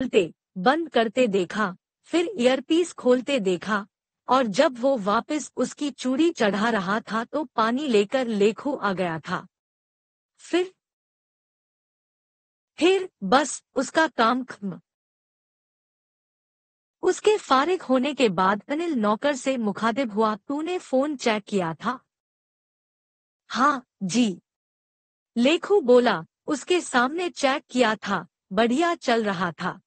खोलते बंद करते देखा फिर ईयरपीस खोलते देखा और जब वो वापस उसकी चूड़ी चढ़ा रहा था तो पानी लेकर लेखो आ गया था फिर फिर बस उसका काम खत्म उसके फारिग होने के बाद अनिल नौकर से मुखातिब हुआ तूने फोन चेक किया था हाँ जी लेखू बोला उसके सामने चेक किया था बढ़िया चल रहा था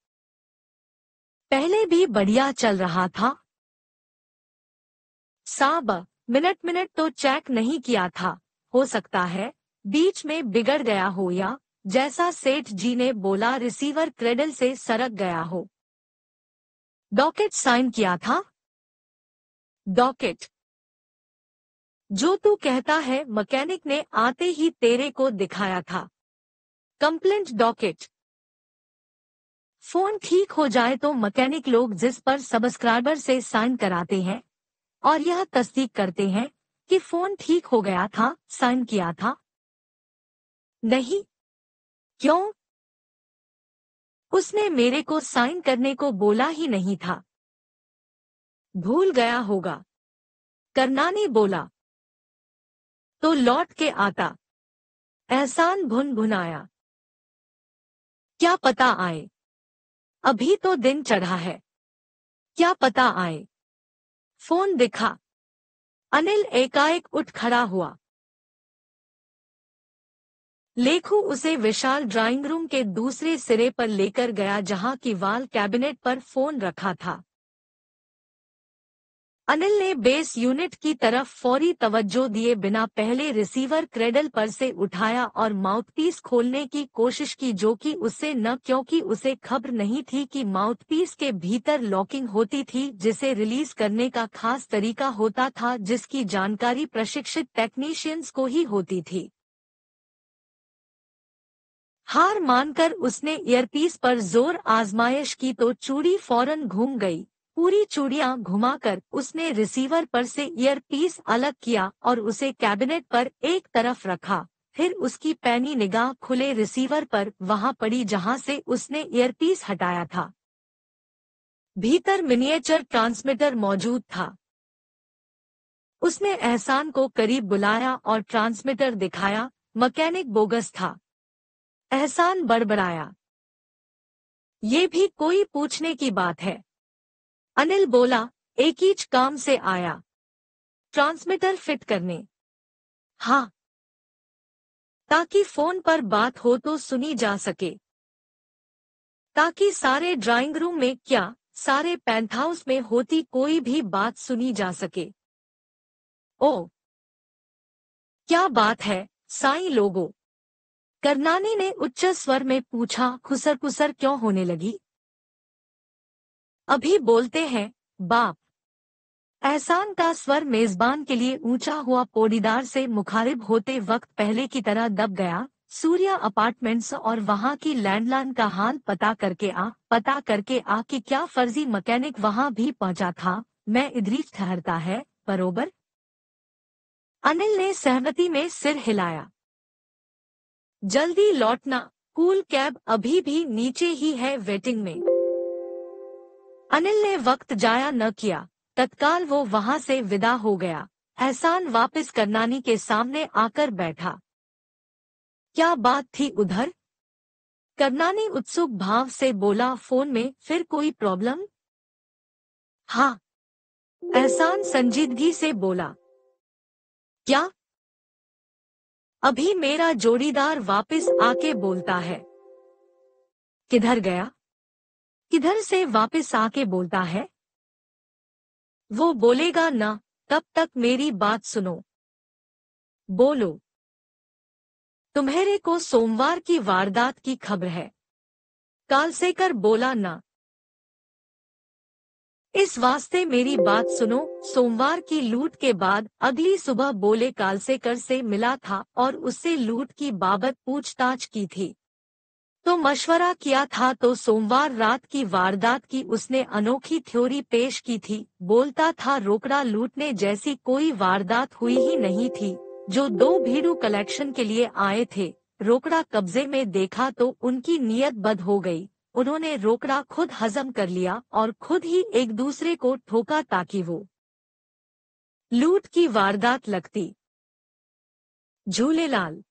पहले भी बढ़िया चल रहा था साब मिनट मिनट तो चेक नहीं किया था हो सकता है बीच में बिगड़ गया हो या जैसा सेठ जी ने बोला रिसीवर क्रेडल से सरक गया हो डॉकेट साइन किया था डॉकेट जो तू कहता है मैकेनिक ने आते ही तेरे को दिखाया था कंप्लेंट डॉकेट फोन ठीक हो जाए तो मैकेनिक लोग जिस पर सब्सक्राइबर से साइन कराते हैं और यह तस्दीक करते हैं कि फोन ठीक हो गया था साइन किया था नहीं क्यों उसने मेरे को साइन करने को बोला ही नहीं था भूल गया होगा करना ने बोला तो लौट के आता एहसान भुन भुनाया क्या पता आए अभी तो दिन चढ़ा है क्या पता आए फोन दिखा अनिल एकाएक उठ खड़ा हुआ लेखू उसे विशाल ड्राइंग रूम के दूसरे सिरे पर लेकर गया जहां की वाल कैबिनेट पर फोन रखा था अनिल ने बेस यूनिट की तरफ फौरी तवज्जो दिए बिना पहले रिसीवर क्रेडल पर से उठाया और माउथपीस खोलने की कोशिश की जो कि उससे न क्योंकि उसे खबर नहीं थी कि माउथपीस के भीतर लॉकिंग होती थी जिसे रिलीज करने का खास तरीका होता था जिसकी जानकारी प्रशिक्षित टेक्नीशियंस को ही होती थी हार मानकर उसने ईयरपीस पर जोर आजमाइश की तो चूड़ी फौरन घूम गई पूरी चूड़ियां घुमाकर उसने रिसीवर पर से ईयरपीस अलग किया और उसे कैबिनेट पर एक तरफ रखा फिर उसकी पैनी निगाह खुले रिसीवर पर वहां पड़ी जहां से उसने ईयरपीस हटाया था भीतर मिनिएचर ट्रांसमीटर मौजूद था उसने एहसान को करीब बुलाया और ट्रांसमीटर दिखाया मकैनिक बोगस था एहसान बड़बड़ाया ये भी कोई पूछने की बात है अनिल बोला एक ही काम से आया ट्रांसमीटर फिट करने हाँ ताकि फोन पर बात हो तो सुनी जा सके ताकि सारे ड्राइंग रूम में क्या सारे पेंथ हाउस में होती कोई भी बात सुनी जा सके ओ क्या बात है साई लोगों करनानी ने उच्च स्वर में पूछा खुसर खुसर क्यों होने लगी अभी बोलते हैं बाप एहसान का स्वर मेजबान के लिए ऊंचा हुआ पोडीदार से मुखारिब होते वक्त पहले की तरह दब गया सूर्या अपार्टमेंट्स और वहाँ की लैंडलाइन का हाल पता करके आ पता करके आ कि क्या फर्जी मकैनिक वहाँ भी पहुँचा था मैं इधरी ठहरता है बरोबर अनिल ने सहमति में सिर हिलाया जल्दी लौटना कूल कैब अभी भी नीचे ही है वेटिंग में अनिल ने वक्त जाया न किया तत्काल वो वहां से विदा हो गया एहसान वापस करनानी के सामने आकर बैठा क्या बात थी उधर करनानी उत्सुक भाव से बोला फोन में फिर कोई प्रॉब्लम हाँ एहसान संजीदगी से बोला क्या अभी मेरा जोड़ीदार वापस आके बोलता है किधर गया किधर से वापस आके बोलता है वो बोलेगा ना तब तक मेरी बात सुनो बोलो तुम्हारे को सोमवार की वारदात की खबर है कालसेकर बोला ना इस वास्ते मेरी बात सुनो सोमवार की लूट के बाद अगली सुबह बोले कालसेकर से मिला था और उससे लूट की बाबत पूछताछ की थी तो मशवरा किया था तो सोमवार रात की वारदात की उसने अनोखी थ्योरी पेश की थी बोलता था रोकड़ा लूटने जैसी कोई वारदात हुई ही नहीं थी जो दो भीड़ू कलेक्शन के लिए आए थे रोकड़ा कब्जे में देखा तो उनकी नियत बद हो गई उन्होंने रोकड़ा खुद हजम कर लिया और खुद ही एक दूसरे को ठोका ताकि वो लूट की वारदात लगती झूलेलाल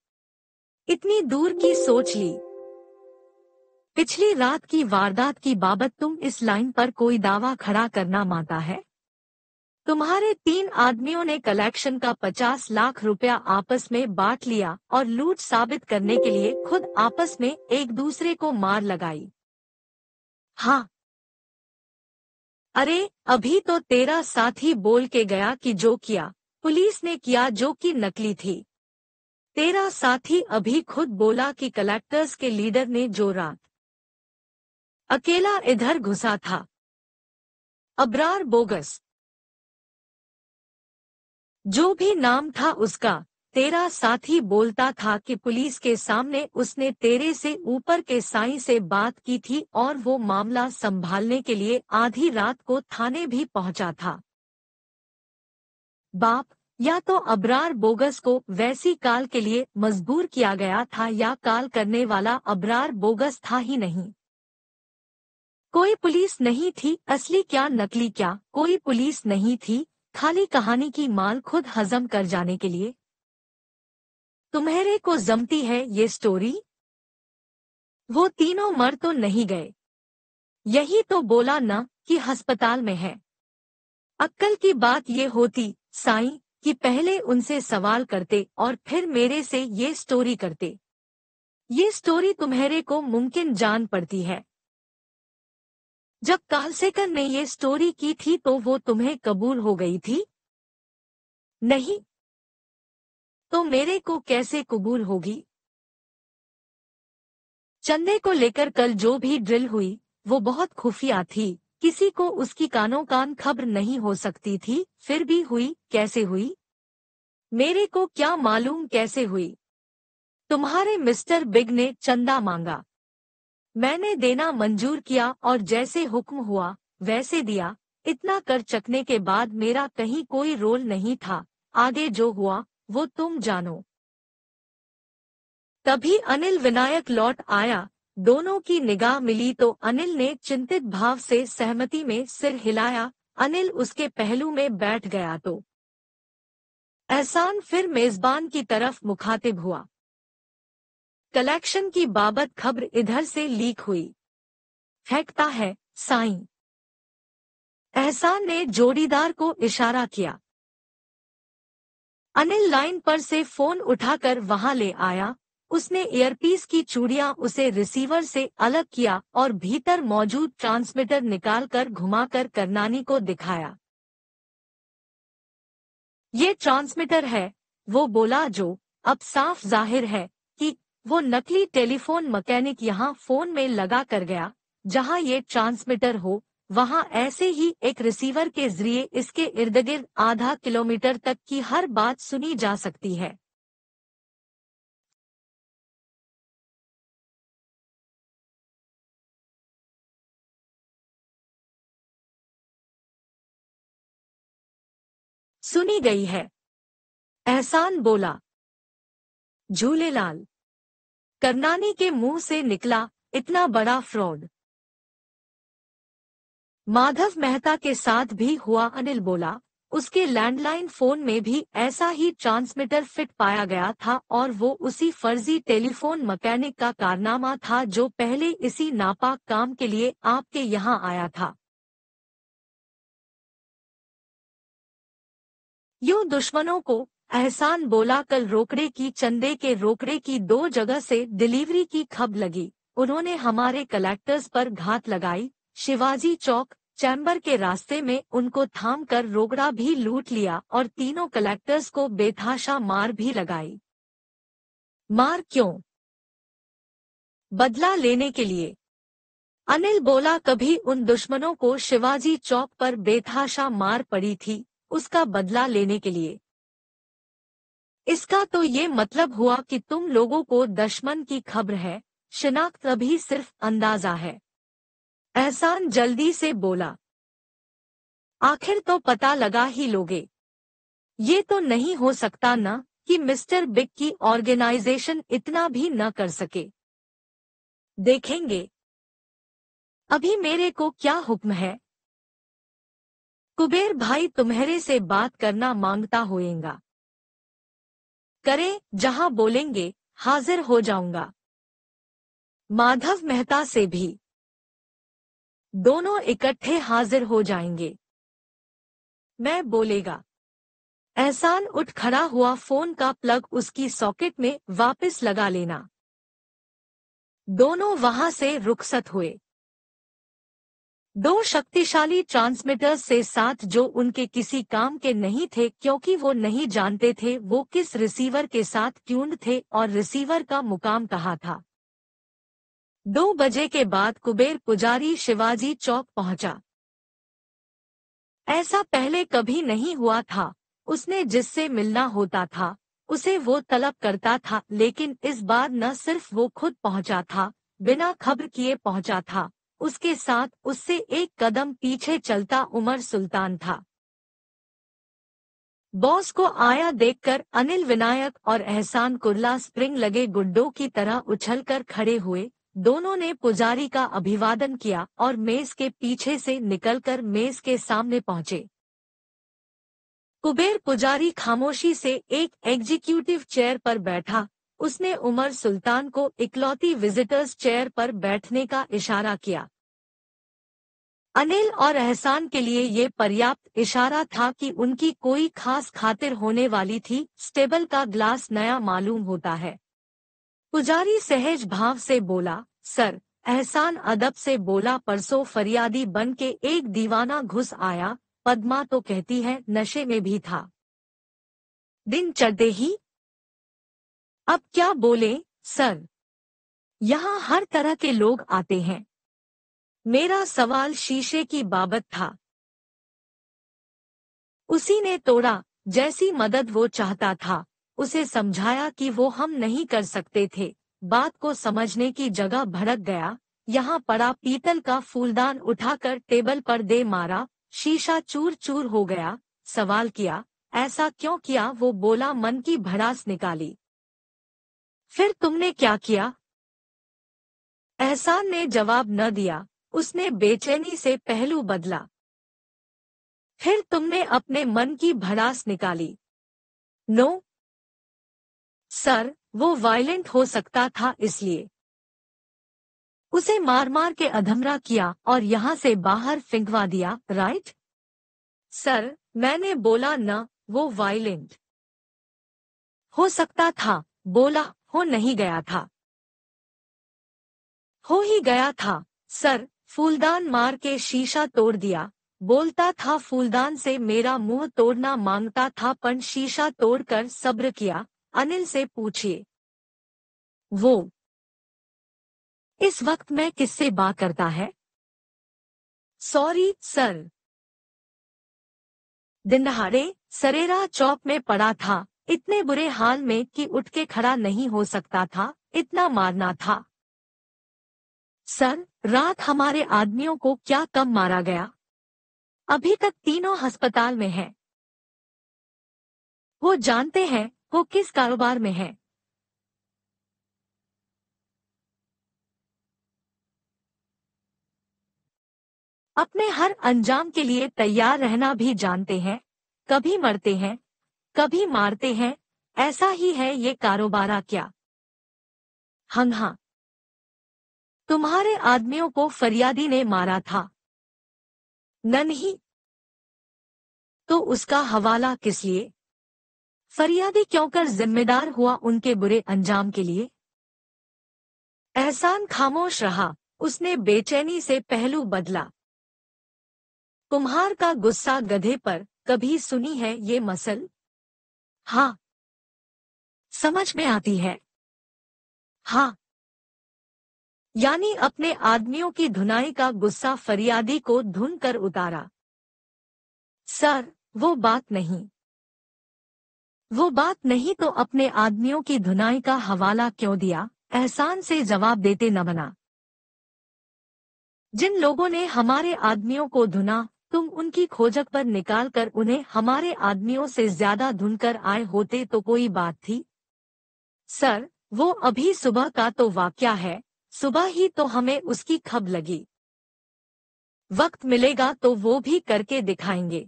इतनी दूर की सोच ली पिछली रात की वारदात की बाबत तुम इस लाइन पर कोई दावा खड़ा करना मांगता है तुम्हारे तीन आदमियों ने कलेक्शन का पचास लाख रुपया आपस में बांट लिया और लूट साबित करने के लिए खुद आपस में एक दूसरे को मार लगाई हाँ अरे अभी तो तेरा साथी बोल के गया कि जो किया पुलिस ने किया जो कि नकली थी तेरा साथी अभी खुद बोला कि कलेक्टर्स के लीडर ने जो रात अकेला इधर घुसा था अबरार बोगस जो भी नाम था उसका तेरा साथी बोलता था कि पुलिस के सामने उसने तेरे से ऊपर के साई से बात की थी और वो मामला संभालने के लिए आधी रात को थाने भी पहुंचा था बाप या तो अबरार बोगस को वैसी काल के लिए मजबूर किया गया था या काल करने वाला अबरार बोगस था ही नहीं कोई पुलिस नहीं थी असली क्या नकली क्या कोई पुलिस नहीं थी खाली कहानी की माल खुद हजम कर जाने के लिए तुम्हारे को जमती है ये स्टोरी वो तीनों मर तो नहीं गए यही तो बोला न कि अस्पताल में है अक्कल की बात ये होती साईं कि पहले उनसे सवाल करते और फिर मेरे से ये स्टोरी करते ये स्टोरी तुम्हारे को मुमकिन जान पड़ती है जब कालसेकर ने ये स्टोरी की थी तो वो तुम्हें कबूल हो गई थी नहीं तो मेरे को कैसे कबूल होगी चंदे को लेकर कल जो भी ड्रिल हुई वो बहुत खुफिया थी किसी को उसकी कानों कान खबर नहीं हो सकती थी फिर भी हुई कैसे हुई मेरे को क्या मालूम कैसे हुई तुम्हारे मिस्टर बिग ने चंदा मांगा मैंने देना मंजूर किया और जैसे हुक्म हुआ वैसे दिया इतना कर चकने के बाद मेरा कहीं कोई रोल नहीं था आगे जो हुआ वो तुम जानो तभी अनिल विनायक लौट आया दोनों की निगाह मिली तो अनिल ने चिंतित भाव से सहमति में सिर हिलाया अनिल उसके पहलू में बैठ गया तो एहसान फिर मेजबान की तरफ मुखातिब हुआ कलेक्शन की बाबत खबर इधर से लीक हुई फेंकता है साई एहसान ने जोड़ीदार को इशारा किया अनिल लाइन पर से फोन उठाकर वहां ले आया उसने एयरपीस की चूड़ियां उसे रिसीवर से अलग किया और भीतर मौजूद ट्रांसमीटर निकालकर घुमाकर करनानी को दिखाया ये ट्रांसमीटर है वो बोला जो अब साफ जाहिर है वो नकली टेलीफोन मकैनिक यहाँ फोन में लगा कर गया जहाँ ये ट्रांसमीटर हो वहाँ ऐसे ही एक रिसीवर के जरिए इसके इर्द गिर्द आधा किलोमीटर तक की हर बात सुनी जा सकती है सुनी गई है एहसान बोला झूलेलाल करनानी के मुंह से निकला इतना बड़ा फ्रॉड माधव मेहता के साथ भी हुआ अनिल बोला उसके लैंडलाइन फोन में भी ऐसा ही ट्रांसमीटर फिट पाया गया था और वो उसी फर्जी टेलीफोन मकैनिक का कारनामा था जो पहले इसी नापाक काम के लिए आपके यहाँ आया था यूं दुश्मनों को एहसान बोला कल रोकड़े की चंदे के रोकड़े की दो जगह से डिलीवरी की खब लगी उन्होंने हमारे कलेक्टर्स पर घात लगाई शिवाजी चौक चैम्बर के रास्ते में उनको थाम कर रोकड़ा भी लूट लिया और तीनों कलेक्टर्स को बेथाशा मार भी लगाई मार क्यों बदला लेने के लिए अनिल बोला कभी उन दुश्मनों को शिवाजी चौक पर बेथाशा मार पड़ी थी उसका बदला लेने के लिए इसका तो ये मतलब हुआ कि तुम लोगों को दुश्मन की खबर है शिनाख्त अभी सिर्फ अंदाजा है एहसान जल्दी से बोला आखिर तो पता लगा ही लोगे ये तो नहीं हो सकता ना कि मिस्टर बिग की ऑर्गेनाइजेशन इतना भी न कर सके देखेंगे अभी मेरे को क्या हुक्म है कुबेर भाई तुम्हारे से बात करना मांगता होएगा करें जहां बोलेंगे हाजिर हो जाऊंगा माधव मेहता से भी दोनों इकट्ठे हाजिर हो जाएंगे मैं बोलेगा एहसान उठ खड़ा हुआ फोन का प्लग उसकी सॉकेट में वापस लगा लेना दोनों वहां से रुखसत हुए दो शक्तिशाली ट्रांसमीटर्स से साथ जो उनके किसी काम के नहीं थे क्योंकि वो नहीं जानते थे वो किस रिसीवर के साथ ट्यून्ड थे और रिसीवर का मुकाम कहा था दो बजे के बाद कुबेर पुजारी शिवाजी चौक पहुंचा ऐसा पहले कभी नहीं हुआ था उसने जिससे मिलना होता था उसे वो तलब करता था लेकिन इस बार न सिर्फ वो खुद पहुंचा था बिना खबर किए पहुंचा था उसके साथ उससे एक कदम पीछे चलता उमर सुल्तान था बॉस को आया देखकर अनिल विनायक और एहसान कुरला स्प्रिंग लगे गुड्डों की तरह उछलकर खड़े हुए दोनों ने पुजारी का अभिवादन किया और मेज के पीछे से निकलकर मेज के सामने पहुंचे कुबेर पुजारी खामोशी से एक एग्जीक्यूटिव चेयर पर बैठा उसने उमर सुल्तान को इकलौती विजिटर्स चेयर पर बैठने का इशारा किया अनिल और एहसान के लिए ये पर्याप्त इशारा था कि उनकी कोई खास खातिर होने वाली थी स्टेबल का ग्लास नया मालूम होता है पुजारी सहज भाव से बोला सर एहसान अदब से बोला परसों फरियादी बन के एक दीवाना घुस आया पद्मा तो कहती है नशे में भी था दिन चढ़ते ही अब क्या बोले सर यहाँ हर तरह के लोग आते हैं मेरा सवाल शीशे की बाबत था उसी ने तोड़ा जैसी मदद वो चाहता था उसे समझाया कि वो हम नहीं कर सकते थे बात को समझने की जगह भड़क गया यहाँ पड़ा पीतल का फूलदान उठाकर टेबल पर दे मारा शीशा चूर चूर हो गया सवाल किया ऐसा क्यों किया वो बोला मन की भड़ास निकाली फिर तुमने क्या किया एहसान ने जवाब न दिया उसने बेचैनी से पहलू बदला फिर तुमने अपने मन की भड़ास निकाली नो सर वो वायलेंट हो सकता था इसलिए उसे मार मार के अधमरा किया और यहां से बाहर फिंकवा दिया राइट सर मैंने बोला न वो वायलेंट हो सकता था बोला हो नहीं गया था हो ही गया था सर फूलदान मार के शीशा तोड़ दिया बोलता था फूलदान से मेरा मुंह तोड़ना मांगता था पर शीशा तोड़कर सब्र किया अनिल से पूछिए वो इस वक्त मैं किससे बात करता है सॉरी सर दिनहाड़े सरेरा चौक में पड़ा था इतने बुरे हाल में कि उठ के खड़ा नहीं हो सकता था इतना मारना था सर रात हमारे आदमियों को क्या कम मारा गया अभी तक तीनों अस्पताल में हैं। वो जानते हैं वो किस कारोबार में है अपने हर अंजाम के लिए तैयार रहना भी जानते हैं कभी मरते हैं कभी मारते हैं ऐसा ही है ये कारोबारा क्या हंगा हाँ। तुम्हारे आदमियों को फरियादी ने मारा था न नहीं तो उसका हवाला किस लिए फरियादी क्यों कर जिम्मेदार हुआ उनके बुरे अंजाम के लिए एहसान खामोश रहा उसने बेचैनी से पहलू बदला कुम्हार का गुस्सा गधे पर कभी सुनी है ये मसल हाँ समझ में आती है हाँ यानी अपने आदमियों की धुनाई का गुस्सा फरियादी को धुन कर उतारा सर वो बात नहीं वो बात नहीं तो अपने आदमियों की धुनाई का हवाला क्यों दिया एहसान से जवाब देते न बना जिन लोगों ने हमारे आदमियों को धुना तुम उनकी खोजक पर निकाल कर उन्हें हमारे आदमियों से ज्यादा ढूंढकर आए होते तो कोई बात थी सर वो अभी सुबह का तो वाक्या है सुबह ही तो हमें उसकी खब लगी वक्त मिलेगा तो वो भी करके दिखाएंगे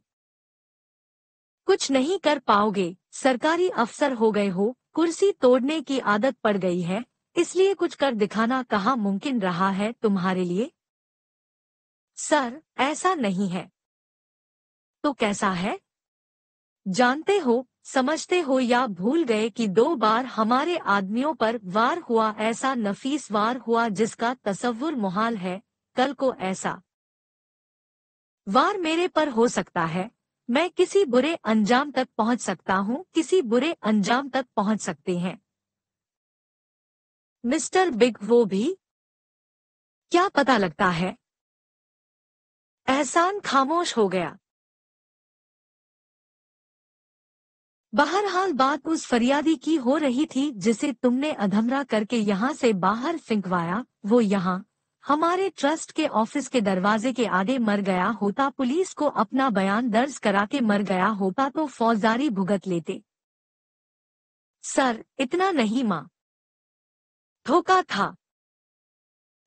कुछ नहीं कर पाओगे सरकारी अफसर हो गए हो कुर्सी तोड़ने की आदत पड़ गई है इसलिए कुछ कर दिखाना कहाँ मुमकिन रहा है तुम्हारे लिए सर ऐसा नहीं है तो कैसा है जानते हो समझते हो या भूल गए कि दो बार हमारे आदमियों पर वार हुआ ऐसा नफीस वार हुआ जिसका तस्वुर मुहाल है कल को ऐसा वार मेरे पर हो सकता है मैं किसी बुरे अंजाम तक पहुंच सकता हूं किसी बुरे अंजाम तक पहुंच सकते हैं मिस्टर बिग वो भी क्या पता लगता है एहसान खामोश हो गया बहरहाल बात उस फरियादी की हो रही थी जिसे तुमने अधमरा करके यहाँ से बाहर फिंकवाया वो यहाँ हमारे ट्रस्ट के ऑफिस के दरवाजे के आगे मर गया होता पुलिस को अपना बयान दर्ज करा के मर गया होता तो फौजदारी भुगत लेते सर इतना नहीं माँ धोखा था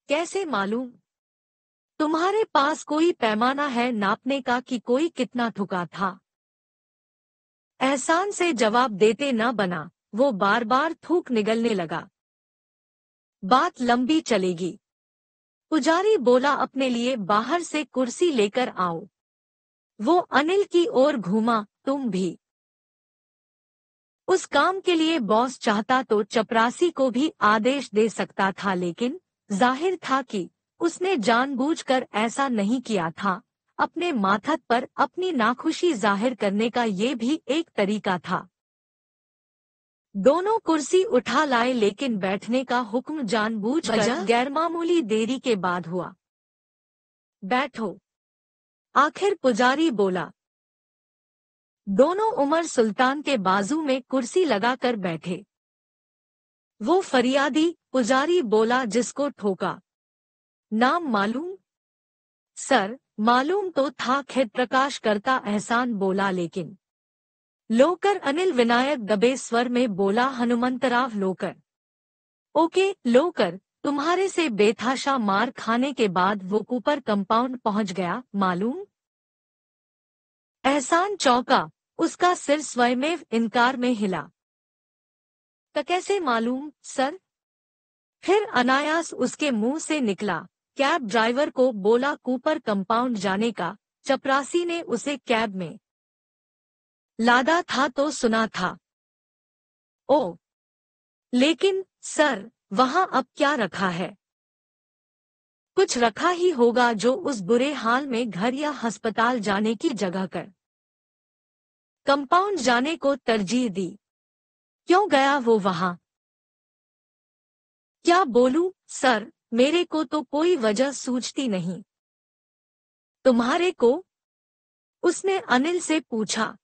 कैसे मालूम तुम्हारे पास कोई पैमाना है नापने का कि कोई कितना थुका था एहसान से जवाब देते न बना वो बार बार थूक निगलने लगा बात लंबी चलेगी पुजारी बोला अपने लिए बाहर से कुर्सी लेकर आओ वो अनिल की ओर घूमा तुम भी उस काम के लिए बॉस चाहता तो चपरासी को भी आदेश दे सकता था लेकिन जाहिर था कि उसने जानबूझकर ऐसा नहीं किया था अपने माथत पर अपनी नाखुशी जाहिर करने का ये भी एक तरीका था दोनों कुर्सी उठा लाए लेकिन बैठने का हुक्म गैर गैरमामूली देरी के बाद हुआ बैठो आखिर पुजारी बोला दोनों उमर सुल्तान के बाजू में कुर्सी लगाकर बैठे वो फरियादी पुजारी बोला जिसको ठोका नाम मालूम सर मालूम तो था खेत प्रकाश करता एहसान बोला लेकिन लोकर अनिल विनायक दबे स्वर में बोला हनुमंतराव लोकर ओके लोकर तुम्हारे से बेथाशा मार खाने के बाद वो ऊपर कंपाउंड पहुंच गया मालूम एहसान चौका उसका सिर स्वयमेव इनकार में हिला तो कैसे मालूम सर फिर अनायास उसके मुंह से निकला कैब ड्राइवर को बोला कूपर कंपाउंड जाने का चपरासी ने उसे कैब में लादा था तो सुना था ओ लेकिन सर वहां अब क्या रखा है कुछ रखा ही होगा जो उस बुरे हाल में घर या अस्पताल जाने की जगह कर कंपाउंड जाने को तरजीह दी क्यों गया वो वहां क्या बोलू सर मेरे को तो कोई वजह सूझती नहीं तुम्हारे को उसने अनिल से पूछा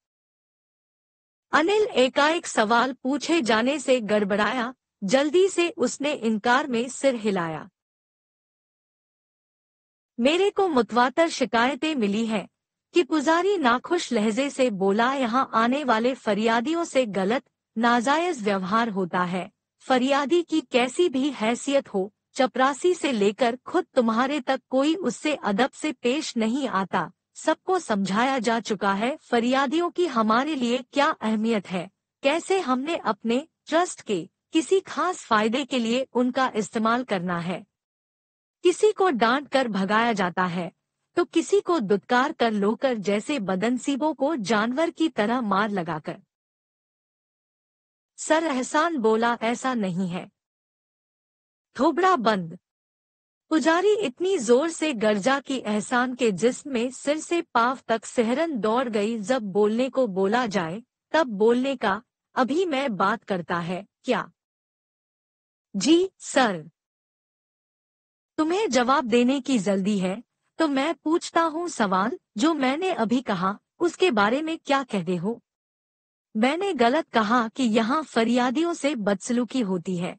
अनिल एकाएक सवाल पूछे जाने से गड़बड़ाया जल्दी से उसने इनकार में सिर हिलाया मेरे को मुतवातर शिकायतें मिली हैं कि पुजारी नाखुश लहजे से बोला यहाँ आने वाले फरियादियों से गलत नाजायज व्यवहार होता है फरियादी की कैसी भी हैसियत हो चपरासी से लेकर खुद तुम्हारे तक कोई उससे अदब से पेश नहीं आता सबको समझाया जा चुका है फरियादियों की हमारे लिए क्या अहमियत है कैसे हमने अपने ट्रस्ट के किसी खास फायदे के लिए उनका इस्तेमाल करना है किसी को डांट कर भगाया जाता है तो किसी को दुत्कार कर लोकर जैसे बदनसीबों को जानवर की तरह मार लगाकर सर एहसान बोला ऐसा नहीं है थोबड़ा बंद पुजारी इतनी जोर से गर्जा की एहसान के जिस्म में सिर से पाव तक सहरन दौड़ गई जब बोलने को बोला जाए तब बोलने का अभी मैं बात करता है क्या जी सर तुम्हें जवाब देने की जल्दी है तो मैं पूछता हूँ सवाल जो मैंने अभी कहा उसके बारे में क्या कहते हो मैंने गलत कहा कि यहाँ फरियादियों से बदसलूकी होती है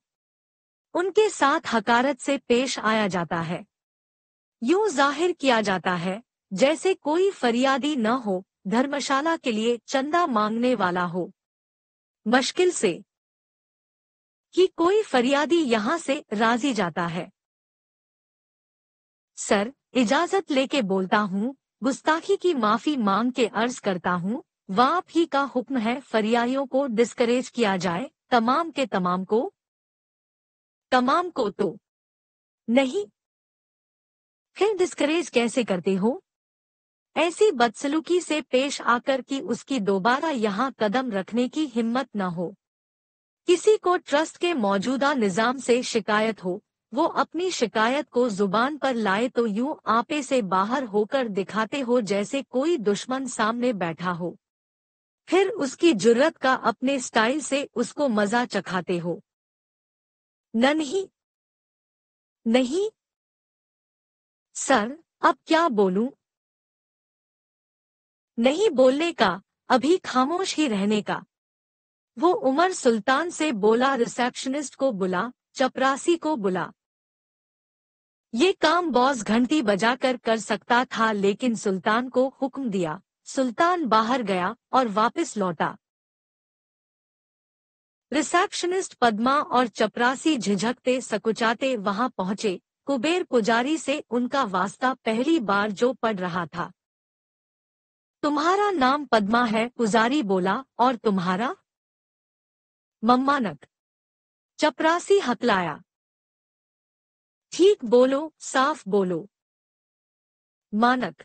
उनके साथ हकारत से पेश आया जाता है यूं जाहिर किया जाता है जैसे कोई फरियादी न हो धर्मशाला के लिए चंदा मांगने वाला हो मुश्किल से कि कोई फरियादी यहाँ से राजी जाता है सर इजाजत लेके बोलता हूँ गुस्ताखी की माफी मांग के अर्ज करता हूँ वाप ही का हुक्म है फरियाइयों को डिस्करेज किया जाए तमाम के तमाम को तमाम को तो नहीं फिर डिस्करेज कैसे करते हो ऐसी बदसलूकी से पेश आकर कि उसकी दोबारा यहाँ कदम रखने की हिम्मत न हो किसी को ट्रस्ट के मौजूदा निजाम से शिकायत हो वो अपनी शिकायत को जुबान पर लाए तो यूं आपे से बाहर होकर दिखाते हो जैसे कोई दुश्मन सामने बैठा हो फिर उसकी जुर्रत का अपने स्टाइल से उसको मजा चखाते हो न नहीं नहीं सर अब क्या बोलूं? नहीं बोलने का अभी खामोश ही रहने का वो उमर सुल्तान से बोला रिसेप्शनिस्ट को बुला चपरासी को बुला ये काम बॉस घंटी बजाकर कर सकता था लेकिन सुल्तान को हुक्म दिया सुल्तान बाहर गया और वापस लौटा रिसेप्शनिस्ट पद्मा और चपरासी झिझकते सकुचाते वहां पहुंचे कुबेर पुजारी से उनका वास्ता पहली बार जो पड़ रहा था तुम्हारा नाम पद्मा है पुजारी बोला और तुम्हारा मम्मानक चपरासी हकलाया ठीक बोलो साफ बोलो मानक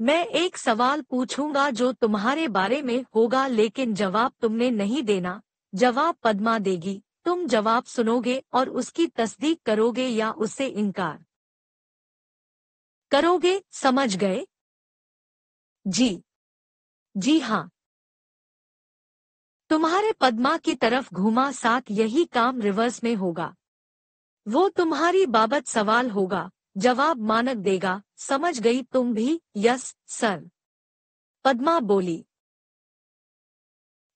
मैं एक सवाल पूछूंगा जो तुम्हारे बारे में होगा लेकिन जवाब तुमने नहीं देना जवाब पद्मा देगी तुम जवाब सुनोगे और उसकी तस्दीक करोगे या उससे इनकार करोगे समझ गए जी जी हाँ तुम्हारे पद्मा की तरफ घूमा साथ यही काम रिवर्स में होगा वो तुम्हारी बाबत सवाल होगा जवाब मानक देगा समझ गई तुम भी यस सर पद्मा बोली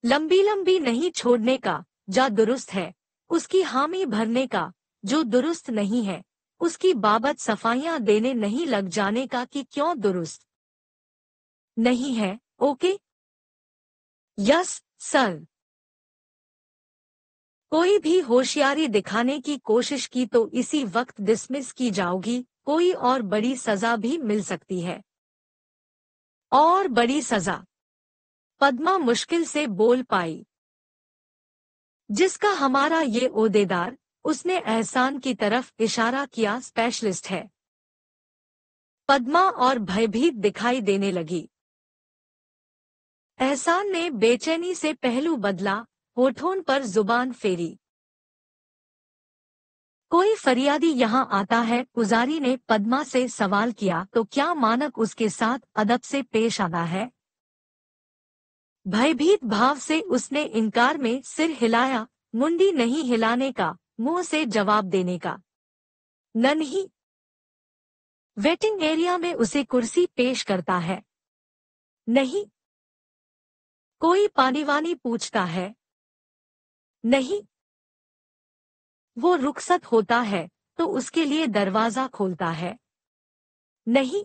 लंबी लंबी नहीं छोड़ने का जा दुरुस्त है उसकी हामी भरने का जो दुरुस्त नहीं है उसकी बाबत सफाइया देने नहीं लग जाने का कि क्यों दुरुस्त नहीं है ओके यस सर कोई भी होशियारी दिखाने की कोशिश की तो इसी वक्त डिसमिस की जाओगी कोई और बड़ी सजा भी मिल सकती है और बड़ी सजा पद्मा मुश्किल से बोल पाई जिसका हमारा ये ओदेदार उसने एहसान की तरफ इशारा किया स्पेशलिस्ट है पद्मा और भयभीत दिखाई देने लगी एहसान ने बेचैनी से पहलू बदला होठों पर जुबान फेरी कोई फरियादी यहाँ आता है पुजारी ने पद्मा से सवाल किया तो क्या मानक उसके साथ अदब से पेश आता है भयभीत भाव से उसने इनकार में सिर हिलाया मुंडी नहीं हिलाने का मुंह से जवाब देने का नन्ही वेटिंग एरिया में उसे कुर्सी पेश करता है नहीं कोई पानी वानी पूछता है नहीं वो रुखसत होता है तो उसके लिए दरवाजा खोलता है नहीं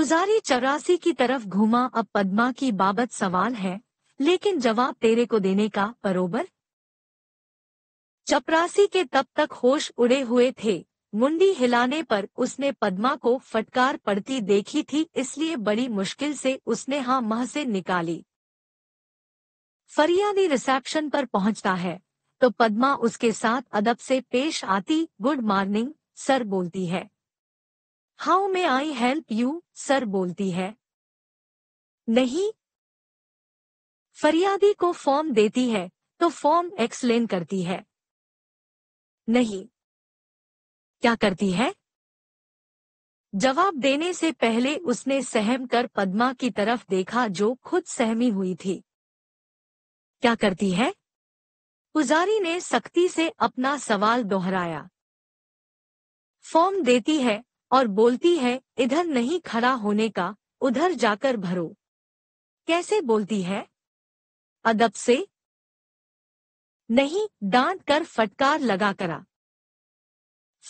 उजारी चौरासी की तरफ घूमा अब पद्मा की बाबत सवाल है लेकिन जवाब तेरे को देने का बरोबर चपरासी के तब तक होश उड़े हुए थे मुंडी हिलाने पर उसने पद्मा को फटकार पड़ती देखी थी इसलिए बड़ी मुश्किल से उसने हाँ मह से निकाली फरियादी रिसेप्शन पर पहुंचता है तो पद्मा उसके साथ अदब से पेश आती गुड मॉर्निंग सर बोलती है how may I help you sir बोलती है नहीं फरियादी को फॉर्म देती है तो फॉर्म एक्सप्लेन करती है नहीं क्या करती है जवाब देने से पहले उसने सहम कर पद्मा की तरफ देखा जो खुद सहमी हुई थी क्या करती है पुजारी ने सख्ती से अपना सवाल दोहराया फॉर्म देती है और बोलती है इधर नहीं खड़ा होने का उधर जाकर भरो कैसे बोलती है अदब से नहीं डांट कर फटकार लगा करा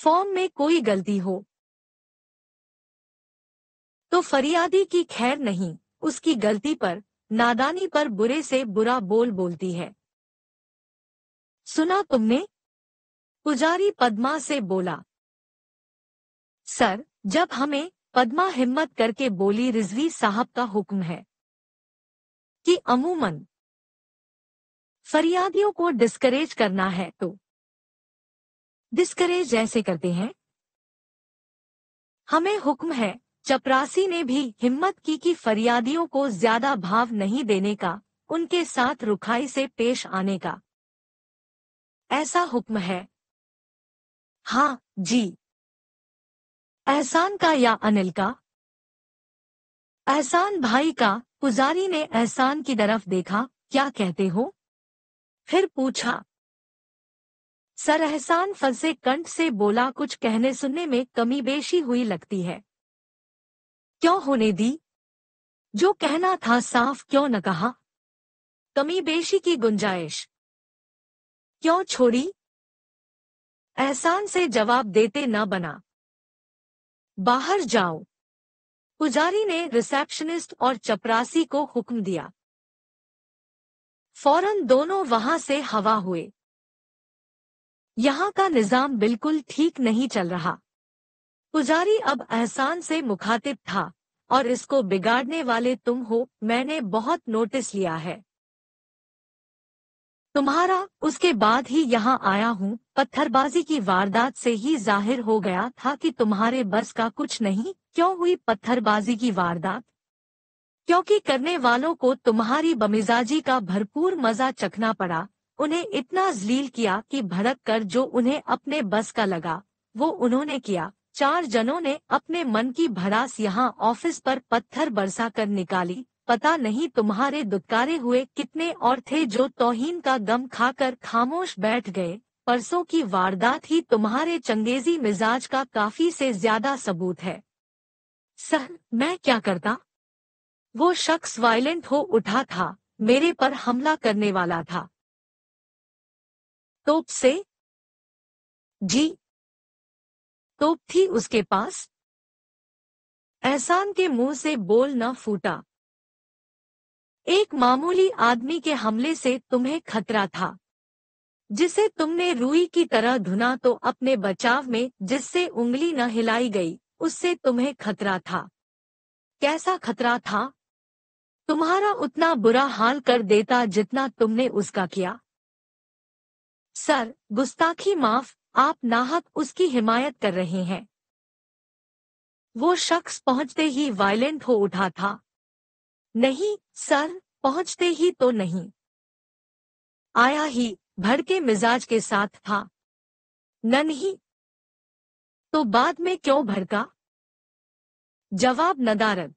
फॉर्म में कोई गलती हो तो फरियादी की खैर नहीं उसकी गलती पर नादानी पर बुरे से बुरा बोल बोलती है सुना तुमने पुजारी पद्मा से बोला सर जब हमें पद्मा हिम्मत करके बोली रिजवी साहब का हुक्म है कि अमूमन फरियादियों को डिस्करेज करना है तो डिस्करेज ऐसे करते हैं हमें हुक्म है चपरासी ने भी हिम्मत की कि फरियादियों को ज्यादा भाव नहीं देने का उनके साथ रुखाई से पेश आने का ऐसा हुक्म है हाँ जी एहसान का या अनिल का एहसान भाई का पुजारी ने एहसान की तरफ देखा क्या कहते हो फिर पूछा सर एहसान फंसे कंठ से बोला कुछ कहने सुनने में कमी बेशी हुई लगती है क्यों होने दी जो कहना था साफ क्यों न कहा कमी बेशी की गुंजाइश क्यों छोड़ी एहसान से जवाब देते न बना बाहर जाओ पुजारी ने रिसेप्शनिस्ट और चपरासी को हुक्म दिया फौरन दोनों वहां से हवा हुए यहाँ का निजाम बिल्कुल ठीक नहीं चल रहा पुजारी अब एहसान से मुखातिब था और इसको बिगाड़ने वाले तुम हो मैंने बहुत नोटिस लिया है तुम्हारा उसके बाद ही यहाँ आया हूँ पत्थरबाजी की वारदात से ही जाहिर हो गया था कि तुम्हारे बस का कुछ नहीं क्यों हुई पत्थरबाजी की वारदात क्योंकि करने वालों को तुम्हारी बमिजाजी का भरपूर मजा चखना पड़ा उन्हें इतना जलील किया कि भड़क कर जो उन्हें अपने बस का लगा वो उन्होंने किया चार जनों ने अपने मन की भड़ास यहाँ ऑफिस पर पत्थर बरसा कर निकाली पता नहीं तुम्हारे दुकारे हुए कितने और थे जो तोहीन का गम खाकर खामोश बैठ गए परसों की वारदात ही तुम्हारे चंगेजी मिजाज का काफी से ज्यादा सबूत है सह मैं क्या करता वो शख्स वायलेंट हो उठा था मेरे पर हमला करने वाला था तोप से जी तोप थी उसके पास एहसान के मुंह से बोल न फूटा एक मामूली आदमी के हमले से तुम्हें खतरा था जिसे तुमने रूई की तरह धुना तो अपने बचाव में जिससे उंगली न हिलाई गई उससे तुम्हें खतरा था कैसा खतरा था तुम्हारा उतना बुरा हाल कर देता जितना तुमने उसका किया सर गुस्ताखी माफ आप नाहक उसकी हिमायत कर रहे हैं वो शख्स पहुंचते ही वायलेंट हो उठा था नहीं सर पहुंचते ही तो नहीं आया ही भड़के मिजाज के साथ था न नहीं तो बाद में क्यों भड़का जवाब नदारद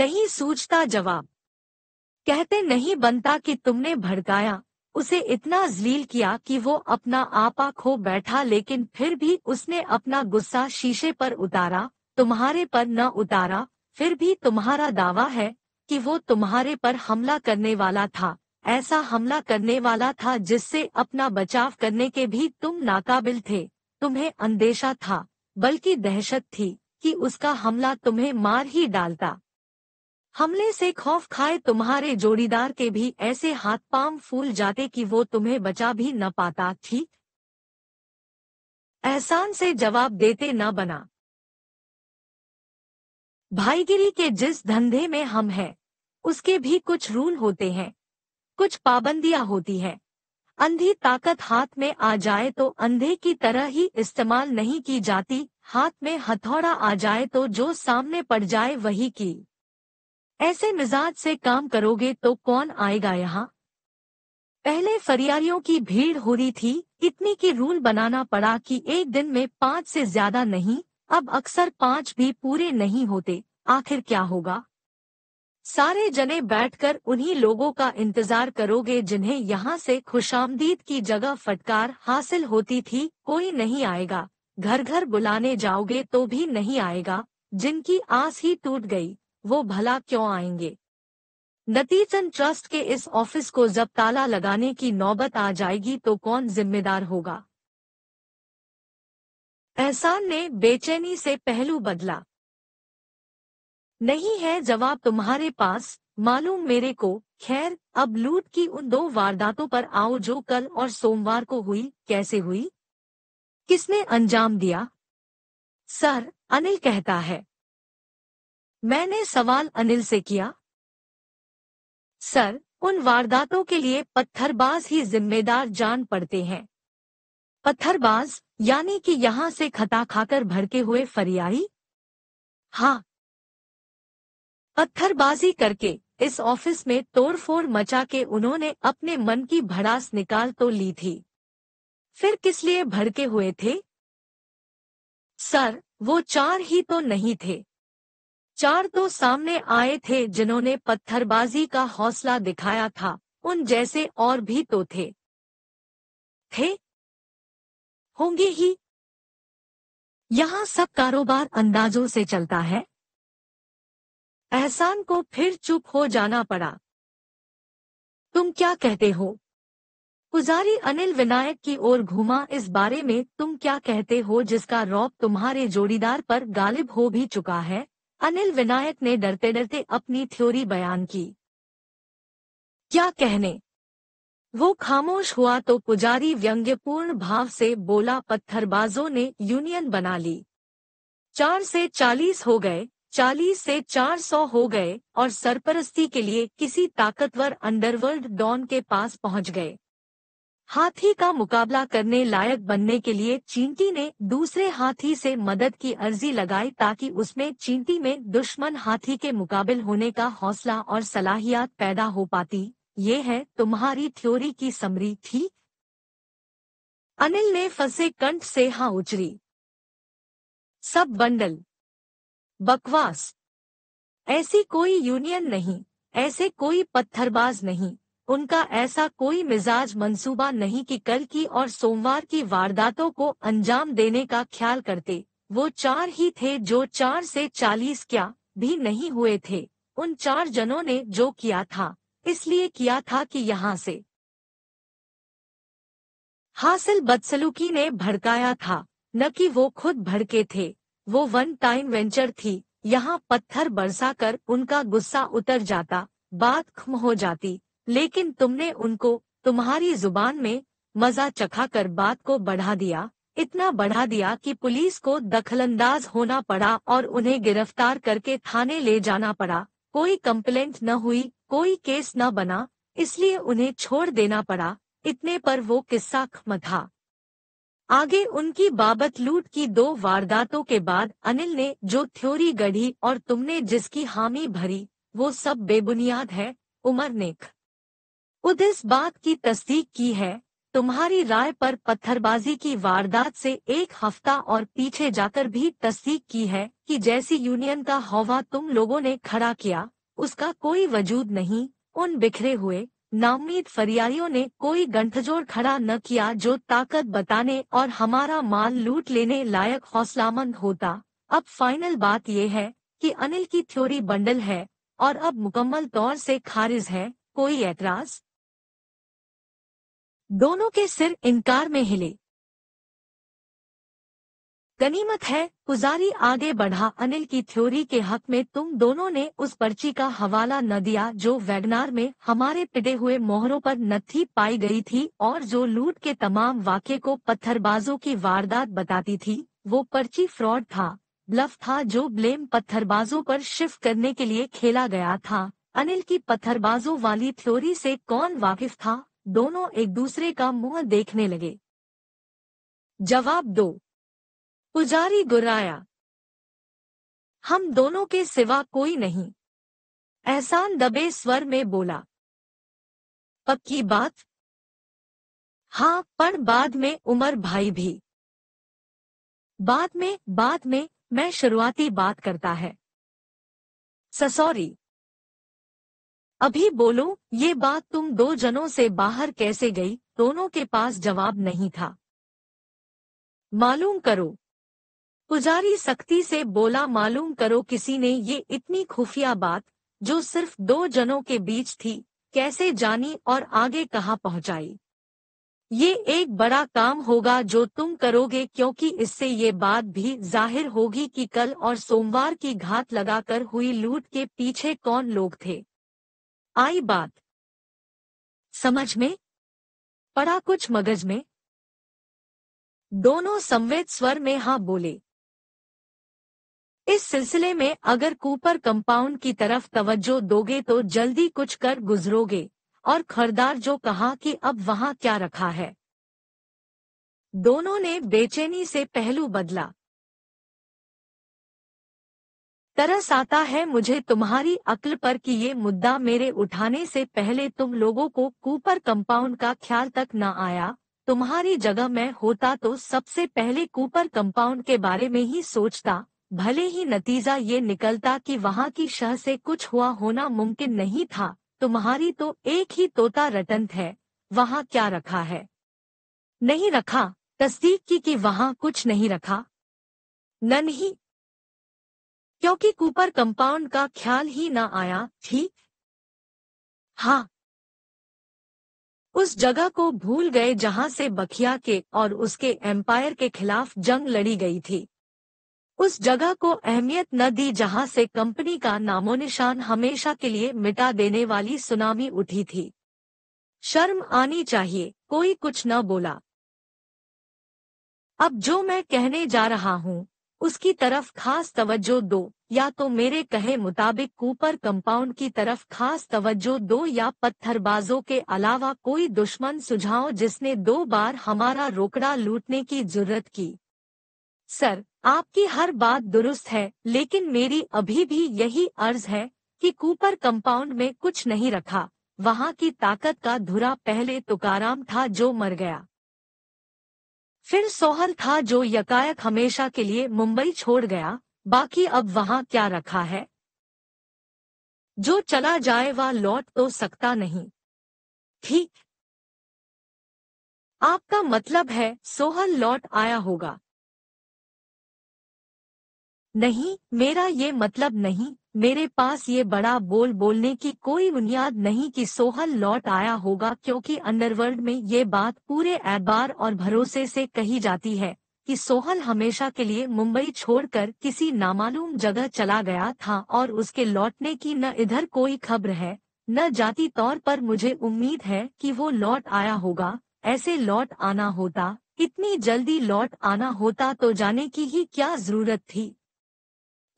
नहीं सूझता जवाब कहते नहीं बनता कि तुमने भड़काया उसे इतना जलील किया कि वो अपना आपा खो बैठा लेकिन फिर भी उसने अपना गुस्सा शीशे पर उतारा तुम्हारे पर न उतारा फिर भी तुम्हारा दावा है कि वो तुम्हारे पर हमला करने वाला था ऐसा हमला करने वाला था जिससे अपना बचाव करने के भी तुम नाकाबिल थे तुम्हें अंदेशा था बल्कि दहशत थी कि उसका हमला तुम्हें मार ही डालता हमले से खौफ खाए तुम्हारे जोड़ीदार के भी ऐसे हाथ पांव फूल जाते कि वो तुम्हें बचा भी न पाता ठीक एहसान से जवाब देते न बना भाईगिरी के जिस धंधे में हम हैं उसके भी कुछ रूल होते हैं कुछ पाबंदियां होती हैं अंधी ताकत हाथ में आ जाए तो अंधे की तरह ही इस्तेमाल नहीं की जाती हाथ में हथौड़ा आ जाए तो जो सामने पड़ जाए वही की ऐसे मिजाज से काम करोगे तो कौन आएगा यहाँ पहले फरियारियों की भीड़ हो रही थी इतनी की रूल बनाना पड़ा कि एक दिन में पांच से ज्यादा नहीं अब अक्सर पांच भी पूरे नहीं होते आखिर क्या होगा सारे जने बैठकर उन्हीं लोगों का इंतजार करोगे जिन्हें यहाँ से खुशामदीद की जगह फटकार हासिल होती थी कोई नहीं आएगा घर घर बुलाने जाओगे तो भी नहीं आएगा जिनकी आस ही टूट गई वो भला क्यों आएंगे नतीजन ट्रस्ट के इस ऑफिस को जब ताला लगाने की नौबत आ जाएगी तो कौन जिम्मेदार होगा एहसान ने बेचैनी से पहलू बदला नहीं है जवाब तुम्हारे पास मालूम मेरे को खैर अब लूट की उन दो वारदातों पर आओ जो कल और सोमवार को हुई कैसे हुई किसने अंजाम दिया सर अनिल कहता है मैंने सवाल अनिल से किया सर उन वारदातों के लिए पत्थरबाज ही जिम्मेदार जान पड़ते हैं पत्थरबाज यानी कि यहां से खता खाकर भड़के हुए फरियाई हाँ पत्थरबाजी करके इस ऑफिस में तोड़फोड़ मचा के उन्होंने अपने मन की भड़ास निकाल तो ली थी फिर किस लिए भड़के हुए थे सर वो चार ही तो नहीं थे चार तो सामने आए थे जिन्होंने पत्थरबाजी का हौसला दिखाया था उन जैसे और भी तो थे थे होंगे ही यहाँ सब कारोबार अंदाजों से चलता है एहसान को फिर चुप हो जाना पड़ा तुम क्या कहते हो पुजारी अनिल विनायक की ओर घूमा इस बारे में तुम क्या कहते हो जिसका रौब तुम्हारे जोड़ीदार पर गालिब हो भी चुका है अनिल विनायक ने डरते डरते अपनी थ्योरी बयान की क्या कहने वो खामोश हुआ तो पुजारी व्यंग्यपूर्ण भाव से बोला पत्थरबाजों ने यूनियन बना ली चार से चालीस हो गए चालीस से चार सौ हो गए और सरपरस्ती के लिए किसी ताकतवर अंडरवर्ल्ड डॉन के पास पहुंच गए हाथी का मुकाबला करने लायक बनने के लिए चींटी ने दूसरे हाथी से मदद की अर्जी लगाई ताकि उसमें चींटी में दुश्मन हाथी के मुकाबले होने का हौसला और सलाहियत पैदा हो पाती ये है तुम्हारी थ्योरी की समरी थी अनिल ने फंसे कंठ से हाँ उजरी सब बंडल बकवास ऐसी कोई यूनियन नहीं ऐसे कोई पत्थरबाज नहीं उनका ऐसा कोई मिजाज मंसूबा नहीं कि कल की और सोमवार की वारदातों को अंजाम देने का ख्याल करते वो चार ही थे जो चार से चालीस क्या भी नहीं हुए थे उन चार जनों ने जो किया था इसलिए किया था कि यहाँ से हासिल बदसलूकी ने भड़काया था न कि वो खुद भड़के थे वो वन टाइम वेंचर थी यहाँ पत्थर बरसा कर उनका गुस्सा उतर जाता बात खम हो जाती लेकिन तुमने उनको तुम्हारी जुबान में मजा चखा कर बात को बढ़ा दिया इतना बढ़ा दिया कि पुलिस को दखलंदाज होना पड़ा और उन्हें गिरफ्तार करके थाने ले जाना पड़ा कोई कंप्लेंट न हुई कोई केस न बना इसलिए उन्हें छोड़ देना पड़ा इतने पर वो किस्सा खम था आगे उनकी बाबत लूट की दो वारदातों के बाद अनिल ने जो थ्योरी गढ़ी और तुमने जिसकी हामी भरी वो सब बेबुनियाद है उमर ने खुद इस बात की तस्दीक की है तुम्हारी राय पर पत्थरबाजी की वारदात से एक हफ्ता और पीछे जाकर भी तस्दीक की है कि जैसी यूनियन का हवा तुम लोगों ने खड़ा किया उसका कोई वजूद नहीं उन बिखरे हुए नामीद फरियारियों ने कोई गंठजोड़ खड़ा न किया जो ताकत बताने और हमारा माल लूट लेने लायक हौसलामंद होता अब फाइनल बात यह है कि अनिल की थ्योरी बंडल है और अब मुकम्मल तौर से खारिज है कोई एतराज दोनों के सिर इनकार में हिले गनीमत है पुजारी आगे बढ़ा अनिल की थ्योरी के हक में तुम दोनों ने उस पर्ची का हवाला न दिया जो वेगनार में हमारे पिटे हुए मोहरों पर नथी पाई गई थी और जो लूट के तमाम वाक्य को पत्थरबाजों की वारदात बताती थी वो पर्ची फ्रॉड था ब्लफ था जो ब्लेम पत्थरबाजों पर शिफ्ट करने के लिए खेला गया था अनिल की पत्थरबाजों वाली थ्योरी से कौन वाकिफ था दोनों एक दूसरे का मुंह देखने लगे जवाब दो पुजारी गुराया हम दोनों के सिवा कोई नहीं एहसान दबे स्वर में बोला पक्की बात हाँ पर बाद में उमर भाई भी बाद में बाद में मैं शुरुआती बात करता है ससौरी अभी बोलो ये बात तुम दो जनों से बाहर कैसे गई दोनों के पास जवाब नहीं था मालूम करो पुजारी सख्ती से बोला मालूम करो किसी ने ये इतनी खुफिया बात जो सिर्फ दो जनों के बीच थी कैसे जानी और आगे कहाँ पहुंचाई ये एक बड़ा काम होगा जो तुम करोगे क्योंकि इससे ये बात भी जाहिर होगी कि कल और सोमवार की घात लगाकर हुई लूट के पीछे कौन लोग थे आई बात समझ में पड़ा कुछ मगज में दोनों संवेद स्वर में हां बोले इस सिलसिले में अगर कूपर कंपाउंड की तरफ तवज्जो दोगे तो जल्दी कुछ कर गुजरोगे और खरदार जो कहा कि अब वहां क्या रखा है दोनों ने बेचैनी से पहलू बदला तरस आता है मुझे तुम्हारी अक्ल पर कि ये मुद्दा मेरे उठाने से पहले तुम लोगों को कूपर कंपाउंड का ख्याल तक न आया तुम्हारी जगह मैं होता तो सबसे पहले कूपर कंपाउंड के बारे में ही सोचता भले ही नतीजा ये निकलता कि वहाँ की शह से कुछ हुआ होना मुमकिन नहीं था तुम्हारी तो एक ही तोता रटंत है वहाँ क्या रखा है नहीं रखा तस्दीक की कि वहाँ कुछ नहीं रखा नन ही क्योंकि कूपर कंपाउंड का ख्याल ही ना आया थी हाँ उस जगह को भूल गए जहां से बखिया के और उसके एम्पायर के खिलाफ जंग लड़ी गई थी उस जगह को अहमियत न दी जहां से कंपनी का नामोनिशान हमेशा के लिए मिटा देने वाली सुनामी उठी थी शर्म आनी चाहिए कोई कुछ न बोला अब जो मैं कहने जा रहा हूँ उसकी तरफ खास तवज्जो दो या तो मेरे कहे मुताबिक कूपर कंपाउंड की तरफ खास तवज्जो दो या पत्थरबाजों के अलावा कोई दुश्मन सुझाओ जिसने दो बार हमारा रोकड़ा लूटने की जरूरत की सर आपकी हर बात दुरुस्त है लेकिन मेरी अभी भी यही अर्ज है कि कूपर कंपाउंड में कुछ नहीं रखा वहाँ की ताकत का धुरा पहले तुकाराम था जो मर गया फिर सोहन था जो यकायक हमेशा के लिए मुंबई छोड़ गया बाकी अब वहां क्या रखा है जो चला जाए वह लौट तो सकता नहीं ठीक आपका मतलब है सोहल लौट आया होगा नहीं मेरा ये मतलब नहीं मेरे पास ये बड़ा बोल बोलने की कोई बुनियाद नहीं कि सोहल लौट आया होगा क्योंकि अंडरवर्ल्ड में ये बात पूरे एबार और भरोसे से कही जाती है कि सोहल हमेशा के लिए मुंबई छोड़कर किसी नामालूम जगह चला गया था और उसके लौटने की न इधर कोई खबर है न जाती तौर पर मुझे उम्मीद है कि वो लौट आया होगा ऐसे लौट आना होता इतनी जल्दी लौट आना होता तो जाने की ही क्या जरूरत थी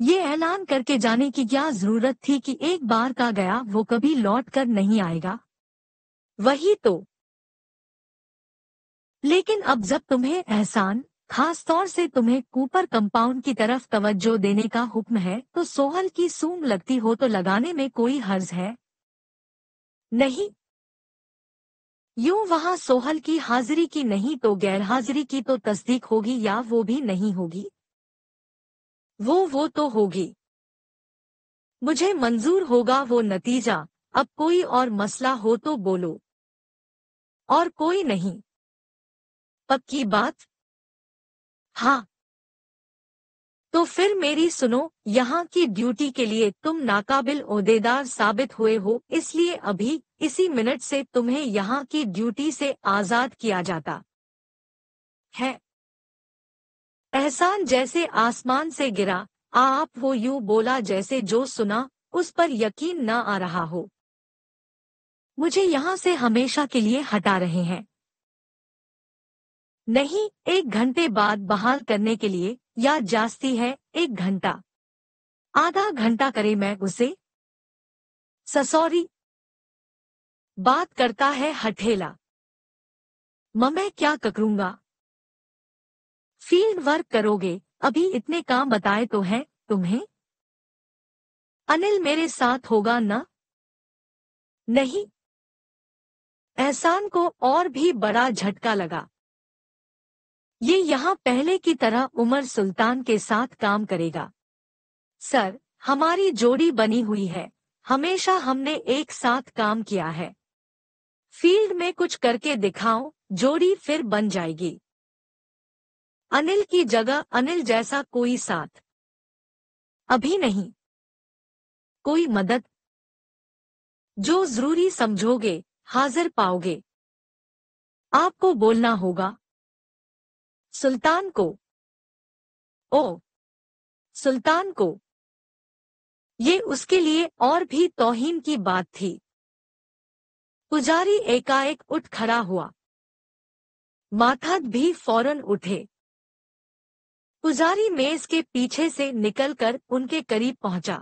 ये ऐलान करके जाने की क्या जरूरत थी कि एक बार का गया वो कभी लौट कर नहीं आएगा वही तो लेकिन अब जब तुम्हें एहसान खास तौर से तुम्हें कूपर कंपाउंड की तरफ तवज्जो देने का हुक्म है तो सोहल की सूंग लगती हो तो लगाने में कोई हर्ज है नहीं यूं वहां सोहल की हाजिरी की नहीं तो गैरहाजिरी की तो तस्दीक होगी या वो भी नहीं होगी वो वो तो होगी मुझे मंजूर होगा वो नतीजा अब कोई और मसला हो तो बोलो और कोई नहीं पक्की बात हाँ तो फिर मेरी सुनो यहाँ की ड्यूटी के लिए तुम नाकाबिल ओहदेदार साबित हुए हो इसलिए अभी इसी मिनट से तुम्हें यहाँ की ड्यूटी से आजाद किया जाता है एहसान जैसे आसमान से गिरा आप हो यू बोला जैसे जो सुना उस पर यकीन न आ रहा हो मुझे यहां से हमेशा के लिए हटा रहे हैं नहीं एक घंटे बाद बहाल करने के लिए या जास्ती है एक घंटा आधा घंटा करे मैं उसे ससौरी बात करता है हठेला मैं क्या ककरूंगा फील्ड वर्क करोगे अभी इतने काम बताए तो हैं तुम्हें अनिल मेरे साथ होगा ना नहीं एहसान को और भी बड़ा झटका लगा ये यहाँ पहले की तरह उमर सुल्तान के साथ काम करेगा सर हमारी जोड़ी बनी हुई है हमेशा हमने एक साथ काम किया है फील्ड में कुछ करके दिखाओ जोड़ी फिर बन जाएगी अनिल की जगह अनिल जैसा कोई साथ अभी नहीं कोई मदद जो जरूरी समझोगे हाजिर पाओगे आपको बोलना होगा सुल्तान को ओ सुल्तान को ये उसके लिए और भी तोहिन की बात थी पुजारी एकाएक उठ खड़ा हुआ माथात भी फौरन उठे पुजारी मेज के पीछे से निकलकर उनके करीब पहुंचा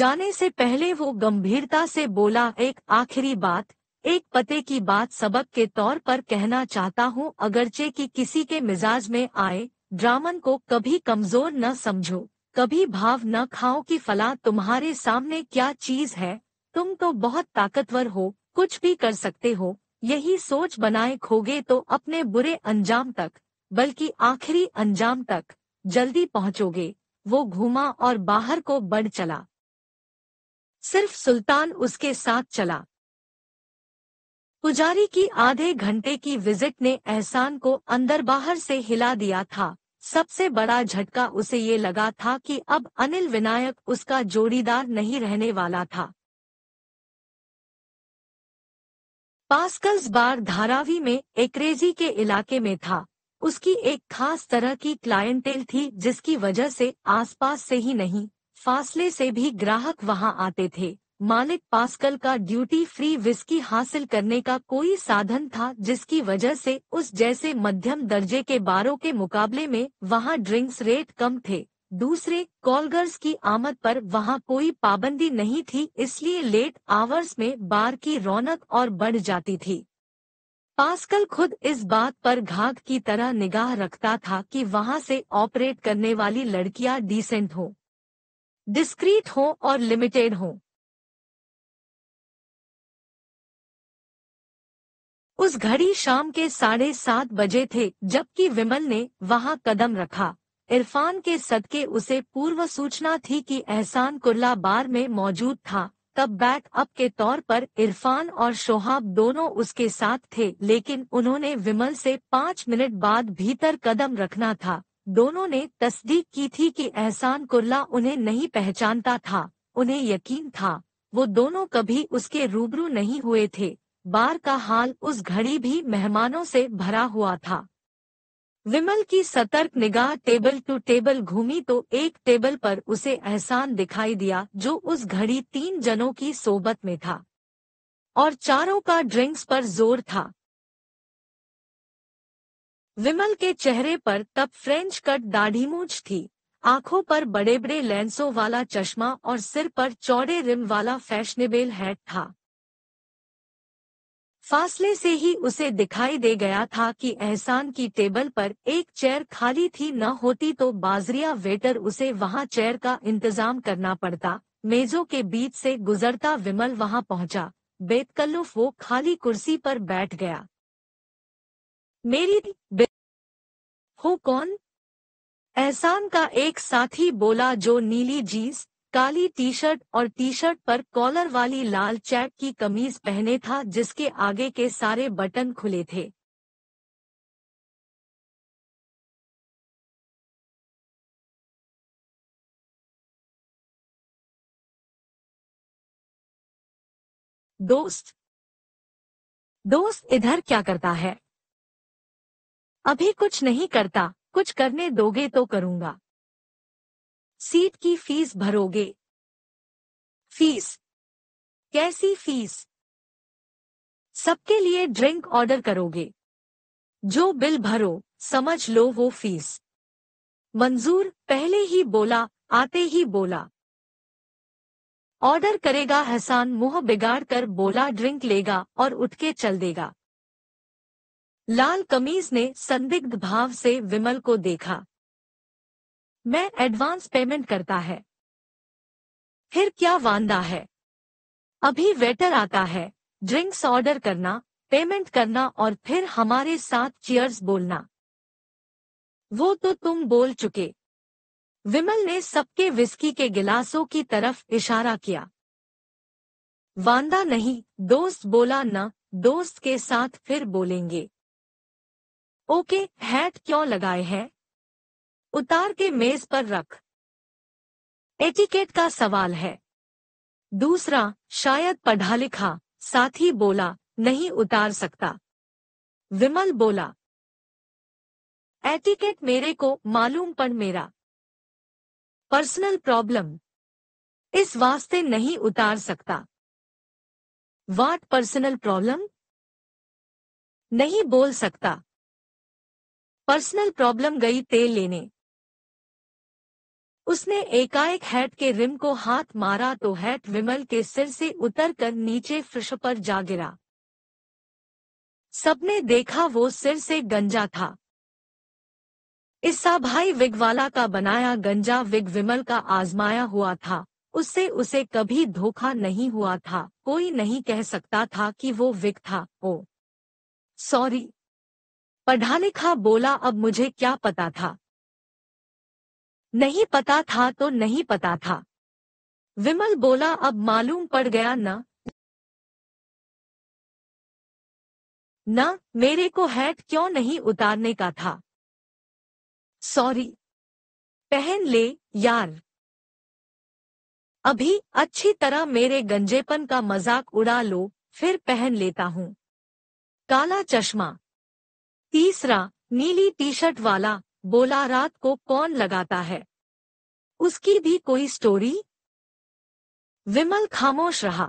जाने से पहले वो गंभीरता से बोला एक आखिरी बात एक पते की बात सबक के तौर पर कहना चाहता हूँ अगरचे कि किसी के मिजाज में आए ड्रामन को कभी कमजोर न समझो कभी भाव न खाओ कि फला तुम्हारे सामने क्या चीज है तुम तो बहुत ताकतवर हो कुछ भी कर सकते हो यही सोच बनाए खोगे तो अपने बुरे अंजाम तक बल्कि आखिरी अंजाम तक जल्दी पहुंचोगे वो घूमा और बाहर को बढ़ चला सिर्फ सुल्तान उसके साथ चला पुजारी की आधे घंटे की विजिट ने एहसान को अंदर बाहर से हिला दिया था सबसे बड़ा झटका उसे ये लगा था कि अब अनिल विनायक उसका जोड़ीदार नहीं रहने वाला था पास्कल्स बार धारावी में एकरेजी के इलाके में था उसकी एक खास तरह की क्लाइंटेल थी जिसकी वजह से आसपास से ही नहीं फासले से भी ग्राहक वहां आते थे मालिक पास्कल का ड्यूटी फ्री विस्की हासिल करने का कोई साधन था जिसकी वजह से उस जैसे मध्यम दर्जे के बारों के मुकाबले में वहां ड्रिंक्स रेट कम थे दूसरे कॉलगर्स की आमद पर वहां कोई पाबंदी नहीं थी इसलिए लेट आवर्स में बार की रौनक और बढ़ जाती थी पास्कल खुद इस बात पर घाघ की तरह निगाह रखता था कि वहां से ऑपरेट करने वाली लड़कियां डिसेंट हो डिस्क्रीट हो और लिमिटेड हो उस घड़ी शाम के साढ़े सात बजे थे जबकि विमल ने वहां कदम रखा इरफान के सदके उसे पूर्व सूचना थी कि एहसान कुर्ला बार में मौजूद था तब अप के तौर पर इरफान और शोहाब दोनों उसके साथ थे लेकिन उन्होंने विमल से पाँच मिनट बाद भीतर कदम रखना था दोनों ने तस्दीक की थी कि एहसान कुर्ला उन्हें नहीं पहचानता था उन्हें यकीन था वो दोनों कभी उसके रूबरू नहीं हुए थे बार का हाल उस घड़ी भी मेहमानों से भरा हुआ था विमल की सतर्क निगाह टेबल टू टेबल घूमी तो एक टेबल पर उसे एहसान दिखाई दिया जो उस घड़ी तीन जनों की सोबत में था और चारों का ड्रिंक्स पर जोर था विमल के चेहरे पर तब फ्रेंच कट दाढ़ी मूछ थी आंखों पर बड़े बड़े लेंसों वाला चश्मा और सिर पर चौड़े रिम वाला फैशनेबल हैट था फासले से ही उसे दिखाई दे गया था कि एहसान की टेबल पर एक चेयर खाली थी न होती तो बाजरिया वेटर उसे वहां चेयर का इंतजाम करना पड़ता मेजों के बीच से गुजरता विमल वहां पहुंचा बेतकल्लुफ वो खाली कुर्सी पर बैठ गया मेरी हो कौन एहसान का एक साथी बोला जो नीली जींस काली टी शर्ट और टी शर्ट पर कॉलर वाली लाल चैक की कमीज पहने था जिसके आगे के सारे बटन खुले थे दोस्त दोस्त इधर क्या करता है अभी कुछ नहीं करता कुछ करने दोगे तो करूंगा सीट की फीस भरोगे फीस कैसी फीस सबके लिए ड्रिंक ऑर्डर करोगे जो बिल भरो समझ लो वो फीस मंजूर पहले ही बोला आते ही बोला ऑर्डर करेगा हसान मुंह बिगाड़ कर बोला ड्रिंक लेगा और उठ के चल देगा लाल कमीज ने संदिग्ध भाव से विमल को देखा मैं एडवांस पेमेंट करता है फिर क्या वादा है अभी वेटर आता है ड्रिंक्स ऑर्डर करना पेमेंट करना और फिर हमारे साथ चीयर्स बोलना वो तो तुम बोल चुके विमल ने सबके विस्की के गिलासों की तरफ इशारा किया वांदा नहीं दोस्त बोला न दोस्त के साथ फिर बोलेंगे ओके हैट क्यों लगाए हैं उतार के मेज पर रख एटिकेट का सवाल है दूसरा शायद पढ़ा लिखा साथी बोला नहीं उतार सकता विमल बोला एटिकेट मेरे को मालूम पर मेरा पर्सनल प्रॉब्लम इस वास्ते नहीं उतार सकता वाट पर्सनल प्रॉब्लम नहीं बोल सकता पर्सनल प्रॉब्लम गई तेल लेने उसने एकाएक हैट के रिम को हाथ मारा तो हैट विमल के सिर से उतर कर नीचे फ्रिश पर जा गिरा सबने देखा वो सिर से गंजा था इसा भाई विगवाला का बनाया गंजा विग विमल का आजमाया हुआ था उससे उसे कभी धोखा नहीं हुआ था कोई नहीं कह सकता था कि वो विग था ओ सॉरी पढ़ा लिखा बोला अब मुझे क्या पता था नहीं पता था तो नहीं पता था विमल बोला अब मालूम पड़ गया ना ना मेरे को हैट क्यों नहीं उतारने का था सॉरी पहन ले यार अभी अच्छी तरह मेरे गंजेपन का मजाक उड़ा लो फिर पहन लेता हूँ काला चश्मा तीसरा नीली टी शर्ट वाला बोला रात को कौन लगाता है उसकी भी कोई स्टोरी विमल खामोश रहा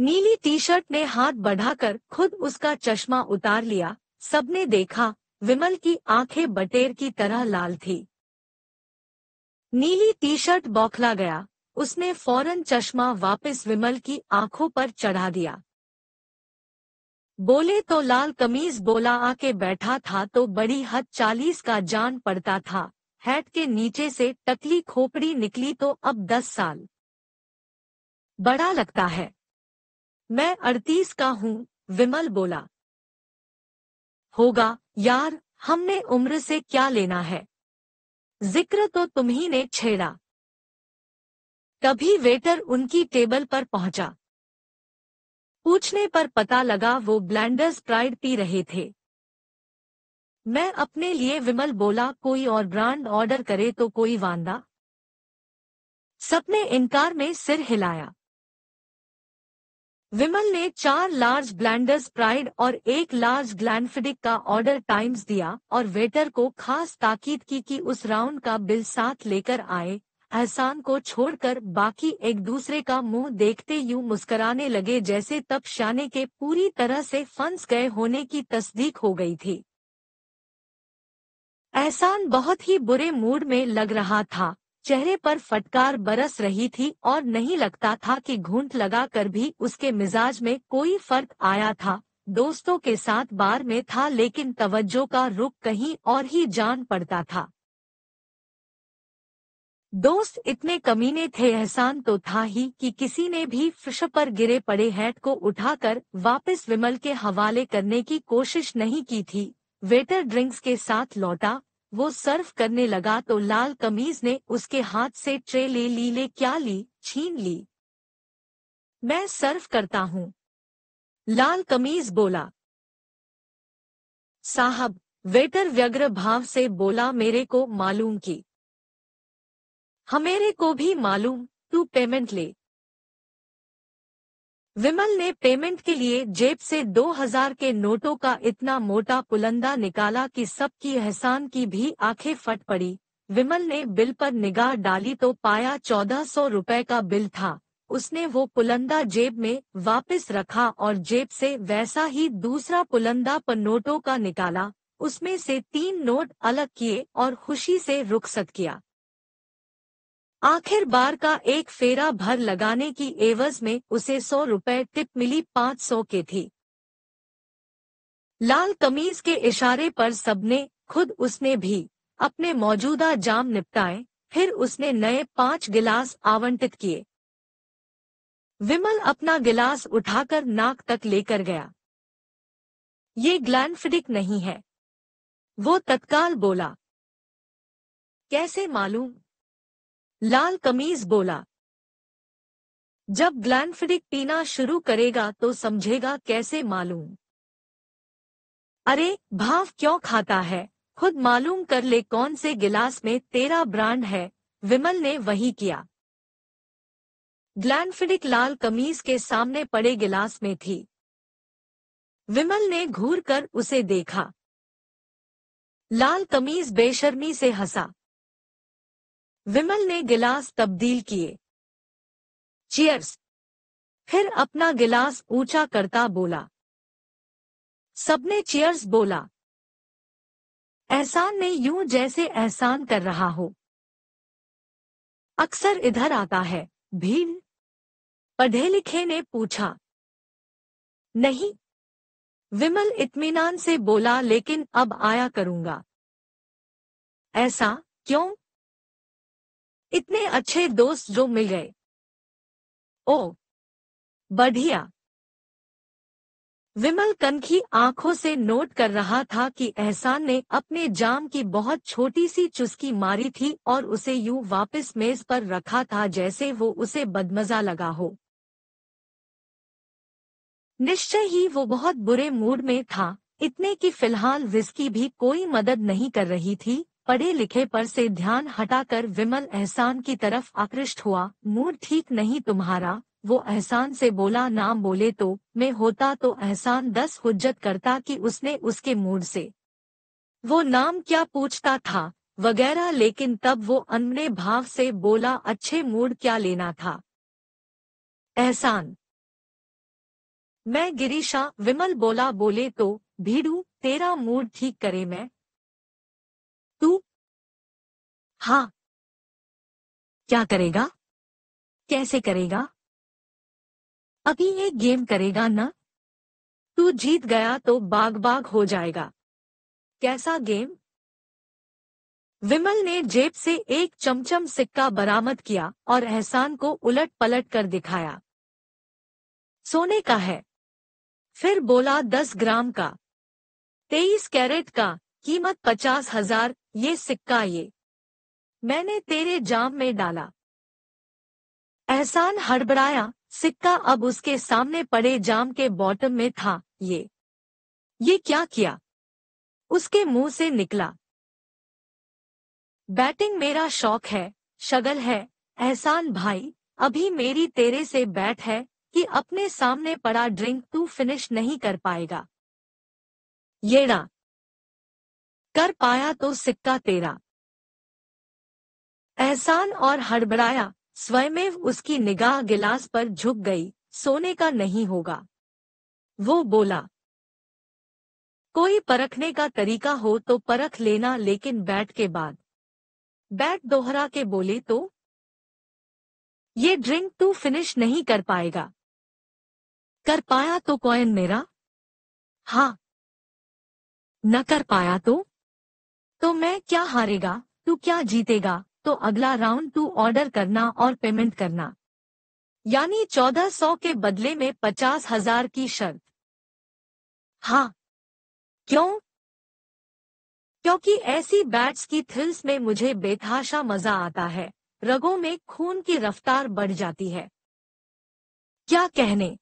नीली टी शर्ट ने हाथ बढ़ाकर खुद उसका चश्मा उतार लिया सबने देखा विमल की आंखें बटेर की तरह लाल थी नीली टी शर्ट बौखला गया उसने फौरन चश्मा वापस विमल की आंखों पर चढ़ा दिया बोले तो लाल कमीज बोला आके बैठा था तो बड़ी हद चालीस का जान पड़ता था हैट के नीचे से टकली खोपड़ी निकली तो अब दस साल बड़ा लगता है मैं अड़तीस का हूँ विमल बोला होगा यार हमने उम्र से क्या लेना है जिक्र तो तुम्ही ने छेड़ा तभी वेटर उनकी टेबल पर पहुंचा पूछने पर पता लगा वो ब्लैंडर्स प्राइड पी रहे थे मैं अपने लिए विमल बोला कोई और ब्रांड ऑर्डर करे तो कोई वांदा सपने इनकार में सिर हिलाया विमल ने चार लार्ज ब्लैंडर्स प्राइड और एक लार्ज ग्लैंडफिडिक का ऑर्डर टाइम्स दिया और वेटर को खास ताकीद की कि उस राउंड का बिल साथ लेकर आए एहसान को छोड़कर बाकी एक दूसरे का मुंह देखते यू मुस्कराने लगे जैसे तब शाने के पूरी तरह से फंस गए होने की तस्दीक हो गई थी एहसान बहुत ही बुरे मूड में लग रहा था चेहरे पर फटकार बरस रही थी और नहीं लगता था कि घूंट लगाकर भी उसके मिजाज में कोई फर्क आया था दोस्तों के साथ बार में था लेकिन तवज्जो का रुख कहीं और ही जान पड़ता था दोस्त इतने कमीने थे एहसान तो था ही कि किसी ने भी फिश पर गिरे पड़े हैट को उठाकर वापस विमल के हवाले करने की कोशिश नहीं की थी वेटर ड्रिंक्स के साथ लौटा वो सर्व करने लगा तो लाल कमीज ने उसके हाथ से ट्रे ले ली ले क्या ली छीन ली मैं सर्व करता हूँ लाल कमीज बोला साहब वेटर व्यग्र भाव से बोला मेरे को मालूम की हमेरे को भी मालूम तू पेमेंट ले विमल ने पेमेंट के लिए जेब से 2000 के नोटों का इतना मोटा पुलंदा निकाला कि सबकी एहसान की भी आंखें फट पड़ी विमल ने बिल पर निगाह डाली तो पाया 1400 सौ रुपए का बिल था उसने वो पुलंदा जेब में वापस रखा और जेब से वैसा ही दूसरा पुलंदा पर नोटों का निकाला उसमें से तीन नोट अलग किए और खुशी से रुखसत किया आखिर बार का एक फेरा भर लगाने की एवज में उसे सौ रुपए टिप मिली पाँच सौ के थी लाल कमीज के इशारे पर सबने खुद उसने भी अपने मौजूदा जाम निपटाए फिर उसने नए पांच गिलास आवंटित किए विमल अपना गिलास उठाकर नाक तक लेकर गया ये ग्लैंडफिडिक नहीं है वो तत्काल बोला कैसे मालूम लाल कमीज बोला जब ग्लैंडफिडिक पीना शुरू करेगा तो समझेगा कैसे मालूम अरे भाव क्यों खाता है खुद मालूम कर ले कौन से गिलास में तेरा ब्रांड है विमल ने वही किया ग्लैंडफिडिक लाल कमीज के सामने पड़े गिलास में थी विमल ने घूर कर उसे देखा लाल कमीज बेशर्मी से हंसा विमल ने गिलास तब्दील किए चीयर्स फिर अपना गिलास ऊंचा करता बोला सबने चीयर्स बोला एहसान ने यूं जैसे एहसान कर रहा हो अक्सर इधर आता है भीम पढ़े लिखे ने पूछा नहीं विमल इत्मीनान से बोला लेकिन अब आया करूंगा ऐसा क्यों इतने अच्छे दोस्त जो मिल गए ओ बढ़िया विमल कनखी आंखों से नोट कर रहा था कि एहसान ने अपने जाम की बहुत छोटी सी चुस्की मारी थी और उसे यूं वापस मेज पर रखा था जैसे वो उसे बदमजा लगा हो निश्चय ही वो बहुत बुरे मूड में था इतने कि फिलहाल विस्की भी कोई मदद नहीं कर रही थी पढ़े लिखे पर से ध्यान हटाकर विमल एहसान की तरफ आकृष्ट हुआ मूड ठीक नहीं तुम्हारा वो एहसान से बोला नाम बोले तो मैं होता तो एहसान दस हुज्जत करता कि उसने उसके मूड से वो नाम क्या पूछता था वगैरह लेकिन तब वो अनमने भाव से बोला अच्छे मूड क्या लेना था एहसान मैं गिरीशा विमल बोला बोले तो भीड़ू तेरा मूड ठीक करे मैं हाँ क्या करेगा कैसे करेगा अभी ये गेम करेगा ना तू जीत गया तो बाग बाग हो जाएगा कैसा गेम विमल ने जेब से एक चमचम सिक्का बरामद किया और एहसान को उलट पलट कर दिखाया सोने का है फिर बोला दस ग्राम का तेईस कैरेट का कीमत पचास हजार ये सिक्का ये मैंने तेरे जाम में डाला एहसान हड़बड़ाया सिक्का अब उसके सामने पड़े जाम के बॉटम में था ये ये क्या किया उसके मुंह से निकला बैटिंग मेरा शौक है शगल है एहसान भाई अभी मेरी तेरे से बैट है कि अपने सामने पड़ा ड्रिंक तू फिनिश नहीं कर पाएगा येड़ा कर पाया तो सिक्का तेरा एहसान और हड़बड़ाया स्वयमेव उसकी निगाह गिलास पर झुक गई सोने का नहीं होगा वो बोला कोई परखने का तरीका हो तो परख लेना लेकिन बैट के बाद बैट दोहरा के बोले तो ये ड्रिंक तू फिनिश नहीं कर पाएगा कर पाया तो कॉइन मेरा हाँ न कर पाया तो तो मैं क्या हारेगा तू क्या जीतेगा तो अगला राउंड टू ऑर्डर करना और पेमेंट करना यानी चौदह सौ के बदले में पचास हजार की शर्त हाँ क्यों क्योंकि ऐसी बैट्स की थ्रिल्स में मुझे बेतहाशा मजा आता है रगों में खून की रफ्तार बढ़ जाती है क्या कहने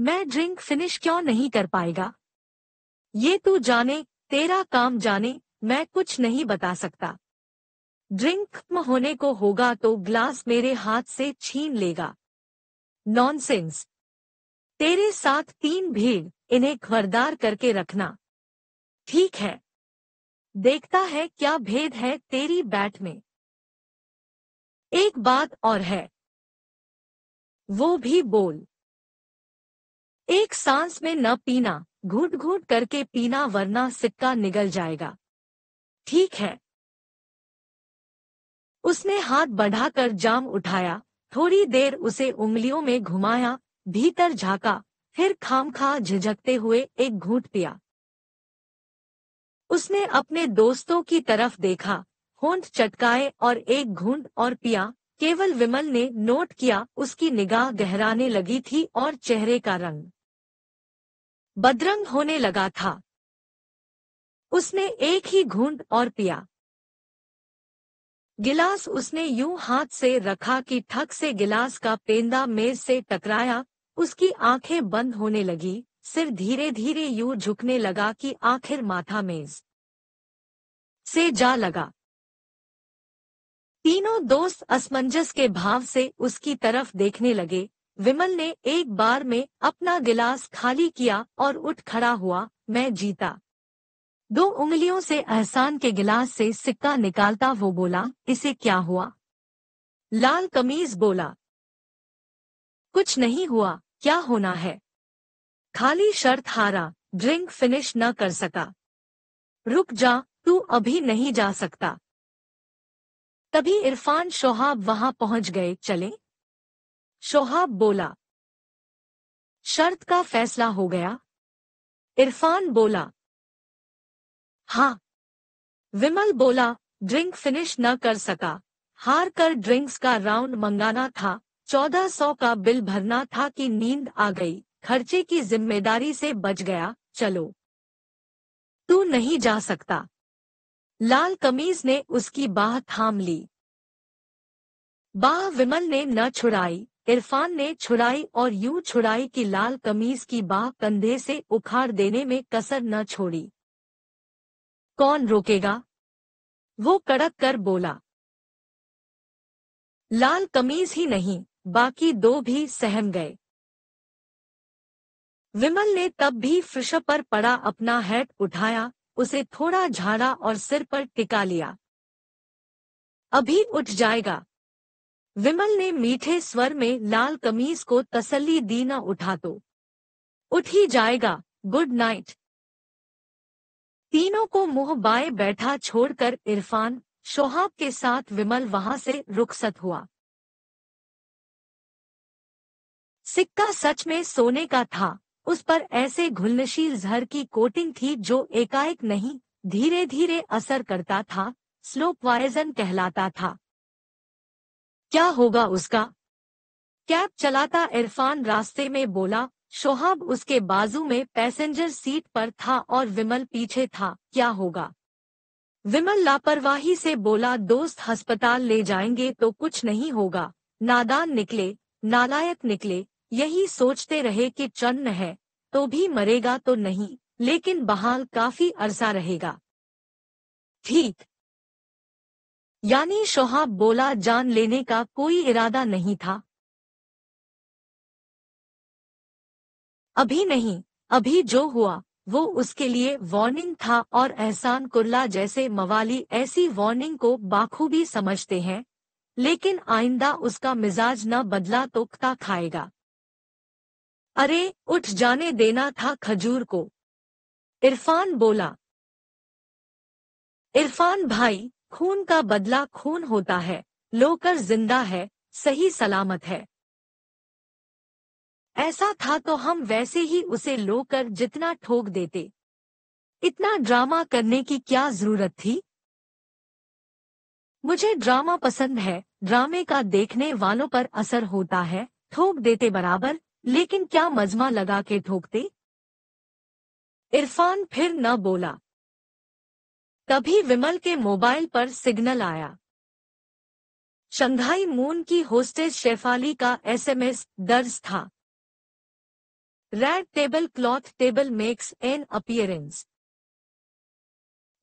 मैं ड्रिंक फिनिश क्यों नहीं कर पाएगा ये तू जाने तेरा काम जाने मैं कुछ नहीं बता सकता ड्रिंक होने को होगा तो ग्लास मेरे हाथ से छीन लेगा नॉनसेंस तेरे साथ तीन भीड़ इन्हें खबरदार करके रखना ठीक है देखता है क्या भेद है तेरी बैट में एक बात और है वो भी बोल एक सांस में न पीना घूट घूट करके पीना वरना सिक्का निगल जाएगा ठीक है उसने हाथ बढ़ाकर जाम उठाया थोड़ी देर उसे उंगलियों में घुमाया भीतर झाका फिर खामखा झिझकते हुए एक घूट पिया उसने अपने दोस्तों की तरफ देखा होंठ चटकाए और एक घूंट और पिया केवल विमल ने नोट किया उसकी निगाह गहराने लगी थी और चेहरे का रंग बदरंग होने लगा था उसने एक ही घूंट और पिया गिलास उसने यूं हाथ से रखा कि ठक से गिलास का पेंदा मेज से टकराया उसकी आंखें बंद होने लगी सिर धीरे धीरे यूं झुकने लगा कि आखिर माथा मेज से जा लगा तीनों दोस्त असमंजस के भाव से उसकी तरफ देखने लगे विमल ने एक बार में अपना गिलास खाली किया और उठ खड़ा हुआ मैं जीता दो उंगलियों से एहसान के गिलास से सिक्का निकालता वो बोला इसे क्या हुआ लाल कमीज बोला कुछ नहीं हुआ क्या होना है खाली शर्त हारा ड्रिंक फिनिश न कर सका रुक जा तू अभी नहीं जा सकता तभी इरफान शोहाब वहां पहुंच गए चले शोहाब बोला शर्त का फैसला हो गया इरफान बोला हाँ विमल बोला ड्रिंक फिनिश न कर सका हार कर ड्रिंक्स का राउंड मंगाना था चौदह सौ का बिल भरना था कि नींद आ गई खर्चे की जिम्मेदारी से बच गया चलो तू नहीं जा सकता लाल कमीज ने उसकी बाह थाम ली बाह विमल ने न छुड़ाई इरफान ने छुड़ाई और यूं छुड़ाई कि लाल कमीज की बाह कंधे से उखाड़ देने में कसर न छोड़ी कौन रोकेगा वो कड़क कर बोला लाल कमीज ही नहीं बाकी दो भी सहम गए विमल ने तब भी फ्रिश पर पड़ा अपना हैट उठाया उसे थोड़ा झाड़ा और सिर पर टिका लिया अभी उठ जाएगा विमल ने मीठे स्वर में लाल कमीज को तसल्ली दी न उठा तो उठ ही जाएगा गुड नाइट तीनों को मुंह बाए बैठा छोड़कर इरफान शोहाब के साथ विमल वहां से रुखसत हुआ सिक्का सच में सोने का था उस पर ऐसे घुलनशील जहर की कोटिंग थी जो एकाएक नहीं धीरे धीरे असर करता था स्लोप वायजन कहलाता था क्या होगा उसका कैब चलाता इरफान रास्ते में बोला शोहाब उसके बाजू में पैसेंजर सीट पर था और विमल पीछे था क्या होगा विमल लापरवाही से बोला दोस्त अस्पताल ले जाएंगे तो कुछ नहीं होगा नादान निकले नालायक निकले यही सोचते रहे कि चन्न है तो भी मरेगा तो नहीं लेकिन बहाल काफी अरसा रहेगा ठीक यानी शोहाब बोला जान लेने का कोई इरादा नहीं था अभी नहीं अभी जो हुआ वो उसके लिए वार्निंग था और एहसान कुर्ला जैसे मवाली ऐसी वार्निंग को बाखूबी समझते हैं लेकिन आइंदा उसका मिजाज न बदला तो का खाएगा अरे उठ जाने देना था खजूर को इरफान बोला इरफान भाई खून का बदला खून होता है लोकर जिंदा है सही सलामत है ऐसा था तो हम वैसे ही उसे लो कर जितना ठोक देते इतना ड्रामा करने की क्या जरूरत थी मुझे ड्रामा पसंद है ड्रामे का देखने वालों पर असर होता है ठोक देते बराबर लेकिन क्या मजमा लगा के ठोकते इरफान फिर न बोला तभी विमल के मोबाइल पर सिग्नल आया शंघाई मून की होस्टेज शेफाली का एसएमएस दर्ज था Rad cloth table makes an appearance.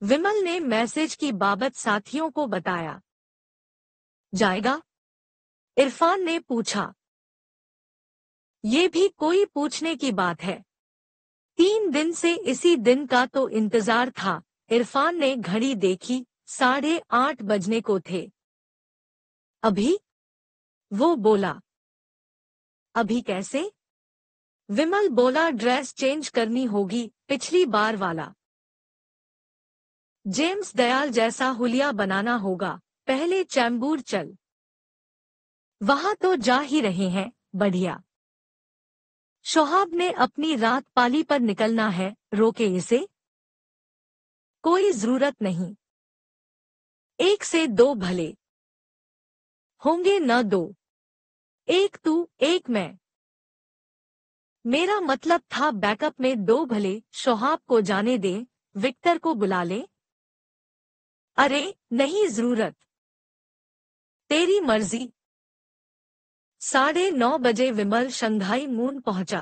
Vimal ने मैसेज की बाबत साथियों को बताया जाएगा इरफान ने पूछा ये भी कोई पूछने की बात है तीन दिन से इसी दिन का तो इंतजार था इरफान ने घड़ी देखी साढ़े आठ बजने को थे अभी वो बोला अभी कैसे विमल बोला ड्रेस चेंज करनी होगी पिछली बार वाला जेम्स दयाल जैसा हुलिया बनाना होगा पहले चैम्बूर चल वहां तो जा ही रहे हैं बढ़िया शोहाब ने अपनी रात पाली पर निकलना है रोके इसे कोई जरूरत नहीं एक से दो भले होंगे न दो एक तू एक मैं मेरा मतलब था बैकअप में दो भले शोहाब को जाने दें विक्टर को बुला लें अरे नहीं जरूरत तेरी मर्जी साढ़े नौ बजे विमल शंघाई मून पहुंचा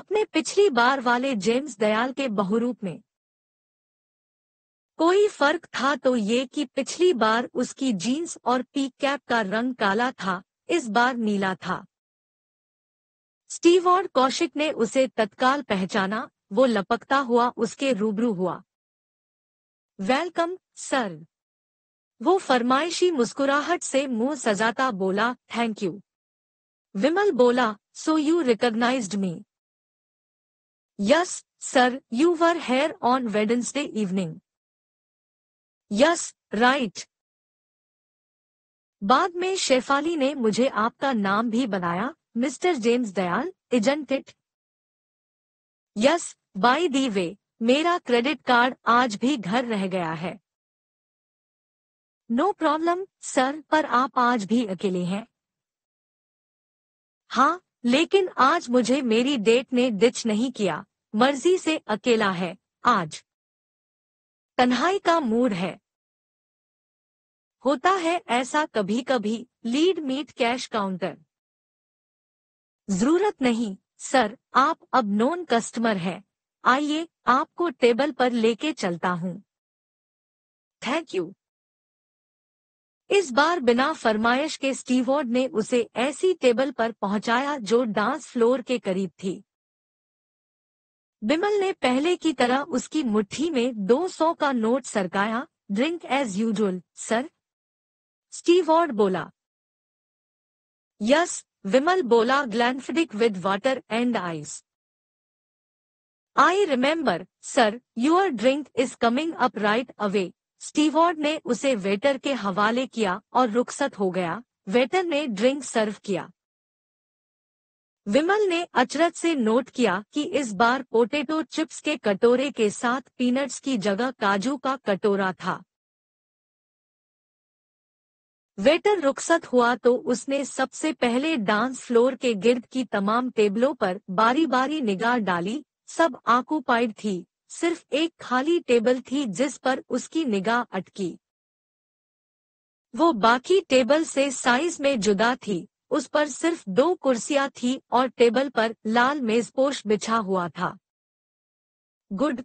अपने पिछली बार वाले जेम्स दयाल के बहुरूप में कोई फर्क था तो ये कि पिछली बार उसकी जीन्स और पी कैप का रंग काला था इस बार नीला था स्टीव और कौशिक ने उसे तत्काल पहचाना वो लपकता हुआ उसके रूबरू हुआ वेलकम सर वो फरमाइशी मुस्कुराहट से मुंह सजाता बोला थैंक यू विमल बोला so you recognise me yes sir you were here on Wednesday evening yes right बाद में शेफाली ने मुझे आपका नाम भी बनाया Mr. James Dayal, isn't it? Yes, by the way, मेरा क्रेडिट कार्ड आज भी घर रह गया है नो प्रॉब्लम सर पर आप आज भी अकेले हैं हाँ लेकिन आज मुझे मेरी डेट ने डिच नहीं किया मर्जी से अकेला है आज तन्हाई का मूड है होता है ऐसा कभी कभी लीड मीट कैश काउंटर जरूरत नहीं सर आप अब नॉन कस्टमर हैं आइए आपको टेबल पर लेके चलता हूँ थैंक यू इस बार बिना फरमाइश के स्टीवॉर्ड ने उसे ऐसी टेबल पर पहुंचाया जो डांस फ्लोर के करीब थी बिमल ने पहले की तरह उसकी मुट्ठी में 200 का नोट सरकाया drink as usual sir steward बोला यस विमल बोला glanced with water and ice I remember sir your drink is coming up right away steward ने उसे वेटर के हवाले किया और रुखसत हो गया वेटर ने ड्रिंक सर्व किया विमल ने अचरत से नोट किया कि इस बार पोटेटो चिप्स के कटोरे के साथ पीनट्स की जगह काजू का कटोरा था वेटर रुखसत हुआ तो उसने सबसे पहले डांस फ्लोर के गिर्द की तमाम टेबलों पर बारी बारी निगाह डाली सब आकुपाइड थी सिर्फ एक खाली टेबल थी जिस पर उसकी निगाह अटकी वो बाकी टेबल से साइज में जुदा थी उस पर सिर्फ दो कुर्सियां थी और टेबल पर लाल मेजपोश बिछा हुआ था गुड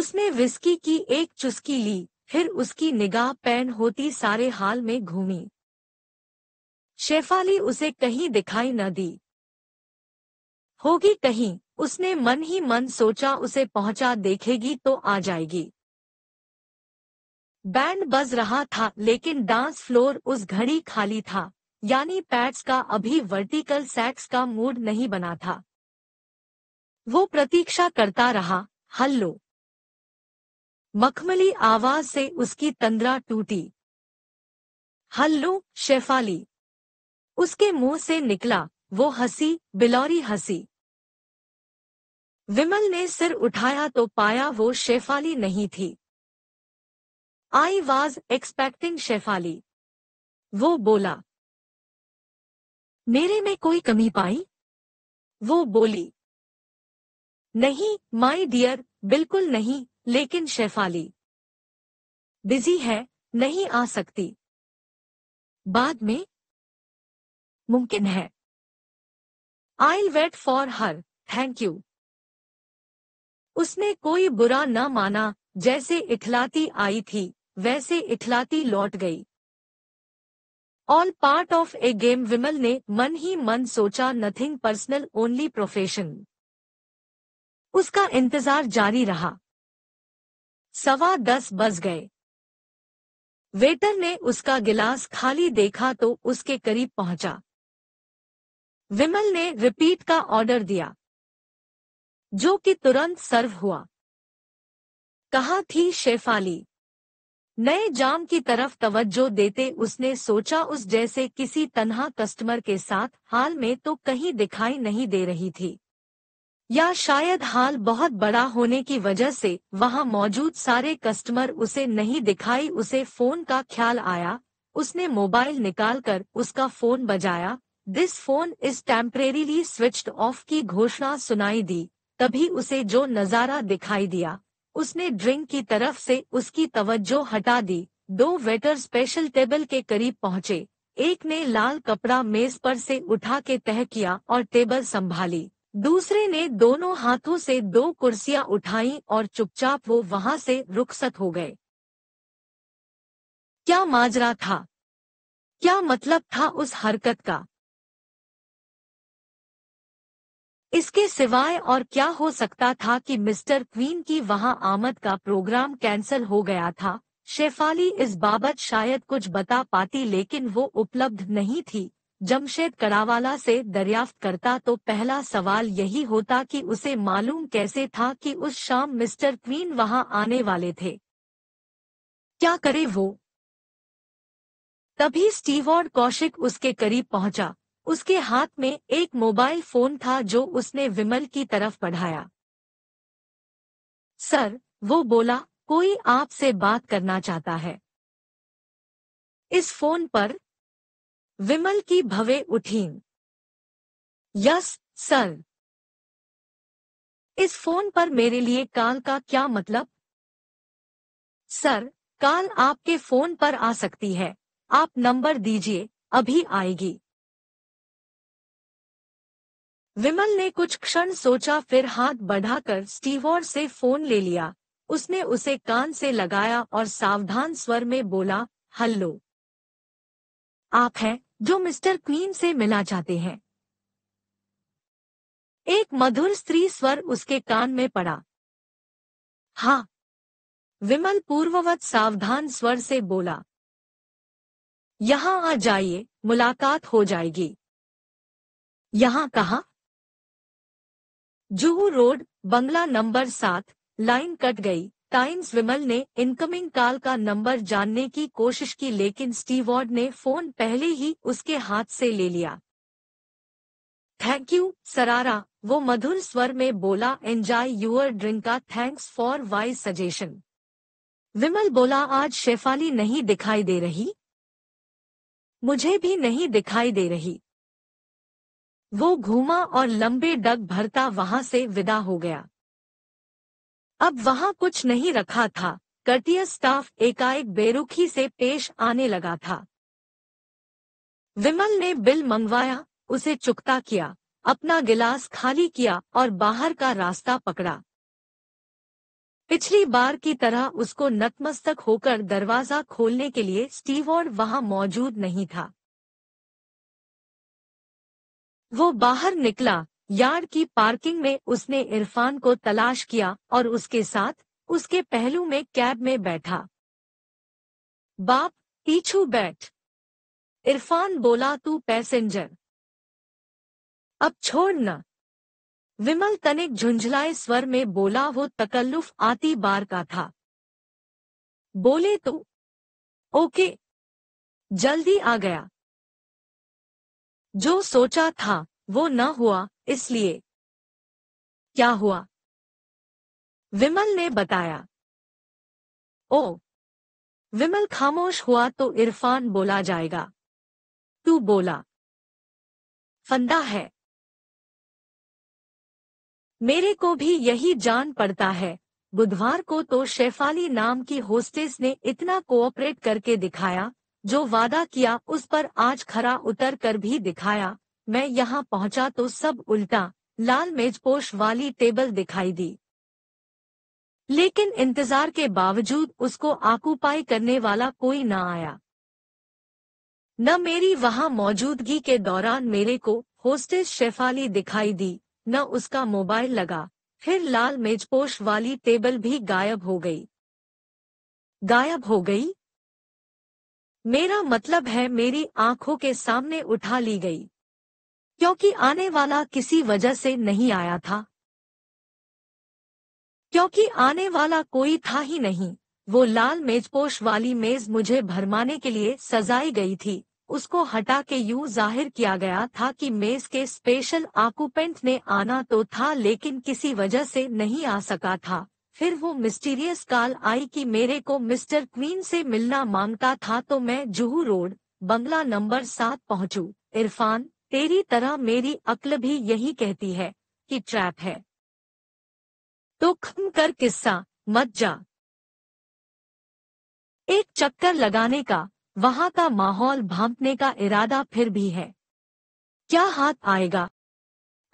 उसने विस्की की एक चुस्की ली फिर उसकी निगाह पैन होती सारे हाल में घूमी शेफाली उसे कहीं दिखाई न दी होगी कहीं उसने मन ही मन सोचा उसे पहुंचा देखेगी तो आ जाएगी बैंड बज रहा था लेकिन डांस फ्लोर उस घड़ी खाली था यानी पैट्स का अभी वर्टिकल सेक्स का मूड नहीं बना था वो प्रतीक्षा करता रहा हल्लो मखमली आवाज से उसकी तंद्रा टूटी हल्लू शेफाली उसके मुंह से निकला वो हंसी बिलौरी हंसी विमल ने सिर उठाया तो पाया वो शेफाली नहीं थी आई वॉज एक्सपेक्टिंग शेफाली वो बोला मेरे में कोई कमी पाई वो बोली नहीं माय डियर बिल्कुल नहीं लेकिन शेफाली बिजी है नहीं आ सकती बाद में मुमकिन है I wait for her thank you उसने कोई बुरा ना माना जैसे इठलाती आई थी वैसे इठलाती लौट गई all part of a game Vimal ने मन ही मन सोचा नथिंग पर्सनल ओनली प्रोफेशन उसका इंतजार जारी रहा सवा दस बज गए वेटर ने उसका गिलास खाली देखा तो उसके करीब पहुंचा विमल ने रिपीट का ऑर्डर दिया जो कि तुरंत सर्व हुआ कहा थी शेफाली नए जाम की तरफ तवज्जो देते उसने सोचा उस जैसे किसी तनहा कस्टमर के साथ हाल में तो कहीं दिखाई नहीं दे रही थी या शायद हाल बहुत बड़ा होने की वजह से वहां मौजूद सारे कस्टमर उसे नहीं दिखाई उसे फोन का ख्याल आया उसने मोबाइल निकालकर उसका फोन बजाया this phone is temporarily switched off की घोषणा सुनाई दी तभी उसे जो नजारा दिखाई दिया उसने ड्रिंक की तरफ से उसकी तवज्जो हटा दी दो वेटर स्पेशल टेबल के करीब पहुंचे एक ने लाल कपड़ा मेज पर से उठा के तह किया और टेबल संभाली दूसरे ने दोनों हाथों से दो कुर्सियां उठाई और चुपचाप वो वहां से रुखसत हो गए क्या माजरा था क्या मतलब था उस हरकत का इसके सिवाय और क्या हो सकता था कि मिस्टर क्वीन की वहां आमद का प्रोग्राम कैंसिल हो गया था शेफाली इस बाबत शायद कुछ बता पाती लेकिन वो उपलब्ध नहीं थी जमशेद करावाला से दरियाफ्त करता तो पहला सवाल यही होता कि उसे मालूम कैसे था कि उस शाम मिस्टर क्वीन वहां आने वाले थे क्या करे वो तभी स्टीव और कौशिक उसके करीब पहुंचा उसके हाथ में एक मोबाइल फोन था जो उसने विमल की तरफ बढ़ाया सर वो बोला कोई आपसे बात करना चाहता है इस फोन पर विमल की भवे उठीन यस सर इस फोन पर मेरे लिए काल का क्या मतलब सर काल आपके फोन पर आ सकती है आप नंबर दीजिए अभी आएगी विमल ने कुछ क्षण सोचा फिर हाथ बढ़ाकर स्टीवर से फोन ले लिया उसने उसे कान से लगाया और सावधान स्वर में बोला हल्लो आप हैं जो मिस्टर क्वीन से मिला चाहते हैं एक मधुर स्त्री स्वर उसके कान में पड़ा हा विमल पूर्ववत सावधान स्वर से बोला यहाँ आ जाइए मुलाकात हो जाएगी यहाँ कहा जुहू रोड बंगला नंबर सात लाइन कट गई टाइम्स विमल ने इनकमिंग कॉल का नंबर जानने की कोशिश की लेकिन स्टीवॉर्ड ने फोन पहले ही उसके हाथ से ले लिया थैंक यू सरारा वो मधुर स्वर में बोला एंजॉय यूर ड्रिंक का thanks for why suggestion Vimal बोला आज शेफाली नहीं दिखाई दे रही मुझे भी नहीं दिखाई दे रही वो घूमा और लंबे डग भरता वहां से विदा हो गया अब वहाँ कुछ नहीं रखा था कटिया स्टाफ एकाएक बेरुखी से पेश आने लगा था विमल ने बिल मंगवाया उसे चुकता किया अपना गिलास खाली किया और बाहर का रास्ता पकड़ा पिछली बार की तरह उसको नतमस्तक होकर दरवाजा खोलने के लिए स्टीवॉर्ड वहां मौजूद नहीं था वो बाहर निकला यार्ड की पार्किंग में उसने इरफान को तलाश किया और उसके साथ उसके पहलू में कैब में बैठा बाप पीछू बैठ इरफान बोला तू पैसेंजर अब छोड़ न विमल तनिक झुंझलाए स्वर में बोला वो तकल्लुफ आती बार का था बोले तो ओके जल्दी आ गया जो सोचा था वो न हुआ इसलिए क्या हुआ विमल ने बताया ओ विमल खामोश हुआ तो इरफान बोला जाएगा तू बोला फंदा है मेरे को भी यही जान पड़ता है बुधवार को तो शेफाली नाम की होस्टेस ने इतना कोऑपरेट करके दिखाया जो वादा किया उस पर आज खरा उतर कर भी दिखाया मैं यहाँ पहुँचा तो सब उल्टा लाल मेजपोश वाली टेबल दिखाई दी लेकिन इंतजार के बावजूद उसको आकुपाई करने वाला कोई न आया न मेरी वहां मौजूदगी के दौरान मेरे को होस्टेस शेफाली दिखाई दी न उसका मोबाइल लगा फिर लाल मेजपोश वाली टेबल भी गायब हो गई गायब हो गई मेरा मतलब है मेरी आंखों के सामने उठा ली गई क्योंकि आने वाला किसी वजह से नहीं आया था क्योंकि आने वाला कोई था ही नहीं वो लाल मेजपोश वाली मेज मुझे भरमाने के लिए सजाई गई थी उसको हटा के यूं जाहिर किया गया था कि मेज के स्पेशल आकुपेंट ने आना तो था लेकिन किसी वजह से नहीं आ सका था फिर वो मिस्टीरियस काल आई कि मेरे को मिस्टर क्वीन से मिलना मांगता था तो मैं जुहू रोड बंगला नंबर सात पहुंचू इरफान तेरी तरह मेरी अक्ल भी यही कहती है कि ट्रैप है तो खम कर किस्सा मत जा एक चक्कर लगाने का वहां का माहौल भांपने का इरादा फिर भी है क्या हाथ आएगा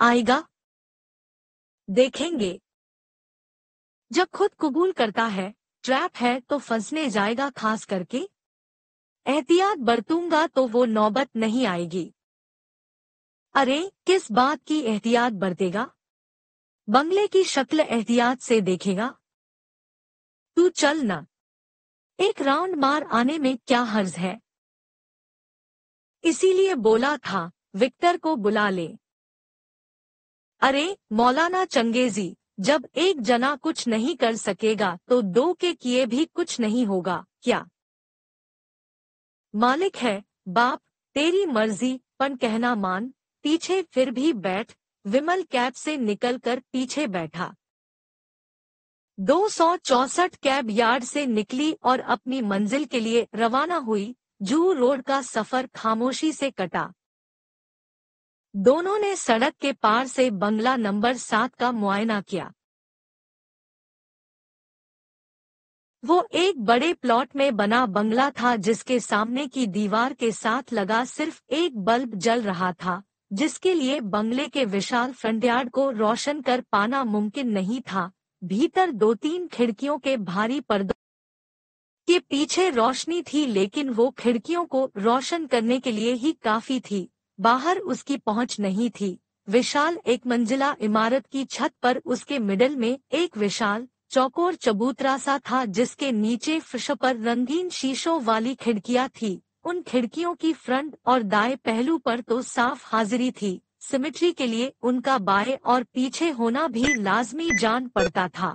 आएगा देखेंगे जब खुद कबूल करता है ट्रैप है तो फंसने जाएगा खास करके एहतियात बरतूंगा तो वो नौबत नहीं आएगी अरे किस बात की एहतियात बरतेगा बंगले की शक्ल एहतियात से देखेगा तू चल ना एक राउंड मार आने में क्या हर्ज है इसीलिए बोला था विक्टर को बुला ले अरे मौलाना चंगेजी जब एक जना कुछ नहीं कर सकेगा तो दो के किए भी कुछ नहीं होगा क्या मालिक है बाप तेरी मर्जी पन कहना मान पीछे फिर भी बैठ विमल कैब से निकलकर पीछे बैठा दो सौ चौसठ कैब यार्ड से निकली और अपनी मंजिल के लिए रवाना हुई जू रोड का सफर खामोशी से कटा दोनों ने सड़क के पार से बंगला नंबर सात का मुआयना किया वो एक बड़े प्लॉट में बना बंगला था जिसके सामने की दीवार के साथ लगा सिर्फ एक बल्ब जल रहा था जिसके लिए बंगले के विशाल फ्रंटयार्ड को रोशन कर पाना मुमकिन नहीं था भीतर दो तीन खिड़कियों के भारी पर्दों के पीछे रोशनी थी लेकिन वो खिड़कियों को रोशन करने के लिए ही काफी थी बाहर उसकी पहुंच नहीं थी विशाल एक मंजिला इमारत की छत पर उसके मिडल में एक विशाल चौकोर चबूतरा सा था जिसके नीचे फिश पर रंगीन शीशों वाली खिड़कियां थी उन खिड़कियों की फ्रंट और दाएं पहलू पर तो साफ हाजिरी थी सिमेट्री के लिए उनका बाएं और पीछे होना भी लाजमी जान पड़ता था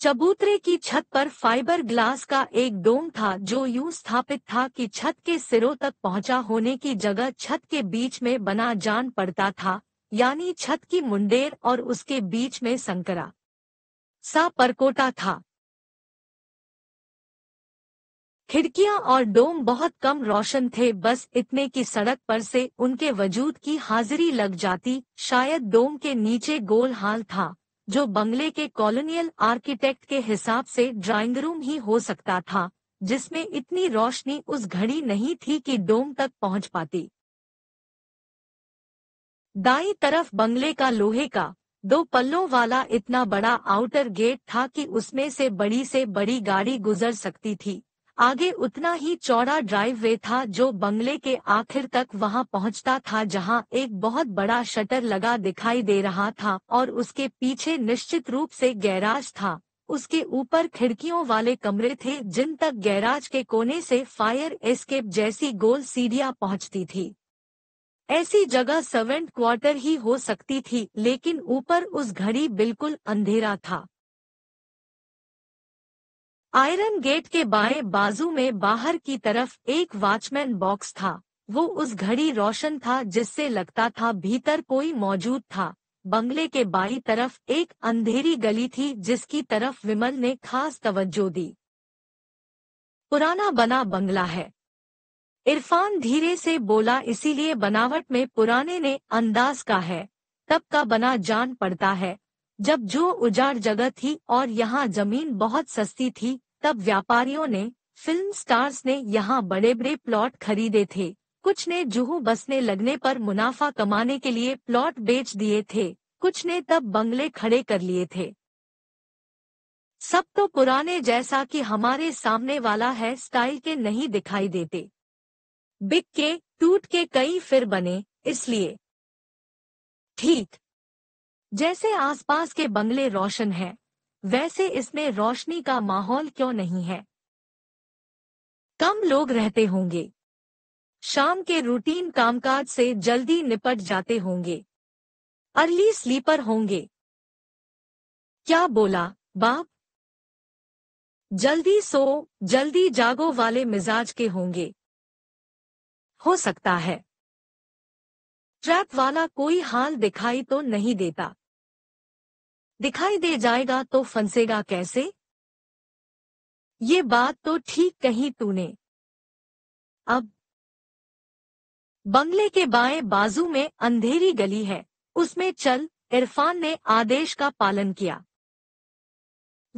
चबूतरे की छत पर फाइबर ग्लास का एक डोम था जो यूं स्थापित था कि छत के सिरों तक पहुंचा होने की जगह छत के बीच में बना जान पड़ता था यानी छत की मुंडेर और उसके बीच में संकरा सा परकोटा था खिड़कियां और डोम बहुत कम रोशन थे बस इतने की सड़क पर से उनके वजूद की हाजिरी लग जाती शायद डोम के नीचे गोल हाल था जो बंगले के कॉलोनियल आर्किटेक्ट के हिसाब से ड्राइंग रूम ही हो सकता था जिसमें इतनी रोशनी उस घड़ी नहीं थी कि डोम तक पहुंच पाती दाई तरफ बंगले का लोहे का दो पल्लों वाला इतना बड़ा आउटर गेट था कि उसमें से बड़ी से बड़ी गाड़ी गुजर सकती थी आगे उतना ही चौड़ा ड्राइववे था जो बंगले के आखिर तक वहां पहुंचता था जहां एक बहुत बड़ा शटर लगा दिखाई दे रहा था और उसके पीछे निश्चित रूप से गैराज था उसके ऊपर खिड़कियों वाले कमरे थे जिन तक गैराज के कोने से फायर एस्केप जैसी गोल सीढ़ियां पहुंचती थी ऐसी जगह सर्वेंट क्वार्टर ही हो सकती थी लेकिन ऊपर उस घड़ी बिल्कुल अंधेरा था आयरन गेट के बाएं बाजू में बाहर की तरफ एक वॉचमैन बॉक्स था वो उस घड़ी रोशन था जिससे लगता था भीतर कोई मौजूद था बंगले के बाई तरफ एक अंधेरी गली थी जिसकी तरफ विमल ने खास तवज्जो दी पुराना बना बंगला है इरफान धीरे से बोला इसीलिए बनावट में पुराने ने अंदाज का है तब का बना जान पड़ता है जब जो उजाड़ जगह थी और यहाँ जमीन बहुत सस्ती थी तब व्यापारियों ने फिल्म स्टार्स ने यहाँ बड़े बड़े प्लॉट खरीदे थे कुछ ने जुहू बसने लगने पर मुनाफा कमाने के लिए प्लॉट बेच दिए थे कुछ ने तब बंगले खड़े कर लिए थे सब तो पुराने जैसा कि हमारे सामने वाला है स्टाइल के नहीं दिखाई देते बिक के टूट के कई फिर बने इसलिए ठीक जैसे आसपास के बंगले रोशन हैं, वैसे इसमें रोशनी का माहौल क्यों नहीं है कम लोग रहते होंगे शाम के रूटीन कामकाज से जल्दी निपट जाते होंगे अर्ली स्लीपर होंगे क्या बोला बाप जल्दी सो जल्दी जागो वाले मिजाज के होंगे हो सकता है ट्रैप वाला कोई हाल दिखाई तो नहीं देता दिखाई दे जाएगा तो फंसेगा कैसे ये बात तो ठीक कही तूने अब बंगले के बाएं बाजू में अंधेरी गली है उसमें चल इरफान ने आदेश का पालन किया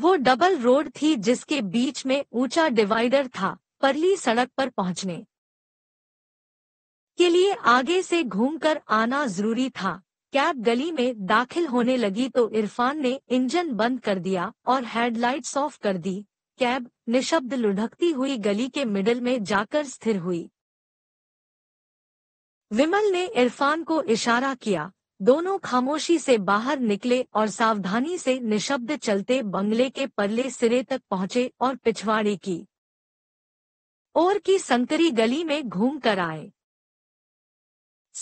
वो डबल रोड थी जिसके बीच में ऊंचा डिवाइडर था परली सड़क पर पहुंचने के लिए आगे से घूमकर आना जरूरी था कैब गली में दाखिल होने लगी तो इरफान ने इंजन बंद कर दिया और हेडलाइट्स ऑफ कर दी कैब निशब्द लुढ़कती हुई गली के मिडल में जाकर स्थिर हुई विमल ने इरफान को इशारा किया दोनों खामोशी से बाहर निकले और सावधानी से निशब्द चलते बंगले के परले सिरे तक पहुंचे और पिछवाड़े की और की संकरी गली में घूम कर आए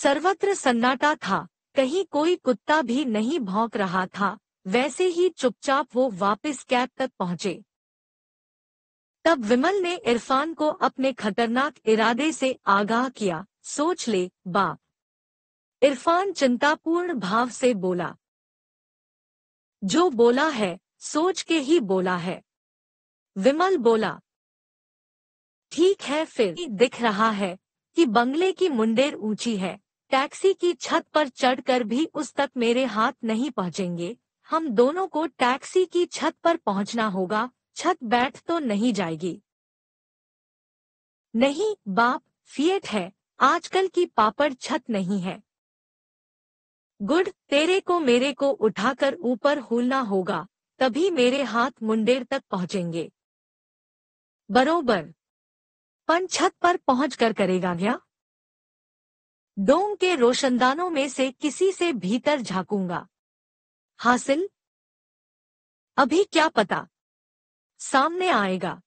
सर्वत्र सन्नाटा था कहीं कोई कुत्ता भी नहीं भौंक रहा था वैसे ही चुपचाप वो वापस कैब तक पहुंचे तब विमल ने इरफान को अपने खतरनाक इरादे से आगाह किया सोच ले बाप इरफान चिंतापूर्ण भाव से बोला जो बोला है सोच के ही बोला है विमल बोला ठीक है फिर दिख रहा है कि बंगले की मुंडेर ऊंची है टैक्सी की छत पर चढ़कर भी उस तक मेरे हाथ नहीं पहुंचेंगे हम दोनों को टैक्सी की छत पर पहुंचना होगा छत बैठ तो नहीं जाएगी नहीं बाप फिएट है आजकल की पापड़ छत नहीं है गुड तेरे को मेरे को उठाकर ऊपर होलना होगा तभी मेरे हाथ मुंडेर तक पहुंचेंगे बरोबर पन छत पर पहुंच कर करेगा क्या डोम के रोशनदानों में से किसी से भीतर झांकूंगा हासिल अभी क्या पता सामने आएगा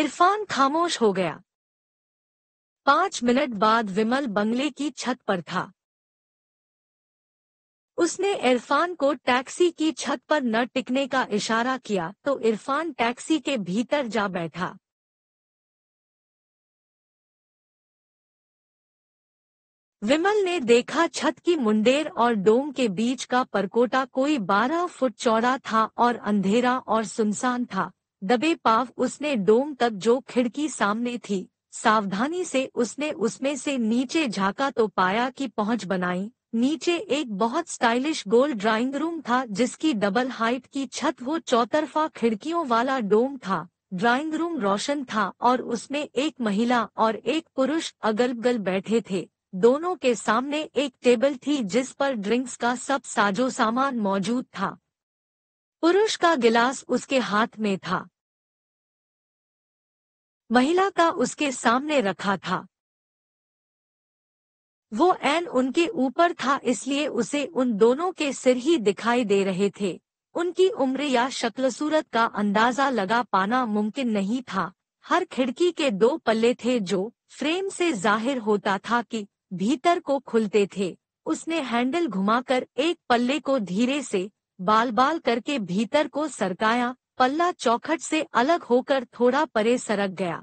इरफान खामोश हो गया पांच मिनट बाद विमल बंगले की छत पर था उसने इरफान को टैक्सी की छत पर न टिकने का इशारा किया तो इरफान टैक्सी के भीतर जा बैठा विमल ने देखा छत की मुंडेर और डोम के बीच का परकोटा कोई बारह फुट चौड़ा था और अंधेरा और सुनसान था दबे पाव उसने डोम तक जो खिड़की सामने थी सावधानी से उसने उसमें से नीचे झाका तो पाया कि पहुंच बनाई नीचे एक बहुत स्टाइलिश गोल ड्राइंग रूम था जिसकी डबल हाइट की छत वो चौतरफा खिड़कियों वाला डोम था ड्राइंग रूम रोशन था और उसमें एक महिला और एक पुरुष अगल बगल बैठे थे दोनों के सामने एक टेबल थी जिस पर ड्रिंक्स का सब साजो सामान मौजूद था पुरुष का गिलास उसके हाथ में था महिला का उसके सामने रखा था वो एन उनके ऊपर था इसलिए उसे उन दोनों के सिर ही दिखाई दे रहे थे उनकी उम्र या शक्ल सूरत का अंदाजा लगा पाना मुमकिन नहीं था हर खिड़की के दो पल्ले थे जो फ्रेम से जाहिर होता था कि भीतर को खुलते थे उसने हैंडल घुमाकर एक पल्ले को धीरे से बाल बाल करके भीतर को सरकाया पल्ला चौखट से अलग होकर थोड़ा परे सरक गया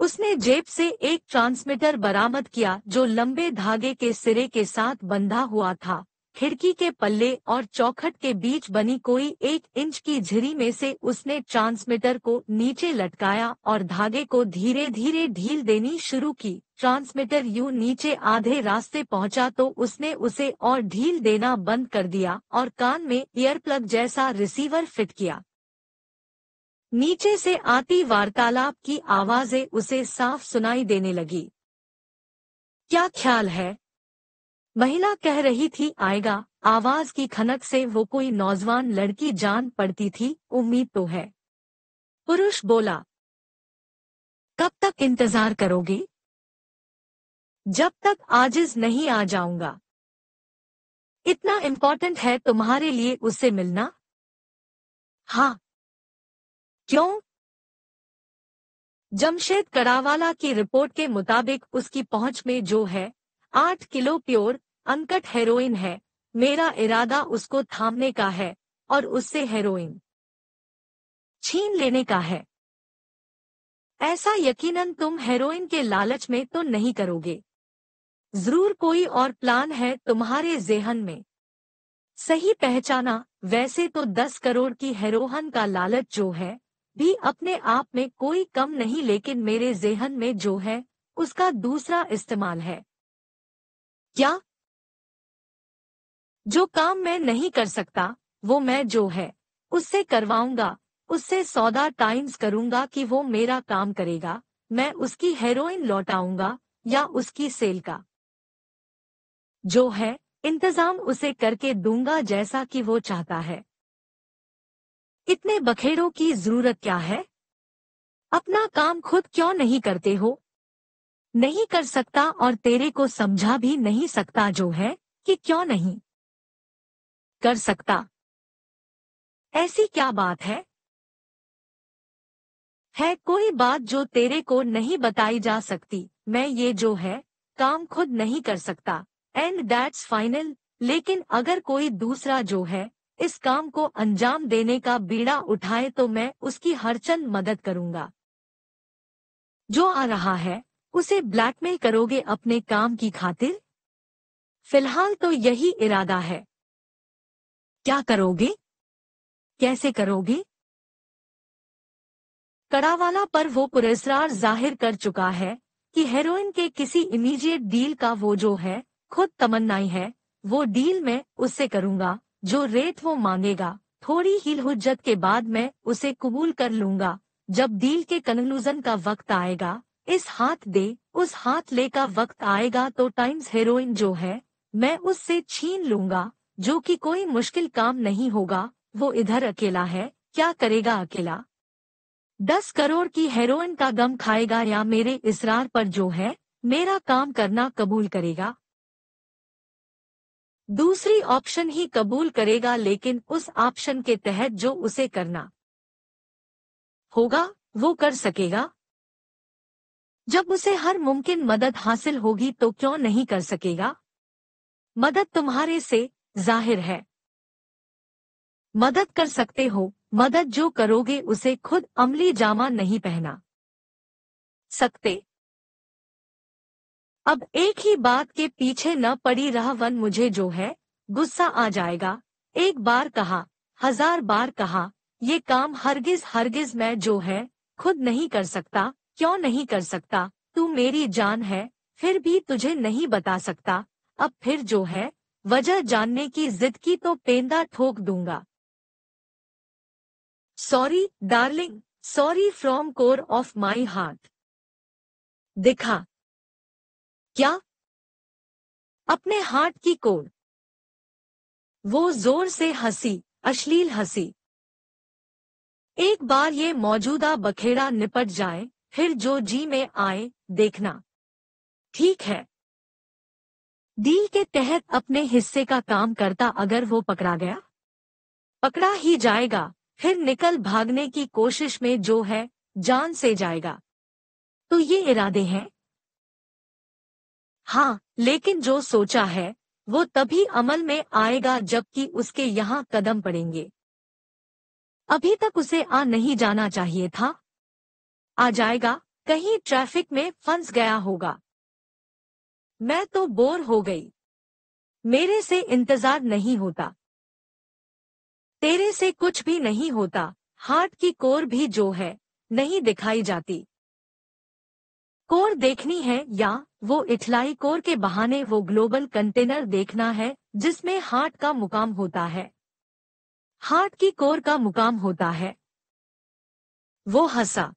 उसने जेब से एक ट्रांसमीटर बरामद किया जो लंबे धागे के सिरे के साथ बंधा हुआ था खिड़की के पल्ले और चौखट के बीच बनी कोई एक इंच की झिरी में से उसने ट्रांसमीटर को नीचे लटकाया और धागे को धीरे धीरे ढील देनी शुरू की ट्रांसमीटर यू नीचे आधे रास्ते पहुंचा तो उसने उसे और ढील देना बंद कर दिया और कान में ईयरप्लग जैसा रिसीवर फिट किया नीचे से आती वार्तालाप की आवाजें उसे साफ सुनाई देने लगी क्या ख्याल है महिला कह रही थी आएगा आवाज की खनक से वो कोई नौजवान लड़की जान पड़ती थी उम्मीद तो है पुरुष बोला कब तक इंतजार करोगे जब तक आजिज नहीं आ जाऊंगा इतना इम्पोर्टेंट है तुम्हारे लिए उससे मिलना हाँ क्यों जमशेद करावाला की रिपोर्ट के मुताबिक उसकी पहुंच में जो है आठ किलो प्योर अनकट हेरोइन है मेरा इरादा उसको थामने का है और उससे हेरोइन छीन लेने का है ऐसा यकीनन तुम हेरोइन के लालच में तो नहीं करोगे जरूर कोई और प्लान है तुम्हारे जेहन में सही पहचाना वैसे तो दस करोड़ की हेरोहन का लालच जो है भी अपने आप में कोई कम नहीं लेकिन मेरे जेहन में जो है उसका दूसरा इस्तेमाल है क्या जो काम मैं नहीं कर सकता वो मैं जो है उससे करवाऊंगा उससे सौदा टाइम्स करूंगा कि वो मेरा काम करेगा मैं उसकी हेरोइन लौटाऊंगा या उसकी सेल का जो है इंतजाम उसे करके दूंगा जैसा कि वो चाहता है इतने बखेड़ों की जरूरत क्या है अपना काम खुद क्यों नहीं करते हो नहीं कर सकता और तेरे को समझा भी नहीं सकता जो है कि क्यों नहीं कर सकता ऐसी क्या बात है है कोई बात जो तेरे को नहीं बताई जा सकती मैं ये जो है काम खुद नहीं कर सकता एंड दैट्स फाइनल लेकिन अगर कोई दूसरा जो है इस काम को अंजाम देने का बीड़ा उठाए तो मैं उसकी हर चंद मदद करूंगा जो आ रहा है उसे ब्लैकमेल करोगे अपने काम की खातिर फिलहाल तो यही इरादा है क्या करोगे कैसे करोगे कड़ावाला पर वो पुरस्कार जाहिर कर चुका है कि हेरोइन के किसी इमीडिएट डील का वो जो है खुद तमन्नाई है वो डील मैं उससे करूंगा जो रेट वो मांगेगा थोड़ी ही हुज्जत के बाद मैं उसे कबूल कर लूंगा जब डील के कंक्लूजन का वक्त आएगा इस हाथ दे उस हाथ ले का वक्त आएगा तो टाइम्स हेरोइन जो है मैं उससे छीन लूंगा जो कि कोई मुश्किल काम नहीं होगा वो इधर अकेला है क्या करेगा अकेला दस करोड़ की हेरोइन का गम खाएगा या मेरे इसरार पर जो है मेरा काम करना कबूल करेगा दूसरी ऑप्शन ही कबूल करेगा लेकिन उस ऑप्शन के तहत जो उसे करना होगा वो कर सकेगा जब उसे हर मुमकिन मदद हासिल होगी तो क्यों नहीं कर सकेगा मदद तुम्हारे से जाहिर है मदद कर सकते हो मदद जो करोगे उसे खुद अमली जामा नहीं पहना सकते अब एक ही बात के पीछे न पड़ी रह वन मुझे जो है गुस्सा आ जाएगा एक बार कहा हजार बार कहा ये काम हरगिज हरगिज मैं जो है खुद नहीं कर सकता क्यों नहीं कर सकता तू मेरी जान है फिर भी तुझे नहीं बता सकता अब फिर जो है वजह जानने की जिद की तो पेंदा ठोक दूंगा sorry darling sorry from core of my heart दिखा क्या अपने हार्ट की कोर वो जोर से हंसी अश्लील हंसी एक बार ये मौजूदा बखेड़ा निपट जाए फिर जो जी में आए देखना ठीक है डील के तहत अपने हिस्से का काम करता अगर वो पकड़ा गया पकड़ा ही जाएगा फिर निकल भागने की कोशिश में जो है जान से जाएगा तो ये इरादे हैं हाँ लेकिन जो सोचा है वो तभी अमल में आएगा जबकि उसके यहाँ कदम पड़ेंगे अभी तक उसे आ नहीं जाना चाहिए था आ जाएगा कहीं ट्रैफिक में फंस गया होगा मैं तो बोर हो गई मेरे से इंतजार नहीं होता तेरे से कुछ भी नहीं होता हार्ट की कोर भी जो है नहीं दिखाई जाती कोर देखनी है या वो इठलाई कोर के बहाने वो ग्लोबल कंटेनर देखना है जिसमें हार्ट का मुकाम होता है हार्ट की कोर का मुकाम होता है वो हंसा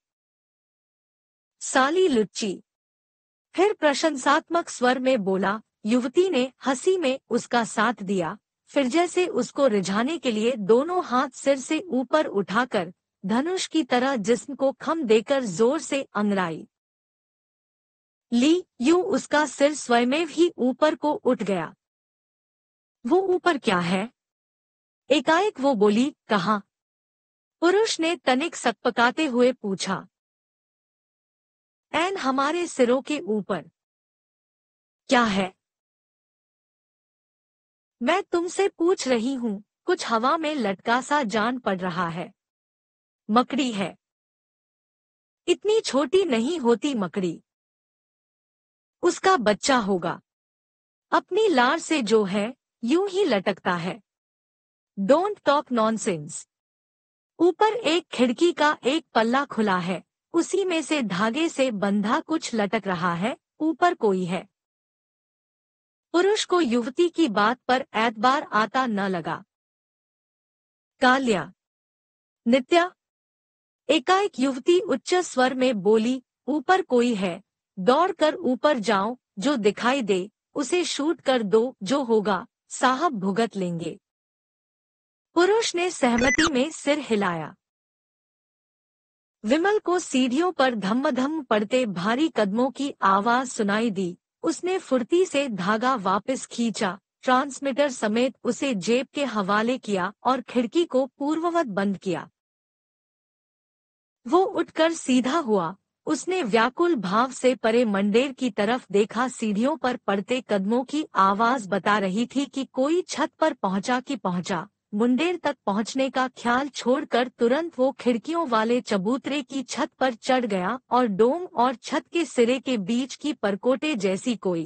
साली लुच्ची फिर प्रशंसात्मक स्वर में बोला युवती ने हंसी में उसका साथ दिया फिर जैसे उसको रिझाने के लिए दोनों हाथ सिर से ऊपर उठाकर धनुष की तरह जिस्म को खम देकर जोर से अंगराई ली यू उसका सिर स्वयमेव ही ऊपर को उठ गया वो ऊपर क्या है एकाएक वो बोली कहा पुरुष ने तनिक सकपकाते हुए पूछा एन हमारे सिरों के ऊपर क्या है मैं तुमसे पूछ रही हूँ कुछ हवा में लटका सा जान पड़ रहा है मकड़ी है इतनी छोटी नहीं होती मकड़ी उसका बच्चा होगा अपनी लार से जो है यूं ही लटकता है डोंट टॉक नॉनसेंस ऊपर एक खिड़की का एक पल्ला खुला है उसी में से धागे से बंधा कुछ लटक रहा है ऊपर कोई है पुरुष को युवती की बात पर ऐतबार आता न लगा काल्या नित्या एकाएक युवती उच्च स्वर में बोली ऊपर कोई है दौड़कर ऊपर जाओ जो दिखाई दे उसे शूट कर दो जो होगा साहब भुगत लेंगे पुरुष ने सहमति में सिर हिलाया विमल को सीढ़ियों पर धम्मधम पड़ते भारी कदमों की आवाज सुनाई दी उसने फुर्ती से धागा वापस खींचा ट्रांसमीटर समेत उसे जेब के हवाले किया और खिड़की को पूर्ववत बंद किया वो उठकर सीधा हुआ उसने व्याकुल भाव से परे मंडेर की तरफ देखा सीढ़ियों पर पड़ते कदमों की आवाज बता रही थी कि कोई छत पर पहुंचा कि पहुंचा मुंडेर तक पहुंचने का ख्याल छोड़कर तुरंत वो खिड़कियों वाले चबूतरे की छत पर चढ़ गया और डोम और छत के सिरे के बीच की परकोटे जैसी कोई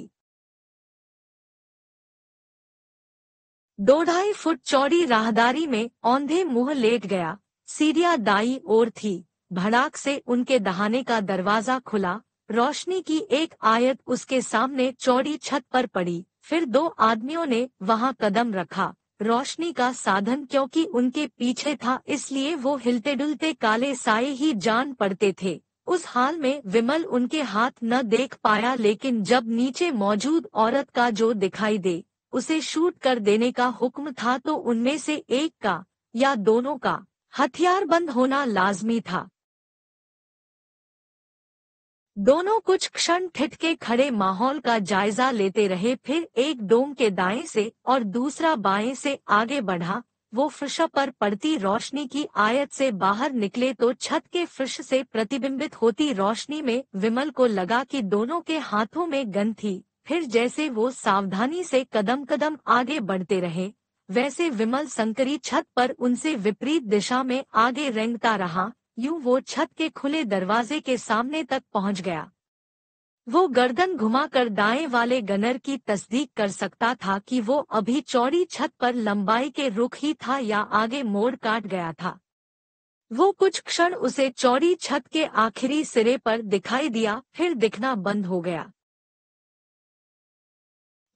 दो ढाई फुट चौड़ी राहदारी में औंधे मुंह लेट गया सीढ़िया दाई ओर थी भड़ाक से उनके दहाने का दरवाजा खुला रोशनी की एक आयत उसके सामने चौड़ी छत पर पड़ी फिर दो आदमियों ने वहां कदम रखा रोशनी का साधन क्योंकि उनके पीछे था इसलिए वो हिलते डुलते काले साए ही जान पड़ते थे उस हाल में विमल उनके हाथ न देख पाया लेकिन जब नीचे मौजूद औरत का जो दिखाई दे उसे शूट कर देने का हुक्म था तो उनमें से एक का या दोनों का हथियार बंद होना लाजमी था दोनों कुछ क्षण ठिठके खड़े माहौल का जायजा लेते रहे फिर एक डोम के दाएं से और दूसरा बाएं से आगे बढ़ा वो फ्रश पर पड़ती रोशनी की आयत से बाहर निकले तो छत के फ्रश से प्रतिबिंबित होती रोशनी में विमल को लगा कि दोनों के हाथों में गन थी फिर जैसे वो सावधानी से कदम कदम आगे बढ़ते रहे वैसे विमल संकरी छत पर उनसे विपरीत दिशा में आगे रेंगता रहा यूं वो छत के खुले दरवाजे के सामने तक पहुंच गया वो गर्दन घुमाकर दाएं वाले गनर की तस्दीक कर सकता था कि वो अभी चौड़ी छत पर लंबाई के रुख ही था या आगे मोड़ काट गया था वो कुछ क्षण उसे चौड़ी छत के आखिरी सिरे पर दिखाई दिया फिर दिखना बंद हो गया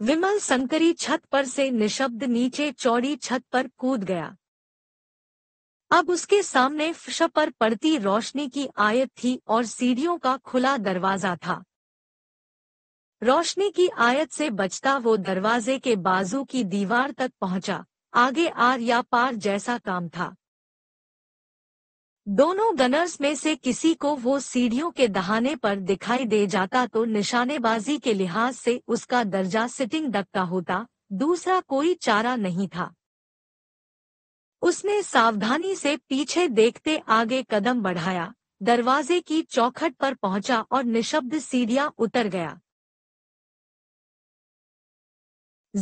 विमल संकरी छत पर से निशब्द नीचे चौड़ी छत पर कूद गया अब उसके सामने फश पर पड़ती रोशनी की आयत थी और सीढ़ियों का खुला दरवाजा था रोशनी की आयत से बचता वो दरवाजे के बाजू की दीवार तक पहुंचा आगे आर या पार जैसा काम था दोनों गनर्स में से किसी को वो सीढ़ियों के दहाने पर दिखाई दे जाता तो निशानेबाजी के लिहाज से उसका दर्जा सिटिंग डक का होता दूसरा कोई चारा नहीं था उसने सावधानी से पीछे देखते आगे कदम बढ़ाया दरवाजे की चौखट पर पहुंचा और निशब्द सीढ़ियां उतर गया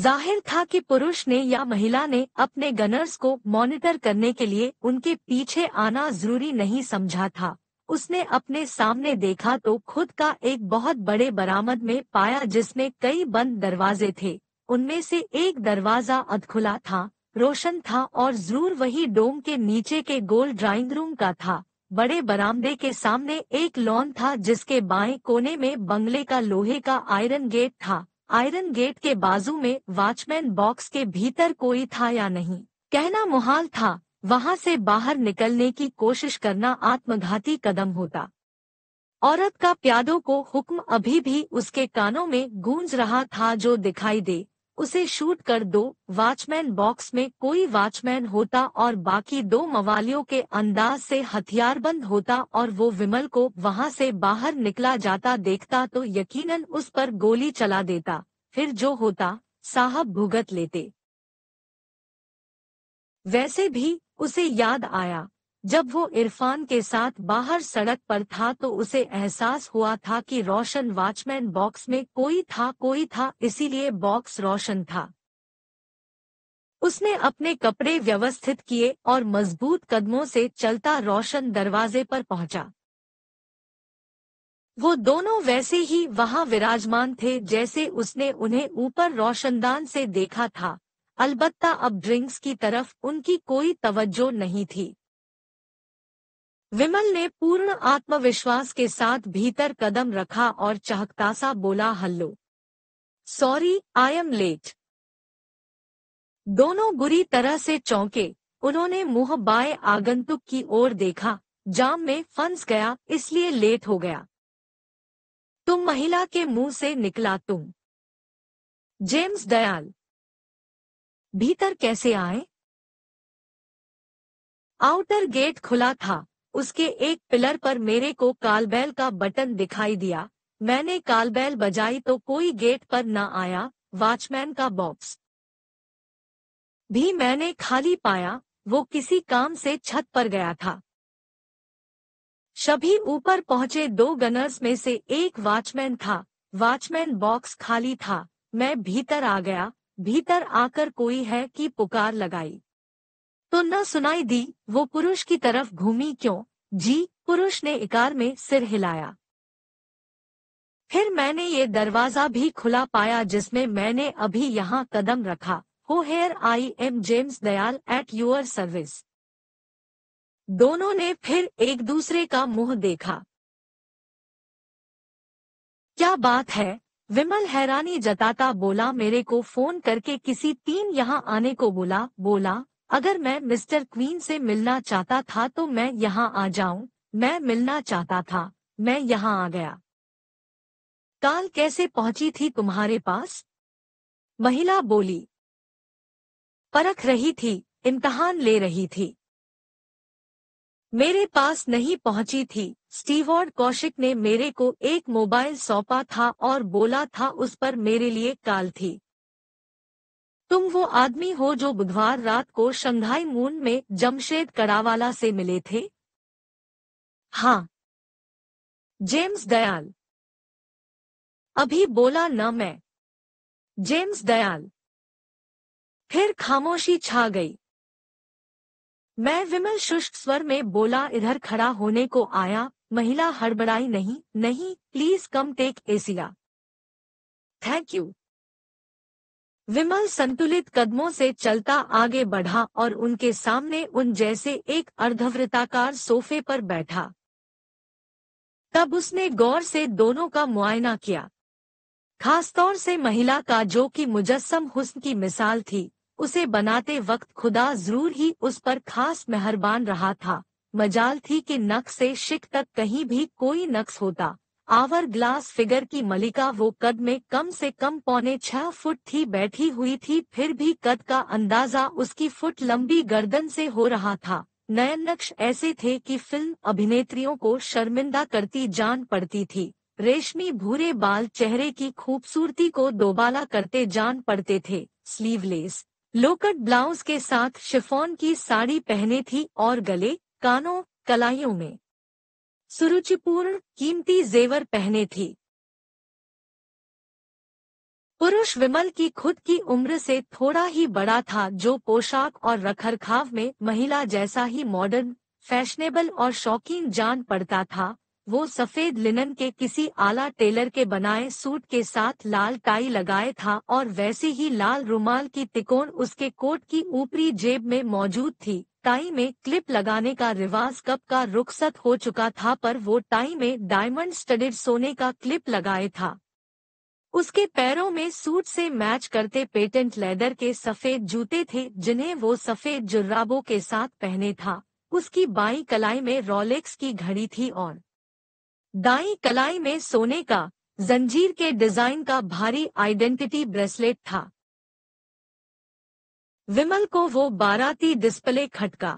जाहिर था कि पुरुष ने या महिला ने अपने गनर्स को मॉनिटर करने के लिए उनके पीछे आना जरूरी नहीं समझा था उसने अपने सामने देखा तो खुद का एक बहुत बड़े बरामद में पाया जिसमें कई बंद दरवाजे थे उनमें से एक दरवाजा अधखुला था रोशन था और जरूर वही डोम के नीचे के गोल ड्राइंग रूम का था बड़े बरामदे के सामने एक लॉन था जिसके बाएं कोने में बंगले का लोहे का आयरन गेट था आयरन गेट के बाजू में वॉचमैन बॉक्स के भीतर कोई था या नहीं कहना मुहाल था वहाँ से बाहर निकलने की कोशिश करना आत्मघाती कदम होता औरत का प्यादों को हुक्म अभी भी उसके कानों में गूंज रहा था जो दिखाई दे उसे शूट कर दो वॉचमैन बॉक्स में कोई वॉचमैन होता और बाकी दो मवालियों के अंदाज से हथियारबंद होता और वो विमल को वहां से बाहर निकला जाता देखता तो यकीनन उस पर गोली चला देता फिर जो होता साहब भुगत लेते वैसे भी उसे याद आया जब वो इरफान के साथ बाहर सड़क पर था तो उसे एहसास हुआ था कि रोशन वॉचमैन बॉक्स में कोई था कोई था इसीलिए बॉक्स रोशन था उसने अपने कपड़े व्यवस्थित किए और मजबूत कदमों से चलता रोशन दरवाजे पर पहुंचा वो दोनों वैसे ही वहां विराजमान थे जैसे उसने उन्हें ऊपर रोशनदान से देखा था अलबत्ता अब ड्रिंक्स की तरफ उनकी कोई तवज्जो नहीं थी विमल ने पूर्ण आत्मविश्वास के साथ भीतर कदम रखा और चहकता सा बोला hello sorry I am late दोनों बुरी तरह से चौंके उन्होंने मुंह बाय आगंतुक की ओर देखा जाम में फंस गया इसलिए लेट हो गया तुम महिला के मुंह से निकला तुम जेम्स दयाल भीतर कैसे आए आउटर गेट खुला था उसके एक पिलर पर मेरे को कालबैल का बटन दिखाई दिया मैंने कालबैल बजाई तो कोई गेट पर न आया वॉचमैन का बॉक्स भी मैंने खाली पाया वो किसी काम से छत पर गया था सभी ऊपर पहुंचे दो गनर्स में से एक वॉचमैन था वॉचमैन बॉक्स खाली था मैं भीतर आ गया भीतर आकर कोई है की पुकार लगाई तो न सुनाई दी वो पुरुष की तरफ घूमी क्यों जी पुरुष ने इकार में सिर हिलाया फिर मैंने ये दरवाजा भी खुला पाया जिसमें मैंने अभी यहाँ कदम रखा हो here I am James Dayal at your service दोनों ने फिर एक दूसरे का मुंह देखा क्या बात है विमल हैरानी जताता बोला मेरे को फोन करके किसी तीन यहाँ आने को बोला बोला अगर मैं मिस्टर क्वीन से मिलना चाहता था तो मैं यहाँ आ जाऊं मैं मिलना चाहता था मैं यहाँ आ गया काल कैसे पहुंची थी तुम्हारे पास महिला बोली परख रही थी इम्तहान ले रही थी मेरे पास नहीं पहुंची थी स्टीवर्ड कौशिक ने मेरे को एक मोबाइल सौंपा था और बोला था उस पर मेरे लिए काल थी तुम वो आदमी हो जो बुधवार रात को शंघाई मून में जमशेद करावाला से मिले थे हाँ जेम्स दयाल अभी बोला न मैं जेम्स दयाल फिर खामोशी छा गई मैं विमल शुष्क स्वर में बोला इधर खड़ा होने को आया महिला हड़बड़ाई नहीं नहीं please come take a seat thank you Vimal संतुलित कदमों से चलता आगे बढ़ा और उनके सामने उन जैसे एक अर्धवृताकार सोफे पर बैठा तब उसने गौर से दोनों का मुआयना किया खासतौर से महिला का जो कि मुजस्सम हुस्न की मिसाल थी उसे बनाते वक्त खुदा जरूर ही उस पर खास मेहरबान रहा था मजाल थी कि नक्स से शिक तक कहीं भी कोई नक्स होता आवर ग्लास फिगर की मलिका वो कद में कम से कम पौने छह फुट थी बैठी हुई थी फिर भी कद का अंदाजा उसकी फुट लंबी गर्दन से हो रहा था नयन नक्श ऐसे थे कि फिल्म अभिनेत्रियों को शर्मिंदा करती जान पड़ती थी रेशमी भूरे बाल चेहरे की खूबसूरती को दोबाला करते जान पड़ते थे स्लीवलेस लोकट ब्लाउज के साथ शिफोन की साड़ी पहने थी और गले कानों कलाइयों में सुरुचिपूर्ण कीमती जेवर पहने थी पुरुष विमल की खुद की उम्र से थोड़ा ही बड़ा था जो पोशाक और रखरखाव में महिला जैसा ही मॉडर्न फैशनेबल और शौकीन जान पड़ता था वो सफेद लिनन के किसी आला टेलर के बनाए सूट के साथ लाल टाई लगाए था और वैसी ही लाल रुमाल की तिकोन उसके कोट की ऊपरी जेब में मौजूद थी टाई में क्लिप लगाने का रिवाज कब का रुखसत हो चुका था पर वो टाई में डायमंड स्टडेड सोने का क्लिप लगाए था उसके पैरों में सूट से मैच करते पेटेंट लेदर के सफेद जूते थे जिन्हें वो सफेद जुर्राबों के साथ पहने था उसकी बाई कलाई में रोलेक्स की घड़ी थी और दाई कलाई में सोने का जंजीर के डिजाइन का भारी आइडेंटिटी ब्रेसलेट था विमल को वो बाराती डिस्प्ले खटका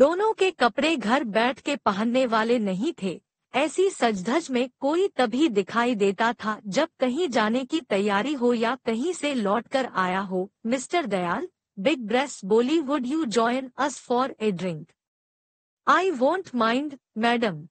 दोनों के कपड़े घर बैठ के पहनने वाले नहीं थे ऐसी सजधज में कोई तभी दिखाई देता था जब कहीं जाने की तैयारी हो या कहीं से लौटकर आया हो मिस्टर दयाल बिग ब्रेस बोली would you join us for a drink I won't mind madam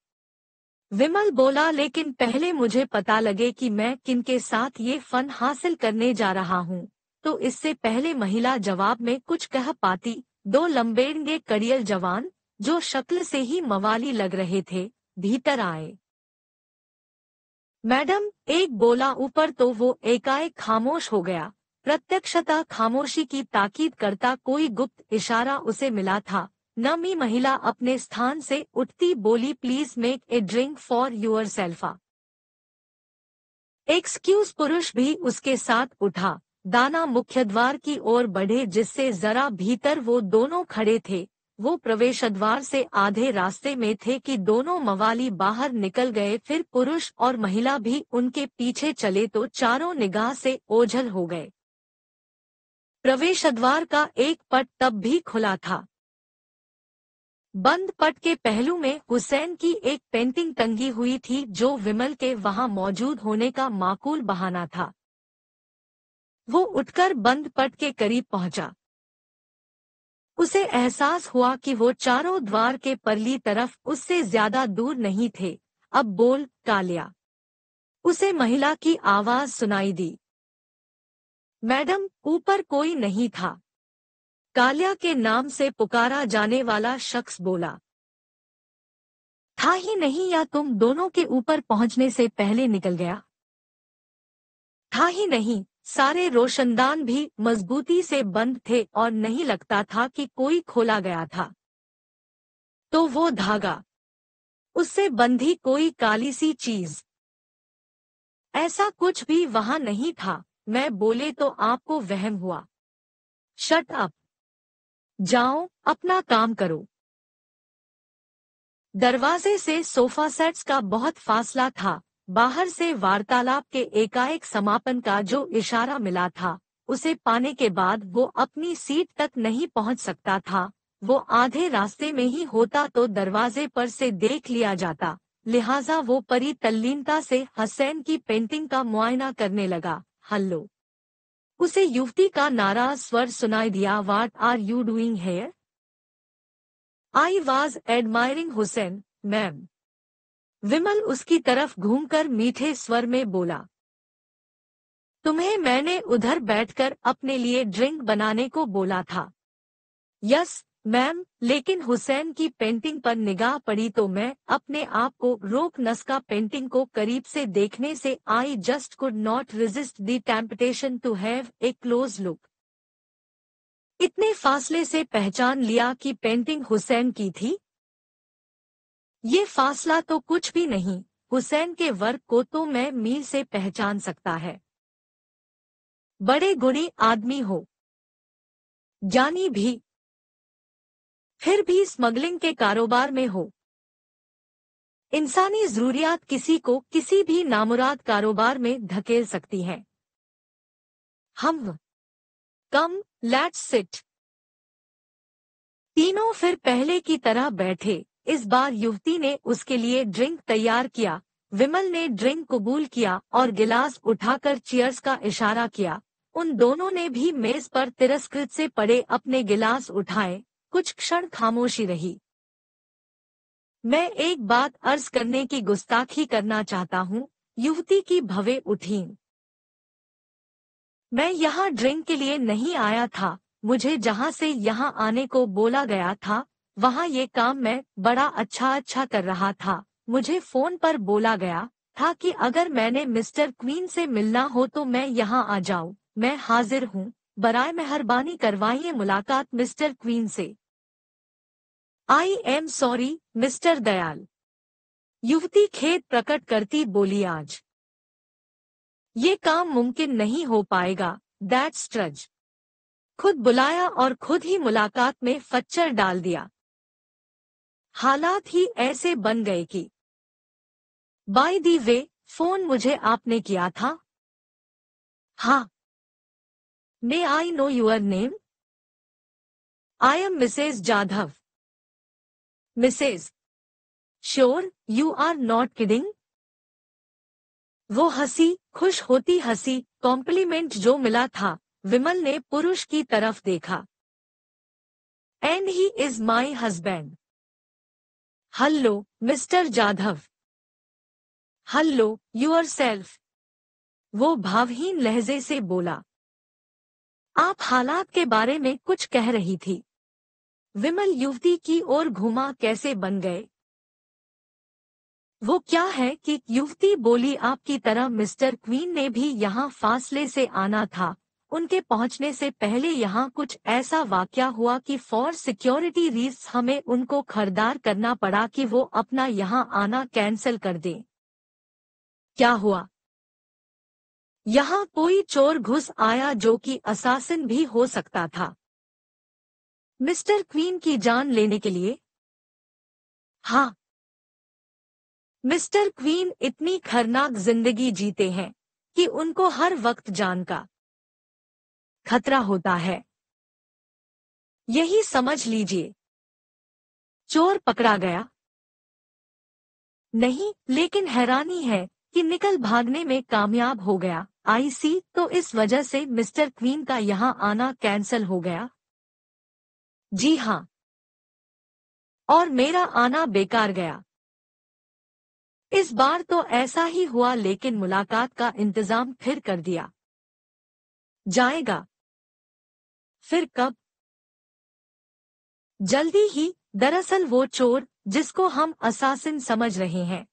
Vimal बोला लेकिन पहले मुझे पता लगे कि मैं किनके साथ ये फन हासिल करने जा रहा हूँ तो इससे पहले महिला जवाब में कुछ कह पाती दो लंबेड़गे करियल जवान जो शक्ल से ही मवाली लग रहे थे भीतर आए मैडम एक बोला ऊपर तो वो एकाएक खामोश हो गया प्रत्यक्षता खामोशी की ताकीद करता कोई गुप्त इशारा उसे मिला था नमी महिला अपने स्थान से उठती बोली please make a drink for yourself excuse पुरुष भी उसके साथ उठा दाना मुख्य द्वार की ओर बढ़े जिससे जरा भीतर वो दोनों खड़े थे वो प्रवेश द्वार से आधे रास्ते में थे कि दोनों मवाली बाहर निकल गए फिर पुरुष और महिला भी उनके पीछे चले तो चारों निगाह से ओझल हो गए प्रवेश द्वार का एक पट तब भी खुला था बंद पट के पहलू में हुसैन की एक पेंटिंग टंगी हुई थी जो विमल के वहां मौजूद होने का माकूल बहाना था वो उठकर बंद पट के करीब पहुंचा उसे एहसास हुआ कि वो चारों द्वार के परली तरफ उससे ज्यादा दूर नहीं थे अब बोल कालिया उसे महिला की आवाज सुनाई दी मैडम ऊपर कोई नहीं था कालिया के नाम से पुकारा जाने वाला शख्स बोला था ही नहीं या तुम दोनों के ऊपर पहुंचने से पहले निकल गया था ही नहीं सारे रोशनदान भी मजबूती से बंद थे और नहीं लगता था कि कोई खोला गया था तो वो धागा उससे बंधी कोई काली सी चीज ऐसा कुछ भी वहां नहीं था मैं बोले तो आपको वहम हुआ शट अप जाओ अपना काम करो दरवाजे से सोफा सेट्स का बहुत फासला था बाहर से वार्तालाप के एकाएक समापन का जो इशारा मिला था उसे पाने के बाद वो अपनी सीट तक नहीं पहुंच सकता था वो आधे रास्ते में ही होता तो दरवाजे पर से देख लिया जाता लिहाजा वो परी तल्लीनता से हसैन की पेंटिंग का मुआयना करने लगा हल्लो उसे युवती का नाराज स्वर सुनाई दिया what are you doing here I was admiring Husain ma'am Vimal उसकी तरफ घूमकर मीठे स्वर में बोला तुम्हें मैंने उधर बैठकर अपने लिए ड्रिंक बनाने को बोला था यस मैम लेकिन हुसैन की पेंटिंग पर निगाह पड़ी तो मैं अपने आप को रोक नस्का पेंटिंग को करीब से देखने से I just could not resist the temptation to have a close look इतने फासले से पहचान लिया कि पेंटिंग हुसैन की थी ये फासला तो कुछ भी नहीं हुसैन के वर्ग को तो मैं मील से पहचान सकता है बड़े गुणी आदमी हो जानी भी फिर भी स्मगलिंग के कारोबार में हो इंसानी जरूरियात किसी को किसी भी नामुराद कारोबार में धकेल सकती हैं। हम कम लेट्स सिट तीनों फिर पहले की तरह बैठे इस बार युवती ने उसके लिए ड्रिंक तैयार किया विमल ने ड्रिंक कबूल किया और गिलास उठाकर चीयर्स का इशारा किया उन दोनों ने भी मेज पर तिरस्कृत से पड़े अपने गिलास उठाए कुछ क्षण खामोशी रही मैं एक बात अर्ज करने की गुस्ताखी करना चाहता हूँ युवती की भवे उठी मैं यहाँ ड्रिंक के लिए नहीं आया था मुझे जहाँ से यहाँ आने को बोला गया था वहाँ ये काम मैं बड़ा अच्छा अच्छा कर रहा था मुझे फोन पर बोला गया था कि अगर मैंने मिस्टर क्वीन से मिलना हो तो मैं यहाँ आ जाऊँ मैं हाजिर हूँ बरए मेहरबानी करवाइए मुलाकात मिस्टर क्वीन से I am sorry Mr Dayal युवती खेत प्रकट करती बोली आज ये काम मुमकिन नहीं हो पाएगा दैट स्ट्रज खुद बुलाया और खुद ही मुलाकात में फच्चर डाल दिया हालात ही ऐसे बन गए कि बाय दी वे फोन मुझे आपने किया था हाँ may I know your name I am Mrs Jadhav Mrs sure you are not kidding वो हंसी खुश होती हंसी कॉम्प्लीमेंट जो मिला था विमल ने पुरुष की तरफ देखा and he is my husband Mr Jadhav hello yourself वो भावहीन लहजे से बोला आप हालात के बारे में कुछ कह रही थी विमल युवती की ओर घुमा कैसे बन गए वो क्या है कि युवती बोली आपकी तरह मिस्टर क्वीन ने भी यहाँ फासले से आना था उनके पहुंचने से पहले यहां कुछ ऐसा वाक्य हुआ कि फॉर सिक्योरिटी रीस हमें उनको खरीदार करना पड़ा कि वो अपना यहां आना कैंसिल कर दें क्या हुआ यहाँ कोई चोर घुस आया जो कि असासिन भी हो सकता था मिस्टर क्वीन की जान लेने के लिए हाँ मिस्टर क्वीन इतनी खरनाक जिंदगी जीते हैं कि उनको हर वक्त जान का खतरा होता है यही समझ लीजिए चोर पकड़ा गया नहीं लेकिन हैरानी है कि निकल भागने में कामयाब हो गया आई सी तो इस वजह से मिस्टर क्वीन का यहाँ आना कैंसल हो गया जी हाँ और मेरा आना बेकार गया इस बार तो ऐसा ही हुआ लेकिन मुलाकात का इंतजाम फिर कर दिया जाएगा फिर कब जल्दी ही दरअसल वो चोर जिसको हम असासिन समझ रहे हैं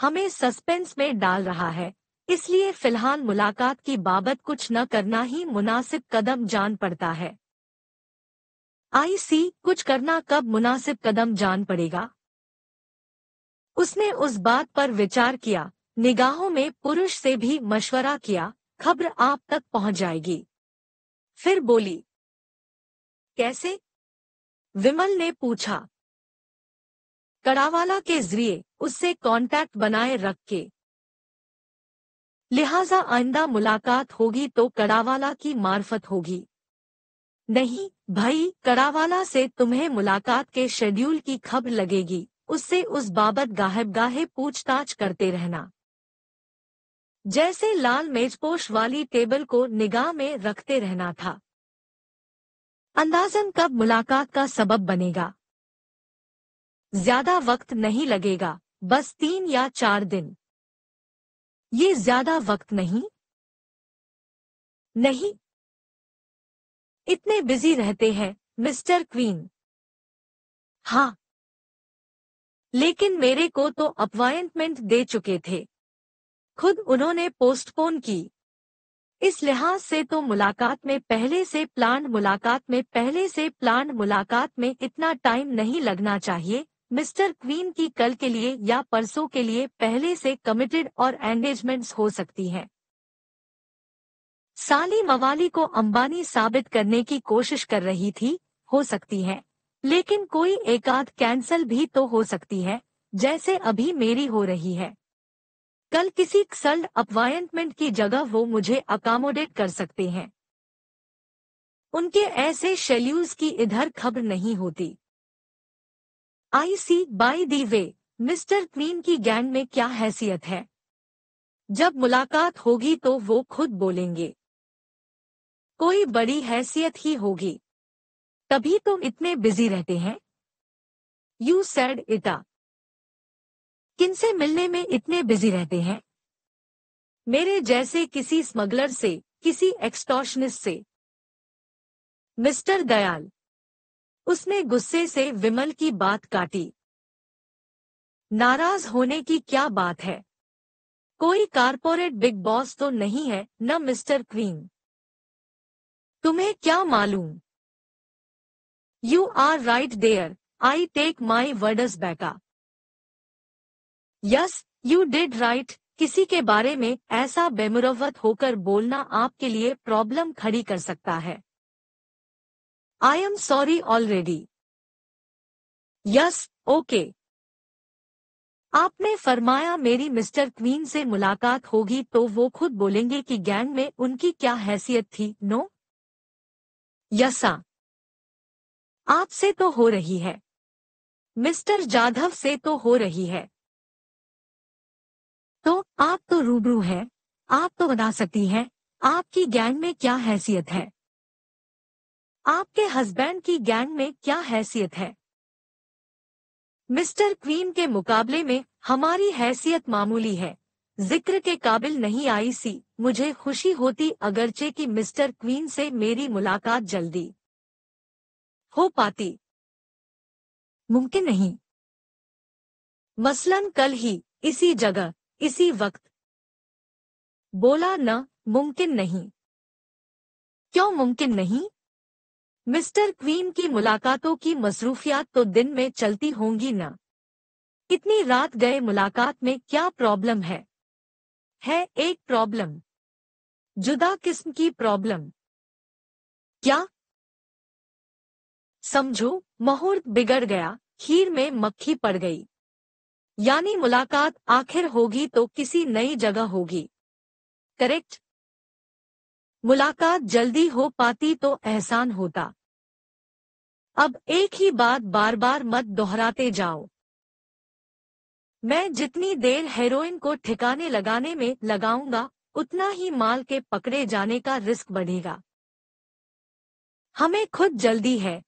हमें सस्पेंस में डाल रहा है इसलिए फिलहाल मुलाकात की बाबत कुछ न करना ही मुनासिब कदम जान पड़ता है आईसी कुछ करना कब मुनासिब कदम जान पड़ेगा उसने उस बात पर विचार किया निगाहों में पुरुष से भी मशवरा किया खबर आप तक पहुंच जाएगी फिर बोली कैसे विमल ने पूछा कड़ावाला के जरिए उससे कांटेक्ट बनाए रख के लिहाजा आइंदा मुलाकात होगी तो कड़ावाला की मार्फत होगी नहीं भाई कड़ावाला से तुम्हें मुलाकात के शेड्यूल की खबर लगेगी उससे उस बाबत गाहब गाहे पूछताछ करते रहना जैसे लाल मेजपोश वाली टेबल को निगाह में रखते रहना था अंदाजन कब मुलाकात का सबब बनेगा ज्यादा वक्त नहीं लगेगा बस तीन या चार दिन ये ज्यादा वक्त नहीं नहीं इतने बिजी रहते हैं मिस्टर क्वीन हाँ लेकिन मेरे को तो अपॉइंटमेंट दे चुके थे खुद उन्होंने पोस्टपोन की इस लिहाज से तो मुलाकात में पहले से प्लान मुलाकात में पहले से प्लान मुलाकात में इतना टाइम नहीं लगना चाहिए मिस्टर क्वीन की कल के लिए या परसों के लिए पहले से कमिटेड और एंगेजमेंट्स हो सकती हैं साली मवाली को अंबानी साबित करने की कोशिश कर रही थी हो सकती है लेकिन कोई एकाध कैंसल भी तो हो सकती है जैसे अभी मेरी हो रही है कल किसी सल्ड अपॉइंटमेंट की जगह वो मुझे अकामोडेट कर सकते हैं उनके ऐसे शेल्यूज की इधर खबर नहीं होती I see by the way Mr Queen की गैंग में क्या हैसियत है जब मुलाकात होगी तो वो खुद बोलेंगे कोई बड़ी हैसियत ही होगी तभी तो इतने बिजी रहते हैं यू सैड इटा किनसे मिलने में इतने बिजी रहते हैं मेरे जैसे किसी स्मगलर से किसी एक्सटॉशनिस्ट से मिस्टर दयाल उसने गुस्से से विमल की बात काटी नाराज होने की क्या बात है कोई कारपोरेट बिग बॉस तो नहीं है न मिस्टर क्वीन तुम्हें क्या मालूम you are right there I take my words back yes you did right किसी के बारे में ऐसा बेमुरवत होकर बोलना आपके लिए प्रॉब्लम खड़ी कर सकता है I am sorry already yes okay आपने फरमाया मेरी मिस्टर क्वीन से मुलाकात होगी तो वो खुद बोलेंगे कि गैंग में उनकी क्या हैसियत थी नो यसा आपसे तो हो रही है मिस्टर जाधव से तो हो रही है तो आप तो रूबरू है आप तो बता सकती है आपकी गैंग में क्या हैसियत है आपके हस्बैंड की गैंग में क्या हैसियत है मिस्टर क्वीन के मुकाबले में हमारी हैसियत मामूली है जिक्र के काबिल नहीं आई सी मुझे खुशी होती अगरचे कि मिस्टर क्वीन से मेरी मुलाकात जल्दी हो पाती मुमकिन नहीं मसलन कल ही इसी जगह इसी वक्त बोला न मुमकिन नहीं क्यों मुमकिन नहीं मिस्टर क्वीन की मुलाकातों की मसरूफियात तो दिन में चलती होंगी न इतनी रात गए मुलाकात में क्या प्रॉब्लम है है एक प्रॉब्लम जुदा किस्म की प्रॉब्लम क्या समझो मुहूर्त बिगड़ गया खीर में मक्खी पड़ गई यानी मुलाकात आखिर होगी तो किसी नई जगह होगी करेक्ट मुलाकात जल्दी हो पाती तो एहसान होता अब एक ही बात बार बार मत दोहराते जाओ मैं जितनी देर हेरोइन को ठिकाने लगाने में लगाऊंगा उतना ही माल के पकड़े जाने का रिस्क बढ़ेगा हमें खुद जल्दी है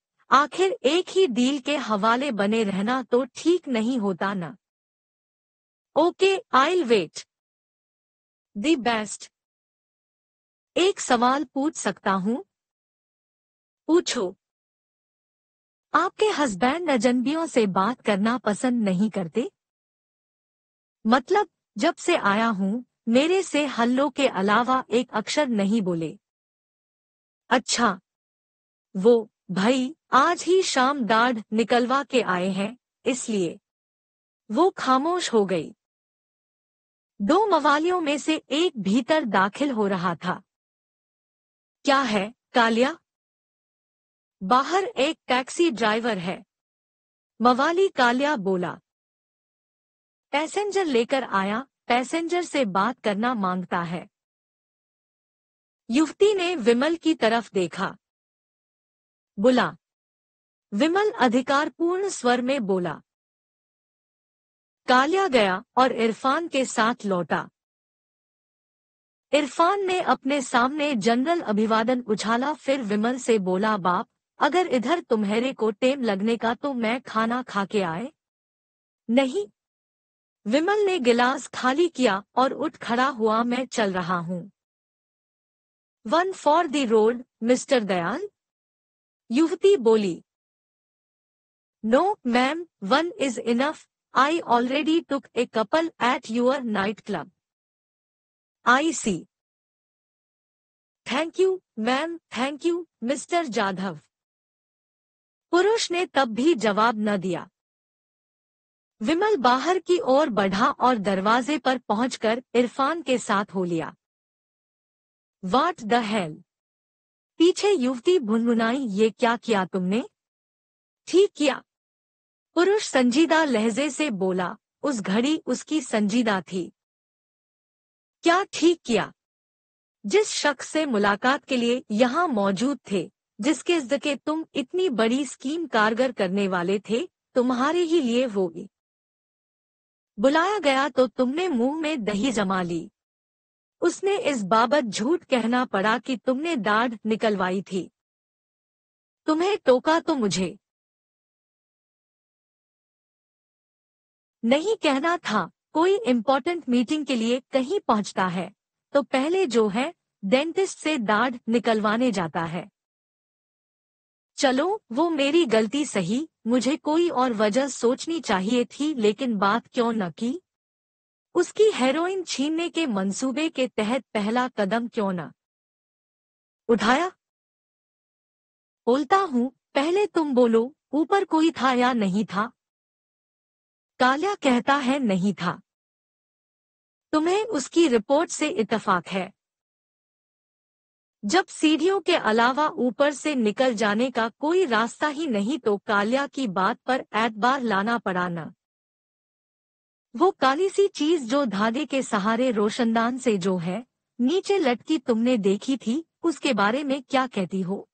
आखिर एक ही डील के हवाले बने रहना तो ठीक नहीं होता ना okay I wait the best एक सवाल पूछ सकता हूँ पूछो आपके हस्बैंड अजनबियों से बात करना पसंद नहीं करते मतलब जब से आया हूँ मेरे से हल्लो के अलावा एक अक्षर नहीं बोले अच्छा वो भाई आज ही शाम दाढ़ निकलवा के आए हैं इसलिए वो खामोश हो गई दो मवालियों में से एक भीतर दाखिल हो रहा था क्या है कालिया बाहर एक टैक्सी ड्राइवर है मवाली कालिया बोला पैसेंजर लेकर आया पैसेंजर से बात करना मांगता है युवती ने विमल की तरफ देखा बुला विमल अधिकारपूर्ण स्वर में बोला कालिया गया और इरफान के साथ लौटा इरफान ने अपने सामने जनरल अभिवादन उछाला फिर विमल से बोला बाप अगर इधर तुम्हारे को टेम लगने का तो मैं खाना खा के आए नहीं विमल ने गिलास खाली किया और उठ खड़ा हुआ मैं चल रहा हूं one for the road Mr Dayal युवती बोली no ma'am one is enough I already took a couple at your nightclub. I see. Thank you ma'am thank you Mr Jadhav पुरुष ने तब भी जवाब न दिया विमल बाहर की ओर बढ़ा और दरवाजे पर पहुंचकर इरफान के साथ हो लिया वाट द हेल पीछे युवती भुनभुनाई ये क्या किया तुमने ठीक किया पुरुष संजीदा लहजे से बोला उस घड़ी उसकी संजीदा थी क्या ठीक किया जिस शख्स से मुलाकात के लिए यहाँ मौजूद थे जिसके जके तुम इतनी बड़ी स्कीम कारगर करने वाले थे तुम्हारे ही लिए होगी बुलाया गया तो तुमने मुंह में दही जमा ली उसने इस बाबत झूठ कहना पड़ा कि तुमने दाढ़ निकलवाई थी तुम्हें टोका तो मुझे नहीं कहना था कोई इम्पोर्टेंट मीटिंग के लिए कहीं पहुंचता है तो पहले जो है डेंटिस्ट से दाढ़ निकलवाने जाता है चलो वो मेरी गलती सही मुझे कोई और वजह सोचनी चाहिए थी लेकिन बात क्यों न की उसकी हेरोइन छीनने के मंसूबे के तहत पहला कदम क्यों न उठाया बोलता हूँ पहले तुम बोलो ऊपर कोई था या नहीं था कालिया कहता है नहीं था तुम्हें उसकी रिपोर्ट से इतफाक है जब सीढ़ियों के अलावा ऊपर से निकल जाने का कोई रास्ता ही नहीं तो कालिया की बात पर एतबार लाना पड़ा न वो काली सी चीज जो धागे के सहारे रोशनदान से जो है नीचे लटकी तुमने देखी थी उसके बारे में क्या कहती हो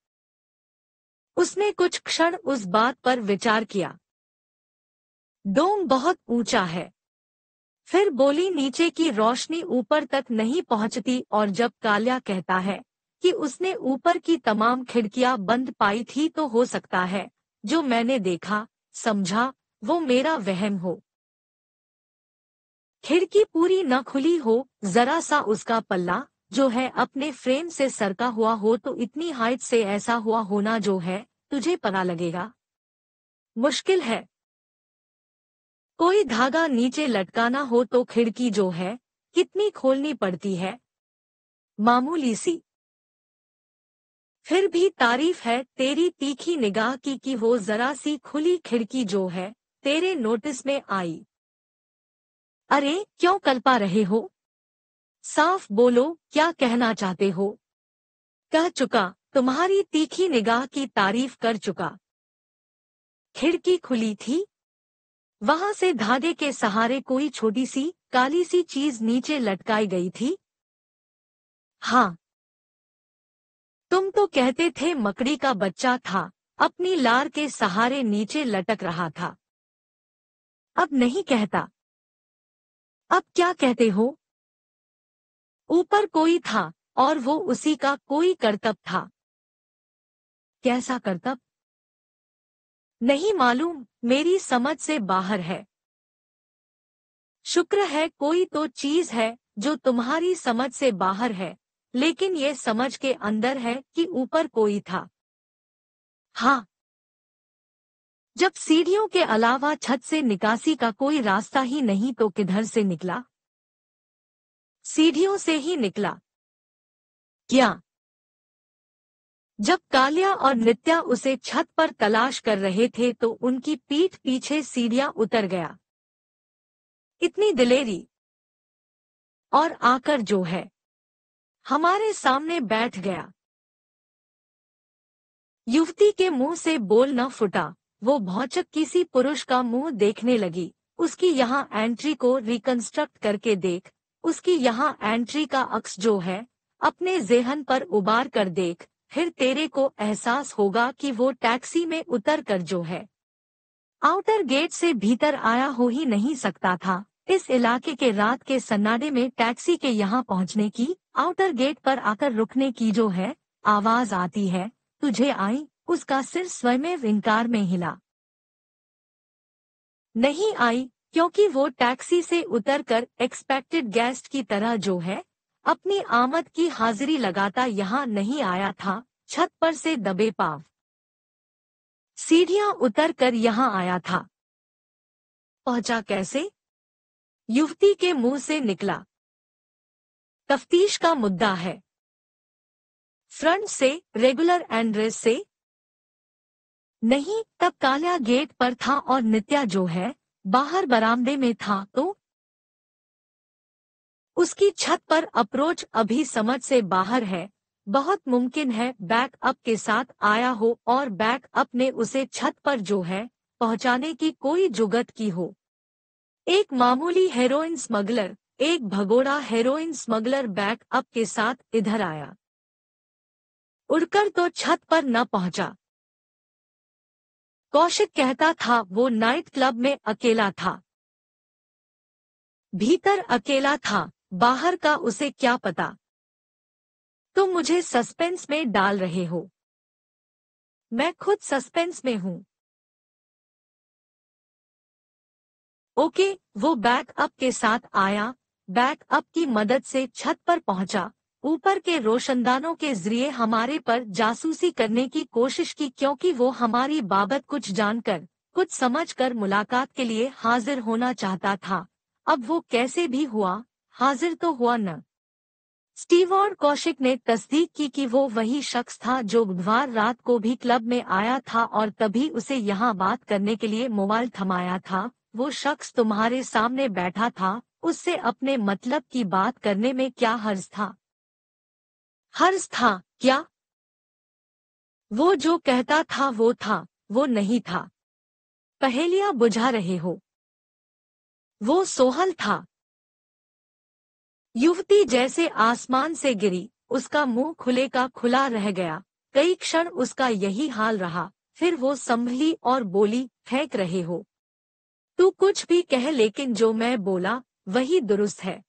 उसने कुछ क्षण उस बात पर विचार किया डोम बहुत ऊंचा है फिर बोली नीचे की रोशनी ऊपर तक नहीं पहुंचती और जब काल्या कहता है कि उसने ऊपर की तमाम खिड़कियां बंद पाई थी तो हो सकता है जो मैंने देखा समझा वो मेरा वहम हो खिड़की पूरी न खुली हो जरा सा उसका पल्ला जो है अपने फ्रेम से सरका हुआ हो तो इतनी हाइट से ऐसा हुआ होना जो है तुझे पता लगेगा मुश्किल है कोई धागा नीचे लटकाना हो तो खिड़की जो है कितनी खोलनी पड़ती है मामूली सी फिर भी तारीफ है तेरी तीखी निगाह की कि वो जरा सी खुली खिड़की जो है तेरे नोटिस में आई अरे क्यों कल्पा रहे हो साफ बोलो क्या कहना चाहते हो कह चुका तुम्हारी तीखी निगाह की तारीफ कर चुका खिड़की खुली थी वहां से धागे के सहारे कोई छोटी सी काली सी चीज नीचे लटकाई गई थी हाँ तुम तो कहते थे मकड़ी का बच्चा था अपनी लार के सहारे नीचे लटक रहा था अब नहीं कहता अब क्या कहते हो ऊपर कोई था और वो उसी का कोई करतब था कैसा करतब नहीं मालूम मेरी समझ से बाहर है शुक्र है कोई तो चीज है जो तुम्हारी समझ से बाहर है लेकिन ये समझ के अंदर है कि ऊपर कोई था हाँ जब सीढ़ियों के अलावा छत से निकासी का कोई रास्ता ही नहीं तो किधर से निकला सीढ़ियों से ही निकला क्या जब कालिया और नित्या उसे छत पर तलाश कर रहे थे तो उनकी पीठ पीछे सीढ़ियां उतर गया इतनी दिलेरी और आकर जो है हमारे सामने बैठ गया युवती के मुंह से बोल न फुटा वो भौचक किसी पुरुष का मुंह देखने लगी उसकी यहाँ एंट्री को रिकंस्ट्रक्ट करके देख उसकी यहाँ एंट्री का अक्स जो है अपने जेहन पर उबार कर देख फिर तेरे को एहसास होगा कि वो टैक्सी में उतर कर जो है आउटर गेट से भीतर आया हो ही नहीं सकता था इस इलाके के रात के सन्नाटे में टैक्सी के यहाँ पहुँचने की आउटर गेट पर आकर रुकने की जो है आवाज आती है तुझे आई उसका सिर स्वयं इनकार में हिला नहीं आई क्योंकि वो टैक्सी से उतरकर एक्सपेक्टेड गेस्ट की तरह जो है अपनी आमद की हाजिरी लगाता यहाँ नहीं आया था छत पर से दबे पाव सीढ़ियां उतर कर यहाँ आया था पहुंचा कैसे युवती के मुंह से निकला तफ्तीश का मुद्दा है फ्रंट से रेगुलर एंड्रेस से नहीं तब कालिया गेट पर था और नित्या जो है बाहर बरामदे में था तो उसकी छत पर अप्रोच अभी समझ से बाहर है बहुत मुमकिन है बैकअप के साथ आया हो और बैकअप ने उसे छत पर जो है पहुंचाने की कोई जुगत की हो एक मामूली हेरोइन स्मगलर एक भगोड़ा हेरोइन स्मगलर बैकअप के साथ इधर आया उड़कर तो छत पर न पहुंचा कौशिक कहता था वो नाइट क्लब में अकेला था भीतर अकेला था बाहर का उसे क्या पता तुम तो मुझे सस्पेंस में डाल रहे हो मैं खुद सस्पेंस में हूं ओके वो बैकअप के साथ आया बैकअप की मदद से छत पर पहुंचा ऊपर के रोशनदानों के जरिए हमारे पर जासूसी करने की कोशिश की क्योंकि वो हमारी बाबत कुछ जानकर कुछ समझकर मुलाकात के लिए हाजिर होना चाहता था अब वो कैसे भी हुआ हाजिर तो हुआ न स्टीव और कौशिक ने तस्दीक की कि वो वही शख्स था जो बुधवार रात को भी क्लब में आया था और तभी उसे यहाँ बात करने के लिए मोबाइल थमाया था वो शख्स तुम्हारे सामने बैठा था उससे अपने मतलब की बात करने में क्या हर्ज था हर्ज था क्या वो जो कहता था वो था वो नहीं था पहेलिया बुझा रहे हो वो सोहल था युवती जैसे आसमान से गिरी उसका मुंह खुले का खुला रह गया कई क्षण उसका यही हाल रहा फिर वो संभली और बोली फेंक रहे हो तू कुछ भी कह लेकिन जो मैं बोला वही दुरुस्त है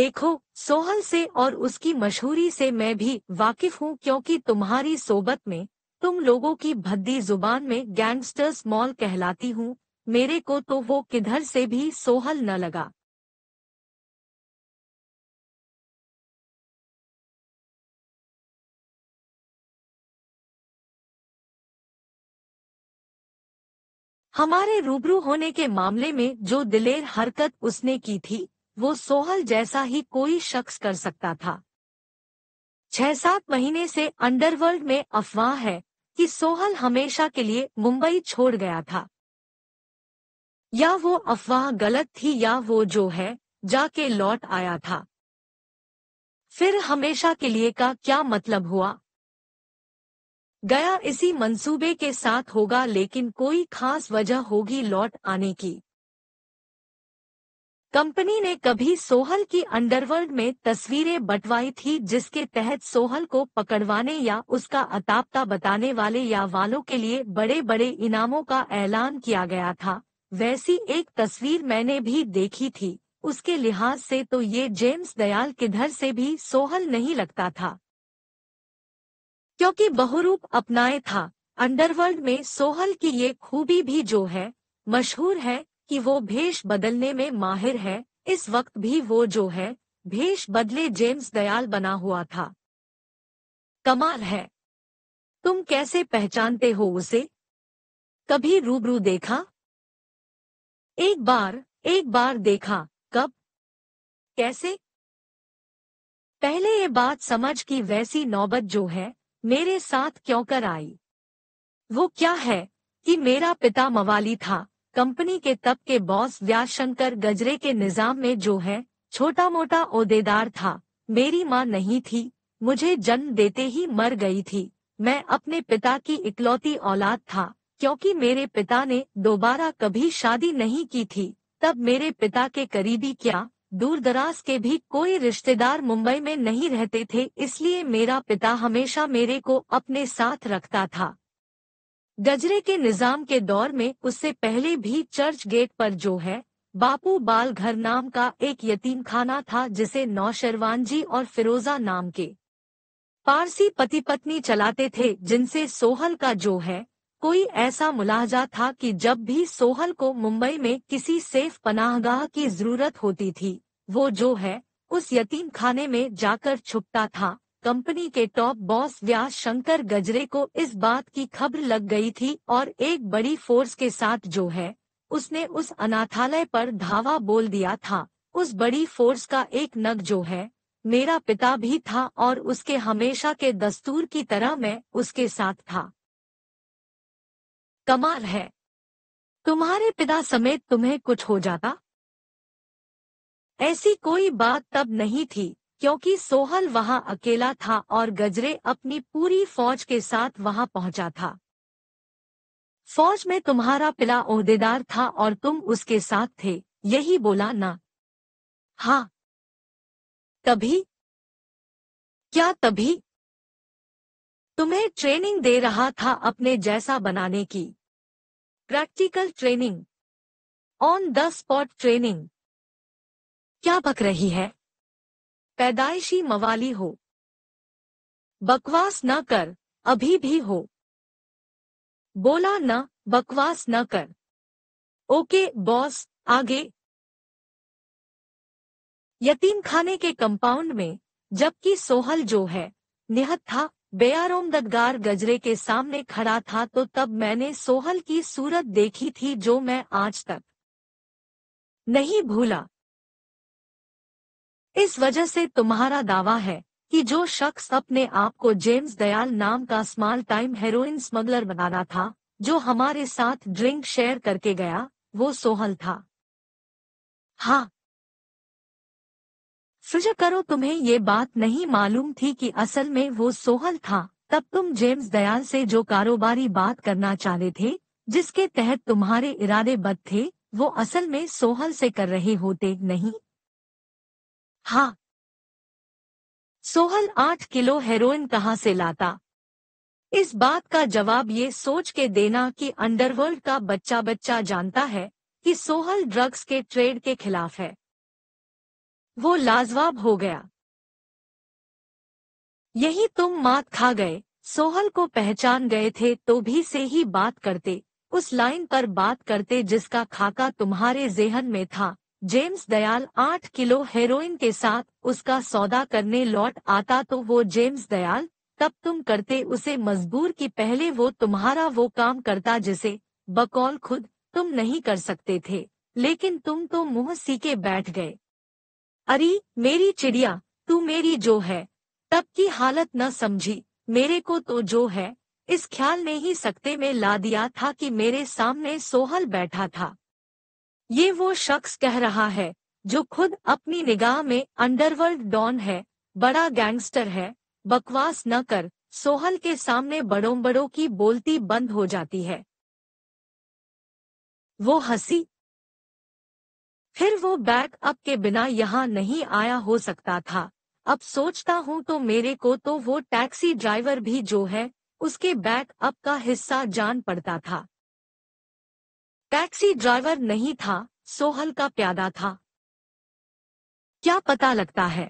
देखो सोहल से और उसकी मशहूरी से मैं भी वाकिफ हूँ क्योंकि तुम्हारी सोबत में तुम लोगों की भद्दी जुबान में गैंगस्टर्स मॉल कहलाती हूँ मेरे को तो वो किधर से भी सोहल न लगा हमारे रूबरू होने के मामले में जो दिलेर हरकत उसने की थी वो सोहल जैसा ही कोई शख्स कर सकता था छह सात महीने से अंडरवर्ल्ड में अफवाह है कि सोहल हमेशा के लिए मुंबई छोड़ गया था या वो अफवाह गलत थी या वो जो है जाके लौट आया था फिर हमेशा के लिए का क्या मतलब हुआ गया इसी मंसूबे के साथ होगा लेकिन कोई खास वजह होगी लौट आने की कंपनी ने कभी सोहल की अंडरवर्ल्ड में तस्वीरें बंटवाई थी जिसके तहत सोहल को पकड़वाने या उसका अतापता बताने वाले या वालों के लिए बड़े बड़े इनामों का ऐलान किया गया था वैसी एक तस्वीर मैंने भी देखी थी उसके लिहाज से तो ये जेम्स दयाल किधर से भी सोहल नहीं लगता था क्योंकि बहुरूप अपनाए था अंडरवर्ल्ड में सोहल की ये खूबी भी जो है मशहूर है कि वो भेष बदलने में माहिर है इस वक्त भी वो जो है भेष बदले जेम्स दयाल बना हुआ था कमाल है तुम कैसे पहचानते हो उसे कभी रूबरू देखा एक बार एक बार देखा कब कैसे पहले ये बात समझ की वैसी नौबत जो है मेरे साथ क्यों कर आई वो क्या है कि मेरा पिता मवाली था कंपनी के तब के बॉस व्याशंकर गजरे के निजाम में जो है छोटा मोटा ओदेदार था मेरी माँ नहीं थी मुझे जन्म देते ही मर गई थी मैं अपने पिता की इकलौती औलाद था क्योंकि मेरे पिता ने दोबारा कभी शादी नहीं की थी तब मेरे पिता के करीबी क्या दूरदराज के भी कोई रिश्तेदार मुंबई में नहीं रहते थे इसलिए मेरा पिता हमेशा मेरे को अपने साथ रखता था गजरे के निजाम के दौर में उससे पहले भी चर्च गेट पर जो है बापू बाल घर नाम का एक यतीम खाना था जिसे नौशरवानजी और फिरोजा नाम के पारसी पति पत्नी चलाते थे जिनसे सोहल का जो है कोई ऐसा मुलाहजा था कि जब भी सोहल को मुंबई में किसी सेफ पनाहगाह की जरूरत होती थी वो जो है उस यतीम खाने में जाकर छुपता था कंपनी के टॉप बॉस व्यास शंकर गजरे को इस बात की खबर लग गई थी और एक बड़ी फोर्स के साथ जो है उसने उस अनाथालय पर धावा बोल दिया था उस बड़ी फोर्स का एक नग जो है मेरा पिता भी था और उसके हमेशा के दस्तूर की तरह मैं उसके साथ था कमाल है तुम्हारे पिता समेत तुम्हें कुछ हो जाता ऐसी कोई बात तब नहीं थी क्योंकि सोहल वहां अकेला था और गजरे अपनी पूरी फौज के साथ वहां पहुंचा था फौज में तुम्हारा पिला ओहदेदार था और तुम उसके साथ थे यही बोला ना हाँ तभी क्या तभी तुम्हें ट्रेनिंग दे रहा था अपने जैसा बनाने की practical training on the spot training क्या बक रही है पैदाइशी मवाली हो बकवास न कर अभी भी हो बोला न बकवास न कर ओके बॉस आगे यतीम खाने के कंपाउंड में जबकि सोहल जो है निहत था बयारोम ददगार गजरे के सामने खड़ा था तो तब मैंने सोहल की सूरत देखी थी जो मैं आज तक नहीं भूला इस वजह से तुम्हारा दावा है कि जो शख्स अपने आप को जेम्स दयाल नाम का स्मॉल टाइम हेरोइन स्मगलर बनाना था जो हमारे साथ ड्रिंक शेयर करके गया वो सोहल था हाँ सजा करो तुम्हें ये बात नहीं मालूम थी कि असल में वो सोहल था तब तुम जेम्स दयाल से जो कारोबारी बात करना चाहते थे जिसके तहत तुम्हारे इरादे बद थे वो असल में सोहल से कर रहे होते नहीं हाँ सोहल आठ किलो हेरोइन कहाँ से लाता इस बात का जवाब ये सोच के देना कि अंडरवर्ल्ड का बच्चा बच्चा जानता है कि सोहल ड्रग्स के ट्रेड के खिलाफ है वो लाजवाब हो गया यही तुम मात खा गए सोहल को पहचान गए थे तो भी से ही बात करते उस लाइन पर बात करते जिसका खाका तुम्हारे जेहन में था जेम्स दयाल आठ किलो हेरोइन के साथ उसका सौदा करने लौट आता तो वो जेम्स दयाल तब तुम करते उसे मजबूर की पहले वो तुम्हारा वो काम करता जिसे बकौल खुद तुम नहीं कर सकते थे लेकिन तुम तो मुंह सीके बैठ गए अरे मेरी चिड़िया तू मेरी जो है तब की हालत न समझी मेरे को तो जो है इस ख्याल ने ही सकते में ला दिया था कि मेरे सामने सोहल बैठा था ये वो शख्स कह रहा है जो खुद अपनी निगाह में अंडरवर्ल्ड डॉन है बड़ा गैंगस्टर है बकवास न कर सोहल के सामने बड़ों बड़ों की बोलती बंद हो जाती है वो हंसी फिर वो अप के बिना यहाँ नहीं आया हो सकता था अब सोचता हूँ तो मेरे को तो वो टैक्सी ड्राइवर भी जो है उसके अप का हिस्सा जान पड़ता था टैक्सी ड्राइवर नहीं था सोहल का प्यादा था क्या पता लगता है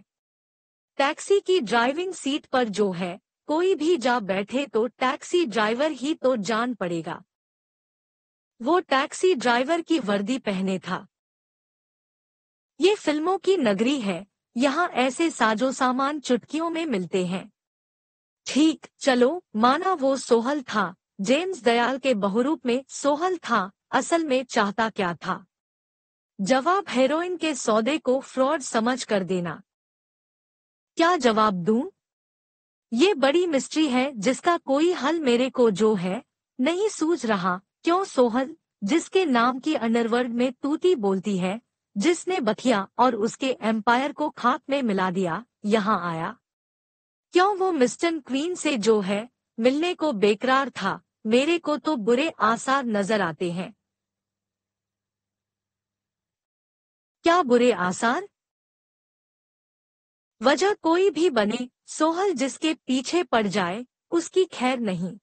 टैक्सी की ड्राइविंग सीट पर जो है कोई भी जा बैठे तो टैक्सी ड्राइवर ही तो जान पड़ेगा वो टैक्सी ड्राइवर की वर्दी पहने था ये फिल्मों की नगरी है यहाँ ऐसे साजो सामान चुटकियों में मिलते हैं ठीक चलो माना वो सोहल था जेम्स दयाल के बहुरूप में सोहल था असल में चाहता क्या था जवाब हेरोइन के सौदे को फ्रॉड समझ कर देना क्या जवाब दूं? ये बड़ी मिस्ट्री है जिसका कोई हल मेरे को जो है नहीं सूझ रहा क्यों सोहल जिसके नाम की अंडरवर्ल्ड में तूती बोलती है जिसने बथिया और उसके एम्पायर को खाक में मिला दिया यहाँ आया क्यों वो मिस्टन क्वीन से जो है मिलने को बेकरार था मेरे को तो बुरे आसार नजर आते हैं क्या बुरे आसार वजह कोई भी बने सोहल जिसके पीछे पड़ जाए उसकी खैर नहीं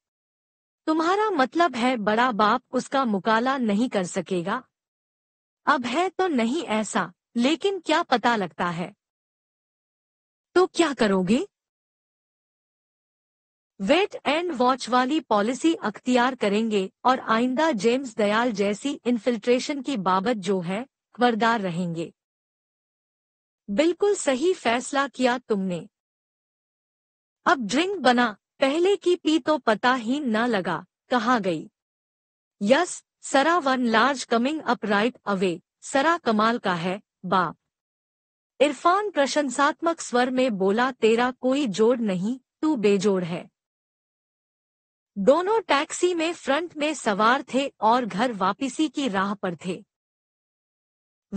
तुम्हारा मतलब है बड़ा बाप उसका मुकाला नहीं कर सकेगा अब है तो नहीं ऐसा लेकिन क्या पता लगता है तो क्या करोगे वेट एंड वॉच वाली पॉलिसी अख्तियार करेंगे और आइंदा जेम्स दयाल जैसी इन्फिल्ट्रेशन की बाबत जो है खबरदार रहेंगे बिल्कुल सही फैसला किया तुमने अब ड्रिंक बना पहले की पी तो पता ही न लगा कहा गई yes sir one large coming up right away sir कमाल का है बा इरफान प्रशंसात्मक स्वर में बोला तेरा कोई जोड़ नहीं तू बेजोड़ है दोनों टैक्सी में फ्रंट में सवार थे और घर वापसी की राह पर थे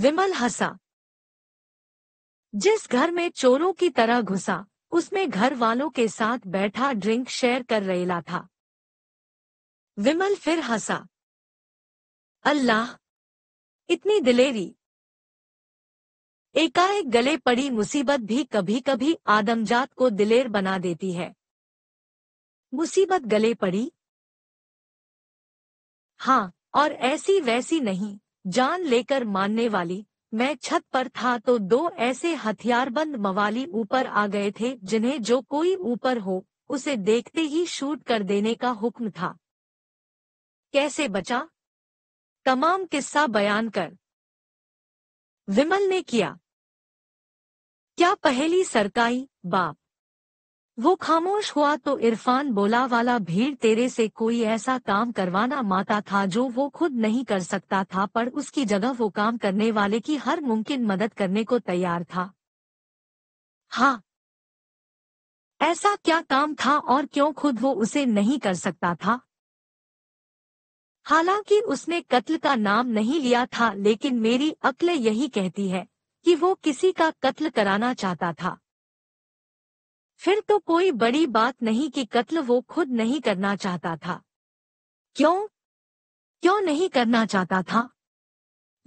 विमल हंसा जिस घर में चोरों की तरह घुसा उसमें घर वालों के साथ बैठा ड्रिंक शेयर कर रेला था विमल फिर हंसा अल्लाह इतनी दिलेरी एकाएक गले पड़ी मुसीबत भी कभी कभी आदमजात को दिलेर बना देती है मुसीबत गले पड़ी हाँ और ऐसी वैसी नहीं जान लेकर मानने वाली मैं छत पर था तो दो ऐसे हथियारबंद मवाली ऊपर आ गए थे जिन्हें जो कोई ऊपर हो उसे देखते ही शूट कर देने का हुक्म था कैसे बचा तमाम किस्सा बयान कर विमल ने किया क्या पहली सरकाई बाप वो खामोश हुआ तो इरफान बोला वाला भीड़ तेरे से कोई ऐसा काम करवाना माता था जो वो खुद नहीं कर सकता था पर उसकी जगह वो काम करने वाले की हर मुमकिन मदद करने को तैयार था हाँ ऐसा क्या काम था और क्यों खुद वो उसे नहीं कर सकता था हालांकि उसने कत्ल का नाम नहीं लिया था लेकिन मेरी अक्ल यही कहती है कि वो किसी का कत्ल कराना चाहता था फिर तो कोई बड़ी बात नहीं कि कत्ल वो खुद नहीं करना चाहता था क्यों क्यों नहीं करना चाहता था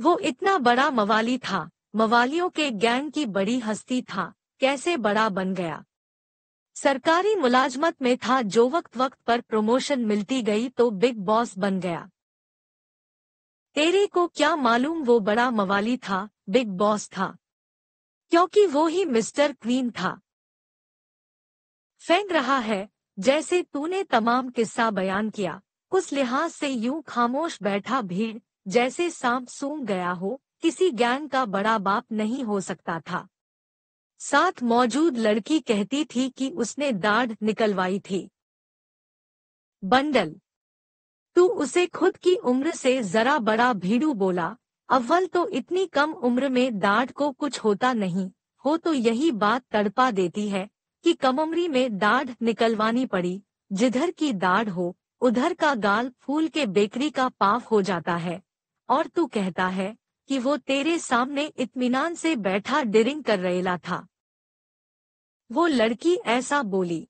वो इतना बड़ा मवाली था मवालियों के गैंग की बड़ी हस्ती था कैसे बड़ा बन गया सरकारी मुलाजमत में था जो वक्त वक्त पर प्रमोशन मिलती गई तो बिग बॉस बन गया तेरे को क्या मालूम वो बड़ा मवाली था बिग बॉस था क्योंकि वो ही मिस्टर क्वीन था फेंक रहा है जैसे तूने तमाम किस्सा बयान किया उस लिहाज से यूं खामोश बैठा भीड़ जैसे सांप सूंघ गया हो किसी गैंग का बड़ा बाप नहीं हो सकता था साथ मौजूद लड़की कहती थी कि उसने दाढ़ निकलवाई थी बंडल तू उसे खुद की उम्र से जरा बड़ा भीड़ू बोला अव्वल तो इतनी कम उम्र में दाढ़ को कुछ होता नहीं हो तो यही बात तड़पा देती है कि कम उम्री में दाढ़ निकलवानी पड़ी जिधर की दाढ़ हो उधर का गाल फूल के बेकरी का पाव हो जाता है और तू कहता है कि वो तेरे सामने इत्मीनान से बैठा डिरिंग कर रहे था वो लड़की ऐसा बोली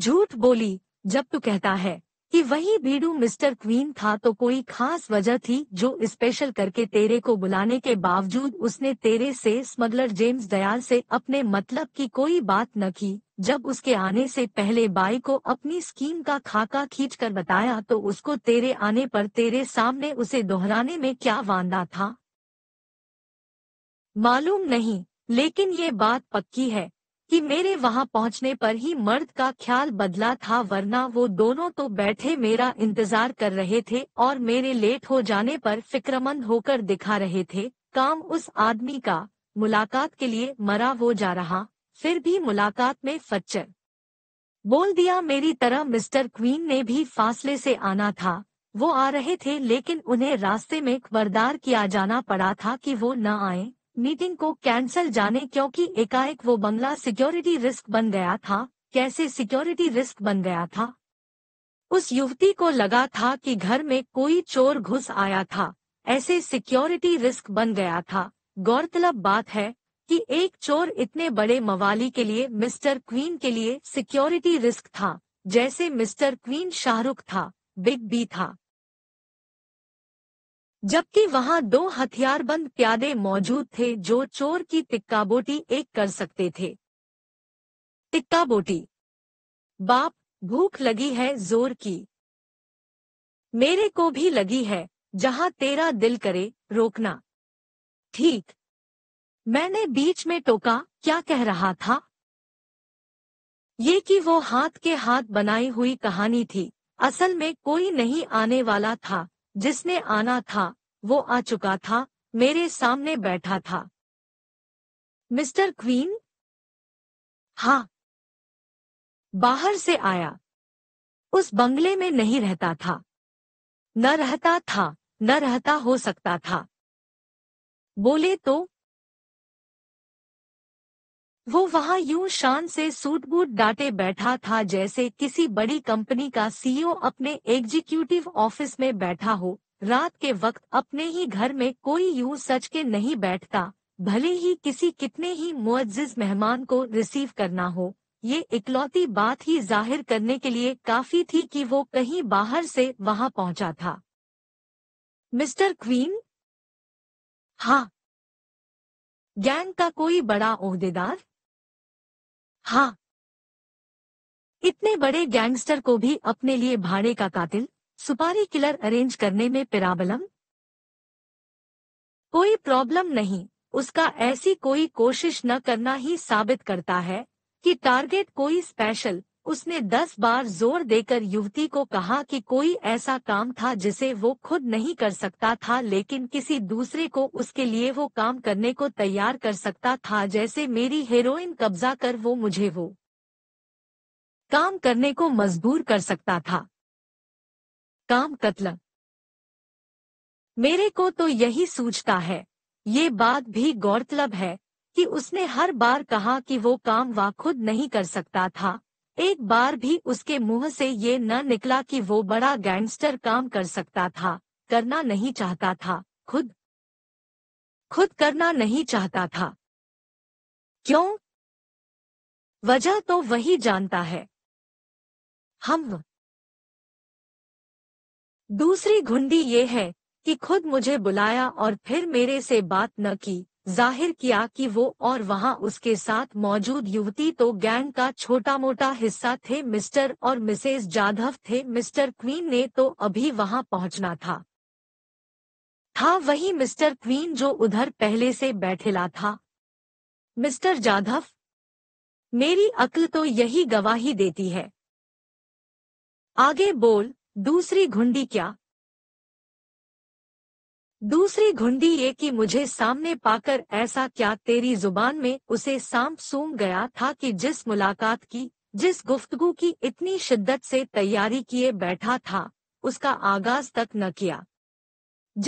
झूठ बोली जब तू कहता है कि वही भीड़ू मिस्टर क्वीन था तो कोई खास वजह थी जो स्पेशल करके तेरे को बुलाने के बावजूद उसने तेरे से स्मगलर जेम्स दयाल से अपने मतलब की कोई बात न की जब उसके आने से पहले बाई को अपनी स्कीम का खाका खींचकर बताया तो उसको तेरे आने पर तेरे सामने उसे दोहराने में क्या वादा था मालूम नहीं लेकिन ये बात पक्की है कि मेरे वहाँ पहुँचने पर ही मर्द का ख्याल बदला था वरना वो दोनों तो बैठे मेरा इंतजार कर रहे थे और मेरे लेट हो जाने पर फिक्रमंद होकर दिखा रहे थे काम उस आदमी का मुलाकात के लिए मरा वो जा रहा फिर भी मुलाकात में फच्चर बोल दिया मेरी तरह मिस्टर क्वीन ने भी फासले से आना था वो आ रहे थे लेकिन उन्हें रास्ते में खबरदार किया जाना पड़ा था कि वो न आए मीटिंग को कैंसिल जाने क्योंकि एकाएक वो बंगला सिक्योरिटी रिस्क बन गया था कैसे सिक्योरिटी रिस्क बन गया था उस युवती को लगा था कि घर में कोई चोर घुस आया था ऐसे सिक्योरिटी रिस्क बन गया था गौरतलब बात है कि एक चोर इतने बड़े मवाली के लिए मिस्टर क्वीन के लिए सिक्योरिटी रिस्क था जैसे मिस्टर क्वीन शाहरुख था बिग बी था जबकि वहां दो हथियारबंद प्यादे मौजूद थे जो चोर की बोटी एक कर सकते थे बोटी बाप भूख लगी है जोर की मेरे को भी लगी है जहां तेरा दिल करे रोकना ठीक मैंने बीच में टोका क्या कह रहा था ये कि वो हाथ के हाथ बनाई हुई कहानी थी असल में कोई नहीं आने वाला था जिसने आना था वो आ चुका था मेरे सामने बैठा था मिस्टर क्वीन हाँ बाहर से आया उस बंगले में नहीं रहता था न रहता था न रहता हो सकता था बोले तो वो वहाँ यूं शान से सूटबूट डांटे बैठा था जैसे किसी बड़ी कंपनी का सीईओ अपने एग्जीक्यूटिव ऑफिस में बैठा हो रात के वक्त अपने ही घर में कोई यूं सच के नहीं बैठता भले ही किसी कितने ही मुआजिज मेहमान को रिसीव करना हो ये इकलौती बात ही जाहिर करने के लिए काफी थी कि वो कहीं बाहर से वहाँ पहुँचा था मिस्टर क्वीन हाँ गैंग का कोई बड़ा ओहदेदार हाँ इतने बड़े गैंगस्टर को भी अपने लिए भाड़े का कातिल सुपारी किलर अरेंज करने में पिराबलम कोई प्रॉब्लम नहीं उसका ऐसी कोई कोशिश न करना ही साबित करता है कि टारगेट कोई स्पेशल उसने दस बार जोर देकर युवती को कहा कि कोई ऐसा काम था जिसे वो खुद नहीं कर सकता था लेकिन किसी दूसरे को उसके लिए वो काम करने को तैयार कर सकता था जैसे मेरी हेरोइन कब्जा कर वो मुझे वो काम करने को मजबूर कर सकता था काम कत्ल मेरे को तो यही सूझता है ये बात भी गौरतलब है कि उसने हर बार कहा कि वो काम वह खुद नहीं कर सकता था एक बार भी उसके मुंह से ये न निकला कि वो बड़ा गैंगस्टर काम कर सकता था करना नहीं चाहता था खुद खुद करना नहीं चाहता था क्यों वजह तो वही जानता है हम दूसरी घुंडी ये है कि खुद मुझे बुलाया और फिर मेरे से बात न की जाहिर किया कि वो और वहां उसके साथ मौजूद युवती तो गैंग का छोटा मोटा हिस्सा थे मिस्टर और मिसेस जाधव थे मिस्टर क्वीन ने तो अभी वहां पहुंचना था था वही मिस्टर क्वीन जो उधर पहले से बैठेला था मिस्टर जाधव मेरी अक्ल तो यही गवाही देती है आगे बोल दूसरी घुंडी क्या दूसरी घुंडी ये कि मुझे सामने पाकर ऐसा क्या तेरी जुबान में उसे सांप सूंघ गया था कि जिस मुलाकात की जिस गुफ्तगु की इतनी शिद्दत से तैयारी किए बैठा था उसका आगाज तक न किया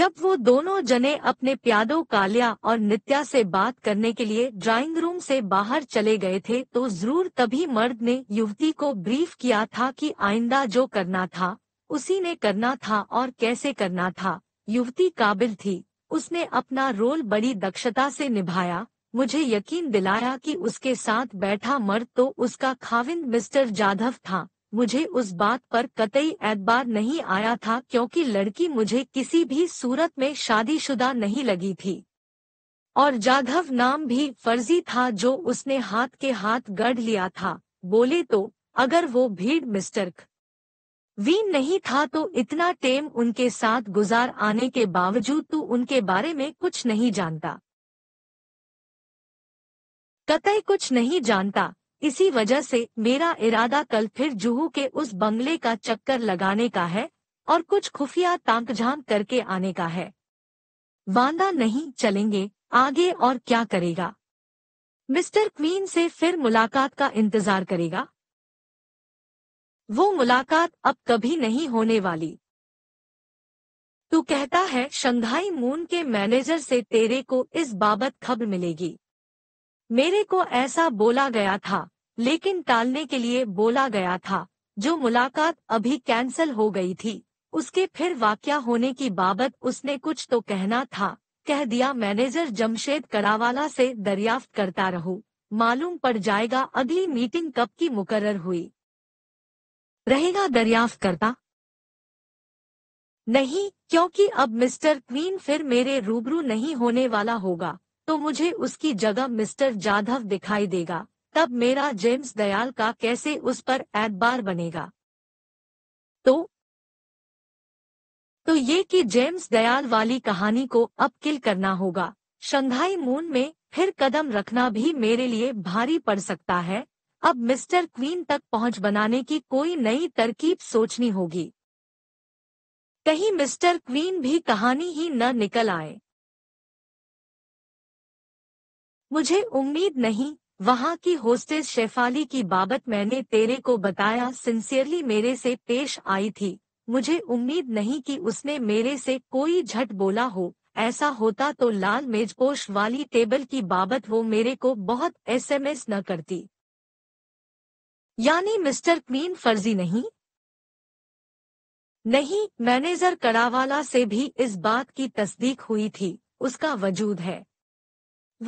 जब वो दोनों जने अपने प्यादों कालिया और नित्या से बात करने के लिए ड्राइंग रूम से बाहर चले गए थे तो जरूर तभी मर्द ने युवती को ब्रीफ किया था कि आइंदा जो करना था उसी ने करना था और कैसे करना था युवती काबिल थी उसने अपना रोल बड़ी दक्षता से निभाया मुझे यकीन दिलाया कि उसके साथ बैठा मर्द तो उसका खाविंद मिस्टर जाधव था मुझे उस बात पर कतई ऐतबार नहीं आया था क्योंकि लड़की मुझे किसी भी सूरत में शादीशुदा नहीं लगी थी और जाधव नाम भी फर्जी था जो उसने हाथ के हाथ गढ़ लिया था बोले तो अगर वो भीड़ मिस्टर वीन नहीं था तो इतना टेम उनके साथ गुजार आने के बावजूद तू उनके बारे में कुछ नहीं जानता कतई कुछ नहीं जानता इसी वजह से मेरा इरादा कल फिर जुहू के उस बंगले का चक्कर लगाने का है और कुछ खुफिया तांकझांक करके आने का है वादा नहीं चलेंगे आगे और क्या करेगा मिस्टर क्वीन से फिर मुलाकात का इंतजार करेगा वो मुलाकात अब कभी नहीं होने वाली तू कहता है शंघाई मून के मैनेजर से तेरे को इस बाबत खबर मिलेगी मेरे को ऐसा बोला गया था लेकिन टालने के लिए बोला गया था जो मुलाकात अभी कैंसल हो गई थी उसके फिर वाक्या होने की बाबत उसने कुछ तो कहना था कह दिया मैनेजर जमशेद करावाला से दरियाफ्त करता रहूं मालूम पड़ जाएगा अगली मीटिंग कब की मुकर्र हुई रहेगा दरियाफ्त करता नहीं क्योंकि अब मिस्टर क्वीन फिर मेरे रूबरू नहीं होने वाला होगा तो मुझे उसकी जगह मिस्टर जाधव दिखाई देगा तब मेरा जेम्स दयाल का कैसे उस पर एतबार बनेगा तो तो ये कि जेम्स दयाल वाली कहानी को अब किल करना होगा शंघाई मून में फिर कदम रखना भी मेरे लिए भारी पड़ सकता है अब मिस्टर क्वीन तक पहुंच बनाने की कोई नई तरकीब सोचनी होगी कहीं मिस्टर क्वीन भी कहानी ही न निकल आए मुझे उम्मीद नहीं वहाँ की होस्टेस शेफाली की बाबत मैंने तेरे को बताया सिंसियरली मेरे से पेश आई थी मुझे उम्मीद नहीं कि उसने मेरे से कोई झट बोला हो ऐसा होता तो लाल मेजपोश वाली टेबल की बाबत वो मेरे को बहुत एसएमएस न करती यानी मिस्टर क्लीन फर्जी नहीं नहीं मैनेजर कड़ावाला से भी इस बात की तस्दीक हुई थी उसका वजूद है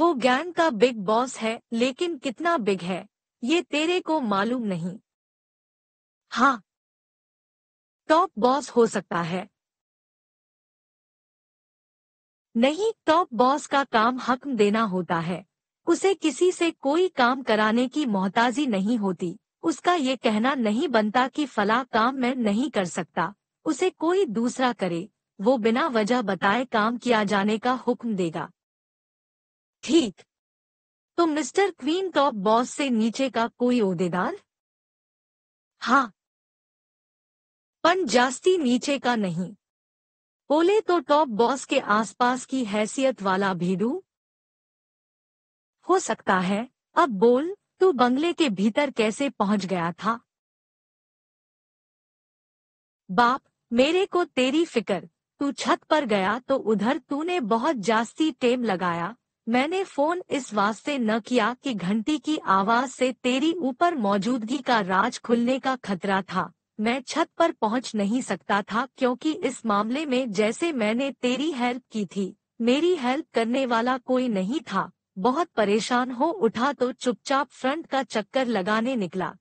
वो गैंग का बिग बॉस है लेकिन कितना बिग है ये तेरे को मालूम नहीं हाँ टॉप बॉस हो सकता है नहीं टॉप बॉस का काम हक देना होता है उसे किसी से कोई काम कराने की मोहताजी नहीं होती उसका ये कहना नहीं बनता कि फला काम मैं नहीं कर सकता उसे कोई दूसरा करे वो बिना वजह बताए काम किया जाने का हुक्म देगा ठीक तो मिस्टर क्वीन टॉप बॉस से नीचे का कोई ओहदेदार हाँ पन जास्ती नीचे का नहीं बोले तो टॉप बॉस के आसपास की हैसियत वाला भीड़ू हो सकता है अब बोल तू बंगले के भीतर कैसे पहुंच गया था बाप मेरे को तेरी फिक्र तू छत पर गया तो उधर तूने बहुत जास्ती टेम लगाया मैंने फोन इस वास्ते न किया कि घंटी की आवाज से तेरी ऊपर मौजूदगी का राज खुलने का खतरा था मैं छत पर पहुंच नहीं सकता था क्योंकि इस मामले में जैसे मैंने तेरी हेल्प की थी मेरी हेल्प करने वाला कोई नहीं था बहुत परेशान हो उठा तो चुपचाप फ्रंट का चक्कर लगाने निकला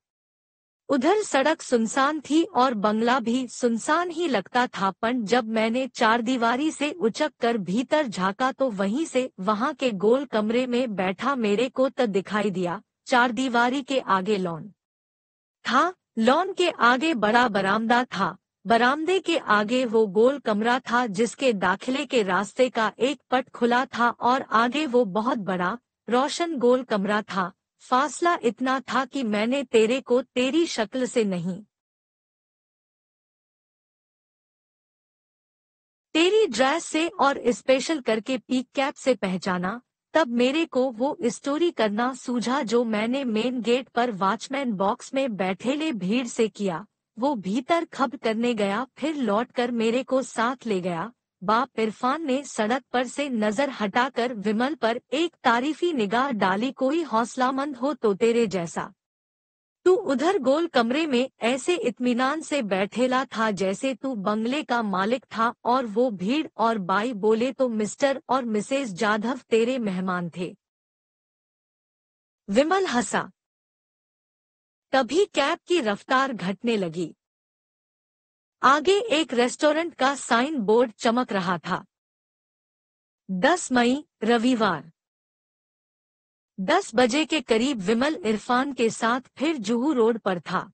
उधर सड़क सुनसान थी और बंगला भी सुनसान ही लगता था पर जब मैंने चार दीवारी से उचक कर भीतर झाका तो वहीं से वहां के गोल कमरे में बैठा मेरे को त तो दिखाई दिया चार दीवारी के आगे लॉन था लॉन के आगे बड़ा बरामदा था बरामदे के आगे वो गोल कमरा था जिसके दाखिले के रास्ते का एक पट खुला था और आगे वो बहुत बड़ा रोशन गोल कमरा था फासला इतना था कि मैंने तेरे को तेरी शक्ल से नहीं तेरी ड्रेस से और स्पेशल करके पीक कैप से पहचाना तब मेरे को वो स्टोरी करना सूझा जो मैंने मेन गेट पर वॉचमैन बॉक्स में ले भीड़ से किया वो भीतर खब करने गया फिर लौटकर मेरे को साथ ले गया बाप इरफान ने सड़क पर से नजर हटाकर विमल पर एक तारीफी निगाह डाली कोई हौसलामंद हो तो तेरे जैसा तू उधर गोल कमरे में ऐसे इत्मीनान से बैठेला था जैसे तू बंगले का मालिक था और वो भीड़ और बाई बोले तो मिस्टर और मिसेस जाधव तेरे मेहमान थे विमल हंसा तभी कैब की रफ्तार घटने लगी आगे एक रेस्टोरेंट का साइन बोर्ड चमक रहा था 10 मई रविवार 10 बजे के करीब विमल इरफान के साथ फिर जुहू रोड पर था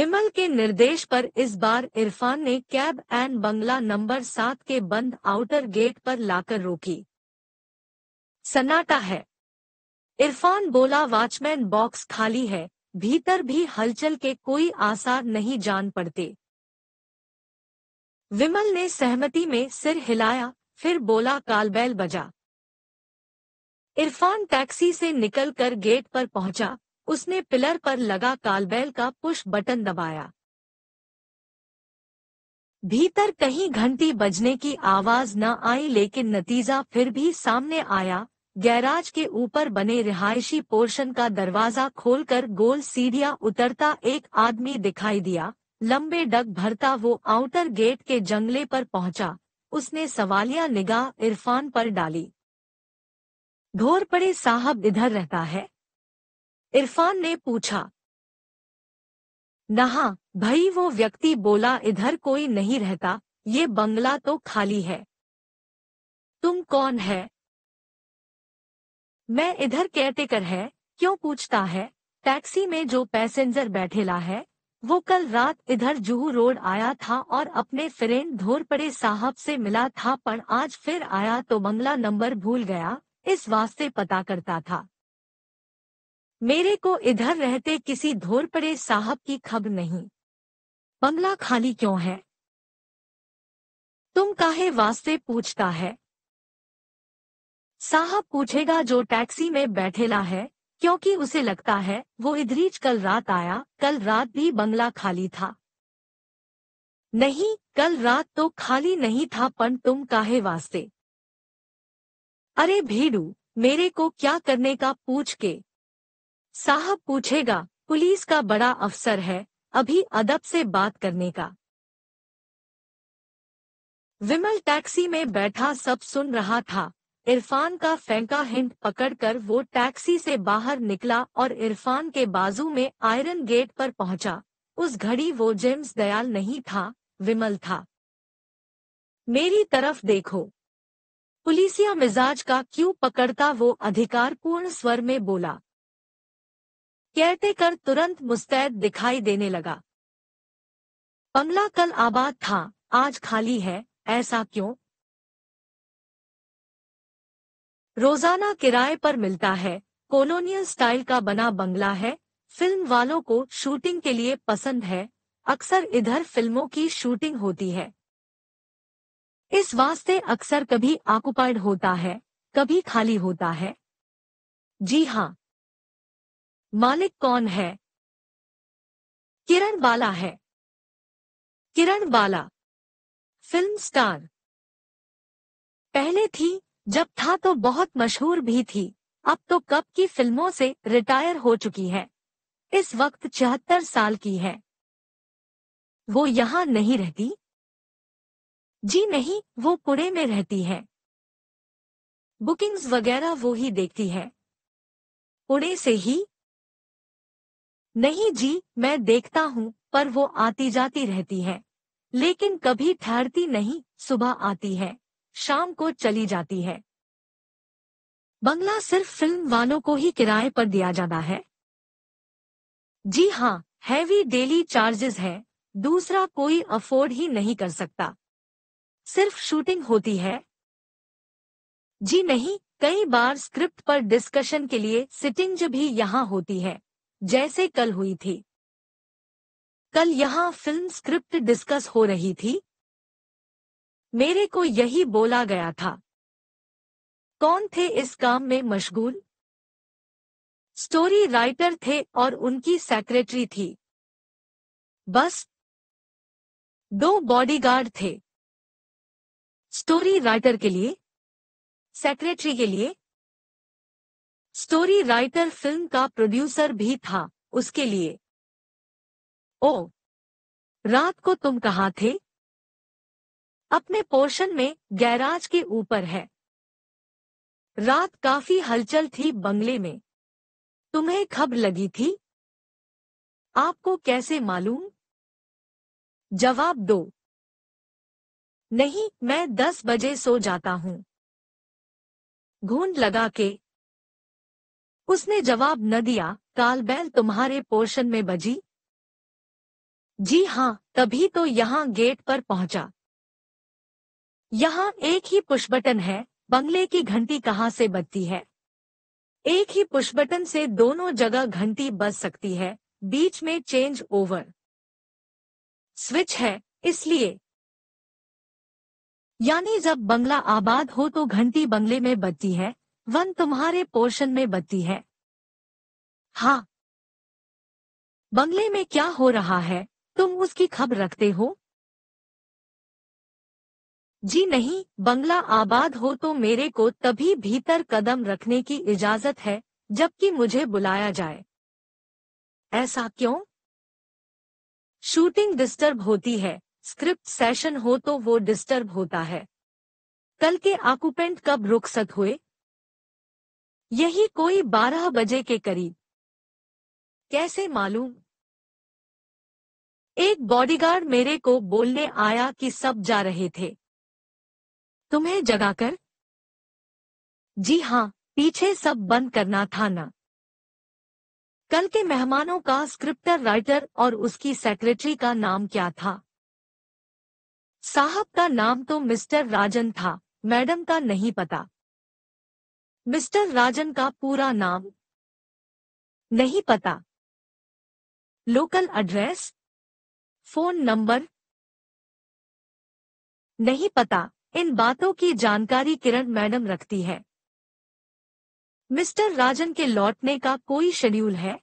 विमल के निर्देश पर इस बार इरफान ने कैब एंड बंगला नंबर सात के बंद आउटर गेट पर लाकर रोकी सन्नाटा है इरफान बोला वॉचमैन बॉक्स खाली है भीतर भी हलचल के कोई आसार नहीं जान पड़ते विमल ने सहमति में सिर हिलाया फिर बोला कालबैल बजा इरफान टैक्सी से निकलकर गेट पर पहुंचा उसने पिलर पर लगा कालबैल का पुश बटन दबाया भीतर कहीं घंटी बजने की आवाज न आई लेकिन नतीजा फिर भी सामने आया गैराज के ऊपर बने रिहायशी पोर्शन का दरवाजा खोलकर गोल सीढ़िया उतरता एक आदमी दिखाई दिया लंबे डग भरता वो आउटर गेट के जंगले पर पहुंचा उसने सवालिया निगाह इरफान पर डाली पड़े साहब इधर रहता है इरफान ने पूछा नहा भई वो व्यक्ति बोला इधर कोई नहीं रहता ये बंगला तो खाली है तुम कौन है मैं इधर केयरटेकर है क्यों पूछता है टैक्सी में जो पैसेंजर बैठेला है वो कल रात इधर जुहू रोड आया था और अपने फ्रेंड धोरपड़े साहब से मिला था पर आज फिर आया तो बंगला नंबर भूल गया इस वास्ते पता करता था मेरे को इधर रहते किसी धोरपड़े साहब की खबर नहीं बंगला खाली क्यों है तुम काहे वास्ते पूछता है साहब पूछेगा जो टैक्सी में बैठेला है क्योंकि उसे लगता है वो इधरीच कल रात आया कल रात भी बंगला खाली था नहीं कल रात तो खाली नहीं था पन तुम काहे वास्ते अरे भेड़ू मेरे को क्या करने का पूछ के साहब पूछेगा पुलिस का बड़ा अफसर है अभी अदब से बात करने का विमल टैक्सी में बैठा सब सुन रहा था इरफान का फेंका हिंट पकड़कर वो टैक्सी से बाहर निकला और इरफान के बाजू में आयरन गेट पर पहुंचा उस घड़ी वो जेम्स दयाल नहीं था विमल था मेरी तरफ देखो पुलिसिया मिजाज का क्यों पकड़ता वो अधिकारपूर्ण स्वर में बोला कहते कर तुरंत मुस्तैद दिखाई देने लगा बंगला कल आबाद था आज खाली है ऐसा क्यों रोजाना किराए पर मिलता है कोलोनियल स्टाइल का बना बंगला है फिल्म वालों को शूटिंग के लिए पसंद है अक्सर इधर फिल्मों की शूटिंग होती है इस वास्ते अक्सर कभी ऑक्युपाइड होता है कभी खाली होता है जी हाँ मालिक कौन है किरण बाला है किरण बाला फिल्म स्टार पहले थी जब था तो बहुत मशहूर भी थी अब तो कब की फिल्मों से रिटायर हो चुकी है इस वक्त चौहत्तर साल की है वो यहाँ नहीं रहती जी नहीं वो पुणे में रहती है बुकिंग्स वगैरह वो ही देखती है पुणे से ही नहीं जी मैं देखता हूँ पर वो आती जाती रहती है लेकिन कभी ठहरती नहीं सुबह आती है शाम को चली जाती है बंगला सिर्फ फिल्म वालों को ही किराए पर दिया जाता है जी हाँ हैवी डेली चार्जेस है दूसरा कोई अफोर्ड ही नहीं कर सकता सिर्फ शूटिंग होती है जी नहीं कई बार स्क्रिप्ट पर डिस्कशन के लिए सिटिंग भी यहाँ होती है जैसे कल हुई थी कल यहाँ फिल्म स्क्रिप्ट डिस्कस हो रही थी मेरे को यही बोला गया था कौन थे इस काम में मशगूल स्टोरी राइटर थे और उनकी सेक्रेटरी थी बस दो बॉडीगार्ड थे स्टोरी राइटर के लिए सेक्रेटरी के लिए स्टोरी राइटर फिल्म का प्रोड्यूसर भी था उसके लिए ओ रात को तुम कहाँ थे अपने पोर्शन में गैराज के ऊपर है रात काफी हलचल थी बंगले में तुम्हें खबर लगी थी आपको कैसे मालूम जवाब दो नहीं मैं दस बजे सो जाता हूँ घूंढ लगा के उसने जवाब न दिया काल बैल तुम्हारे पोर्शन में बजी जी हाँ तभी तो यहाँ गेट पर पहुंचा यहाँ एक ही पुश बटन है बंगले की घंटी कहाँ से बजती है एक ही पुश बटन से दोनों जगह घंटी बज सकती है बीच में चेंज ओवर स्विच है इसलिए यानी जब बंगला आबाद हो तो घंटी बंगले में बजती है वन तुम्हारे पोर्शन में बजती है हाँ बंगले में क्या हो रहा है तुम उसकी खबर रखते हो जी नहीं बंगला आबाद हो तो मेरे को तभी भीतर कदम रखने की इजाजत है जबकि मुझे बुलाया जाए ऐसा क्यों शूटिंग डिस्टर्ब होती है स्क्रिप्ट सेशन हो तो वो डिस्टर्ब होता है कल के आकुपेंट कब रुखसत हुए यही कोई बारह बजे के करीब कैसे मालूम एक बॉडीगार्ड मेरे को बोलने आया कि सब जा रहे थे तुम्हें जगाकर जी हाँ पीछे सब बंद करना था ना कल के मेहमानों का स्क्रिप्टर राइटर और उसकी सेक्रेटरी का नाम क्या था साहब का नाम तो मिस्टर राजन था मैडम का नहीं पता मिस्टर राजन का पूरा नाम नहीं पता लोकल एड्रेस फोन नंबर नहीं पता इन बातों की जानकारी किरण मैडम रखती है मिस्टर राजन के लौटने का कोई शेड्यूल है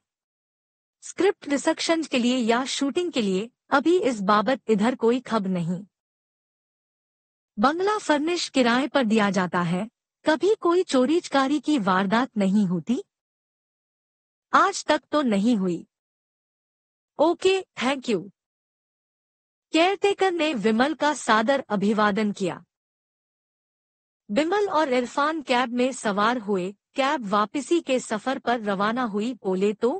स्क्रिप्ट रिसेप्शन के लिए या शूटिंग के लिए अभी इस बाबत इधर कोई खब नहीं बंगला फर्निश किराए पर दिया जाता है कभी कोई चोरी की वारदात नहीं होती आज तक तो नहीं हुई ओके थैंक यू केयरटेकर ने विमल का सादर अभिवादन किया बिमल और इरफान कैब में सवार हुए कैब वापसी के सफर पर रवाना हुई बोले तो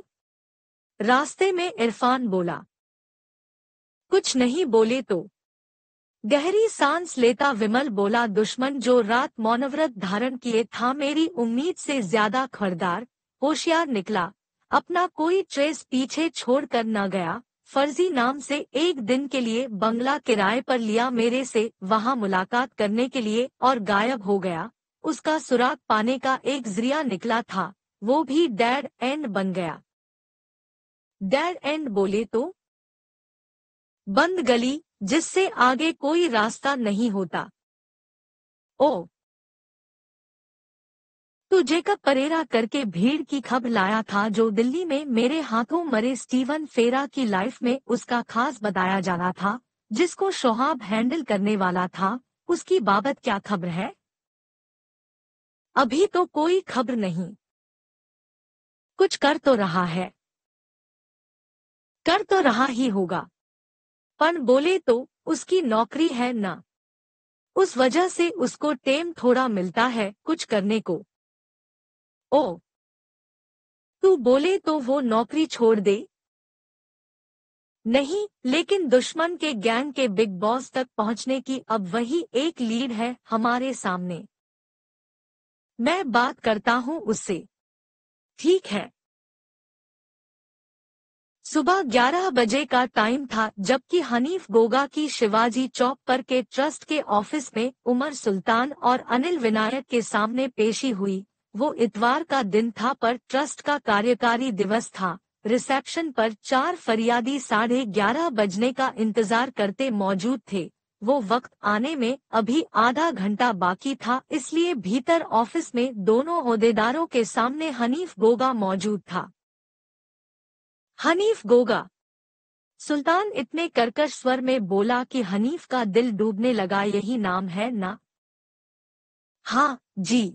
रास्ते में इरफान बोला कुछ नहीं बोले तो गहरी सांस लेता विमल बोला दुश्मन जो रात मौनव्रत धारण किए था मेरी उम्मीद से ज्यादा खरदार होशियार निकला अपना कोई ट्रेस पीछे छोड़कर न गया फर्जी नाम से एक दिन के लिए बंगला किराए पर लिया मेरे से वहां मुलाकात करने के लिए और गायब हो गया उसका सुराग पाने का एक जरिया निकला था वो भी डेड एंड बन गया डेड एंड बोले तो बंद गली जिससे आगे कोई रास्ता नहीं होता ओ तो जेकब परेरा करके भीड़ की खबर लाया था जो दिल्ली में मेरे हाथों मरे स्टीवन फेरा की लाइफ में उसका खास बताया जाना था जिसको शोहाब हैंडल करने वाला था उसकी बाबत क्या खबर है अभी तो कोई खबर नहीं कुछ कर तो रहा है कर तो रहा ही होगा पर बोले तो उसकी नौकरी है ना उस वजह से उसको टेम थोड़ा मिलता है कुछ करने को ओ तू बोले तो वो नौकरी छोड़ दे नहीं लेकिन दुश्मन के गैंग के बिग बॉस तक पहुंचने की अब वही एक लीड है हमारे सामने मैं बात करता हूं उससे ठीक है सुबह 11 बजे का टाइम था जबकि हनीफ गोगा की शिवाजी चौक पर के ट्रस्ट के ऑफिस में उमर सुल्तान और अनिल विनायक के सामने पेशी हुई वो इतवार का दिन था पर ट्रस्ट का कार्यकारी दिवस था रिसेप्शन पर चार फरियादी साढ़े ग्यारह बजने का इंतजार करते मौजूद थे वो वक्त आने में अभी आधा घंटा बाकी था इसलिए भीतर ऑफिस में दोनों अहदेदारों के सामने हनीफ गोगा मौजूद था हनीफ गोगा सुल्तान इतने करकश स्वर में बोला कि हनीफ का दिल डूबने लगा यही नाम है ना हाँ जी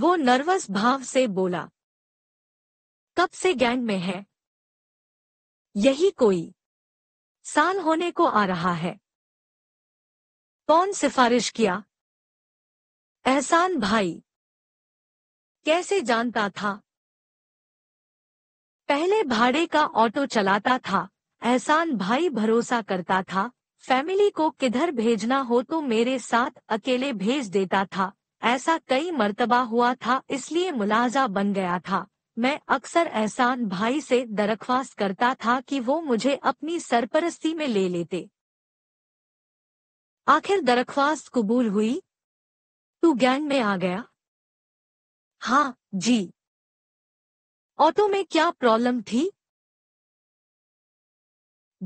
वो नर्वस भाव से बोला कब से गैंग में है यही कोई साल होने को आ रहा है कौन सिफारिश किया एहसान भाई कैसे जानता था पहले भाड़े का ऑटो चलाता था एहसान भाई भरोसा करता था फैमिली को किधर भेजना हो तो मेरे साथ अकेले भेज देता था ऐसा कई मर्तबा हुआ था इसलिए मुलाजा बन गया था मैं अक्सर एहसान भाई से दरख्वास्त करता था कि वो मुझे अपनी सरपरस्ती में ले लेते आखिर दरख्वास्त कबूल हुई तू गैंग में आ गया हाँ जी ऑटो में क्या प्रॉब्लम थी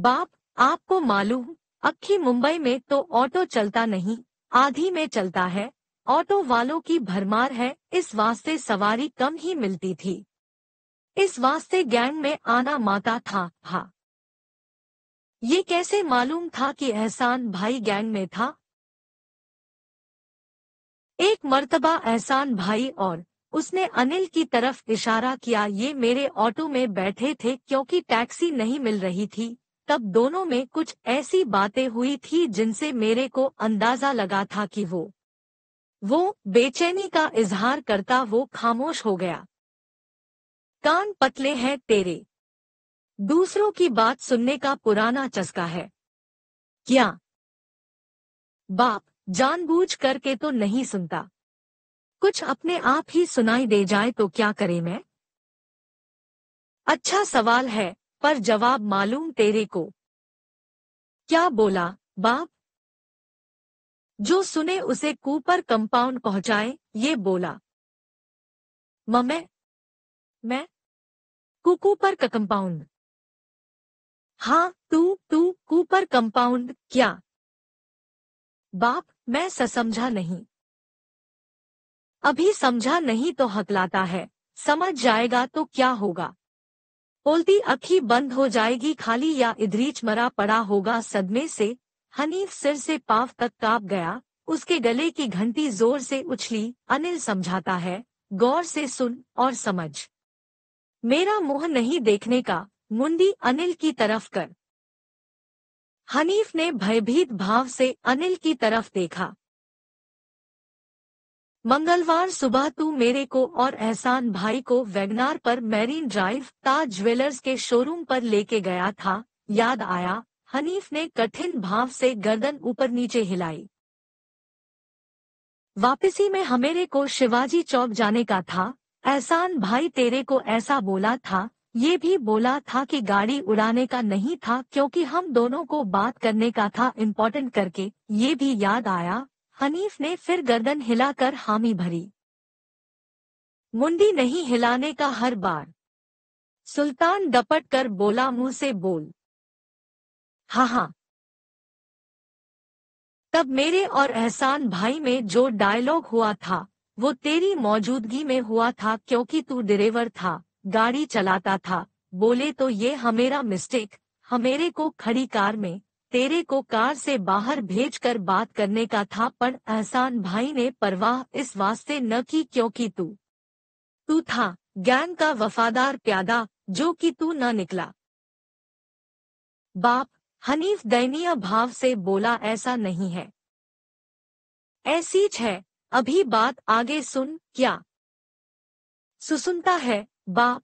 बाप आपको मालूम अक्खी मुंबई में तो ऑटो चलता नहीं आधी में चलता है ऑटो वालों की भरमार है इस वास्ते सवारी कम ही मिलती थी इस वास्ते गैंग में आना माता था हा ये कैसे मालूम था कि एहसान भाई गैंग में था एक मर्तबा एहसान भाई और उसने अनिल की तरफ इशारा किया ये मेरे ऑटो में बैठे थे क्योंकि टैक्सी नहीं मिल रही थी तब दोनों में कुछ ऐसी बातें हुई थी जिनसे मेरे को अंदाजा लगा था कि वो वो बेचैनी का इजहार करता वो खामोश हो गया कान पतले हैं तेरे दूसरों की बात सुनने का पुराना चस्का है क्या बाप जानबूझ करके तो नहीं सुनता कुछ अपने आप ही सुनाई दे जाए तो क्या करे मैं अच्छा सवाल है पर जवाब मालूम तेरे को क्या बोला बाप जो सुने उसे कूपर कंपाउंड पहुंचाए ये बोला ममे मैं कुकू पर का कंपाउंड हाँ तू तू कूपर कंपाउंड क्या बाप मैं समझा नहीं अभी समझा नहीं तो हकलाता है समझ जाएगा तो क्या होगा बोलती अखी बंद हो जाएगी खाली या इधरीच मरा पड़ा होगा सदमे से हनीफ सिर से पाव तक कांप गया उसके गले की घंटी जोर से उछली अनिल समझाता है गौर से सुन और समझ मेरा मुंह नहीं देखने का मुंडी अनिल की तरफ कर हनीफ ने भयभीत भाव से अनिल की तरफ देखा मंगलवार सुबह तू मेरे को और एहसान भाई को वेगनार पर मैरीन ड्राइव ताज ज्वेलर्स के शोरूम पर लेके गया था याद आया हनीफ ने कठिन भाव से गर्दन ऊपर नीचे हिलाई वापसी में हमेरे को शिवाजी चौक जाने का था एहसान भाई तेरे को ऐसा बोला था ये भी बोला था कि गाड़ी उड़ाने का नहीं था क्योंकि हम दोनों को बात करने का था इम्पोर्टेंट करके ये भी याद आया हनीफ ने फिर गर्दन हिलाकर हामी भरी मुंडी नहीं हिलाने का हर बार सुल्तान डपट कर बोला मुंह से बोल हाँ हाँ तब मेरे और एहसान भाई में जो डायलॉग हुआ था वो तेरी मौजूदगी में हुआ था क्योंकि तू ड्राइवर था गाड़ी चलाता था बोले तो ये हमेरा मिस्टेक हमेरे को खड़ी कार में तेरे को कार से बाहर भेजकर बात करने का था पर एहसान भाई ने परवाह इस वास्ते न की क्योंकि तू तू था गैंग का वफादार प्यादा जो कि तू न निकला बाप हनीफ दयनीय भाव से बोला ऐसा नहीं है ऐसी है अभी बात आगे सुन क्या सुसुनता है बाप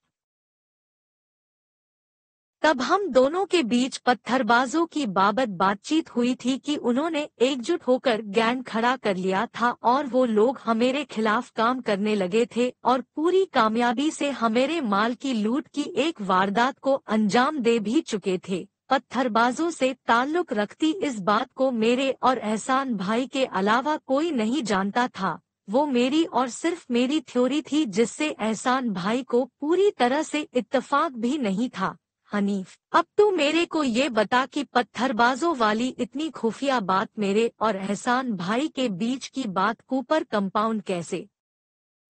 तब हम दोनों के बीच पत्थरबाजों की बाबत बातचीत हुई थी कि उन्होंने एकजुट होकर गैंग खड़ा कर लिया था और वो लोग हमेरे खिलाफ काम करने लगे थे और पूरी कामयाबी से हमेरे माल की लूट की एक वारदात को अंजाम दे भी चुके थे पत्थरबाजों से ताल्लुक रखती इस बात को मेरे और एहसान भाई के अलावा कोई नहीं जानता था वो मेरी और सिर्फ मेरी थ्योरी थी जिससे एहसान भाई को पूरी तरह से इत्तफाक भी नहीं था हनीफ अब तू मेरे को ये बता कि पत्थरबाजों वाली इतनी खुफिया बात मेरे और एहसान भाई के बीच की बात कूपर कंपाउंड कैसे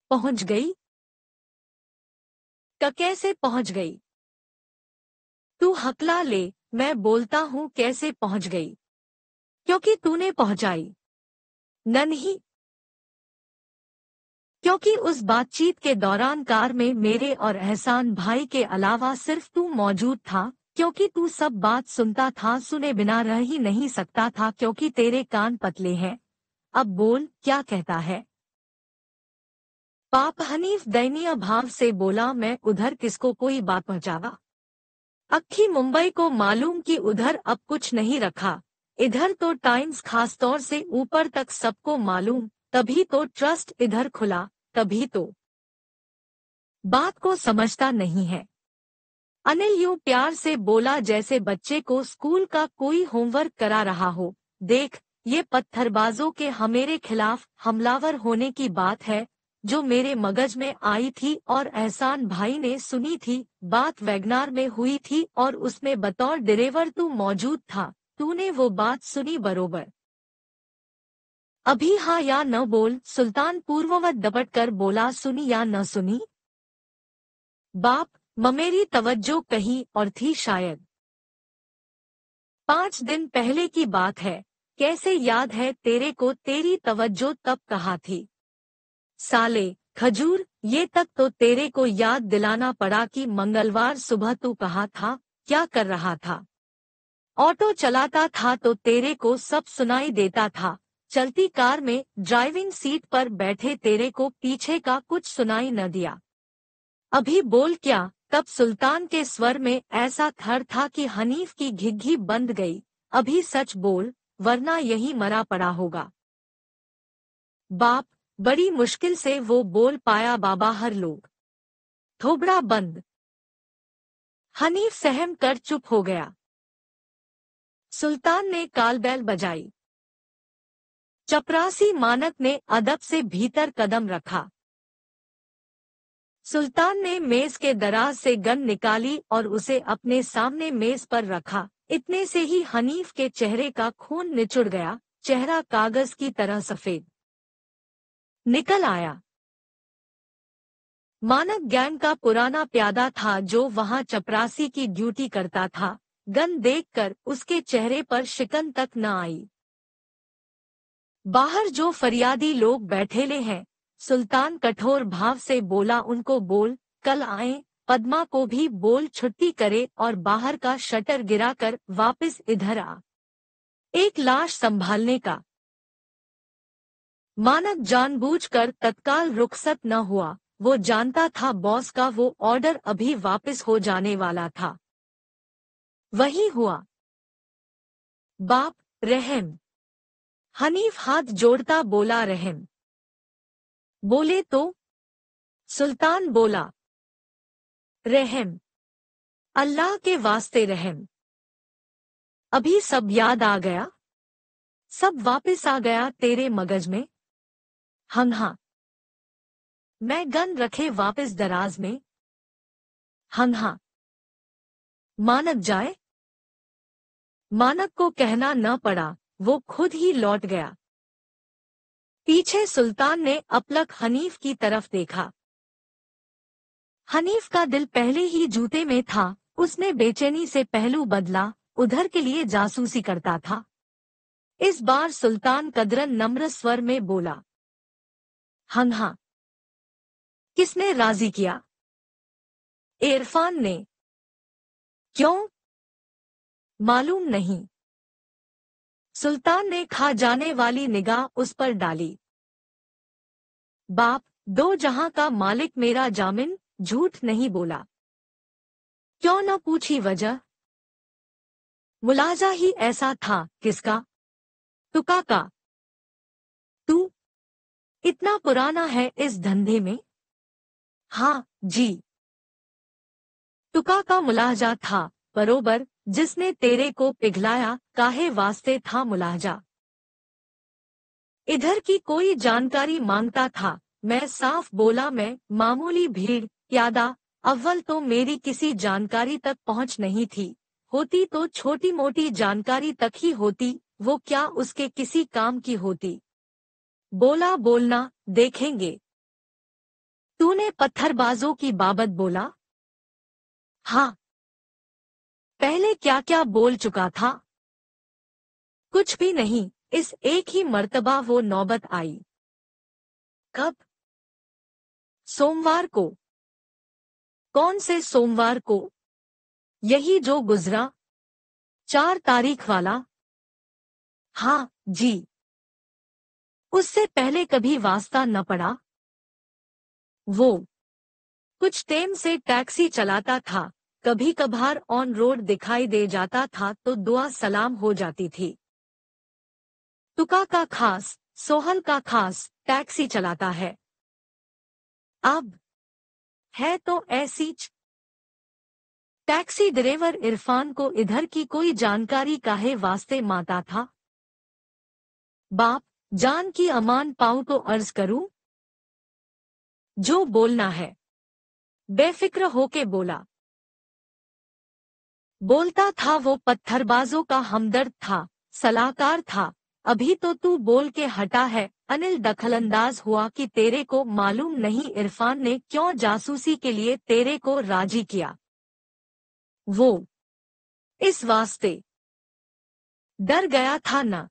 पहुंच गई का कैसे पहुंच गई तू हकला ले मैं बोलता हूँ कैसे पहुँच गई क्योंकि तूने पहुँचाई न नहीं क्योंकि उस बातचीत के दौरान कार में मेरे और एहसान भाई के अलावा सिर्फ तू मौजूद था क्योंकि तू सब बात सुनता था सुने बिना रह ही नहीं सकता था क्योंकि तेरे कान पतले हैं अब बोल क्या कहता है पाप हनीफ दयनीय भाव से बोला मैं उधर किसको कोई बात पहुंचावा अक्खी मुंबई को मालूम कि उधर अब कुछ नहीं रखा इधर तो टाइम्स खासतौर से ऊपर तक सबको मालूम तभी तो ट्रस्ट इधर खुला तभी तो बात को समझता नहीं है अनिल यू प्यार से बोला जैसे बच्चे को स्कूल का कोई होमवर्क करा रहा हो देख ये पत्थरबाजों के हमेरे खिलाफ हमलावर होने की बात है जो मेरे मगज में आई थी और एहसान भाई ने सुनी थी बात वेगनार में हुई थी और उसमें बतौर डिरेवर तू मौजूद था तूने वो बात सुनी बरोबर अभी हाँ या न बोल सुल्तान पूर्ववत दबट कर बोला सुनी या न सुनी बाप ममेरी तवज्जो कही और थी शायद पांच दिन पहले की बात है कैसे याद है तेरे को तेरी तवज्जो तब कहा थी साले खजूर ये तक तो तेरे को याद दिलाना पड़ा कि मंगलवार सुबह तू कहा था क्या कर रहा था ऑटो चलाता था तो तेरे को सब सुनाई देता था चलती कार में ड्राइविंग सीट पर बैठे तेरे को पीछे का कुछ सुनाई न दिया अभी बोल क्या तब सुल्तान के स्वर में ऐसा थर था कि हनीफ की घिघी बंद गई अभी सच बोल वरना यही मरा पड़ा होगा बाप बड़ी मुश्किल से वो बोल पाया बाबा हर लोग थोबड़ा बंद हनीफ सहम कर चुप हो गया सुल्तान ने कालबेल बजाई चपरासी मानक ने अदब से भीतर कदम रखा सुल्तान ने मेज के दराज से गन निकाली और उसे अपने सामने मेज पर रखा इतने से ही हनीफ के चेहरे का खून निचुड़ गया चेहरा कागज की तरह सफेद निकल आया मानक ज्ञान का पुराना प्यादा था जो वहां चपरासी की ड्यूटी करता था गन देखकर उसके चेहरे पर शिकन तक न आई बाहर जो फरियादी लोग बैठेले हैं सुल्तान कठोर भाव से बोला उनको बोल कल आए पद्मा को भी बोल छुट्टी करे और बाहर का शटर गिराकर वापस इधर आ एक लाश संभालने का मानक जानबूझकर तत्काल रुखसत न हुआ वो जानता था बॉस का वो ऑर्डर अभी वापस हो जाने वाला था वही हुआ बाप रहम हनीफ हाथ जोड़ता बोला रहम बोले तो सुल्तान बोला रहम अल्लाह के वास्ते रहम अभी सब याद आ गया सब वापस आ गया तेरे मगज में हंगहा हाँ। मैं गन रखे वापस दराज में हंगहा हाँ। मानक जाए मानक को कहना न पड़ा वो खुद ही लौट गया पीछे सुल्तान ने अपलक हनीफ की तरफ देखा हनीफ का दिल पहले ही जूते में था उसने बेचैनी से पहलू बदला उधर के लिए जासूसी करता था इस बार सुल्तान कदरन नम्र स्वर में बोला हम हाँ, हाँ किसने राजी किया इरफान ने क्यों मालूम नहीं सुल्तान ने खा जाने वाली निगाह उस पर डाली बाप दो जहां का मालिक मेरा जामिन झूठ नहीं बोला क्यों न पूछी वजह मुलाजा ही ऐसा था किसका तुका का तू इतना पुराना है इस धंधे में हाँ जी टुका का मुलाहजा था बरोबर जिसने तेरे को पिघलाया काहे वास्ते था मुलाहजा इधर की कोई जानकारी मांगता था मैं साफ बोला मैं मामूली भीड़ यादा अव्वल तो मेरी किसी जानकारी तक पहुंच नहीं थी होती तो छोटी मोटी जानकारी तक ही होती वो क्या उसके किसी काम की होती बोला बोलना देखेंगे तूने पत्थरबाजों की बाबत बोला हाँ पहले क्या क्या बोल चुका था कुछ भी नहीं इस एक ही मर्तबा वो नौबत आई कब सोमवार को कौन से सोमवार को यही जो गुजरा चार तारीख वाला हाँ जी उससे पहले कभी वास्ता न पड़ा वो कुछ टेम से टैक्सी चलाता था कभी कभार ऑन रोड दिखाई दे जाता था तो दुआ सलाम हो जाती थी तुका का खास सोहल का खास टैक्सी चलाता है अब है तो ऐसी टैक्सी ड्राइवर इरफान को इधर की कोई जानकारी काहे वास्ते माता था बाप जान की अमान पाऊ को अर्ज करूं जो बोलना है बेफिक्र होके बोला बोलता था वो पत्थरबाजों का हमदर्द था सलाहकार था अभी तो तू बोल के हटा है अनिल दखलंदाज हुआ कि तेरे को मालूम नहीं इरफान ने क्यों जासूसी के लिए तेरे को राजी किया वो इस वास्ते डर गया था ना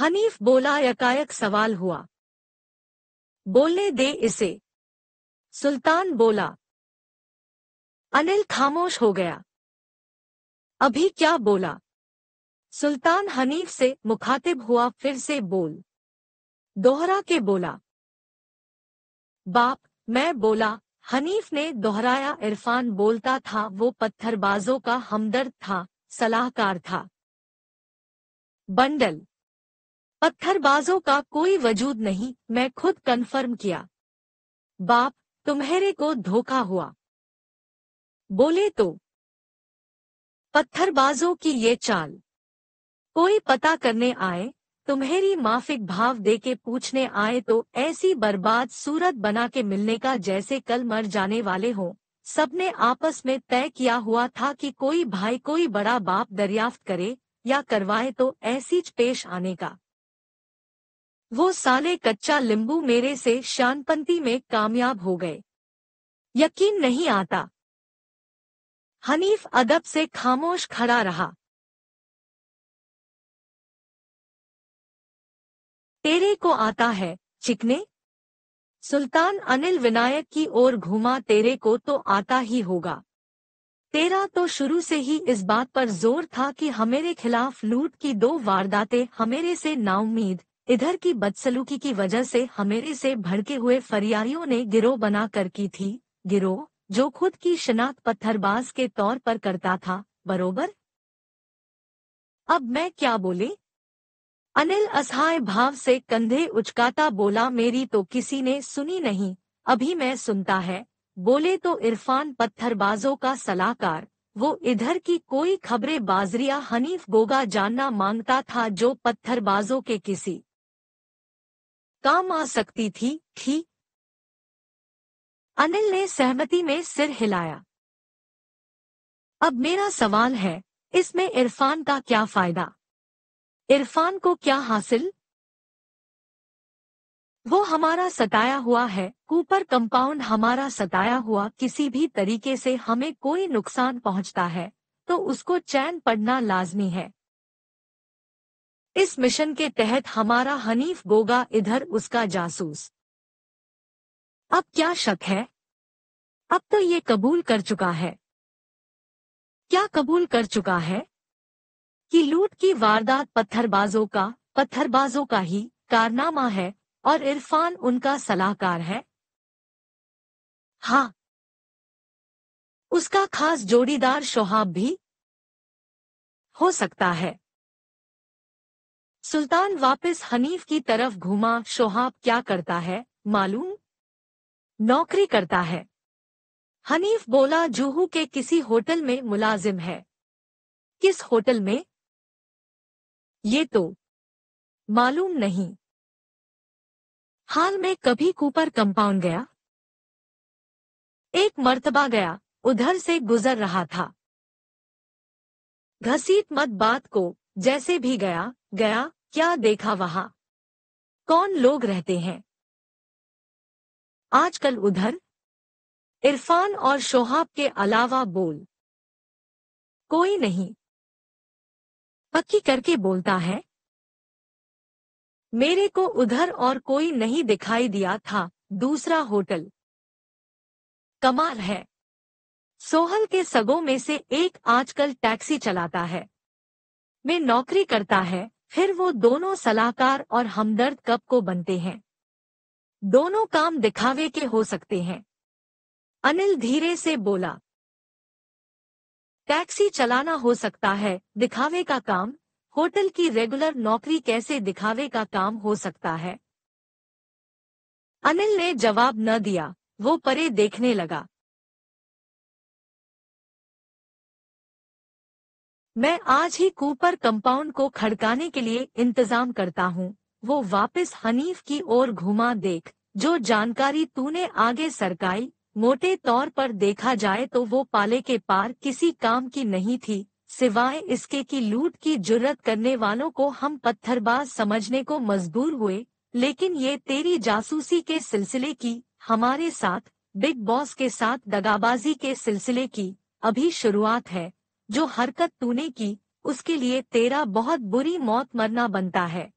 हनीफ बोला एकाएक सवाल हुआ बोलने दे इसे सुल्तान बोला अनिल खामोश हो गया अभी क्या बोला सुल्तान हनीफ से मुखातिब हुआ फिर से बोल दोहरा के बोला बाप मैं बोला हनीफ ने दोहराया इरफान बोलता था वो पत्थरबाजों का हमदर्द था सलाहकार था बंडल पत्थरबाजों का कोई वजूद नहीं मैं खुद कन्फर्म किया बाप तुम्हारे को धोखा हुआ बोले तो पत्थरबाजों की ये चाल कोई पता करने आए तुम्हारी माफिक भाव दे के पूछने आए तो ऐसी बर्बाद सूरत बना के मिलने का जैसे कल मर जाने वाले हों सबने आपस में तय किया हुआ था कि कोई भाई कोई बड़ा बाप दरियाफ्त करे या करवाए तो ऐसी पेश आने का वो साले कच्चा लिंबू मेरे से शानपंती में कामयाब हो गए यकीन नहीं आता हनीफ अदब से खामोश खड़ा रहा तेरे को आता है चिकने सुल्तान अनिल विनायक की ओर घूमा तेरे को तो आता ही होगा तेरा तो शुरू से ही इस बात पर जोर था कि हमेरे खिलाफ लूट की दो वारदातें हमेरे से नाउमीद इधर की बदसलूकी की वजह से हमेरे से भड़के हुए फरियारियों ने गिरोह बना कर की थी गिरोह जो खुद की शनाख्त पत्थरबाज के तौर पर करता था बरोबर अब मैं क्या बोले अनिल असहाय भाव से कंधे उचकाता बोला मेरी तो किसी ने सुनी नहीं अभी मैं सुनता है बोले तो इरफान पत्थरबाजों का सलाहकार वो इधर की कोई खबरें बाजरिया हनीफ गोगा जानना मांगता था जो पत्थरबाजों के किसी काम आ सकती थी थी अनिल ने सहमति में सिर हिलाया अब मेरा सवाल है इसमें इरफान का क्या फायदा इरफान को क्या हासिल वो हमारा सताया हुआ है कूपर कंपाउंड हमारा सताया हुआ किसी भी तरीके से हमें कोई नुकसान पहुंचता है तो उसको चैन पड़ना लाजमी है इस मिशन के तहत हमारा हनीफ गोगा इधर उसका जासूस अब क्या शक है अब तो ये कबूल कर चुका है क्या कबूल कर चुका है कि लूट की वारदात पत्थरबाजों का पत्थरबाजों का ही कारनामा है और इरफान उनका सलाहकार है हाँ उसका खास जोड़ीदार शोहाब भी हो सकता है सुल्तान वापस हनीफ की तरफ घूमा शोहाब क्या करता है मालूम नौकरी करता है हनीफ बोला जूहू के किसी होटल में मुलाजिम है किस होटल में ये तो मालूम नहीं हाल में कभी कूपर कंपाउंड गया एक मर्तबा गया उधर से गुजर रहा था घसीट मत बात को जैसे भी गया गया क्या देखा वहां कौन लोग रहते हैं आजकल उधर इरफान और शोहाब के अलावा बोल कोई नहीं पक्की करके बोलता है मेरे को उधर और कोई नहीं दिखाई दिया था दूसरा होटल कमाल है सोहल के सगों में से एक आजकल टैक्सी चलाता है मैं नौकरी करता है फिर वो दोनों सलाहकार और हमदर्द कब को बनते हैं दोनों काम दिखावे के हो सकते हैं अनिल धीरे से बोला टैक्सी चलाना हो सकता है दिखावे का काम होटल की रेगुलर नौकरी कैसे दिखावे का काम हो सकता है अनिल ने जवाब न दिया वो परे देखने लगा मैं आज ही कूपर कंपाउंड को खड़काने के लिए इंतजाम करता हूँ वो वापस हनीफ की ओर घुमा देख जो जानकारी तूने आगे सरकाई मोटे तौर पर देखा जाए तो वो पाले के पार किसी काम की नहीं थी सिवाय इसके कि लूट की जरूरत करने वालों को हम पत्थरबाज समझने को मजबूर हुए लेकिन ये तेरी जासूसी के सिलसिले की हमारे साथ बिग बॉस के साथ दगाबाजी के सिलसिले की अभी शुरुआत है जो हरकत तूने की उसके लिए तेरा बहुत बुरी मौत मरना बनता है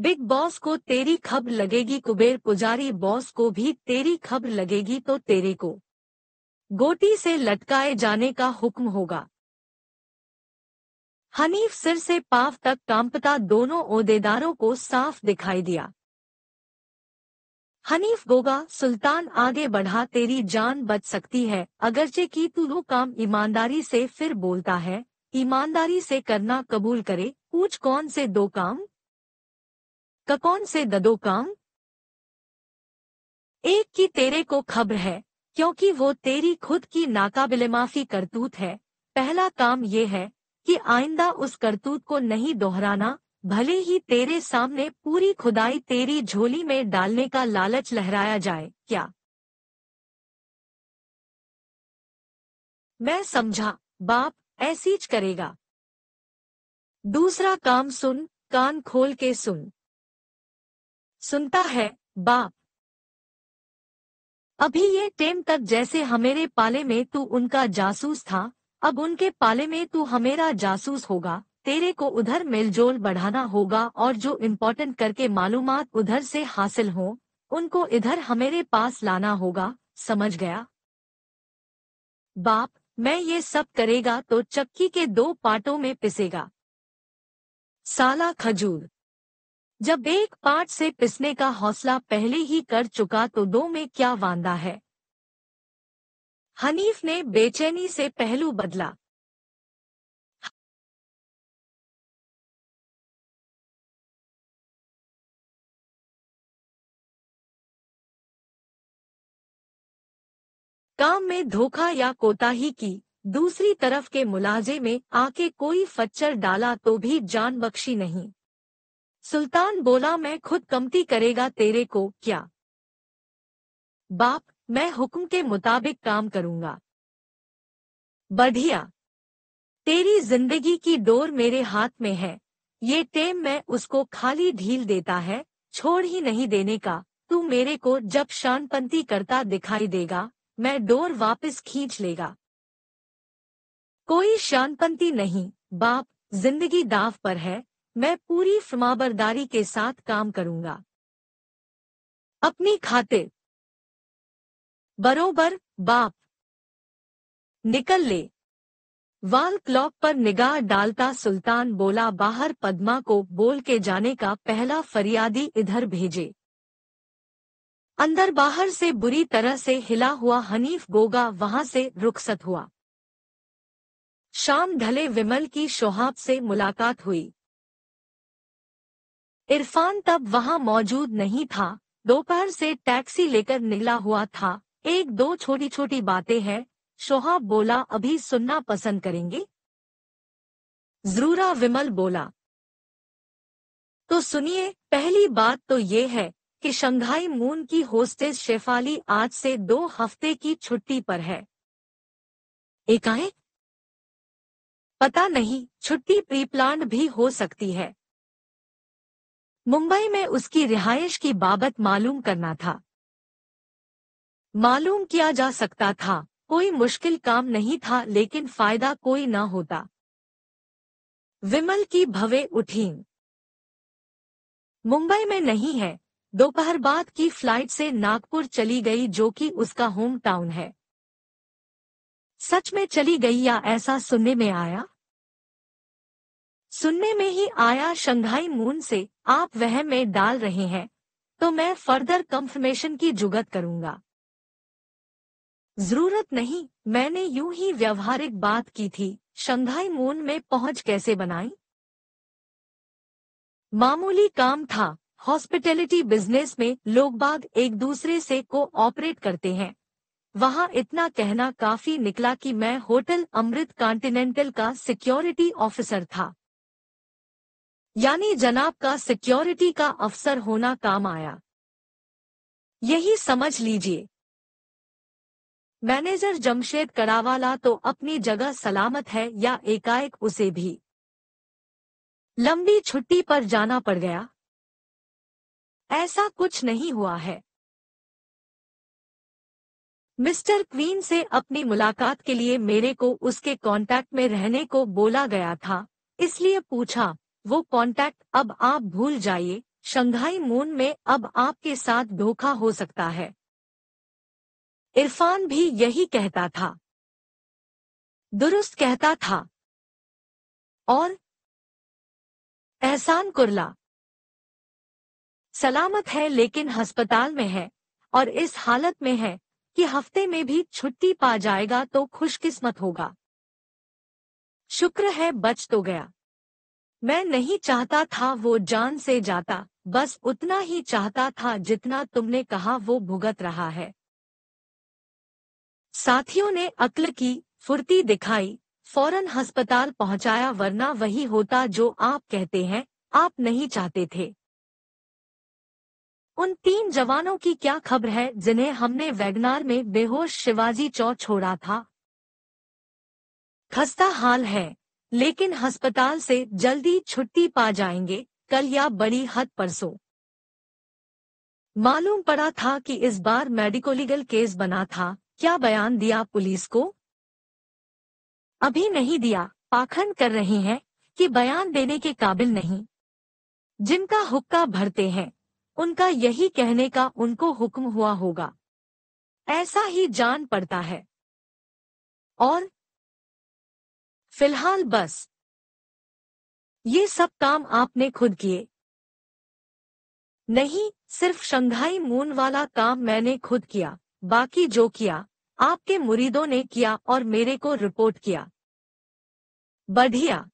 बिग बॉस को तेरी खबर लगेगी कुबेर पुजारी बॉस को भी तेरी खबर लगेगी तो तेरे को गोटी से लटकाए जाने का हुक्म होगा हनीफ सिर से पाव तक कांपता दोनों ओहदेदारों को साफ दिखाई दिया हनीफ गोगा सुल्तान आगे बढ़ा तेरी जान बच सकती है अगरचे की तू वो काम ईमानदारी से फिर बोलता है ईमानदारी से करना कबूल करे पूछ कौन से दो काम ककौन से ददो काम एक की तेरे को खबर है क्योंकि वो तेरी खुद की नाकाबिले माफी करतूत है पहला काम ये है कि आइंदा उस करतूत को नहीं दोहराना भले ही तेरे सामने पूरी खुदाई तेरी झोली में डालने का लालच लहराया जाए क्या मैं समझा बाप ऐसीच करेगा दूसरा काम सुन कान खोल के सुन सुनता है बाप अभी ये टेम तक जैसे हमेरे पाले में तू उनका जासूस था अब उनके पाले में तू हमेरा जासूस होगा तेरे को उधर मेलजोल बढ़ाना होगा और जो इम्पोर्टेंट करके मालूम उधर से हासिल हो उनको इधर हमारे पास लाना होगा समझ गया बाप मैं ये सब करेगा तो चक्की के दो पार्टों में पिसेगा साला खजूर जब एक पार्ट से पिसने का हौसला पहले ही कर चुका तो दो में क्या वांदा है हनीफ ने बेचैनी से पहलू बदला काम में धोखा या कोताही की दूसरी तरफ के मुलाजे में आके कोई फच्चर डाला तो भी जान बख्शी नहीं सुल्तान बोला मैं खुद कमती करेगा तेरे को क्या बाप मैं हुक्म के मुताबिक काम करूंगा बढ़िया तेरी जिंदगी की डोर मेरे हाथ में है ये टेम मैं उसको खाली ढील देता है छोड़ ही नहीं देने का तू मेरे को जब शानपंती करता दिखाई देगा मैं डोर वापस खींच लेगा कोई शानपंती नहीं बाप जिंदगी दाव पर है मैं पूरी फमाबरदारी के साथ काम करूंगा अपनी खातिर बरोबर बाप निकल ले वाल क्लॉक पर निगाह डालता सुल्तान बोला बाहर पद्मा को बोल के जाने का पहला फरियादी इधर भेजे अंदर बाहर से बुरी तरह से हिला हुआ हनीफ गोगा वहां से रुखसत हुआ शाम ढले विमल की शोहाब से मुलाकात हुई इरफान तब वहां मौजूद नहीं था दोपहर से टैक्सी लेकर निकला हुआ था एक दो छोटी छोटी बातें हैं शोहाब बोला अभी सुनना पसंद करेंगे जरूरा विमल बोला तो सुनिए पहली बात तो ये है कि शंघाई मून की होस्टेज शेफाली आज से दो हफ्ते की छुट्टी पर है एकाए पता नहीं छुट्टी प्लान भी हो सकती है मुंबई में उसकी रिहायश की बाबत मालूम करना था मालूम किया जा सकता था कोई मुश्किल काम नहीं था लेकिन फायदा कोई ना होता विमल की भवे उठी मुंबई में नहीं है दोपहर बाद की फ्लाइट से नागपुर चली गई जो कि उसका होम टाउन है सच में चली गई या ऐसा सुनने में आया सुनने में ही आया शंघाई मून से आप वह में डाल रहे हैं तो मैं फर्दर कंफर्मेशन की जुगत करूंगा जरूरत नहीं मैंने यूं ही व्यवहारिक बात की थी शंघाई मून में पहुंच कैसे बनाई मामूली काम था हॉस्पिटैलिटी बिजनेस में लोग बाग एक दूसरे से कोऑपरेट करते हैं वहाँ इतना कहना काफी निकला कि मैं होटल अमृत कॉन्टिनेंटल का सिक्योरिटी ऑफिसर था यानी जनाब का सिक्योरिटी का अफसर होना काम आया यही समझ लीजिए मैनेजर जमशेद करावाला तो अपनी जगह सलामत है या एकाएक उसे भी लंबी छुट्टी पर जाना पड़ गया ऐसा कुछ नहीं हुआ है मिस्टर क्वीन से अपनी मुलाकात के लिए मेरे को उसके कांटेक्ट में रहने को बोला गया था इसलिए पूछा वो कांटेक्ट अब आप भूल जाइए शंघाई मून में अब आपके साथ धोखा हो सकता है इरफान भी यही कहता था दुरुस्त कहता था और एहसान कुरला सलामत है लेकिन अस्पताल में है और इस हालत में है कि हफ्ते में भी छुट्टी पा जाएगा तो खुशकिस्मत होगा शुक्र है बच तो गया मैं नहीं चाहता था वो जान से जाता बस उतना ही चाहता था जितना तुमने कहा वो भुगत रहा है साथियों ने अक्ल की फुर्ती दिखाई फौरन अस्पताल पहुंचाया वरना वही होता जो आप कहते हैं आप नहीं चाहते थे उन तीन जवानों की क्या खबर है जिन्हें हमने वैगनार में बेहोश शिवाजी चौक छोड़ा था खस्ता हाल है लेकिन अस्पताल से जल्दी छुट्टी पा जाएंगे कल या बड़ी हद परसों मालूम पड़ा था कि इस बार मेडिकोलीगल केस बना था क्या बयान दिया पुलिस को अभी नहीं दिया पाखंड कर रहे हैं कि बयान देने के काबिल नहीं जिनका हुक्का भरते हैं उनका यही कहने का उनको हुक्म हुआ होगा ऐसा ही जान पड़ता है और फिलहाल बस ये सब काम आपने खुद किए नहीं सिर्फ शंघाई मून वाला काम मैंने खुद किया बाकी जो किया आपके मुरीदों ने किया और मेरे को रिपोर्ट किया बढ़िया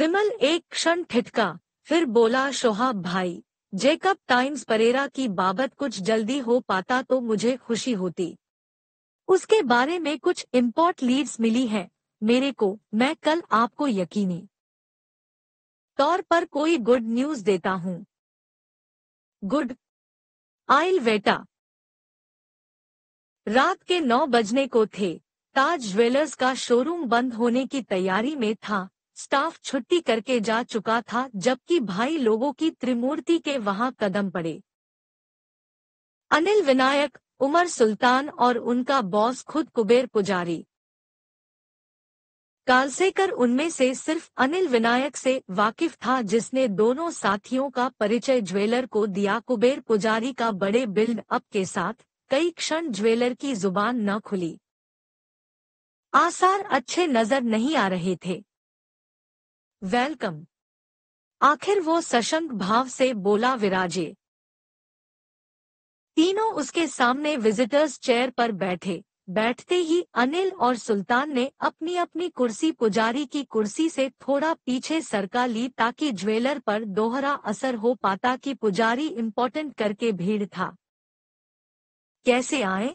विमल एक क्षण ठिठका फिर बोला शोहा भाई जेकब टाइम्स परेरा की बाबत कुछ जल्दी हो पाता तो मुझे खुशी होती उसके बारे में कुछ इम्पोर्ट लीड्स मिली हैं मेरे को मैं कल आपको यकीनी तौर पर कोई गुड न्यूज देता हूँ गुड आइल वेटा रात के नौ बजने को थे ताज ज्वेलर्स का शोरूम बंद होने की तैयारी में था स्टाफ छुट्टी करके जा चुका था जबकि भाई लोगों की त्रिमूर्ति के वहां कदम पड़े अनिल विनायक उमर सुल्तान और उनका बॉस खुद कुबेर पुजारी कालसेकर उनमें से सिर्फ अनिल विनायक से वाकिफ था जिसने दोनों साथियों का परिचय ज्वेलर को दिया कुबेर पुजारी का बड़े बिल्ड अप के साथ कई क्षण ज्वेलर की जुबान न खुली आसार अच्छे नजर नहीं आ रहे थे वेलकम आखिर वो सशंक भाव से बोला विराजे तीनों उसके सामने विजिटर्स चेयर पर बैठे बैठते ही अनिल और सुल्तान ने अपनी अपनी कुर्सी पुजारी की कुर्सी से थोड़ा पीछे सरका ली ताकि ज्वेलर पर दोहरा असर हो पाता कि पुजारी इम्पोर्टेंट करके भीड़ था कैसे आए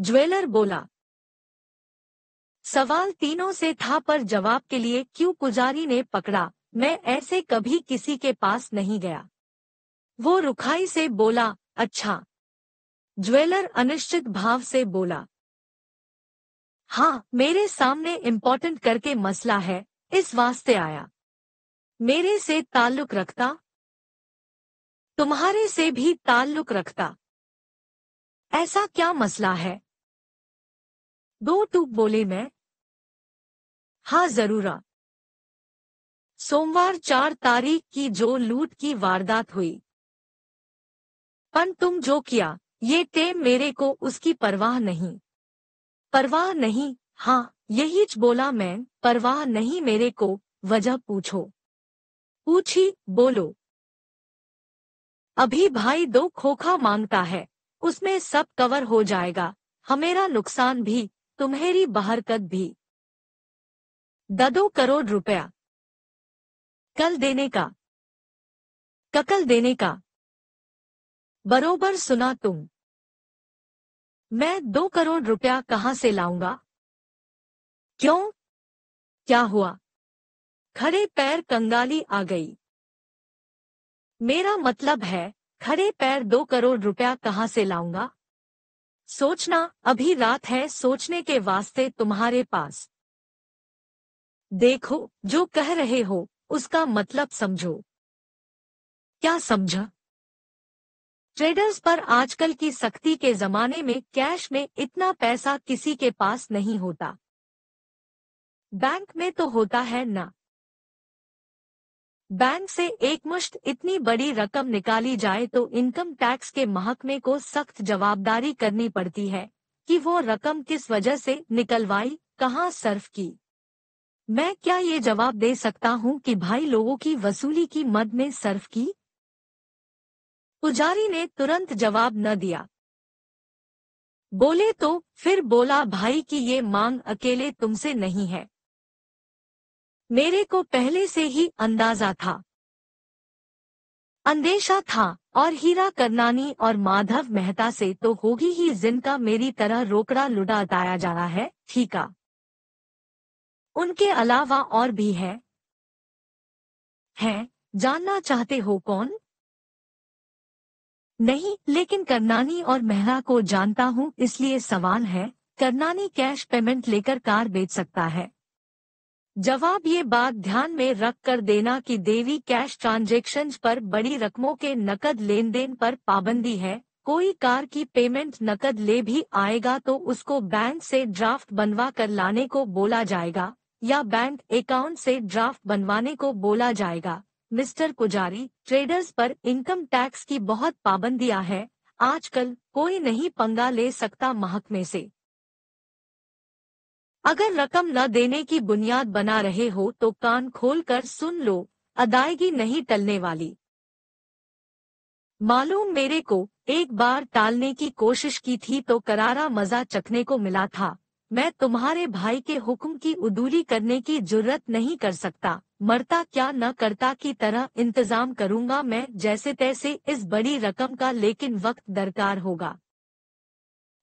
ज्वेलर बोला सवाल तीनों से था पर जवाब के लिए क्यों पुजारी ने पकड़ा मैं ऐसे कभी किसी के पास नहीं गया वो रुखाई से बोला अच्छा ज्वेलर अनिश्चित भाव से बोला हाँ मेरे सामने इम्पोर्टेंट करके मसला है इस वास्ते आया मेरे से ताल्लुक रखता तुम्हारे से भी ताल्लुक रखता ऐसा क्या मसला है दो टूक बोले मैं हाँ जरूरा सोमवार चार तारीख की जो लूट की वारदात हुई पन तुम जो किया ये ते मेरे को उसकी परवाह नहीं परवाह नहीं हाँ यही बोला मैं परवाह नहीं मेरे को वजह पूछो पूछी बोलो अभी भाई दो खोखा मांगता है उसमें सब कवर हो जाएगा हमेरा नुकसान भी बाहर तक भी ददो करोड़ रुपया कल देने का ककल देने का बरोबर सुना तुम मैं दो करोड़ रुपया कहां से लाऊंगा क्यों क्या हुआ खड़े पैर कंगाली आ गई मेरा मतलब है खड़े पैर दो करोड़ रुपया कहां से लाऊंगा सोचना अभी रात है सोचने के वास्ते तुम्हारे पास देखो जो कह रहे हो उसका मतलब समझो क्या समझा ट्रेडर्स पर आजकल की सख्ती के जमाने में कैश में इतना पैसा किसी के पास नहीं होता बैंक में तो होता है ना बैंक से एकमुश्त इतनी बड़ी रकम निकाली जाए तो इनकम टैक्स के महकमे को सख्त जवाबदारी करनी पड़ती है कि वो रकम किस वजह से निकलवाई कहाँ सर्फ की मैं क्या ये जवाब दे सकता हूँ कि भाई लोगों की वसूली की मद में सर्फ की पुजारी ने तुरंत जवाब न दिया बोले तो फिर बोला भाई की ये मांग अकेले तुमसे नहीं है मेरे को पहले से ही अंदाजा था अंदेशा था और हीरा करनानी और माधव मेहता से तो होगी ही जिनका मेरी तरह रोकड़ा लुटा दाया रहा है ठीका उनके अलावा और भी है हैं जानना चाहते हो कौन नहीं लेकिन करनानी और मेहरा को जानता हूँ इसलिए सवाल है करनानी कैश पेमेंट लेकर कार बेच सकता है जवाब ये बात ध्यान में रख कर देना कि देवी कैश ट्रांजेक्शन पर बड़ी रकमों के नकद लेन देन पर पाबंदी है कोई कार की पेमेंट नकद ले भी आएगा तो उसको बैंक से ड्राफ्ट बनवा कर लाने को बोला जाएगा या बैंक अकाउंट से ड्राफ्ट बनवाने को बोला जाएगा मिस्टर पुजारी ट्रेडर्स पर इनकम टैक्स की बहुत पाबंदियां है आजकल कोई नहीं पंगा ले सकता महकमे से अगर रकम न देने की बुनियाद बना रहे हो तो कान खोलकर सुन लो अदायगी नहीं टलने वाली मालूम मेरे को एक बार टालने की कोशिश की थी तो करारा मजा चखने को मिला था मैं तुम्हारे भाई के हुक्म की उदूरी करने की जरूरत नहीं कर सकता मरता क्या न करता की तरह इंतजाम करूंगा मैं जैसे तैसे इस बड़ी रकम का लेकिन वक्त दरकार होगा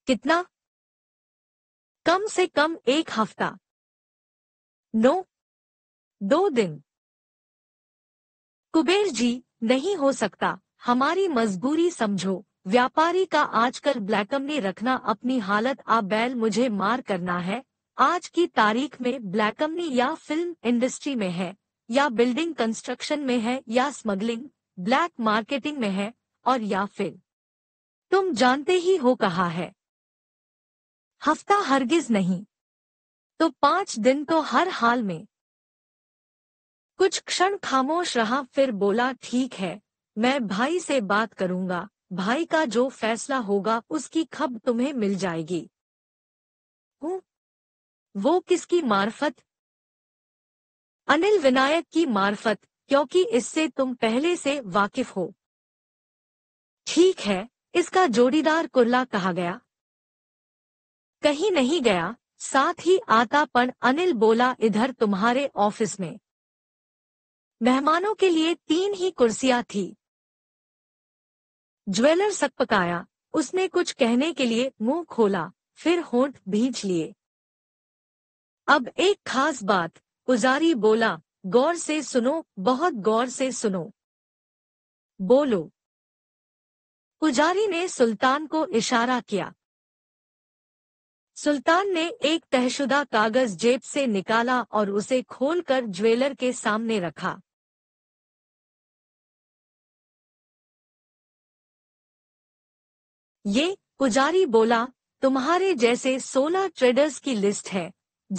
कितना कम से कम एक हफ्ता नो दो दिन कुबेर जी नहीं हो सकता हमारी मजबूरी समझो व्यापारी का आजकल ब्लैकम ने रखना अपनी हालत आ बैल मुझे मार करना है आज की तारीख में ब्लैकमनी या फिल्म इंडस्ट्री में है या बिल्डिंग कंस्ट्रक्शन में है या स्मगलिंग ब्लैक मार्केटिंग में है और या फिर तुम जानते ही हो कहा है हफ्ता हरगिज नहीं तो पांच दिन तो हर हाल में कुछ क्षण खामोश रहा फिर बोला ठीक है मैं भाई से बात करूंगा भाई का जो फैसला होगा उसकी खब तुम्हें मिल जाएगी हुँ? वो किसकी मार्फत अनिल विनायक की मार्फत क्योंकि इससे तुम पहले से वाकिफ हो ठीक है इसका जोड़ीदार कुर्ला कहा गया कहीं नहीं गया साथ ही आता पर अनिल बोला इधर तुम्हारे ऑफिस में मेहमानों के लिए तीन ही कुर्सियां थी ज्वेलर सक पकाया उसने कुछ कहने के लिए मुंह खोला फिर होंठ भींच लिए अब एक खास बात पुजारी बोला गौर से सुनो बहुत गौर से सुनो बोलो पुजारी ने सुल्तान को इशारा किया सुल्तान ने एक तहशुदा कागज जेब से निकाला और उसे खोलकर ज्वेलर के सामने रखा ये पुजारी बोला तुम्हारे जैसे सोलह ट्रेडर्स की लिस्ट है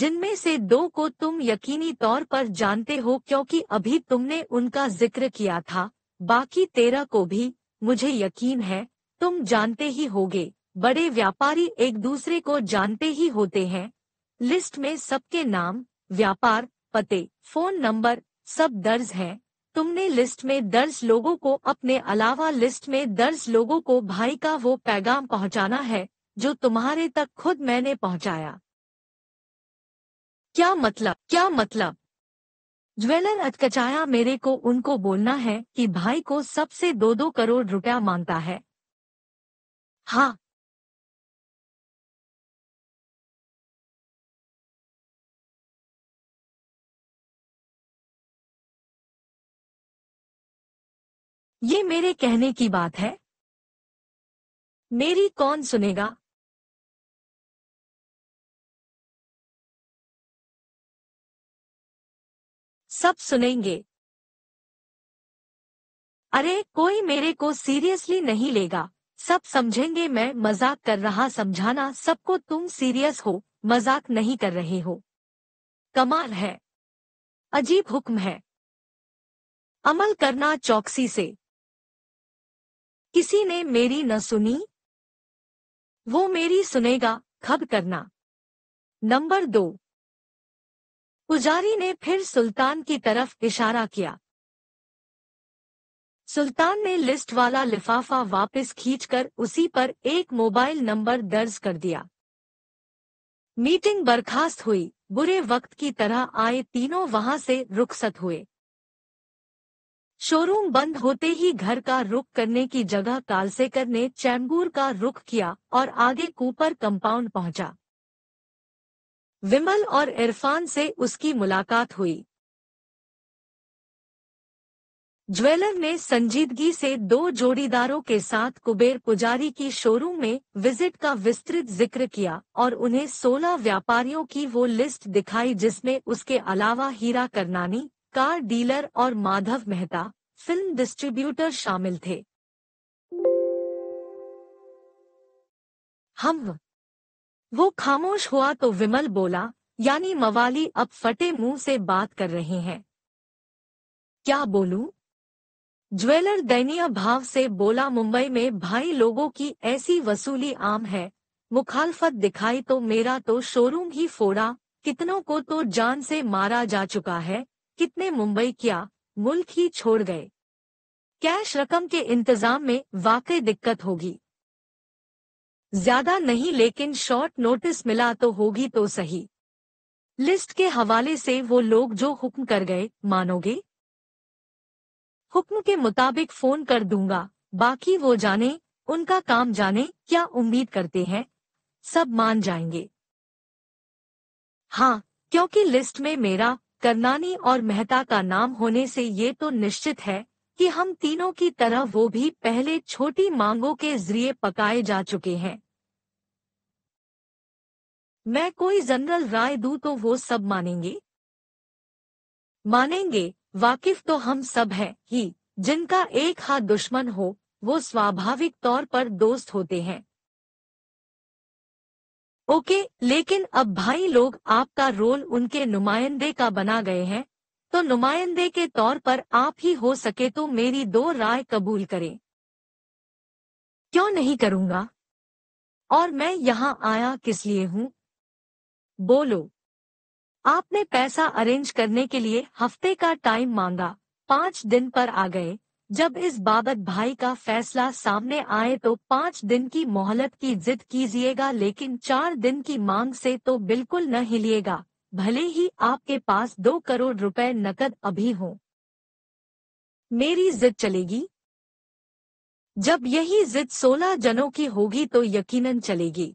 जिनमें से दो को तुम यकीनी तौर पर जानते हो क्योंकि अभी तुमने उनका जिक्र किया था बाकी तेरह को भी मुझे यकीन है तुम जानते ही होगे बड़े व्यापारी एक दूसरे को जानते ही होते हैं लिस्ट में सबके नाम व्यापार पते फोन नंबर सब दर्ज हैं तुमने लिस्ट में दर्ज लोगों को अपने अलावा लिस्ट में दर्ज लोगों को भाई का वो पैगाम पहुंचाना है जो तुम्हारे तक खुद मैंने पहुंचाया क्या मतलब क्या मतलब ज्वेलर अटकचाया मेरे को उनको बोलना है कि भाई को सबसे दो दो करोड़ रुपया मांगता है हाँ ये मेरे कहने की बात है मेरी कौन सुनेगा सब सुनेंगे अरे कोई मेरे को सीरियसली नहीं लेगा सब समझेंगे मैं मजाक कर रहा समझाना सबको तुम सीरियस हो मजाक नहीं कर रहे हो कमाल है अजीब हुक्म है अमल करना चौकसी से किसी ने मेरी न सुनी वो मेरी सुनेगा खब करना नंबर दो पुजारी ने फिर सुल्तान की तरफ इशारा किया सुल्तान ने लिस्ट वाला लिफाफा वापस खींचकर उसी पर एक मोबाइल नंबर दर्ज कर दिया मीटिंग बर्खास्त हुई बुरे वक्त की तरह आए तीनों वहां से रुखसत हुए शोरूम बंद होते ही घर का रुख करने की जगह कालसेकर ने चैम्बूर का रुख किया और आगे कूपर कंपाउंड पहुंचा विमल और इरफान से उसकी मुलाकात हुई ज्वेलर ने संजीदगी से दो जोड़ीदारों के साथ कुबेर पुजारी की शोरूम में विजिट का विस्तृत जिक्र किया और उन्हें सोलह व्यापारियों की वो लिस्ट दिखाई जिसमें उसके अलावा हीरा करनानी कार डीलर और माधव मेहता फिल्म डिस्ट्रीब्यूटर शामिल थे हम वो खामोश हुआ तो विमल बोला यानी मवाली अब फटे मुंह से बात कर रहे हैं क्या बोलूं? ज्वेलर दयनीय भाव से बोला मुंबई में भाई लोगों की ऐसी वसूली आम है मुखालफत दिखाई तो मेरा तो शोरूम ही फोड़ा कितनों को तो जान से मारा जा चुका है कितने मुंबई किया मुल्क ही छोड़ गए कैश रकम के इंतजाम में वाकई दिक्कत होगी ज्यादा नहीं लेकिन शॉर्ट नोटिस मिला तो होगी तो सही लिस्ट के हवाले से वो लोग जो हुक्म कर गए मानोगे हुक्म के मुताबिक फोन कर दूंगा बाकी वो जाने उनका काम जाने क्या उम्मीद करते हैं सब मान जाएंगे हाँ क्योंकि लिस्ट में मेरा करनानी और मेहता का नाम होने से ये तो निश्चित है कि हम तीनों की तरह वो भी पहले छोटी मांगों के जरिए पकाए जा चुके हैं मैं कोई जनरल राय दू तो वो सब मानेंगे मानेंगे वाकिफ तो हम सब हैं ही जिनका एक हाथ दुश्मन हो वो स्वाभाविक तौर पर दोस्त होते हैं ओके लेकिन अब भाई लोग आपका रोल उनके नुमाइंदे का बना गए हैं तो नुमाइंदे के तौर पर आप ही हो सके तो मेरी दो राय कबूल करें क्यों नहीं करूंगा और मैं यहाँ आया किस लिए हूँ बोलो आपने पैसा अरेंज करने के लिए हफ्ते का टाइम मांगा पांच दिन पर आ गए जब इस बाबत भाई का फैसला सामने आए तो पाँच दिन की मोहलत की जिद कीजिएगा लेकिन चार दिन की मांग से तो बिल्कुल न हिलिएगा भले ही आपके पास दो करोड़ रुपए नकद अभी हो मेरी जिद चलेगी जब यही जिद सोलह जनों की होगी तो यकीनन चलेगी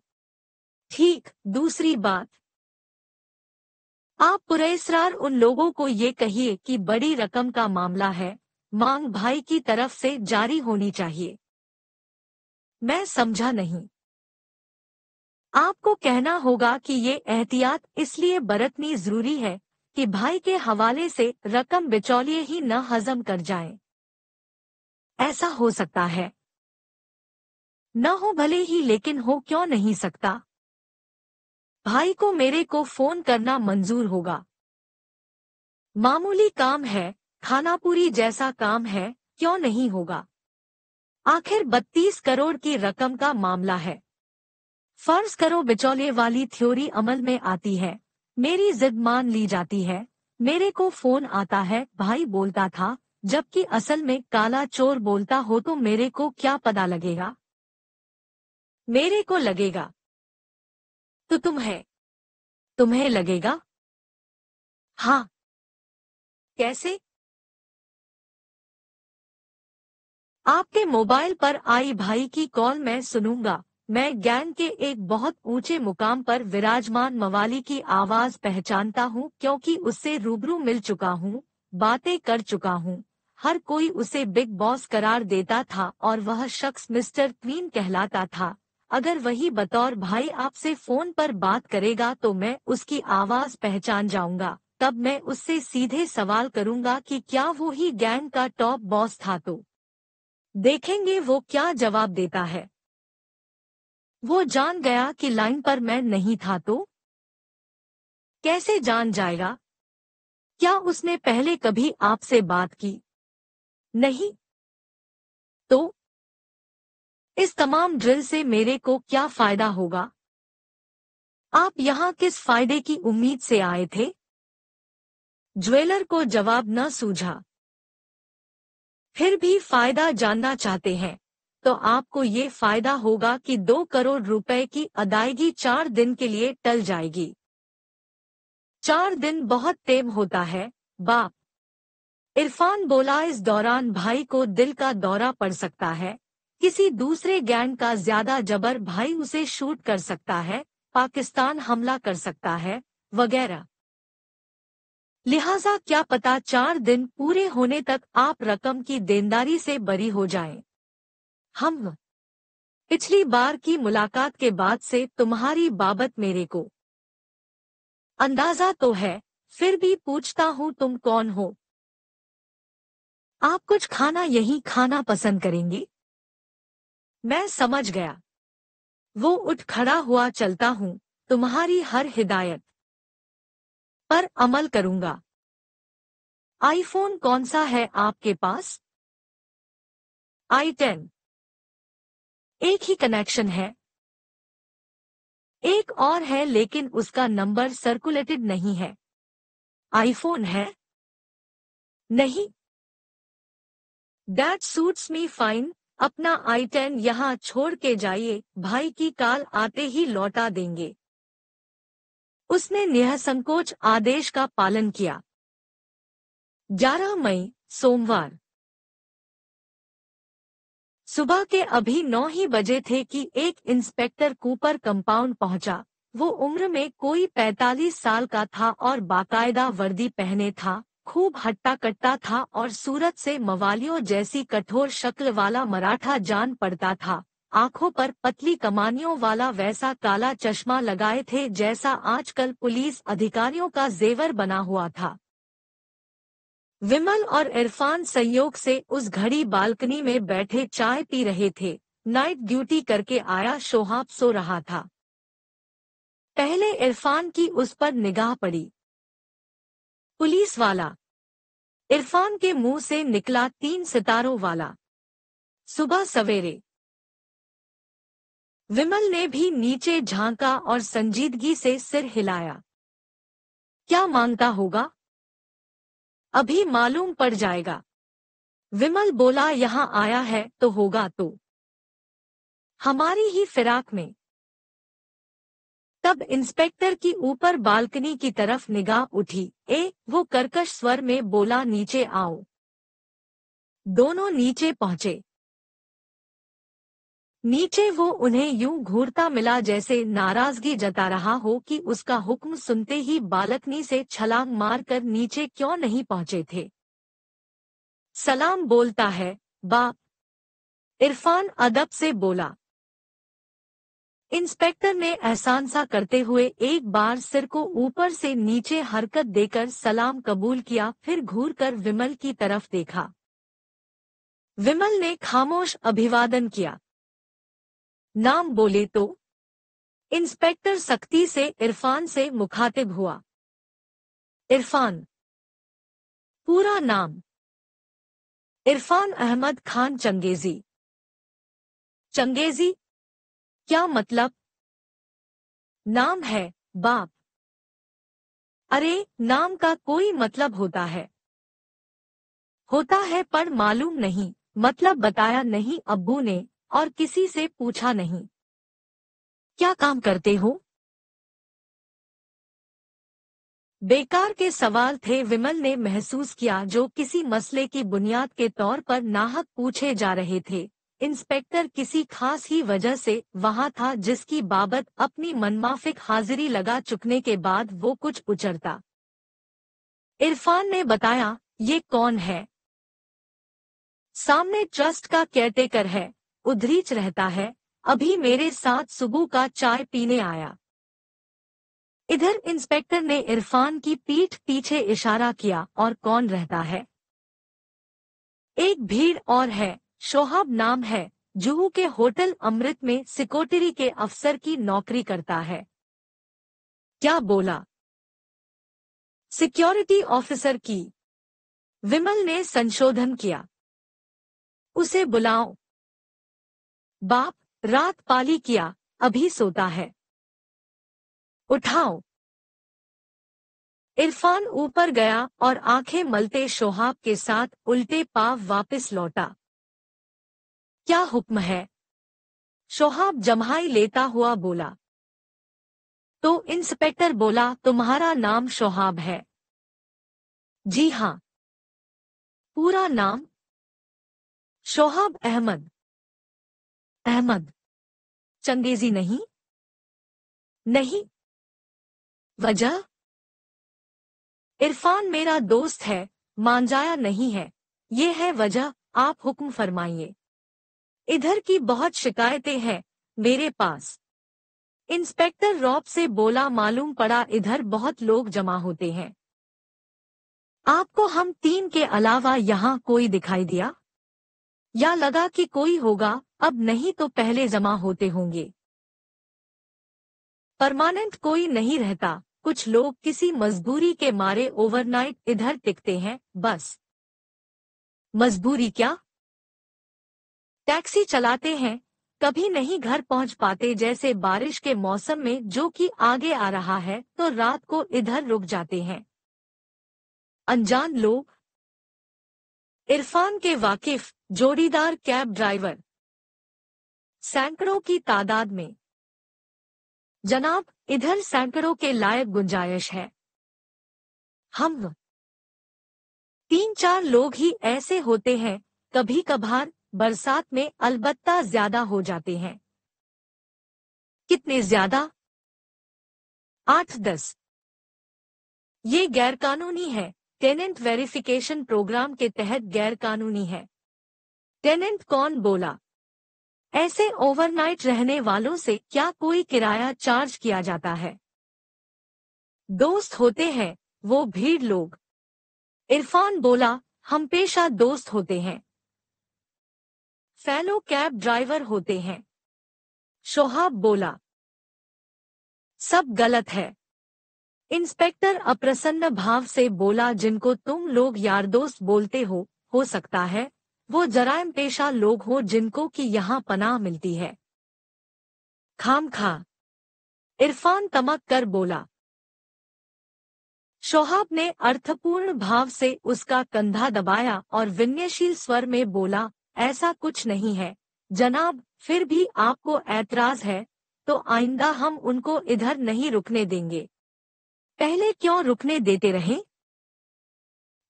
ठीक दूसरी बात आप पुरेसरार उन लोगों को ये कहिए कि बड़ी रकम का मामला है मांग भाई की तरफ से जारी होनी चाहिए मैं समझा नहीं आपको कहना होगा कि ये एहतियात इसलिए बरतनी जरूरी है कि भाई के हवाले से रकम बिचौलिए ही न हजम कर जाए ऐसा हो सकता है न हो भले ही लेकिन हो क्यों नहीं सकता भाई को मेरे को फोन करना मंजूर होगा मामूली काम है खानापुरी जैसा काम है क्यों नहीं होगा आखिर 32 करोड़ की रकम का मामला है फर्ज करो बिचौले वाली थ्योरी अमल में आती है मेरी जिद मान ली जाती है मेरे को फोन आता है भाई बोलता था जबकि असल में काला चोर बोलता हो तो मेरे को क्या पता लगेगा मेरे को लगेगा तो तुम्हें तुम्हें लगेगा हाँ कैसे आपके मोबाइल पर आई भाई की कॉल मैं सुनूंगा मैं ज्ञान के एक बहुत ऊंचे मुकाम पर विराजमान मवाली की आवाज पहचानता हूँ क्योंकि उससे रूबरू मिल चुका हूँ बातें कर चुका हूँ हर कोई उसे बिग बॉस करार देता था और वह शख्स मिस्टर क्वीन कहलाता था अगर वही बतौर भाई आपसे फोन पर बात करेगा तो मैं उसकी आवाज पहचान जाऊंगा तब मैं उससे सीधे सवाल करूंगा कि क्या वो ही गैंग का टॉप बॉस था तो देखेंगे वो क्या जवाब देता है वो जान गया कि लाइन पर मैं नहीं था तो कैसे जान जाएगा क्या उसने पहले कभी आपसे बात की नहीं तो इस तमाम ड्रिल से मेरे को क्या फायदा होगा आप यहां किस फायदे की उम्मीद से आए थे ज्वेलर को जवाब न सूझा फिर भी फायदा जानना चाहते हैं तो आपको ये फायदा होगा कि दो करोड़ रुपए की अदायगी चार दिन के लिए टल जाएगी चार दिन बहुत तेम होता है बाप इरफान बोला इस दौरान भाई को दिल का दौरा पड़ सकता है किसी दूसरे गैंग का ज्यादा जबर भाई उसे शूट कर सकता है पाकिस्तान हमला कर सकता है वगैरह लिहाजा क्या पता चार दिन पूरे होने तक आप रकम की देनदारी से बरी हो जाएं। हम पिछली बार की मुलाकात के बाद से तुम्हारी बाबत मेरे को अंदाजा तो है फिर भी पूछता हूँ तुम कौन हो आप कुछ खाना यही खाना पसंद करेंगी मैं समझ गया वो उठ खड़ा हुआ चलता हूँ तुम्हारी हर हिदायत पर अमल करूंगा आईफोन कौन सा है आपके पास आई टेन एक ही कनेक्शन है एक और है लेकिन उसका नंबर सर्कुलेटेड नहीं है आईफोन है नहीं डैट सूट्स मी फाइन अपना आई टेन यहाँ छोड़ के जाइए भाई की काल आते ही लौटा देंगे उसने संकोच आदेश का पालन किया 11 मई सोमवार सुबह के अभी नौ ही बजे थे कि एक इंस्पेक्टर कूपर कंपाउंड पहुंचा वो उम्र में कोई 45 साल का था और बाकायदा वर्दी पहने था खूब हट्टा कट्टा था और सूरत से मवालियों जैसी कठोर शक्ल वाला मराठा जान पड़ता था आंखों पर पतली कमानियों वाला वैसा काला चश्मा लगाए थे जैसा आजकल पुलिस अधिकारियों का जेवर बना हुआ था विमल और इरफान संयोग से उस घड़ी बालकनी में बैठे चाय पी रहे थे नाइट ड्यूटी करके आया शोहाब सो रहा था पहले इरफान की उस पर निगाह पड़ी पुलिस वाला इरफान के मुंह से निकला तीन सितारों वाला सुबह सवेरे विमल ने भी नीचे झांका और संजीदगी से सिर हिलाया क्या मांगता होगा अभी मालूम पड़ जाएगा विमल बोला यहां आया है तो होगा तो हमारी ही फिराक में तब इंस्पेक्टर की ऊपर बालकनी की तरफ निगाह उठी ए वो कर्कश स्वर में बोला नीचे आओ दोनों नीचे पहुंचे नीचे वो उन्हें यूं घूरता मिला जैसे नाराजगी जता रहा हो कि उसका हुक्म सुनते ही बालकनी से छलांग मारकर नीचे क्यों नहीं पहुंचे थे सलाम बोलता है बा इरफान अदब से बोला इंस्पेक्टर ने एहसान सा करते हुए एक बार सिर को ऊपर से नीचे हरकत देकर सलाम कबूल किया फिर घूरकर विमल की तरफ देखा विमल ने खामोश अभिवादन किया नाम बोले तो इंस्पेक्टर सख्ती से इरफान से मुखातिब हुआ इरफान पूरा नाम इरफान अहमद खान चंगेजी चंगेजी क्या मतलब नाम है बाप अरे नाम का कोई मतलब होता है होता है पर मालूम नहीं मतलब बताया नहीं अब्बू ने और किसी से पूछा नहीं क्या काम करते हो बेकार के सवाल थे विमल ने महसूस किया जो किसी मसले की बुनियाद के तौर पर नाहक पूछे जा रहे थे इंस्पेक्टर किसी खास ही वजह से वहां था जिसकी बाबत अपनी मनमाफिक हाजिरी लगा चुकने के बाद वो कुछ उचरता इरफान ने बताया ये कौन है सामने ट्रस्ट का केयरटेकर है उधरीच रहता है अभी मेरे साथ सुबह का चाय पीने आया इधर इंस्पेक्टर ने इरफान की पीठ पीछे इशारा किया और कौन रहता है एक भीड़ और है शोहाब नाम है जुहू के होटल अमृत में सिकोटरी के अफसर की नौकरी करता है क्या बोला सिक्योरिटी ऑफिसर की विमल ने संशोधन किया उसे बुलाओ बाप रात पाली किया अभी सोता है उठाओ इरफान ऊपर गया और आंखें मलते शोहाब के साथ उल्टे पाव वापस लौटा क्या हुक्म है शोहाब जम्हाई लेता हुआ बोला तो इंस्पेक्टर बोला तुम्हारा नाम शोहाब है जी हाँ पूरा नाम शोहाब अहमद अहमद चंगेजी नहीं नहीं वजह इरफान मेरा दोस्त है मांजाया नहीं है ये है वजह आप हुक्म फरमाइए इधर की बहुत शिकायतें हैं मेरे पास इंस्पेक्टर रॉब से बोला मालूम पड़ा इधर बहुत लोग जमा होते हैं आपको हम तीन के अलावा यहाँ कोई दिखाई दिया या लगा कि कोई होगा अब नहीं तो पहले जमा होते होंगे परमानेंट कोई नहीं रहता कुछ लोग किसी मजबूरी के मारे ओवरनाइट इधर टिकते हैं बस मजबूरी क्या टैक्सी चलाते हैं कभी नहीं घर पहुंच पाते जैसे बारिश के मौसम में जो कि आगे आ रहा है तो रात को इधर रुक जाते हैं अनजान लोग इरफान के वाकिफ जोड़ीदार कैब ड्राइवर सैकड़ों की तादाद में जनाब इधर सैकड़ों के लायक गुंजाइश है हम तीन चार लोग ही ऐसे होते हैं कभी कभार बरसात में अलबत्ता ज्यादा हो जाते हैं कितने ज्यादा आठ दस ये गैरकानूनी है टेनेंट वेरिफिकेशन प्रोग्राम के तहत गैरकानूनी है टेनेंट कौन बोला ऐसे ओवरनाइट रहने वालों से क्या कोई किराया चार्ज किया जाता है दोस्त होते हैं वो भीड़ लोग इरफान बोला हम पेशा दोस्त होते हैं फैलो कैब ड्राइवर होते हैं शोहाब बोला सब गलत है इंस्पेक्टर अप्रसन्न भाव से बोला जिनको तुम लोग यार दोस्त बोलते हो हो सकता है वो जरायम पेशा लोग हो जिनको कि यहाँ पनाह मिलती है खाम खा इरफान तमक कर बोला शोहाब ने अर्थपूर्ण भाव से उसका कंधा दबाया और विनयशील स्वर में बोला ऐसा कुछ नहीं है जनाब फिर भी आपको ऐतराज है तो आइंदा हम उनको इधर नहीं रुकने देंगे पहले क्यों रुकने देते रहे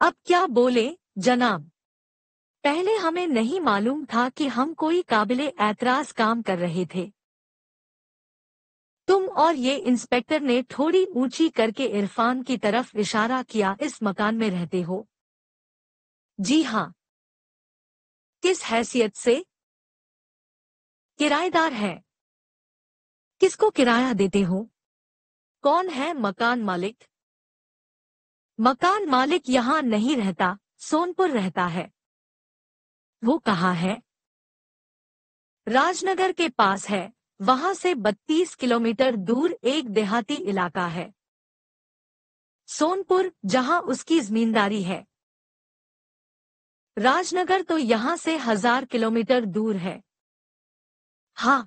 अब क्या बोले जनाब पहले हमें नहीं मालूम था कि हम कोई काबिले ऐतराज काम कर रहे थे तुम और ये इंस्पेक्टर ने थोड़ी ऊंची करके इरफान की तरफ इशारा किया इस मकान में रहते हो जी हाँ किस हैसियत से किराएदार है किसको किराया देते हो कौन है मकान मालिक मकान मालिक यहाँ नहीं रहता सोनपुर रहता है वो कहा है राजनगर के पास है वहां से 32 किलोमीटर दूर एक देहाती इलाका है सोनपुर जहां उसकी जमींदारी है राजनगर तो यहां से हजार किलोमीटर दूर है हाँ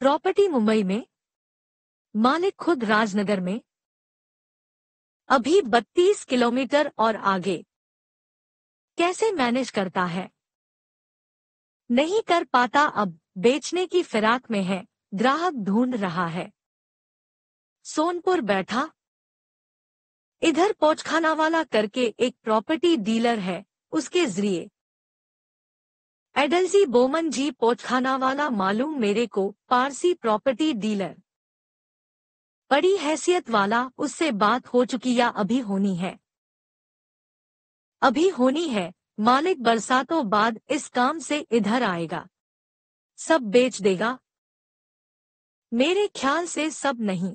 प्रॉपर्टी मुंबई में मालिक खुद राजनगर में अभी 32 किलोमीटर और आगे कैसे मैनेज करता है नहीं कर पाता अब बेचने की फिराक में है ग्राहक ढूंढ रहा है सोनपुर बैठा इधर वाला करके एक प्रॉपर्टी डीलर है उसके जरिए एडलजी बोमन जी वाला मालूम मेरे को पारसी प्रॉपर्टी डीलर बड़ी हैसियत वाला उससे बात हो चुकी या अभी होनी है अभी होनी है मालिक बरसातों बाद इस काम से इधर आएगा सब बेच देगा मेरे ख्याल से सब नहीं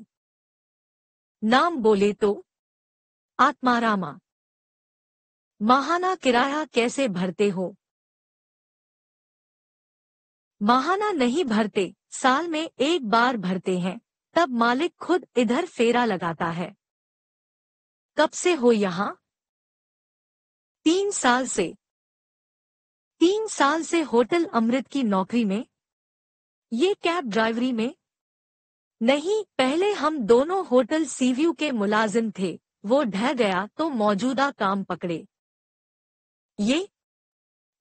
नाम बोले तो आत्मारामा माहाना किराया कैसे भरते हो माहाना नहीं भरते साल में एक बार भरते हैं तब मालिक खुद इधर फेरा लगाता है कब से हो यहां तीन साल से तीन साल से होटल अमृत की नौकरी में ये कैब ड्राइवरी में नहीं पहले हम दोनों होटल सीव्यू के मुलाजिम थे वो ढह गया तो मौजूदा काम पकड़े ये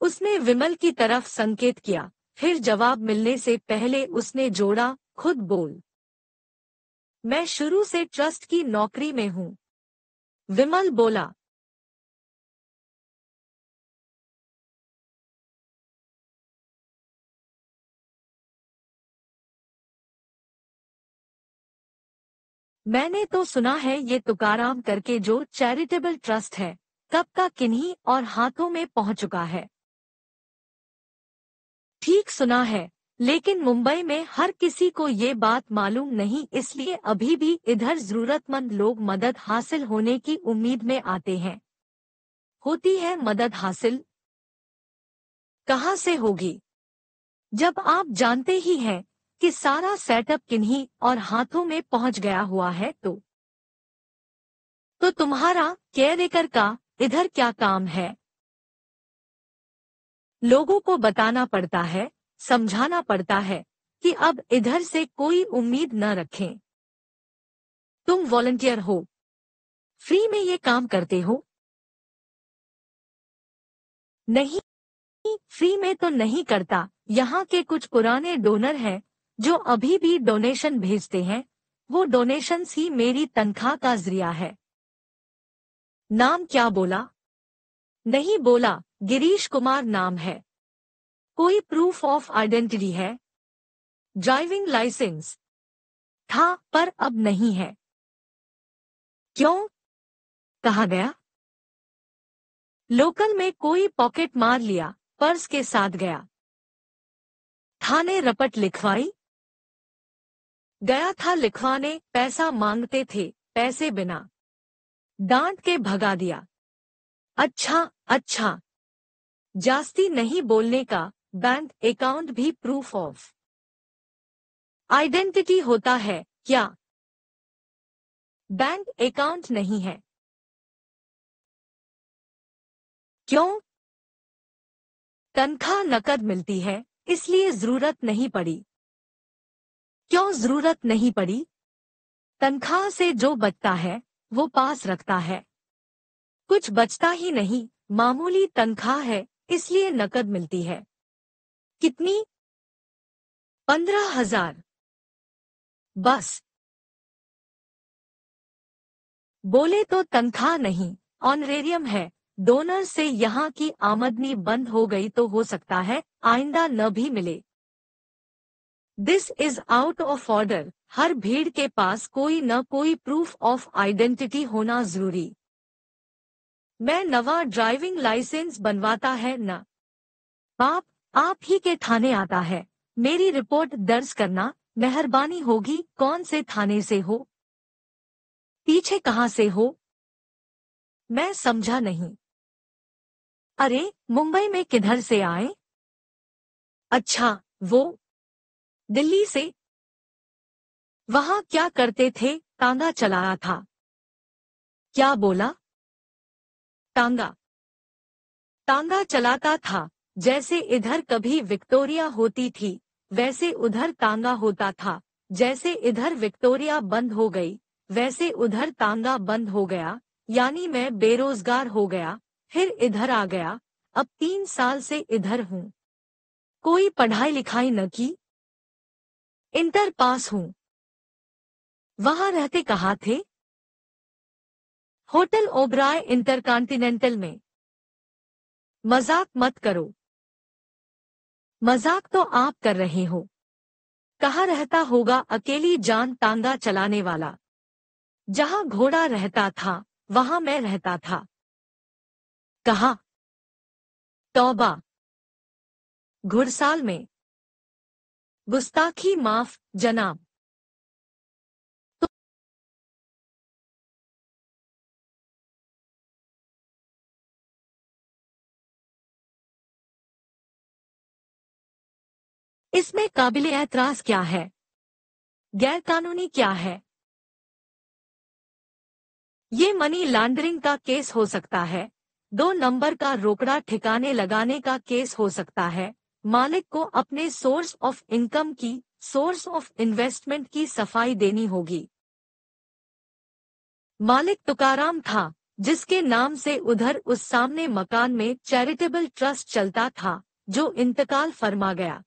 उसने विमल की तरफ संकेत किया फिर जवाब मिलने से पहले उसने जोड़ा खुद बोल मैं शुरू से ट्रस्ट की नौकरी में हूं विमल बोला मैंने तो सुना है ये तुकाराम करके जो चैरिटेबल ट्रस्ट है तब का किन्हीं और हाथों में पहुंच चुका है ठीक सुना है लेकिन मुंबई में हर किसी को ये बात मालूम नहीं इसलिए अभी भी इधर जरूरतमंद लोग मदद हासिल होने की उम्मीद में आते हैं होती है मदद हासिल कहाँ से होगी जब आप जानते ही हैं कि सारा सेटअप किन्हीं और हाथों में पहुंच गया हुआ है तो तो तुम्हारा केयरटेकर का इधर क्या काम है लोगों को बताना पड़ता है समझाना पड़ता है कि अब इधर से कोई उम्मीद न रखें तुम वॉलंटियर हो फ्री में ये काम करते हो नहीं फ्री में तो नहीं करता यहाँ के कुछ पुराने डोनर हैं जो अभी भी डोनेशन भेजते हैं वो डोनेशन ही मेरी तनख्वाह का जरिया है नाम क्या बोला नहीं बोला गिरीश कुमार नाम है कोई प्रूफ ऑफ आइडेंटिटी है ड्राइविंग लाइसेंस था पर अब नहीं है क्यों कहा गया लोकल में कोई पॉकेट मार लिया पर्स के साथ गया थाने रपट लिखवाई गया था लिखवाने पैसा मांगते थे पैसे बिना डांट के भगा दिया अच्छा अच्छा जास्ती नहीं बोलने का बैंक अकाउंट भी प्रूफ ऑफ आइडेंटिटी होता है क्या बैंक अकाउंट नहीं है क्यों तनख्वाह नकद मिलती है इसलिए जरूरत नहीं पड़ी क्यों जरूरत नहीं पड़ी तनख्वाह से जो बचता है वो पास रखता है कुछ बचता ही नहीं मामूली तनख्वाह है इसलिए नकद मिलती है कितनी पंद्रह हजार बस बोले तो तनख्वाह नहीं ऑनरेरियम है डोनर से यहाँ की आमदनी बंद हो गई तो हो सकता है आइंदा न भी मिले this is out of order हर भीड़ के पास कोई न कोई प्रूफ ऑफ आइडेंटिटी होना जरूरी मैं नवा ड्राइविंग लाइसेंस बनवाता है न बाप आप ही के थाने आता है मेरी रिपोर्ट दर्ज करना मेहरबानी होगी कौन से थाने से हो पीछे कहाँ से हो मैं समझा नहीं अरे मुंबई में किधर से आए अच्छा वो दिल्ली से वहां क्या करते थे टांगा चलाया था क्या बोला टांगा टांगा चलाता था जैसे इधर कभी विक्टोरिया होती थी वैसे उधर तांगा होता था जैसे इधर विक्टोरिया बंद हो गई वैसे उधर तांगा बंद हो गया यानी मैं बेरोजगार हो गया फिर इधर आ गया अब तीन साल से इधर हूँ कोई पढ़ाई लिखाई न की इंटर पास हूँ वहां रहते कहा थे होटल ओबराय इंटरकॉन्टिनेंटल में मजाक मत करो मजाक तो आप कर रहे हो कहा रहता होगा अकेली जान तांगा चलाने वाला जहां घोड़ा रहता था वहां मैं रहता था कहा तौबा घुड़साल में गुस्ताखी माफ जनाब इसमें काबिल एतराज क्या है गैर कानूनी क्या है ये मनी लॉन्ड्रिंग का केस हो सकता है दो नंबर का रोकड़ा ठिकाने लगाने का केस हो सकता है मालिक को अपने सोर्स ऑफ इनकम की सोर्स ऑफ इन्वेस्टमेंट की सफाई देनी होगी मालिक तुकाराम था जिसके नाम से उधर उस सामने मकान में चैरिटेबल ट्रस्ट चलता था जो इंतकाल फरमा गया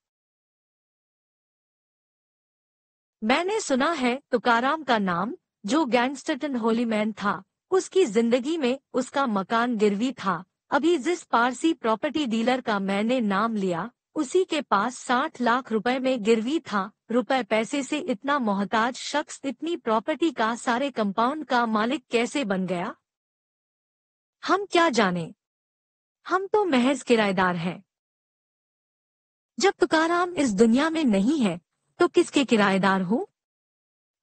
मैंने सुना है तुकाराम का नाम जो होली होलीमैन था उसकी जिंदगी में उसका मकान गिरवी था अभी जिस पारसी प्रॉपर्टी डीलर का मैंने नाम लिया उसी के पास साठ लाख रुपए में गिरवी था रुपए पैसे से इतना मोहताज शख्स इतनी प्रॉपर्टी का सारे कंपाउंड का मालिक कैसे बन गया हम क्या जाने हम तो महज किराएदार हैं जब तुकाराम इस दुनिया में नहीं है तो किसके किराएदार हो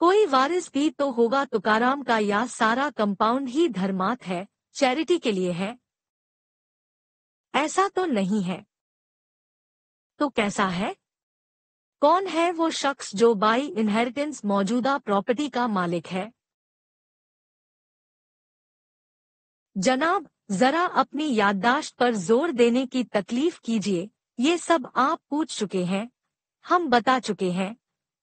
कोई वारिस भी तो होगा तुकाराम का या सारा कंपाउंड ही धर्मात है चैरिटी के लिए है ऐसा तो नहीं है तो कैसा है कौन है वो शख्स जो बाई इनहेरिटेंस मौजूदा प्रॉपर्टी का मालिक है जनाब जरा अपनी याददाश्त पर जोर देने की तकलीफ कीजिए ये सब आप पूछ चुके हैं हम बता चुके हैं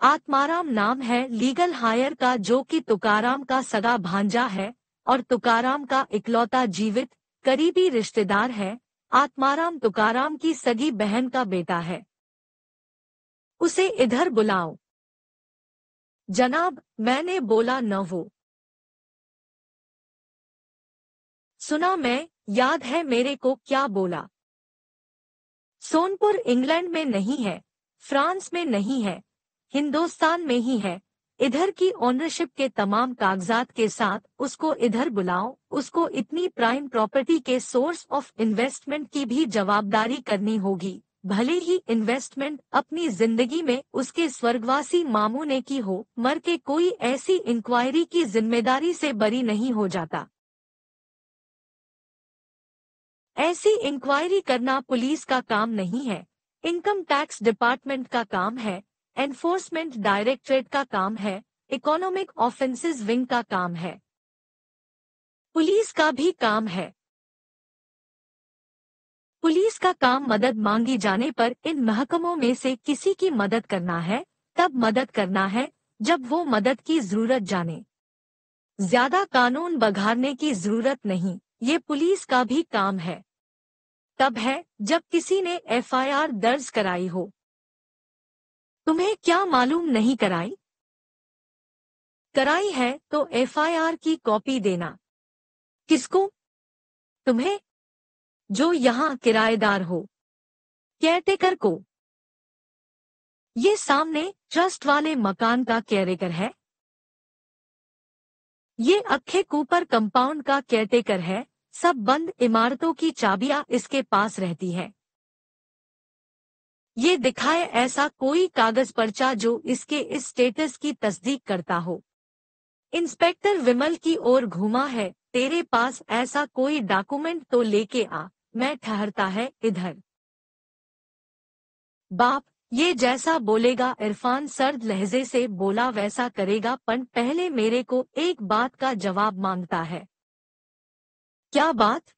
आत्माराम नाम है लीगल हायर का जो कि तुकाराम का सगा भांजा है और तुकाराम का इकलौता जीवित करीबी रिश्तेदार है आत्माराम तुकाराम की सगी बहन का बेटा है उसे इधर बुलाओ जनाब मैंने बोला न हो सुना मैं याद है मेरे को क्या बोला सोनपुर इंग्लैंड में नहीं है फ्रांस में नहीं है हिंदुस्तान में ही है इधर की ओनरशिप के तमाम कागजात के साथ उसको इधर बुलाओ उसको इतनी प्राइम प्रॉपर्टी के सोर्स ऑफ इन्वेस्टमेंट की भी जवाबदारी करनी होगी भले ही इन्वेस्टमेंट अपनी जिंदगी में उसके स्वर्गवासी मामू ने की हो मर के कोई ऐसी इंक्वायरी की जिम्मेदारी से बरी नहीं हो जाता ऐसी इंक्वायरी करना पुलिस का काम नहीं है इनकम टैक्स डिपार्टमेंट का काम है एनफोर्समेंट डायरेक्टरेट का काम है इकोनॉमिक ऑफेंसेस विंग का काम है पुलिस का भी काम है पुलिस का काम मदद मांगी जाने पर इन महकमों में से किसी की मदद करना है तब मदद करना है जब वो मदद की जरूरत जाने ज्यादा कानून बघारने की जरूरत नहीं ये पुलिस का भी काम है तब है जब किसी ने एफआईआर दर्ज कराई हो तुम्हें क्या मालूम नहीं कराई कराई है तो एफआईआर की कॉपी देना किसको तुम्हें जो यहाँ किराएदार हो केयरटेकर को ये सामने ट्रस्ट वाले मकान का केयरटेकर है ये अखे कूपर कंपाउंड का केयरटेकर है सब बंद इमारतों की चाबियां इसके पास रहती है ये दिखाए ऐसा कोई कागज पर्चा जो इसके इस स्टेटस की तस्दीक करता हो इंस्पेक्टर विमल की ओर घूमा है तेरे पास ऐसा कोई डॉक्यूमेंट तो लेके आ मैं ठहरता है इधर बाप ये जैसा बोलेगा इरफान सर्द लहजे से बोला वैसा करेगा पन पहले मेरे को एक बात का जवाब मांगता है क्या बात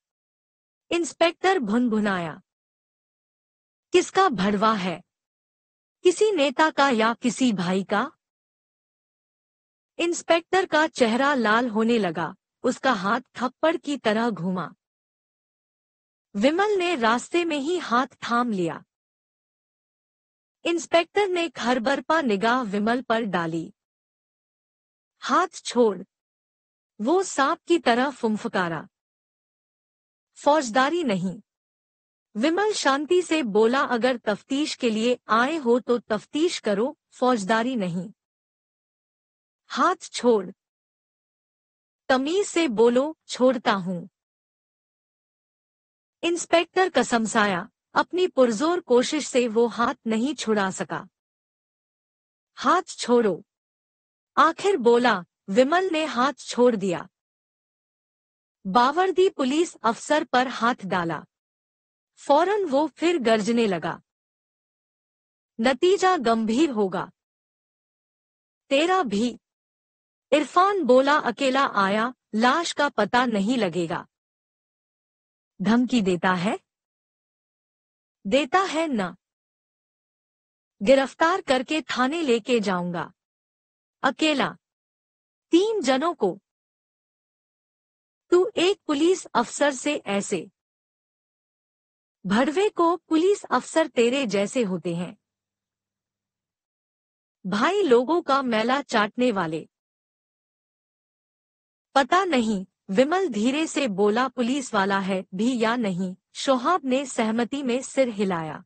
इंस्पेक्टर भुनभुनाया किसका भड़वा है किसी नेता का या किसी भाई का इंस्पेक्टर का चेहरा लाल होने लगा उसका हाथ थप्पड़ की तरह घूमा विमल ने रास्ते में ही हाथ थाम लिया इंस्पेक्टर ने खरबरपा निगाह विमल पर डाली हाथ छोड़ वो सांप की तरह फुमफकारा फौजदारी नहीं विमल शांति से बोला अगर तफ्तीश के लिए आए हो तो तफ्तीश करो फौजदारी नहीं हाथ छोड़ तमीज से बोलो छोड़ता हूं इंस्पेक्टर कसमसाया अपनी पुरजोर कोशिश से वो हाथ नहीं छुड़ा सका हाथ छोड़ो आखिर बोला विमल ने हाथ छोड़ दिया बावर्दी पुलिस अफसर पर हाथ डाला फौरन वो फिर गर्जने लगा नतीजा गंभीर होगा तेरा भी इरफान बोला अकेला आया लाश का पता नहीं लगेगा धमकी देता है देता है ना गिरफ्तार करके थाने लेके जाऊंगा अकेला तीन जनों को तू एक पुलिस अफसर से ऐसे भड़वे को पुलिस अफसर तेरे जैसे होते हैं भाई लोगों का मेला चाटने वाले पता नहीं विमल धीरे से बोला पुलिस वाला है भी या नहीं शोहाब ने सहमति में सिर हिलाया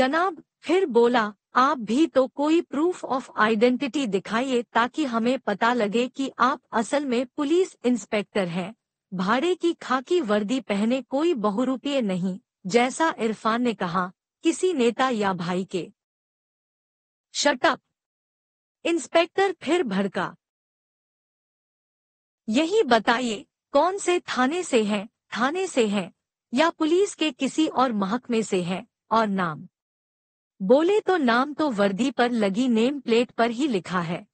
जनाब फिर बोला आप भी तो कोई प्रूफ ऑफ आइडेंटिटी दिखाइए ताकि हमें पता लगे कि आप असल में पुलिस इंस्पेक्टर हैं भाड़े की खाकी वर्दी पहने कोई बहुरूपीय नहीं जैसा इरफान ने कहा किसी नेता या भाई के शटअप इंस्पेक्टर फिर भड़का यही बताइए कौन से थाने से हैं थाने से हैं या पुलिस के किसी और महकमे से हैं और नाम बोले तो नाम तो वर्दी पर लगी नेम प्लेट पर ही लिखा है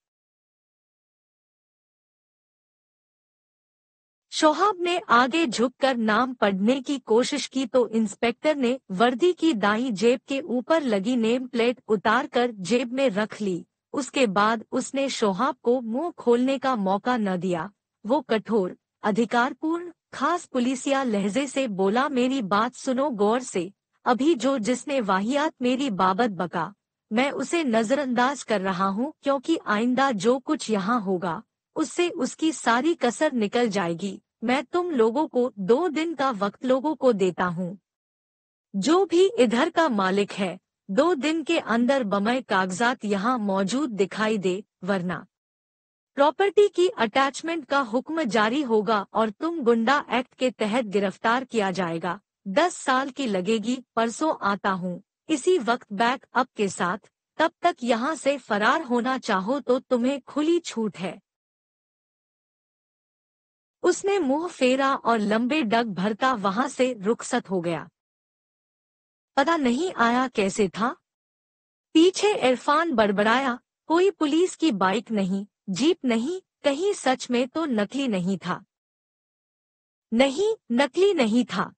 शोहाब ने आगे झुककर नाम पढ़ने की कोशिश की तो इंस्पेक्टर ने वर्दी की दाई जेब के ऊपर लगी नेम प्लेट उतारकर जेब में रख ली उसके बाद उसने शोहाब को मुंह खोलने का मौका न दिया वो कठोर अधिकारपूर्ण खास पुलिसिया लहजे से बोला मेरी बात सुनो गौर से अभी जो जिसने वाहियात मेरी बाबत बका मैं उसे नजरअंदाज कर रहा हूँ क्योंकि आइंदा जो कुछ यहाँ होगा उससे उसकी सारी कसर निकल जाएगी मैं तुम लोगों को दो दिन का वक्त लोगों को देता हूँ जो भी इधर का मालिक है दो दिन के अंदर बमय कागजात यहाँ मौजूद दिखाई दे वरना प्रॉपर्टी की अटैचमेंट का हुक्म जारी होगा और तुम गुंडा एक्ट के तहत गिरफ्तार किया जाएगा दस साल की लगेगी परसों आता हूँ इसी वक्त बैक अप के साथ तब तक यहाँ से फरार होना चाहो तो तुम्हें खुली छूट है उसने मुंह फेरा और लंबे डग भरता वहां से रुखसत हो गया पता नहीं आया कैसे था पीछे इरफान बड़बड़ाया कोई पुलिस की बाइक नहीं जीप नहीं कहीं सच में तो नकली नहीं था नहीं नकली नहीं था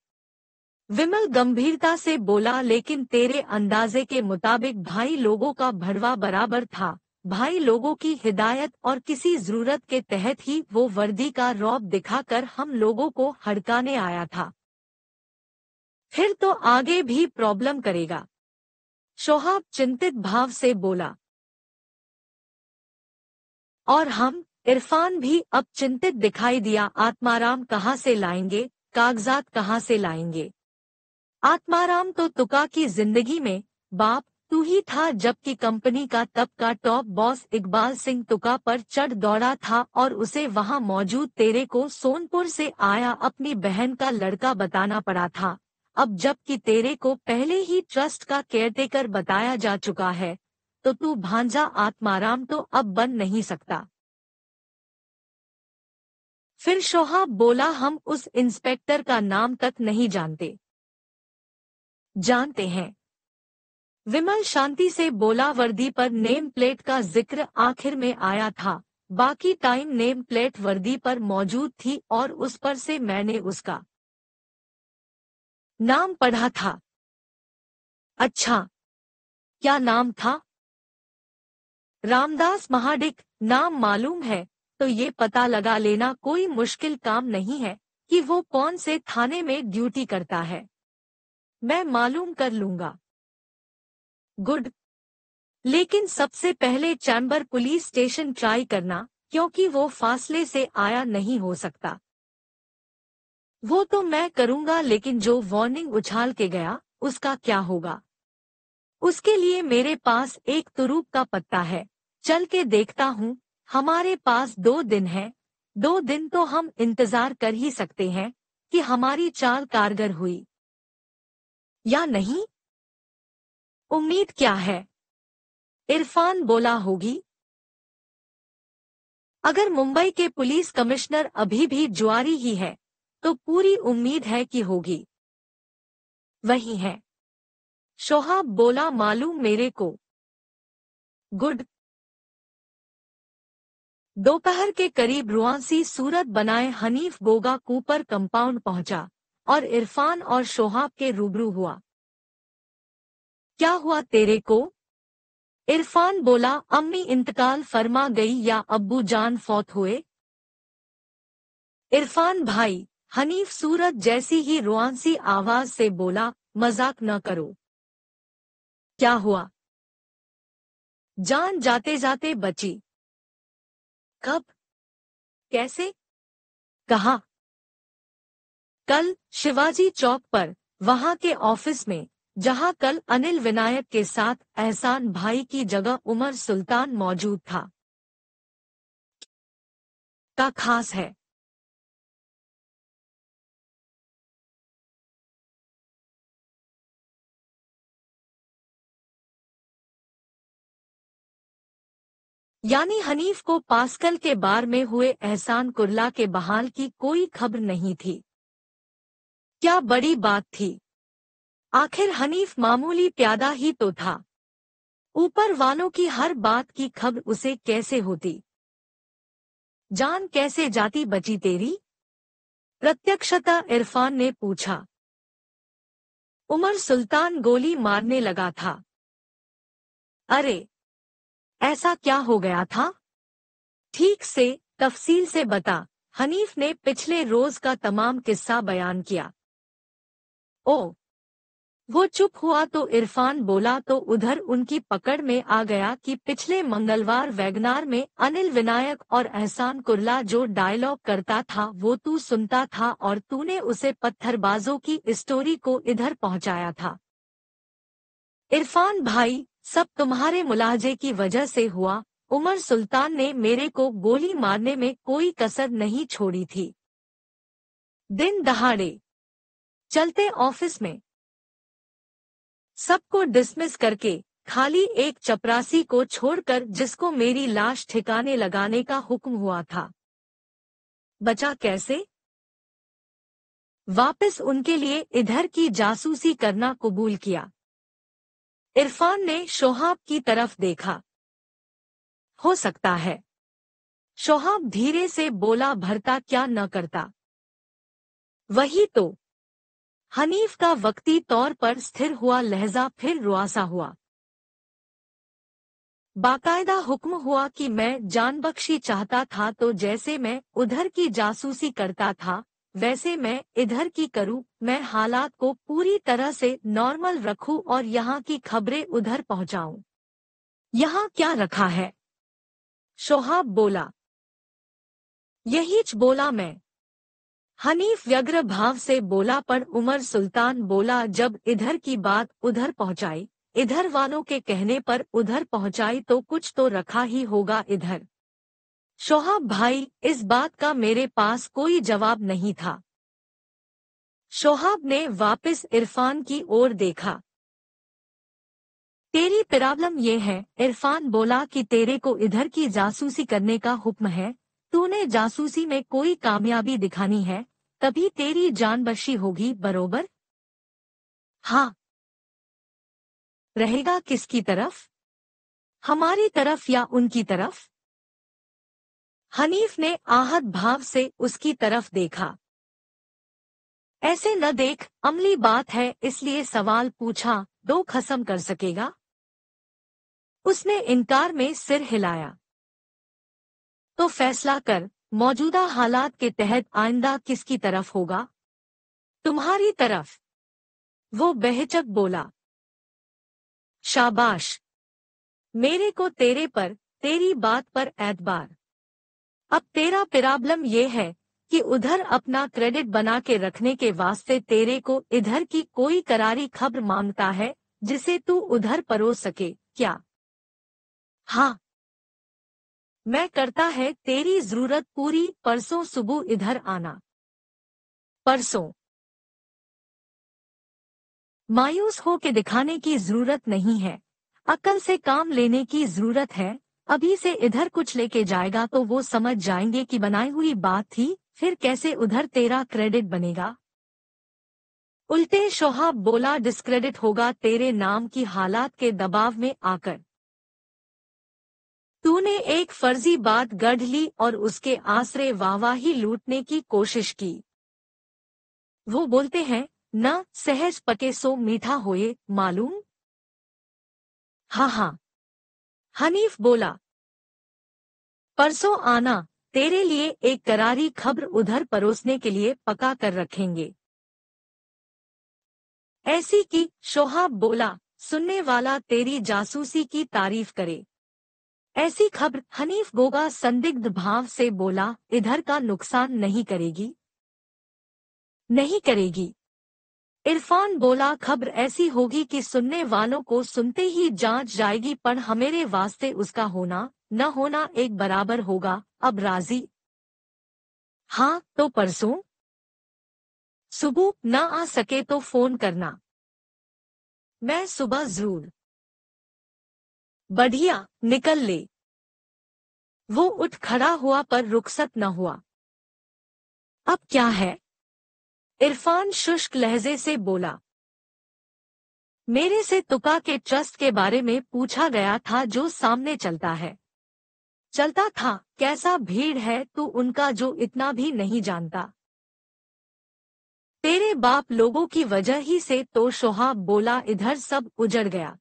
विमल गंभीरता से बोला लेकिन तेरे अंदाजे के मुताबिक भाई लोगों का भड़वा बराबर था भाई लोगों की हिदायत और किसी जरूरत के तहत ही वो वर्दी का रौब दिखाकर हम लोगों को हड़काने आया था फिर तो आगे भी प्रॉब्लम करेगा शोहाब चिंतित भाव से बोला और हम इरफान भी अब चिंतित दिखाई दिया आत्माराम कहाँ से लाएंगे कागजात कहाँ से लाएंगे आत्माराम तो तुका की जिंदगी में बाप तू ही था जबकि कंपनी का तब का टॉप बॉस इकबाल सिंह तुका पर चढ़ दौड़ा था और उसे वहां मौजूद तेरे को सोनपुर से आया अपनी बहन का लड़का बताना पड़ा था अब जबकि तेरे को पहले ही ट्रस्ट का केयरटेकर बताया जा चुका है तो तू भांजा आत्माराम तो अब बन नहीं सकता फिर शोहाब बोला हम उस इंस्पेक्टर का नाम तक नहीं जानते जानते हैं विमल शांति से बोला वर्दी पर नेम प्लेट का जिक्र आखिर में आया था बाकी टाइम नेम प्लेट वर्दी पर मौजूद थी और उस पर से मैंने उसका नाम पढ़ा था अच्छा क्या नाम था रामदास महाडिक नाम मालूम है तो ये पता लगा लेना कोई मुश्किल काम नहीं है कि वो कौन से थाने में ड्यूटी करता है मैं मालूम कर लूंगा गुड लेकिन सबसे पहले चैम्बर पुलिस स्टेशन ट्राई करना क्योंकि वो फासले से आया नहीं हो सकता वो तो मैं करूंगा लेकिन जो वार्निंग उछाल के गया उसका क्या होगा उसके लिए मेरे पास एक तुरूप का पत्ता है चल के देखता हूँ हमारे पास दो दिन है दो दिन तो हम इंतजार कर ही सकते हैं कि हमारी चाल कारगर हुई या नहीं उम्मीद क्या है इरफान बोला होगी अगर मुंबई के पुलिस कमिश्नर अभी भी जुआरी ही है तो पूरी उम्मीद है कि होगी वही है शोहाब बोला मालूम मेरे को गुड दोपहर के करीब रुआंसी सूरत बनाए हनीफ बोगा कूपर कंपाउंड पहुंचा और इरफान और शोहाब के रूबरू हुआ क्या हुआ तेरे को इरफान बोला अम्मी इंतकाल फरमा गई या अब्बू जान फौत हुए इरफान भाई हनीफ सूरत जैसी ही रुआंसी आवाज से बोला मजाक न करो क्या हुआ जान जाते जाते बची कब कैसे कहा कल शिवाजी चौक पर वहां के ऑफिस में जहां कल अनिल विनायक के साथ एहसान भाई की जगह उमर सुल्तान मौजूद था का खास है यानी हनीफ को पास्कल के बार में हुए एहसान कुर्ला के बहाल की कोई खबर नहीं थी क्या बड़ी बात थी आखिर हनीफ मामूली प्यादा ही तो था ऊपर वालों की हर बात की खबर उसे कैसे होती जान कैसे जाती बची तेरी प्रत्यक्षता इरफान ने पूछा उमर सुल्तान गोली मारने लगा था अरे ऐसा क्या हो गया था ठीक से तफसील से बता हनीफ ने पिछले रोज का तमाम किस्सा बयान किया ओ वो चुप हुआ तो इरफान बोला तो उधर उनकी पकड़ में आ गया कि पिछले मंगलवार वेगनार में अनिल विनायक और एहसान कुरला जो डायलॉग करता था वो तू सुनता था और तूने उसे पत्थरबाजों की स्टोरी को इधर पहुंचाया था इरफान भाई सब तुम्हारे मुलाजे की वजह से हुआ उमर सुल्तान ने मेरे को गोली मारने में कोई कसर नहीं छोड़ी थी दिन दहाड़े चलते ऑफिस में सबको डिसमिस करके खाली एक चपरासी को छोड़कर जिसको मेरी लाश ठिकाने लगाने का हुक्म हुआ था बचा कैसे वापस उनके लिए इधर की जासूसी करना कबूल किया इरफान ने शोहाब की तरफ देखा हो सकता है शोहाब धीरे से बोला भरता क्या न करता वही तो हनीफ का वक्ती तौर पर स्थिर हुआ लहजा फिर रुआसा हुआ बाकायदा हुक्म हुआ कि मैं जानबख्शी चाहता था तो जैसे मैं उधर की जासूसी करता था वैसे मैं इधर की करूं मैं हालात को पूरी तरह से नॉर्मल रखूं और यहाँ की खबरें उधर पहुंचाऊं यहाँ क्या रखा है शोहाब बोला यही बोला मैं हनीफ व्यग्र भाव से बोला पर उमर सुल्तान बोला जब इधर की बात उधर पहुंचाई इधर वालों के कहने पर उधर पहुंचाई तो कुछ तो रखा ही होगा इधर शोहाब भाई इस बात का मेरे पास कोई जवाब नहीं था शोहाब ने वापस इरफान की ओर देखा तेरी प्रॉब्लम ये है इरफान बोला कि तेरे को इधर की जासूसी करने का हुक्म है तूने जासूसी में कोई कामयाबी दिखानी है तभी तेरी जान बशी होगी बरोबर हाँ रहेगा किसकी तरफ हमारी तरफ या उनकी तरफ हनीफ ने आहत भाव से उसकी तरफ देखा ऐसे न देख अमली बात है इसलिए सवाल पूछा दो खसम कर सकेगा उसने इनकार में सिर हिलाया तो फैसला कर मौजूदा हालात के तहत आइंदा किसकी तरफ होगा तुम्हारी तरफ वो बेहचक बोला शाबाश मेरे को तेरे पर तेरी बात पर एतबार अब तेरा प्रॉब्लम ये है कि उधर अपना क्रेडिट बना के रखने के वास्ते तेरे को इधर की कोई करारी खबर मांगता है जिसे तू उधर परोस सके क्या हाँ मैं करता है तेरी जरूरत पूरी परसों सुबह इधर आना परसों मायूस हो के दिखाने की जरूरत नहीं है अक्ल से काम लेने की जरूरत है अभी से इधर कुछ लेके जाएगा तो वो समझ जाएंगे कि बनाई हुई बात थी फिर कैसे उधर तेरा क्रेडिट बनेगा उल्टे शोहाब बोला डिस्क्रेडिट होगा तेरे नाम की हालात के दबाव में आकर तूने एक फर्जी बात गढ़ ली और उसके आसरे वाहवाही लूटने की कोशिश की वो बोलते हैं न सहज पके सो मीठा होए मालूम हाँ हाँ हनीफ बोला परसों आना तेरे लिए एक करारी खबर उधर परोसने के लिए पका कर रखेंगे ऐसी कि शोहाब बोला सुनने वाला तेरी जासूसी की तारीफ करे ऐसी खबर हनीफ गोगा संदिग्ध भाव से बोला इधर का नुकसान नहीं करेगी नहीं करेगी इरफान बोला खबर ऐसी होगी कि सुनने वालों को सुनते ही जांच जाएगी पर हमेरे वास्ते उसका होना न होना एक बराबर होगा अब राजी हाँ तो परसों सुबह न आ सके तो फोन करना मैं सुबह जरूर बढ़िया निकल ले वो उठ खड़ा हुआ पर रुखसत न हुआ अब क्या है इरफान शुष्क लहजे से बोला मेरे से तुका के ट्रस्ट के बारे में पूछा गया था जो सामने चलता है चलता था कैसा भीड़ है तू उनका जो इतना भी नहीं जानता तेरे बाप लोगों की वजह ही से तो शोहाब बोला इधर सब उजड़ गया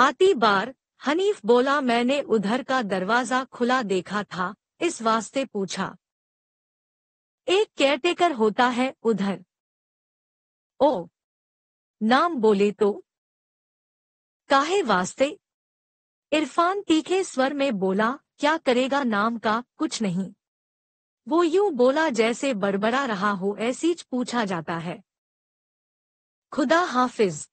आती बार हनीफ बोला मैंने उधर का दरवाजा खुला देखा था इस वास्ते पूछा एक केयरटेकर होता है उधर ओ नाम बोले तो काहे वास्ते इरफान तीखे स्वर में बोला क्या करेगा नाम का कुछ नहीं वो यूं बोला जैसे बड़बड़ा रहा हो ऐसी पूछा जाता है खुदा हाफिज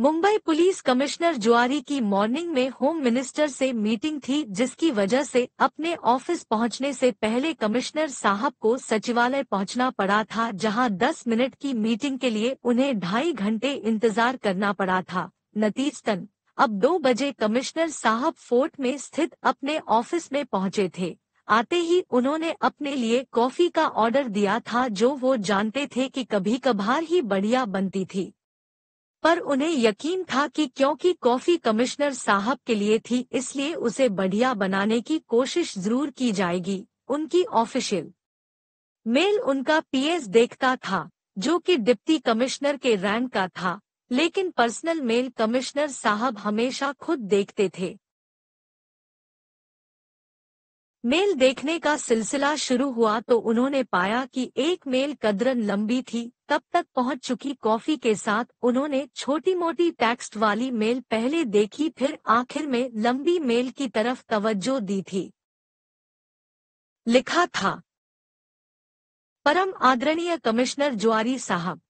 मुंबई पुलिस कमिश्नर जुआरी की मॉर्निंग में होम मिनिस्टर से मीटिंग थी जिसकी वजह से अपने ऑफिस पहुंचने से पहले कमिश्नर साहब को सचिवालय पहुंचना पड़ा था जहां 10 मिनट की मीटिंग के लिए उन्हें ढाई घंटे इंतजार करना पड़ा था नतीजतन अब दो बजे कमिश्नर साहब फोर्ट में स्थित अपने ऑफिस में पहुंचे थे आते ही उन्होंने अपने लिए कॉफी का ऑर्डर दिया था जो वो जानते थे कि कभी कभार ही बढ़िया बनती थी पर उन्हें यकीन था कि क्योंकि कॉफी कमिश्नर साहब के लिए थी इसलिए उसे बढ़िया बनाने की कोशिश जरूर की जाएगी उनकी ऑफिशियल मेल उनका पीएस देखता था जो कि डिप्टी कमिश्नर के रैंक का था लेकिन पर्सनल मेल कमिश्नर साहब हमेशा खुद देखते थे मेल देखने का सिलसिला शुरू हुआ तो उन्होंने पाया कि एक मेल कदरन लंबी थी तब तक पहुंच चुकी कॉफी के साथ उन्होंने छोटी मोटी टेक्स्ट वाली मेल पहले देखी फिर आखिर में लंबी मेल की तरफ तवज्जो दी थी लिखा था परम आदरणीय कमिश्नर ज्वारी साहब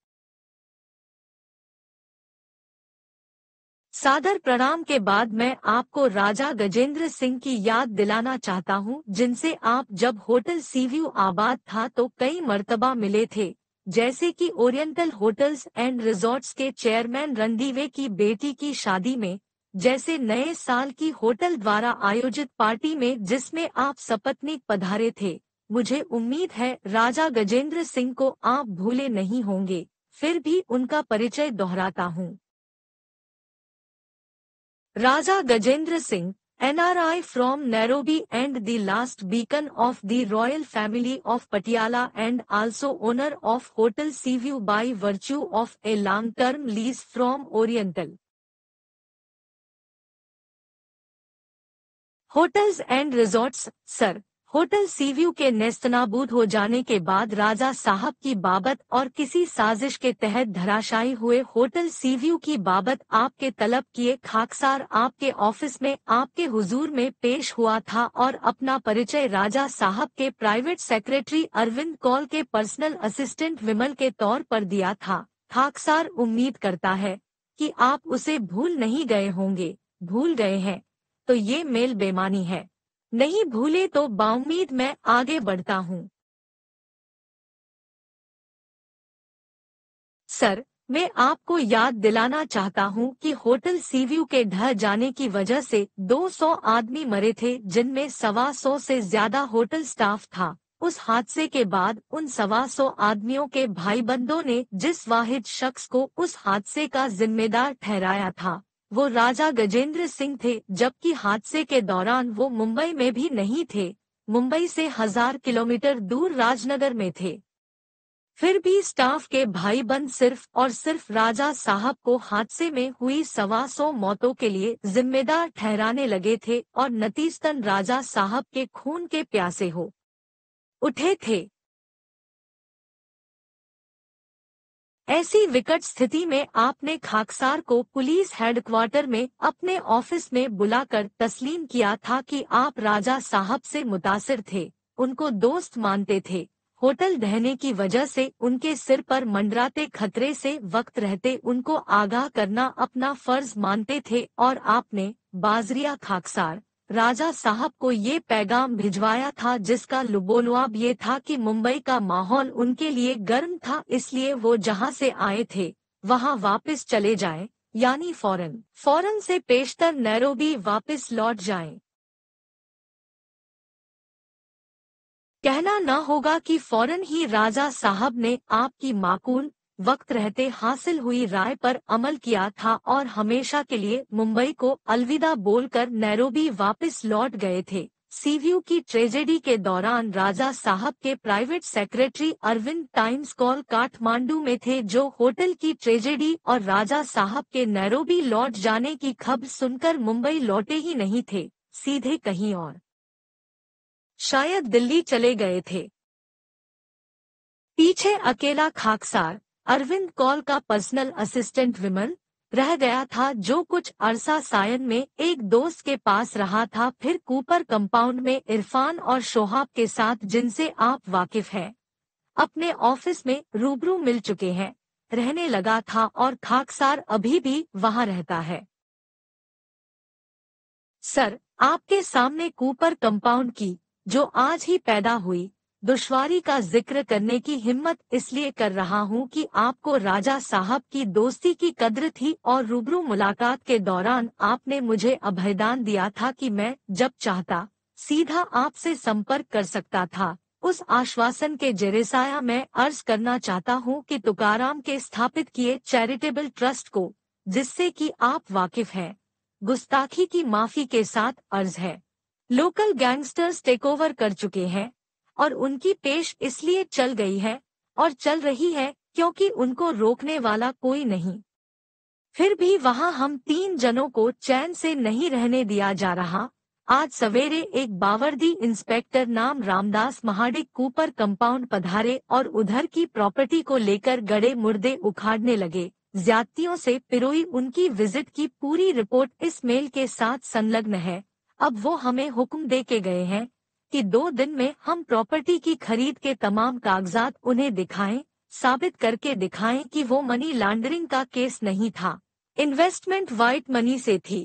सादर प्रणाम के बाद मैं आपको राजा गजेंद्र सिंह की याद दिलाना चाहता हूं, जिनसे आप जब होटल सीव्यू आबाद था तो कई मर्तबा मिले थे जैसे कि ओरिएंटल होटल्स एंड रिजॉर्ट्स के चेयरमैन रणदीवे की बेटी की शादी में जैसे नए साल की होटल द्वारा आयोजित पार्टी में जिसमें आप सपत्नी पधारे थे मुझे उम्मीद है राजा गजेंद्र सिंह को आप भूले नहीं होंगे फिर भी उनका परिचय दोहराता हूँ Raja Gajendra Singh NRI from Nairobi and the last beacon of the royal family of Patiala and also owner of Hotel Seaview by virtue of a long-term lease from Oriental. Hotels and Resorts, Sir, hotel Seaview के नेस्तनाबूद हो जाने के बाद राजा साहब की बाबत और किसी साजिश के तहत धराशायी हुए होटल सीव्यू की बाबत आपके तलब किए खाकसार आपके ऑफिस में आपके हुजूर में पेश हुआ था और अपना परिचय राजा साहब के प्राइवेट सेक्रेटरी अरविंद कौल के पर्सनल असिस्टेंट विमल के तौर पर दिया था खाकसार उम्मीद करता है कि आप उसे भूल नहीं गए होंगे भूल गए हैं तो ये मेल बेमानी है नहीं भूले तो बाउमीद मैं आगे बढ़ता हूँ सर मैं आपको याद दिलाना चाहता हूँ कि होटल सीव्यू के ढह जाने की वजह से 200 आदमी मरे थे जिनमें सवा सौ से ज्यादा होटल स्टाफ था उस हादसे के बाद उन सवा सौ आदमियों के भाईबंदों ने जिस वाहिद शख्स को उस हादसे का जिम्मेदार ठहराया था वो राजा गजेंद्र सिंह थे जबकि हादसे के दौरान वो मुंबई में भी नहीं थे मुंबई से हजार किलोमीटर दूर राजनगर में थे फिर भी स्टाफ के भाई बंद सिर्फ और सिर्फ राजा साहब को हादसे में हुई सवा सौ मौतों के लिए जिम्मेदार ठहराने लगे थे और नतीजतन राजा साहब के खून के प्यासे हो उठे थे ऐसी विकट स्थिति में आपने खाकसार को पुलिस हेडक्वार्टर में अपने ऑफिस में बुलाकर तस्लीम किया था कि आप राजा साहब से मुतासिर थे उनको दोस्त मानते थे होटल ढहने की वजह से उनके सिर पर मंडराते खतरे से वक्त रहते उनको आगाह करना अपना फर्ज मानते थे और आपने बाजरिया खाकसार राजा साहब को ये पैगाम भिजवाया था जिसका लुबोलुआब ये था कि मुंबई का माहौल उनके लिए गर्म था इसलिए वो जहाँ से आए थे वहाँ वापस चले जाएं, यानी फौरन फौरन से पेशतर नैरोबी वापस लौट जाएं। कहना न होगा कि फौरन ही राजा साहब ने आपकी माकूल वक्त रहते हासिल हुई राय पर अमल किया था और हमेशा के लिए मुंबई को अलविदा बोलकर नैरोबी वापस लौट गए थे सीव्यू की ट्रेजेडी के दौरान राजा साहब के प्राइवेट सेक्रेटरी अरविंद टाइम्स कॉल काठमांडू में थे जो होटल की ट्रेजेडी और राजा साहब के नैरोबी लौट जाने की खबर सुनकर मुंबई लौटे ही नहीं थे सीधे कहीं और शायद दिल्ली चले गए थे पीछे अकेला खाकसार अरविंद कॉल का पर्सनल असिस्टेंट विमल रह गया था जो कुछ अरसा सायन में एक दोस्त के पास रहा था फिर कूपर कंपाउंड में इरफान और शोहाब के साथ जिनसे आप वाकिफ हैं अपने ऑफिस में रूबरू मिल चुके हैं रहने लगा था और खाकसार अभी भी वहां रहता है सर आपके सामने कूपर कंपाउंड की जो आज ही पैदा हुई दुश्वारी का जिक्र करने की हिम्मत इसलिए कर रहा हूं कि आपको राजा साहब की दोस्ती की कद्र थी और रूबरू मुलाकात के दौरान आपने मुझे अभयदान दिया था कि मैं जब चाहता सीधा आपसे संपर्क कर सकता था उस आश्वासन के जरेसाया मैं अर्ज करना चाहता हूं कि तुकाराम के स्थापित किए चैरिटेबल ट्रस्ट को जिससे कि आप वाकिफ हैं गुस्ताखी की माफी के साथ अर्ज है लोकल गैंगस्टर्स टेकओवर कर चुके हैं और उनकी पेश इसलिए चल गई है और चल रही है क्योंकि उनको रोकने वाला कोई नहीं फिर भी वहां हम तीन जनों को चैन से नहीं रहने दिया जा रहा आज सवेरे एक बावर्दी इंस्पेक्टर नाम रामदास महाडिक कूपर कंपाउंड पधारे और उधर की प्रॉपर्टी को लेकर गड़े मुर्दे उखाड़ने लगे ज्यादतियों से पिरोई उनकी विजिट की पूरी रिपोर्ट इस मेल के साथ संलग्न है अब वो हमें हुक्म दे के गए हैं कि दो दिन में हम प्रॉपर्टी की खरीद के तमाम कागजात उन्हें दिखाएं, साबित करके दिखाएं कि वो मनी लॉन्ड्रिंग का केस नहीं था इन्वेस्टमेंट व्हाइट मनी से थी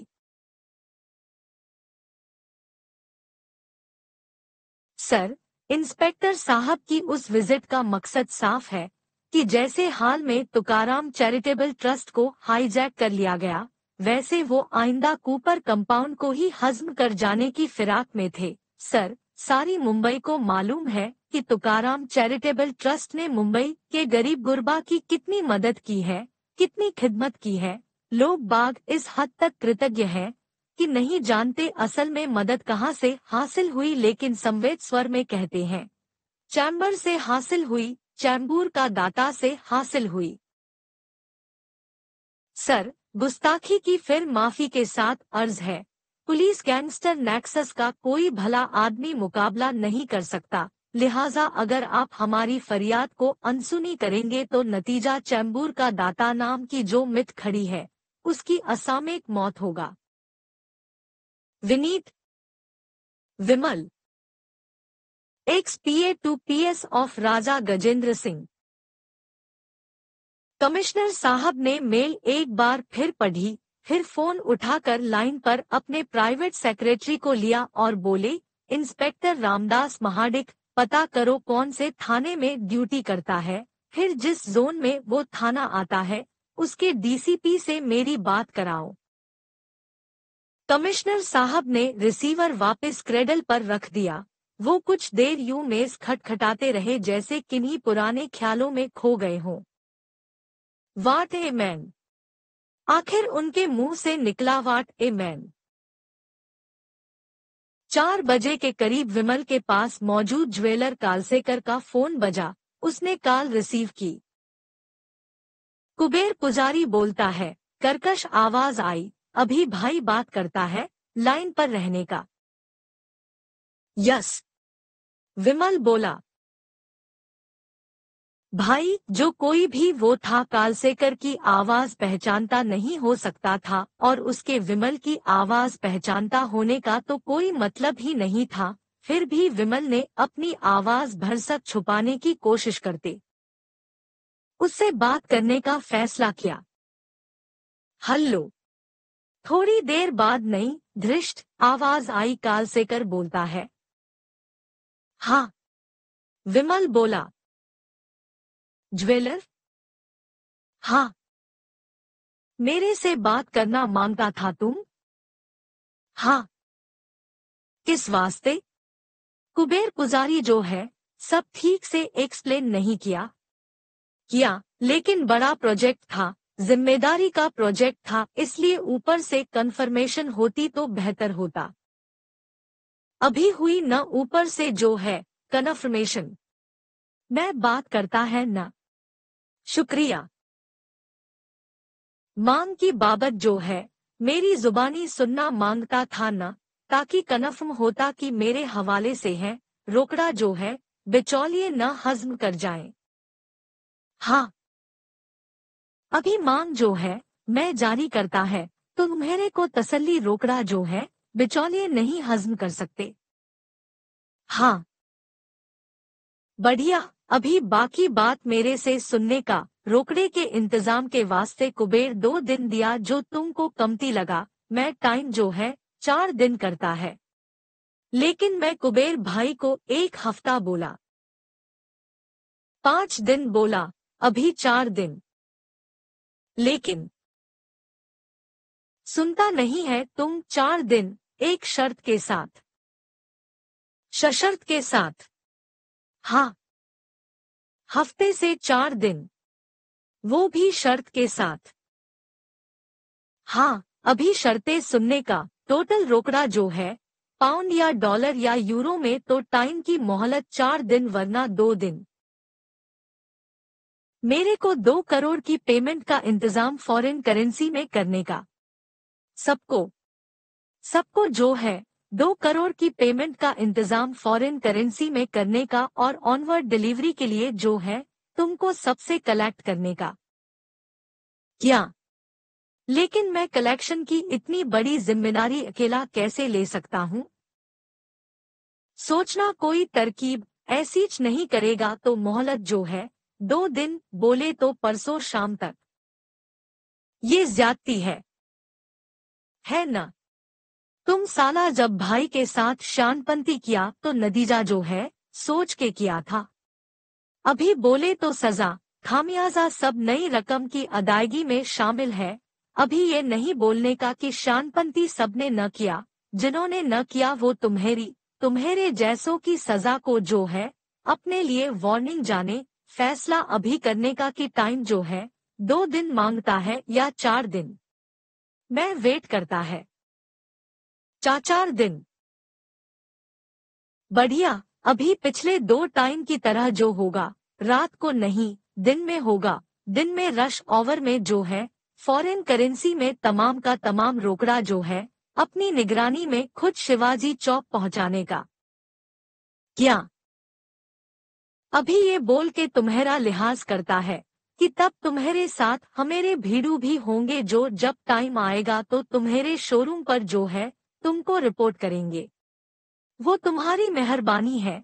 सर इंस्पेक्टर साहब की उस विजिट का मकसद साफ है कि जैसे हाल में तुकाराम चैरिटेबल ट्रस्ट को हाईजैक कर लिया गया वैसे वो आइंदा कूपर कंपाउंड को ही हजम कर जाने की फिराक में थे सर सारी मुंबई को मालूम है कि तुकाराम चैरिटेबल ट्रस्ट ने मुंबई के गरीब गुरबा की कितनी मदद की है कितनी खिदमत की है लोग बाग इस हद तक कृतज्ञ है कि नहीं जानते असल में मदद कहाँ से हासिल हुई लेकिन संवेद स्वर में कहते हैं चैम्बर से हासिल हुई चैम्बूर का दाता से हासिल हुई सर गुस्ताखी की फिर माफी के साथ अर्ज है पुलिस गैंगस्टर नेक्सस का कोई भला आदमी मुकाबला नहीं कर सकता लिहाजा अगर आप हमारी फरियाद को अनसुनी करेंगे तो नतीजा चैम्बूर का दाता नाम की जो मित खड़ी है उसकी असामयिक मौत होगा Vineet Vimal ex P A to P S of Raja Gajendra Singh commissioner साहब ने मेल एक बार फिर पढ़ी फिर फोन उठाकर लाइन पर अपने प्राइवेट सेक्रेटरी को लिया और बोले इंस्पेक्टर रामदास महाडिक पता करो कौन से थाने में ड्यूटी करता है फिर जिस जोन में वो थाना आता है उसके डीसीपी से मेरी बात कराओ कमिश्नर साहब ने रिसीवर वापस क्रेडल पर रख दिया वो कुछ देर यू मेज खटखटाते रहे जैसे किन्हीं पुराने ख्यालों में खो गए हों वाट ए मैन आखिर उनके मुंह से निकला वाट ए मैन चार बजे के करीब विमल के पास मौजूद ज्वेलर कालसेकर का फोन बजा उसने कॉल रिसीव की कुबेर पुजारी बोलता है करकश आवाज आई अभी भाई बात करता है लाइन पर रहने का यस विमल बोला भाई जो कोई भी वो था कालसेकर की आवाज पहचानता नहीं हो सकता था और उसके विमल की आवाज पहचानता होने का तो कोई मतलब ही नहीं था फिर भी विमल ने अपनी आवाज भरसक छुपाने की कोशिश करते उससे बात करने का फैसला किया हल्लो थोड़ी देर बाद नहीं धृष्ट आवाज आई कालसेकर बोलता है हाँ विमल बोला ज्वेलर हाँ मेरे से बात करना मांगता था तुम हाँ किस वास्ते कुबेर पुजारी जो है सब ठीक से एक्सप्लेन नहीं किया किया लेकिन बड़ा प्रोजेक्ट था जिम्मेदारी का प्रोजेक्ट था इसलिए ऊपर से कंफर्मेशन होती तो बेहतर होता अभी हुई न ऊपर से जो है कन्फर्मेशन मैं बात करता है न शुक्रिया मांग की बाबत जो है मेरी जुबानी सुनना मांगता था न ताकि कनफम होता कि मेरे हवाले से है रोकड़ा जो है बिचौलिए न हजम कर जाए हाँ अभी मांग जो है मैं जारी करता है तो मेरे को तसल्ली रोकड़ा जो है बिचौलिए नहीं हजम कर सकते हाँ बढ़िया अभी बाकी बात मेरे से सुनने का रोकड़े के इंतजाम के वास्ते कुबेर दो दिन दिया जो तुमको कमती लगा मैं टाइम जो है चार दिन करता है लेकिन मैं कुबेर भाई को एक हफ्ता बोला पांच दिन बोला अभी चार दिन लेकिन सुनता नहीं है तुम चार दिन एक शर्त के साथ सशर्त के साथ हाँ हफ्ते से चार दिन वो भी शर्त के साथ हाँ अभी शर्तें सुनने का टोटल रोकड़ा जो है पाउंड या डॉलर या यूरो में तो टाइम की मोहलत चार दिन वरना दो दिन मेरे को दो करोड़ की पेमेंट का इंतजाम फॉरेन करेंसी में करने का सबको सबको जो है दो करोड़ की पेमेंट का इंतजाम फॉरेन करेंसी में करने का और ऑनवर्ड डिलीवरी के लिए जो है तुमको सबसे कलेक्ट करने का क्या लेकिन मैं कलेक्शन की इतनी बड़ी जिम्मेदारी अकेला कैसे ले सकता हूँ सोचना कोई तरकीब ऐसी नहीं करेगा तो मोहलत जो है दो दिन बोले तो परसों शाम तक ये ज्यादती है है ना तुम साला जब भाई के साथ शानपंती किया तो नतीजा जो है सोच के किया था अभी बोले तो सजा खामियाजा सब नई रकम की अदायगी में शामिल है अभी ये नहीं बोलने का कि शानपंती सबने न किया जिन्होंने न किया वो तुम्हेरी तुम्हेरे जैसों की सजा को जो है अपने लिए वार्निंग जाने फैसला अभी करने का कि टाइम जो है दो दिन मांगता है या चार दिन मैं वेट करता है चाचार दिन बढ़िया अभी पिछले दो टाइम की तरह जो होगा रात को नहीं दिन में होगा दिन में रश ओवर में जो है फॉरेन करेंसी में तमाम का तमाम रोकड़ा जो है अपनी निगरानी में खुद शिवाजी चौक पहुंचाने का क्या अभी ये बोल के तुम्हारा लिहाज करता है कि तब तुम्हारे साथ हमेरे भीड़ू भी होंगे जो जब टाइम आएगा तो तुम्हारे शोरूम पर जो है तुमको रिपोर्ट करेंगे वो तुम्हारी मेहरबानी है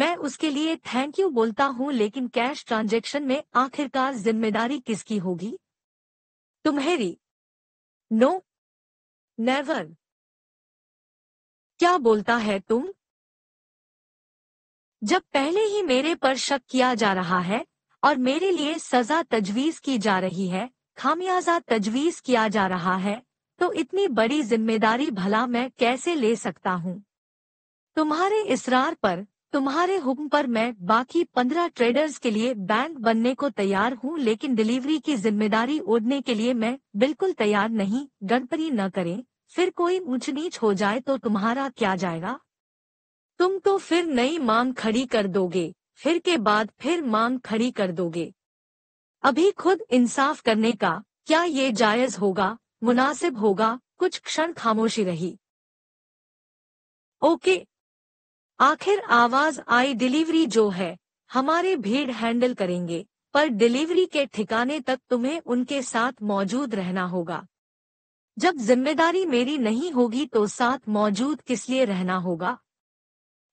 मैं उसके लिए थैंक यू बोलता हूँ लेकिन कैश ट्रांजेक्शन में आखिरकार जिम्मेदारी किसकी होगी तुम्हेरी नो नेवर क्या बोलता है तुम जब पहले ही मेरे पर शक किया जा रहा है और मेरे लिए सजा तजवीज की जा रही है खामियाजा तजवीज किया जा रहा है तो इतनी बड़ी जिम्मेदारी भला मैं कैसे ले सकता हूँ तुम्हारे इसरार पर तुम्हारे हुक्म पर मैं बाकी पंद्रह ट्रेडर्स के लिए बैंक बनने को तैयार हूँ लेकिन डिलीवरी की जिम्मेदारी ओढ़ने के लिए मैं बिल्कुल तैयार नहीं गणपरी न करें फिर कोई ऊंच नीच हो जाए तो तुम्हारा क्या जाएगा तुम तो फिर नई मांग खड़ी कर दोगे फिर के बाद फिर मांग खड़ी कर दोगे अभी खुद इंसाफ करने का क्या ये जायज होगा मुनासिब होगा कुछ क्षण खामोशी रही ओके आखिर आवाज आई डिलीवरी जो है हमारे भीड़ हैंडल करेंगे पर डिलीवरी के ठिकाने तक तुम्हें उनके साथ मौजूद रहना होगा जब जिम्मेदारी मेरी नहीं होगी तो साथ मौजूद किस लिए रहना होगा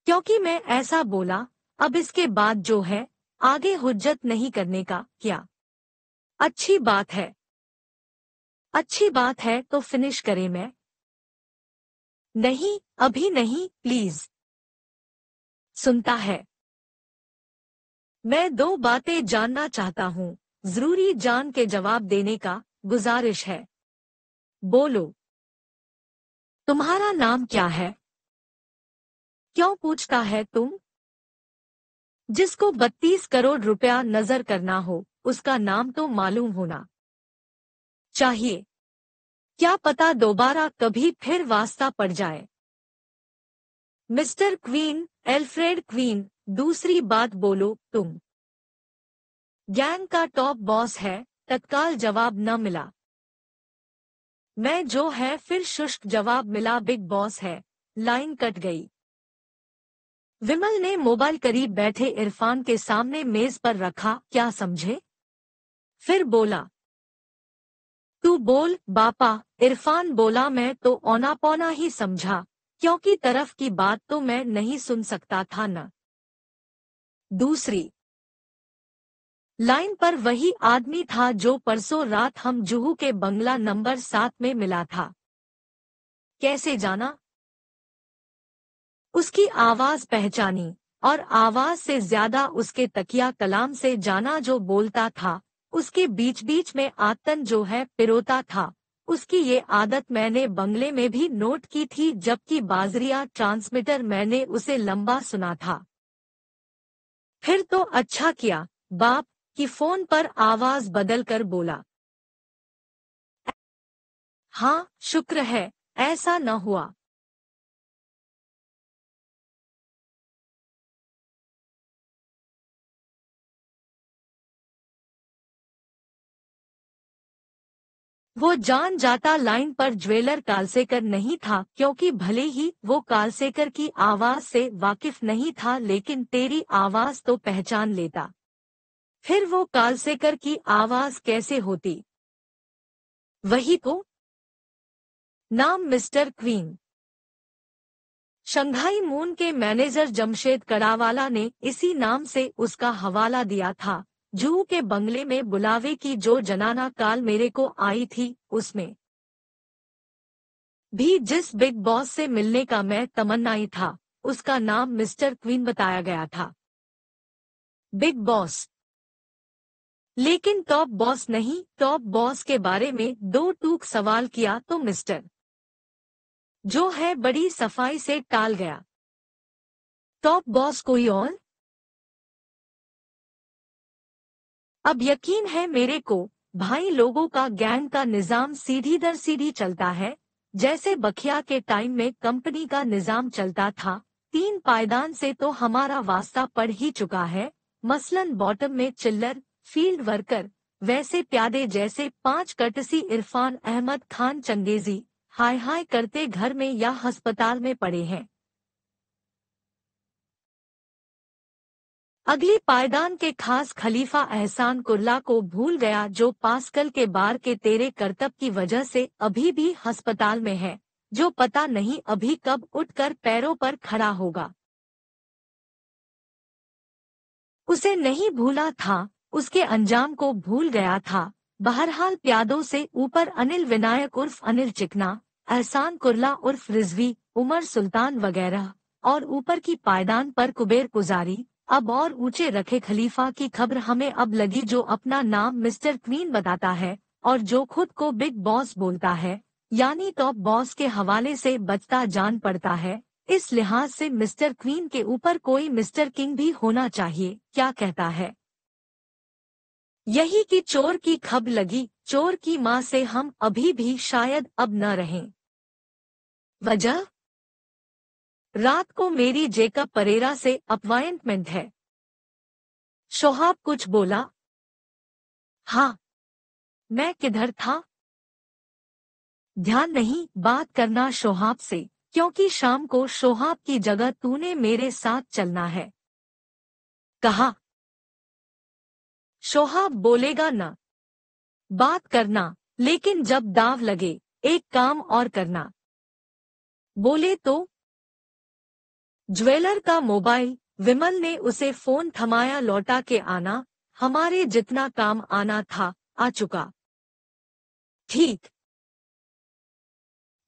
क्योंकि मैं ऐसा बोला अब इसके बाद जो है आगे हुज्जत नहीं करने का क्या अच्छी बात है अच्छी बात है तो फिनिश करें मैं नहीं अभी नहीं प्लीज सुनता है मैं दो बातें जानना चाहता हूँ जरूरी जान के जवाब देने का गुजारिश है बोलो तुम्हारा नाम क्या है क्यों पूछता है तुम जिसको बत्तीस करोड़ रुपया नजर करना हो उसका नाम तो मालूम होना चाहिए क्या पता दोबारा कभी फिर वास्ता पड़ जाए मिस्टर क्वीन एल्फ्रेड क्वीन दूसरी बात बोलो तुम गैंग का टॉप बॉस है तत्काल जवाब न मिला मैं जो है फिर शुष्क जवाब मिला बिग बॉस है लाइन कट गई विमल ने मोबाइल करीब बैठे इरफान के सामने मेज पर रखा क्या समझे फिर बोला तू बोल बापा इरफान बोला मैं तो औना पौना ही समझा क्योंकि तरफ की बात तो मैं नहीं सुन सकता था न दूसरी लाइन पर वही आदमी था जो परसों रात हम जुहू के बंगला नंबर सात में मिला था कैसे जाना उसकी आवाज पहचानी और आवाज से ज्यादा उसके तकिया कलाम से जाना जो बोलता था उसके बीच बीच में आतन जो है पिरोता था उसकी ये आदत मैंने बंगले में भी नोट की थी जबकि बाजरिया ट्रांसमीटर मैंने उसे लंबा सुना था फिर तो अच्छा किया बाप की फोन पर आवाज बदल कर बोला हाँ शुक्र है ऐसा न हुआ वो जान जाता लाइन पर ज्वेलर कालसेकर नहीं था क्योंकि भले ही वो कालसेकर की आवाज से वाकिफ नहीं था लेकिन तेरी आवाज तो पहचान लेता फिर वो कालसेकर की आवाज कैसे होती वही तो नाम मिस्टर क्वीन शंघाई मून के मैनेजर जमशेद कड़ावाला ने इसी नाम से उसका हवाला दिया था जू के बंगले में बुलावे की जो जनाना काल मेरे को आई थी उसमें भी जिस बिग बॉस से मिलने का मैं तमन्नाई था उसका नाम मिस्टर क्वीन बताया गया था बिग बॉस लेकिन टॉप बॉस नहीं टॉप बॉस के बारे में दो टूक सवाल किया तो मिस्टर जो है बड़ी सफाई से टाल गया टॉप बॉस कोई और अब यकीन है मेरे को भाई लोगों का गैंग का निजाम सीधी दर सीधी चलता है जैसे बखिया के टाइम में कंपनी का निजाम चलता था तीन पायदान से तो हमारा वास्ता पड़ ही चुका है मसलन बॉटम में चिल्लर फील्ड वर्कर वैसे प्यादे जैसे पांच कटसी इरफान अहमद खान चंगेजी हाय हाय करते घर में या अस्पताल में पड़े हैं अगली पायदान के खास खलीफा एहसान कुर्ला को भूल गया जो पास्कल के बार के तेरे करतब की वजह से अभी भी अस्पताल में है जो पता नहीं अभी कब उठकर पैरों पर खड़ा होगा उसे नहीं भूला था उसके अंजाम को भूल गया था बहरहाल प्यादों से ऊपर अनिल विनायक उर्फ अनिल चिकना एहसान कुर्ला उर्फ रिजवी उमर सुल्तान वगैरह और ऊपर की पायदान पर कुबेर गुजारी अब और ऊंचे रखे खलीफा की खबर हमें अब लगी जो अपना नाम मिस्टर क्वीन बताता है और जो खुद को बिग बॉस बोलता है यानी टॉप बॉस के हवाले से बचता जान पड़ता है इस लिहाज से मिस्टर क्वीन के ऊपर कोई मिस्टर किंग भी होना चाहिए क्या कहता है यही कि चोर की खब लगी चोर की माँ से हम अभी भी शायद अब न रहें वजह रात को मेरी जेकब परेरा से अपॉइंटमेंट है शोहाब कुछ बोला हाँ मैं किधर था ध्यान नहीं बात करना शोहाब से क्योंकि शाम को शोहाब की जगह तूने मेरे साथ चलना है कहा शोहाब बोलेगा ना बात करना लेकिन जब दाव लगे एक काम और करना बोले तो ज्वेलर का मोबाइल विमल ने उसे फोन थमाया लौटा के आना हमारे जितना काम आना था आ चुका ठीक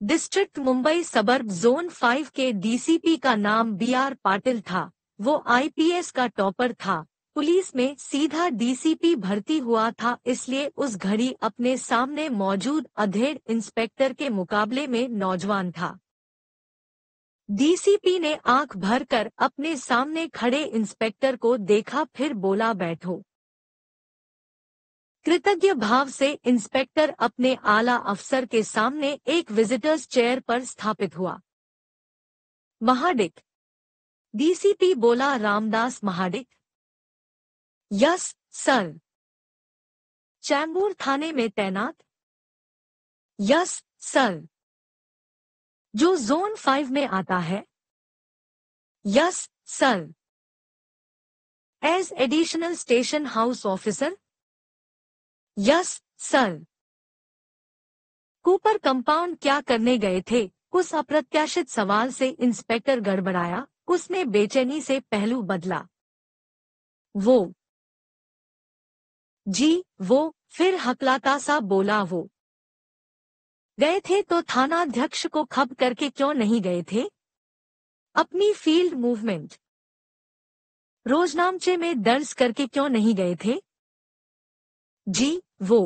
district Mumbai suburb zone five के डीसीपी का नाम बीआर पाटिल था वो आईपीएस का टॉपर था पुलिस में सीधा डीसीपी भर्ती हुआ था इसलिए उस घड़ी अपने सामने मौजूद अधेड़ इंस्पेक्टर के मुकाबले में नौजवान था डीसीपी ने आंख भर कर अपने सामने खड़े इंस्पेक्टर को देखा फिर बोला बैठो कृतज्ञ भाव से इंस्पेक्टर अपने आला अफसर के सामने एक विजिटर्स चेयर पर स्थापित हुआ महाडिक डीसीपी बोला रामदास महाडिक यस सर चैम्बूर थाने में तैनात यस सर जो जोन फाइव में आता है yes sir as additional station house officer yes sir Cooper Compound क्या करने गए थे उस अप्रत्याशित सवाल से इंस्पेक्टर गड़बड़ाया उसने बेचैनी से पहलू बदला वो जी वो फिर हकलाता सा बोला वो गए थे तो थानाध्यक्ष को खब करके क्यों नहीं गए थे अपनी फील्ड मूवमेंट रोजनामचे में दर्ज करके क्यों नहीं गए थे जी वो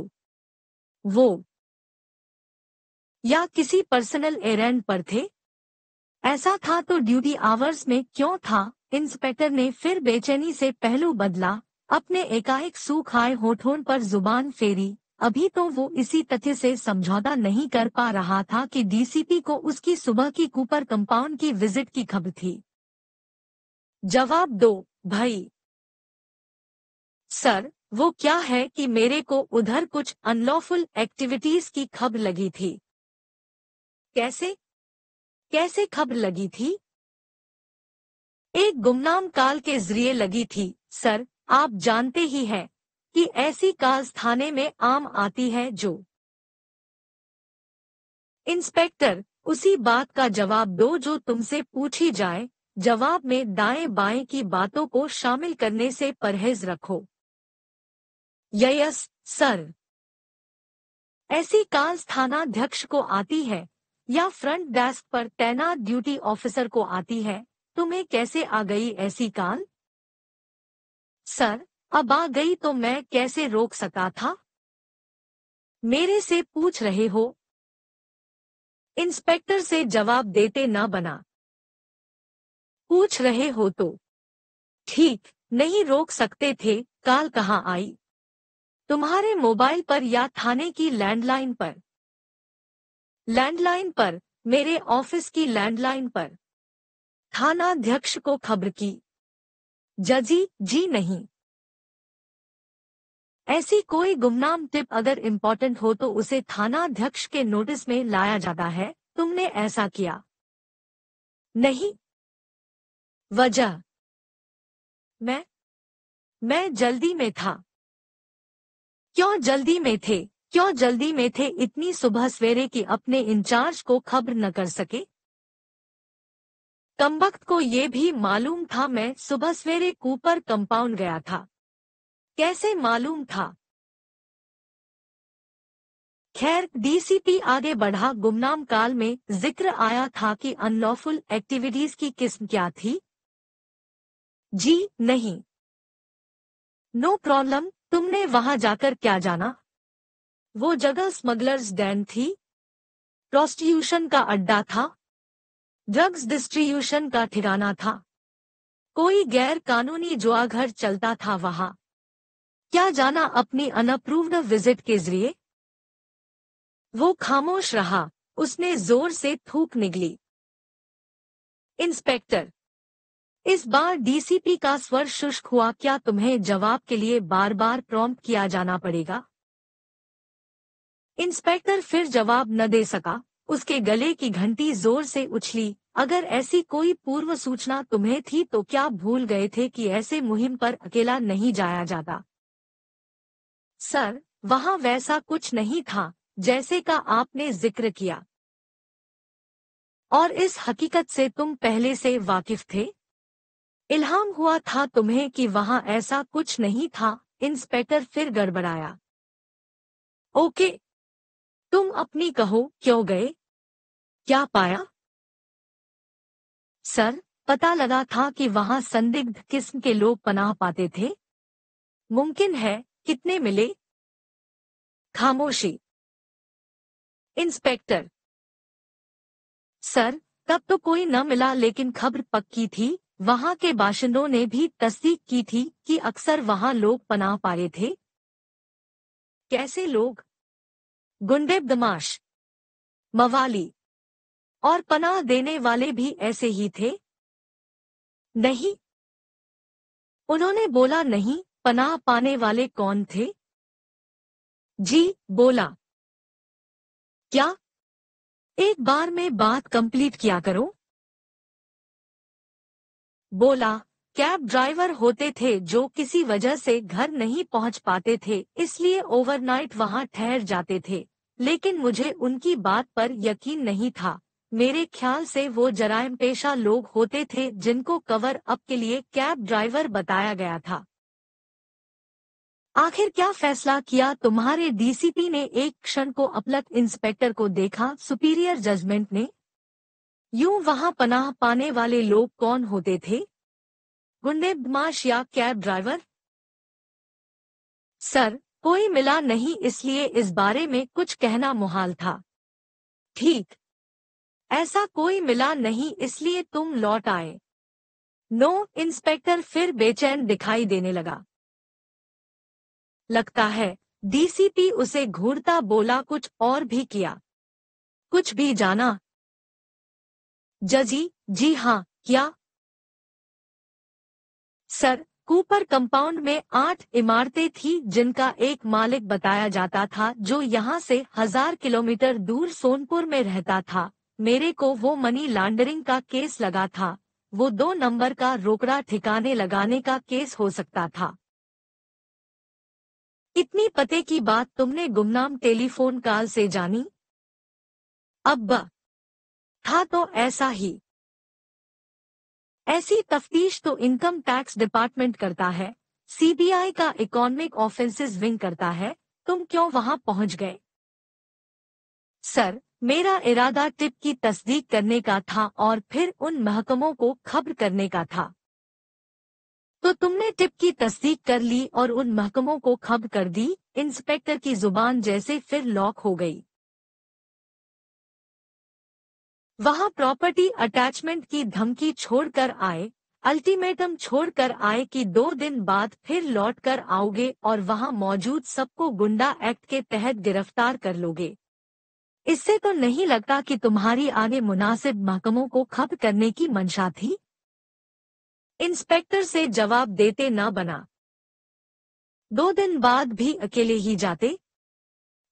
वो या किसी पर्सनल एरेंड पर थे ऐसा था तो ड्यूटी आवर्स में क्यों था इंस्पेक्टर ने फिर बेचैनी से पहलू बदला अपने एकाएक सूखाए होठोन पर जुबान फेरी अभी तो वो इसी तथ्य से समझौता नहीं कर पा रहा था कि डीसीपी को उसकी सुबह की कूपर कंपाउंड की विजिट की खबर थी जवाब दो भाई सर वो क्या है कि मेरे को उधर कुछ अनलॉफुल एक्टिविटीज की खबर लगी थी कैसे कैसे खबर लगी थी एक गुमनाम काल के जरिए लगी थी सर आप जानते ही हैं कि ऐसी काज थाने में आम आती है जो इंस्पेक्टर उसी बात का जवाब दो जो तुमसे पूछी जाए जवाब में दाएं बाएं की बातों को शामिल करने से परहेज रखो यस सर ऐसी थाना अध्यक्ष को आती है या फ्रंट डेस्क पर तैनात ड्यूटी ऑफिसर को आती है तुम्हें कैसे आ गई ऐसी काल सर अब आ गई तो मैं कैसे रोक सका था मेरे से पूछ रहे हो इंस्पेक्टर से जवाब देते ना बना पूछ रहे हो तो ठीक नहीं रोक सकते थे काल कहा आई तुम्हारे मोबाइल पर या थाने की लैंडलाइन पर लैंडलाइन पर मेरे ऑफिस की लैंडलाइन पर थानाध्यक्ष को खबर की जजी जी नहीं ऐसी कोई गुमनाम टिप अगर इम्पोर्टेंट हो तो उसे थाना अध्यक्ष के नोटिस में लाया जाता है तुमने ऐसा किया नहीं वजह मैं मैं जल्दी में था क्यों जल्दी में थे क्यों जल्दी में थे इतनी सुबह सवेरे की अपने इंचार्ज को खबर न कर सके कम्बक्त को ये भी मालूम था मैं सुबह सवेरे कूपर कंपाउंड गया था कैसे मालूम था खैर डीसीपी आगे बढ़ा गुमनाम काल में जिक्र आया था कि अनलॉफुल एक्टिविटीज की किस्म क्या थी जी नहीं नो प्रॉब्लम तुमने वहां जाकर क्या जाना वो जगह स्मगलर्स डैन थी प्रोस्टिट्यूशन का अड्डा था ड्रग्स डिस्ट्रीब्यूशन का ठिकाना था कोई गैर कानूनी जुआघर चलता था वहां क्या जाना अपनी अनअप्रूव्ड विजिट के जरिए वो खामोश रहा उसने जोर से थूक निकली इंस्पेक्टर इस बार डीसीपी का स्वर शुष्क हुआ क्या तुम्हें जवाब के लिए बार बार प्रॉम्प्ट किया जाना पड़ेगा इंस्पेक्टर फिर जवाब न दे सका उसके गले की घंटी जोर से उछली अगर ऐसी कोई पूर्व सूचना तुम्हें थी तो क्या भूल गए थे कि ऐसे मुहिम पर अकेला नहीं जाया जाता सर वहाँ वैसा कुछ नहीं था जैसे का आपने जिक्र किया और इस हकीकत से तुम पहले से वाकिफ थे इल्हाम हुआ था तुम्हें कि वहाँ ऐसा कुछ नहीं था इंस्पेक्टर फिर गड़बड़ाया ओके तुम अपनी कहो क्यों गए क्या पाया सर पता लगा था कि वहाँ संदिग्ध किस्म के लोग पनाह पाते थे मुमकिन है कितने मिले खामोशी इंस्पेक्टर सर तब तो कोई न मिला लेकिन खबर पक्की थी वहां के बाशिंदों ने भी तस्दीक की थी कि अक्सर वहां लोग पनाह पाए थे कैसे लोग गुंडे बदमाश मवाली और पनाह देने वाले भी ऐसे ही थे नहीं उन्होंने बोला नहीं पनाह पाने वाले कौन थे जी बोला क्या एक बार में बात कंप्लीट किया करो बोला कैब ड्राइवर होते थे जो किसी वजह से घर नहीं पहुंच पाते थे इसलिए ओवरनाइट वहां ठहर जाते थे लेकिन मुझे उनकी बात पर यकीन नहीं था मेरे ख्याल से वो जरायम पेशा लोग होते थे जिनको कवर अप के लिए कैब ड्राइवर बताया गया था आखिर क्या फैसला किया तुम्हारे डीसीपी ने एक क्षण को अपलक इंस्पेक्टर को देखा सुपीरियर जजमेंट ने यूं वहां पनाह पाने वाले लोग कौन होते थे गुंडे बदमाश या कैब ड्राइवर सर कोई मिला नहीं इसलिए इस बारे में कुछ कहना मुहाल था ठीक ऐसा कोई मिला नहीं इसलिए तुम लौट आए नो इंस्पेक्टर फिर बेचैन दिखाई देने लगा लगता है डीसीपी उसे घूरता बोला कुछ और भी किया कुछ भी जाना जजी जी हाँ क्या सर कूपर कंपाउंड में आठ इमारतें थी जिनका एक मालिक बताया जाता था जो यहाँ से हजार किलोमीटर दूर सोनपुर में रहता था मेरे को वो मनी लॉन्डरिंग का केस लगा था वो दो नंबर का रोकड़ा ठिकाने लगाने का केस हो सकता था इतनी पते की बात तुमने गुमनाम टेलीफोन कॉल से जानी अब्बा था तो ऐसा ही ऐसी तफ्तीश तो इनकम टैक्स डिपार्टमेंट करता है सीबीआई का इकोनॉमिक ऑफेंसेस विंग करता है तुम क्यों वहां पहुंच गए सर मेरा इरादा टिप की तस्दीक करने का था और फिर उन महकमों को खबर करने का था तो तुमने टिप की तस्दीक कर ली और उन महकमों को खब कर दी इंस्पेक्टर की जुबान जैसे फिर लॉक हो गई वहां प्रॉपर्टी अटैचमेंट की धमकी छोड़कर आए अल्टीमेटम छोड़कर आए कि दो दिन बाद फिर लौट कर आओगे और वहां मौजूद सबको गुंडा एक्ट के तहत गिरफ्तार कर लोगे इससे तो नहीं लगता कि तुम्हारी आगे मुनासिब महकमों को खब करने की मंशा थी इंस्पेक्टर से जवाब देते न बना दो दिन बाद भी अकेले ही जाते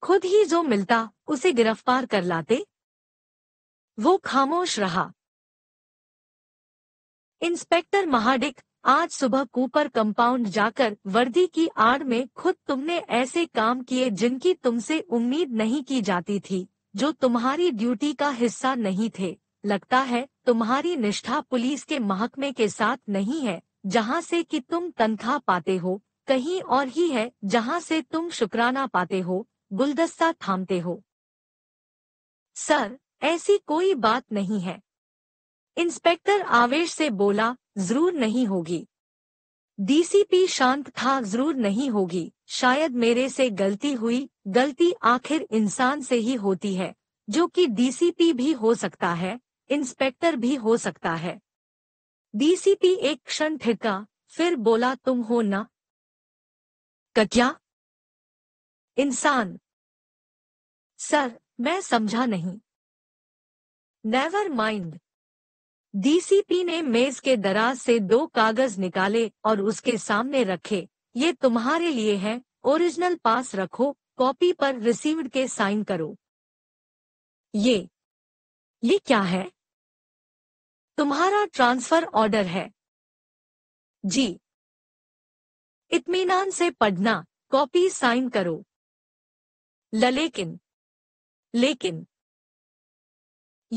खुद ही जो मिलता उसे गिरफ्तार कर लाते वो खामोश रहा इंस्पेक्टर महाडिक आज सुबह कूपर कंपाउंड जाकर वर्दी की आड़ में खुद तुमने ऐसे काम किए जिनकी तुमसे उम्मीद नहीं की जाती थी जो तुम्हारी ड्यूटी का हिस्सा नहीं थे लगता है तुम्हारी निष्ठा पुलिस के महकमे के साथ नहीं है जहाँ से कि तुम तनख्वाह पाते हो कहीं और ही है जहाँ से तुम शुक्राना पाते हो गुलदस्ता थामते हो सर ऐसी कोई बात नहीं है इंस्पेक्टर आवेश से बोला जरूर नहीं होगी डीसीपी शांत था जरूर नहीं होगी शायद मेरे से गलती हुई गलती आखिर इंसान से ही होती है जो कि डीसीपी भी हो सकता है इंस्पेक्टर भी हो सकता है डीसीपी एक क्षण ठिका फिर बोला तुम हो ना क्या इंसान सर मैं समझा नहीं नेवर माइंड डीसीपी ने मेज के दराज से दो कागज निकाले और उसके सामने रखे ये तुम्हारे लिए है ओरिजिनल पास रखो कॉपी पर रिसीव्ड के साइन करो ये ये क्या है तुम्हारा ट्रांसफर ऑर्डर है जी इतमान से पढ़ना कॉपी साइन करो ल लेकिन लेकिन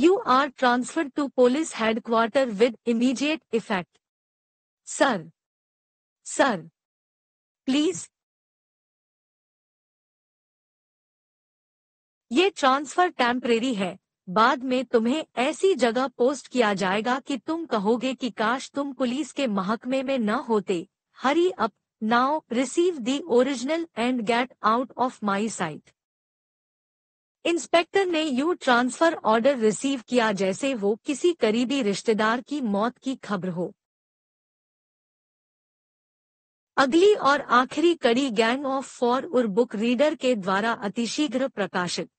you are transfer to police headquarter with immediate effect sir sir please ये ट्रांसफर टेम्परेरी है बाद में तुम्हें ऐसी जगह पोस्ट किया जाएगा कि तुम कहोगे कि काश तुम पुलिस के महकमे में न होते hurry up now receive the original and get out of my sight inspector ने यू ट्रांसफर ऑर्डर रिसीव किया जैसे वो किसी करीबी रिश्तेदार की मौत की खबर हो अगली और आखिरी कड़ी gang of four your book reader के द्वारा अतिशीघ्र प्रकाशित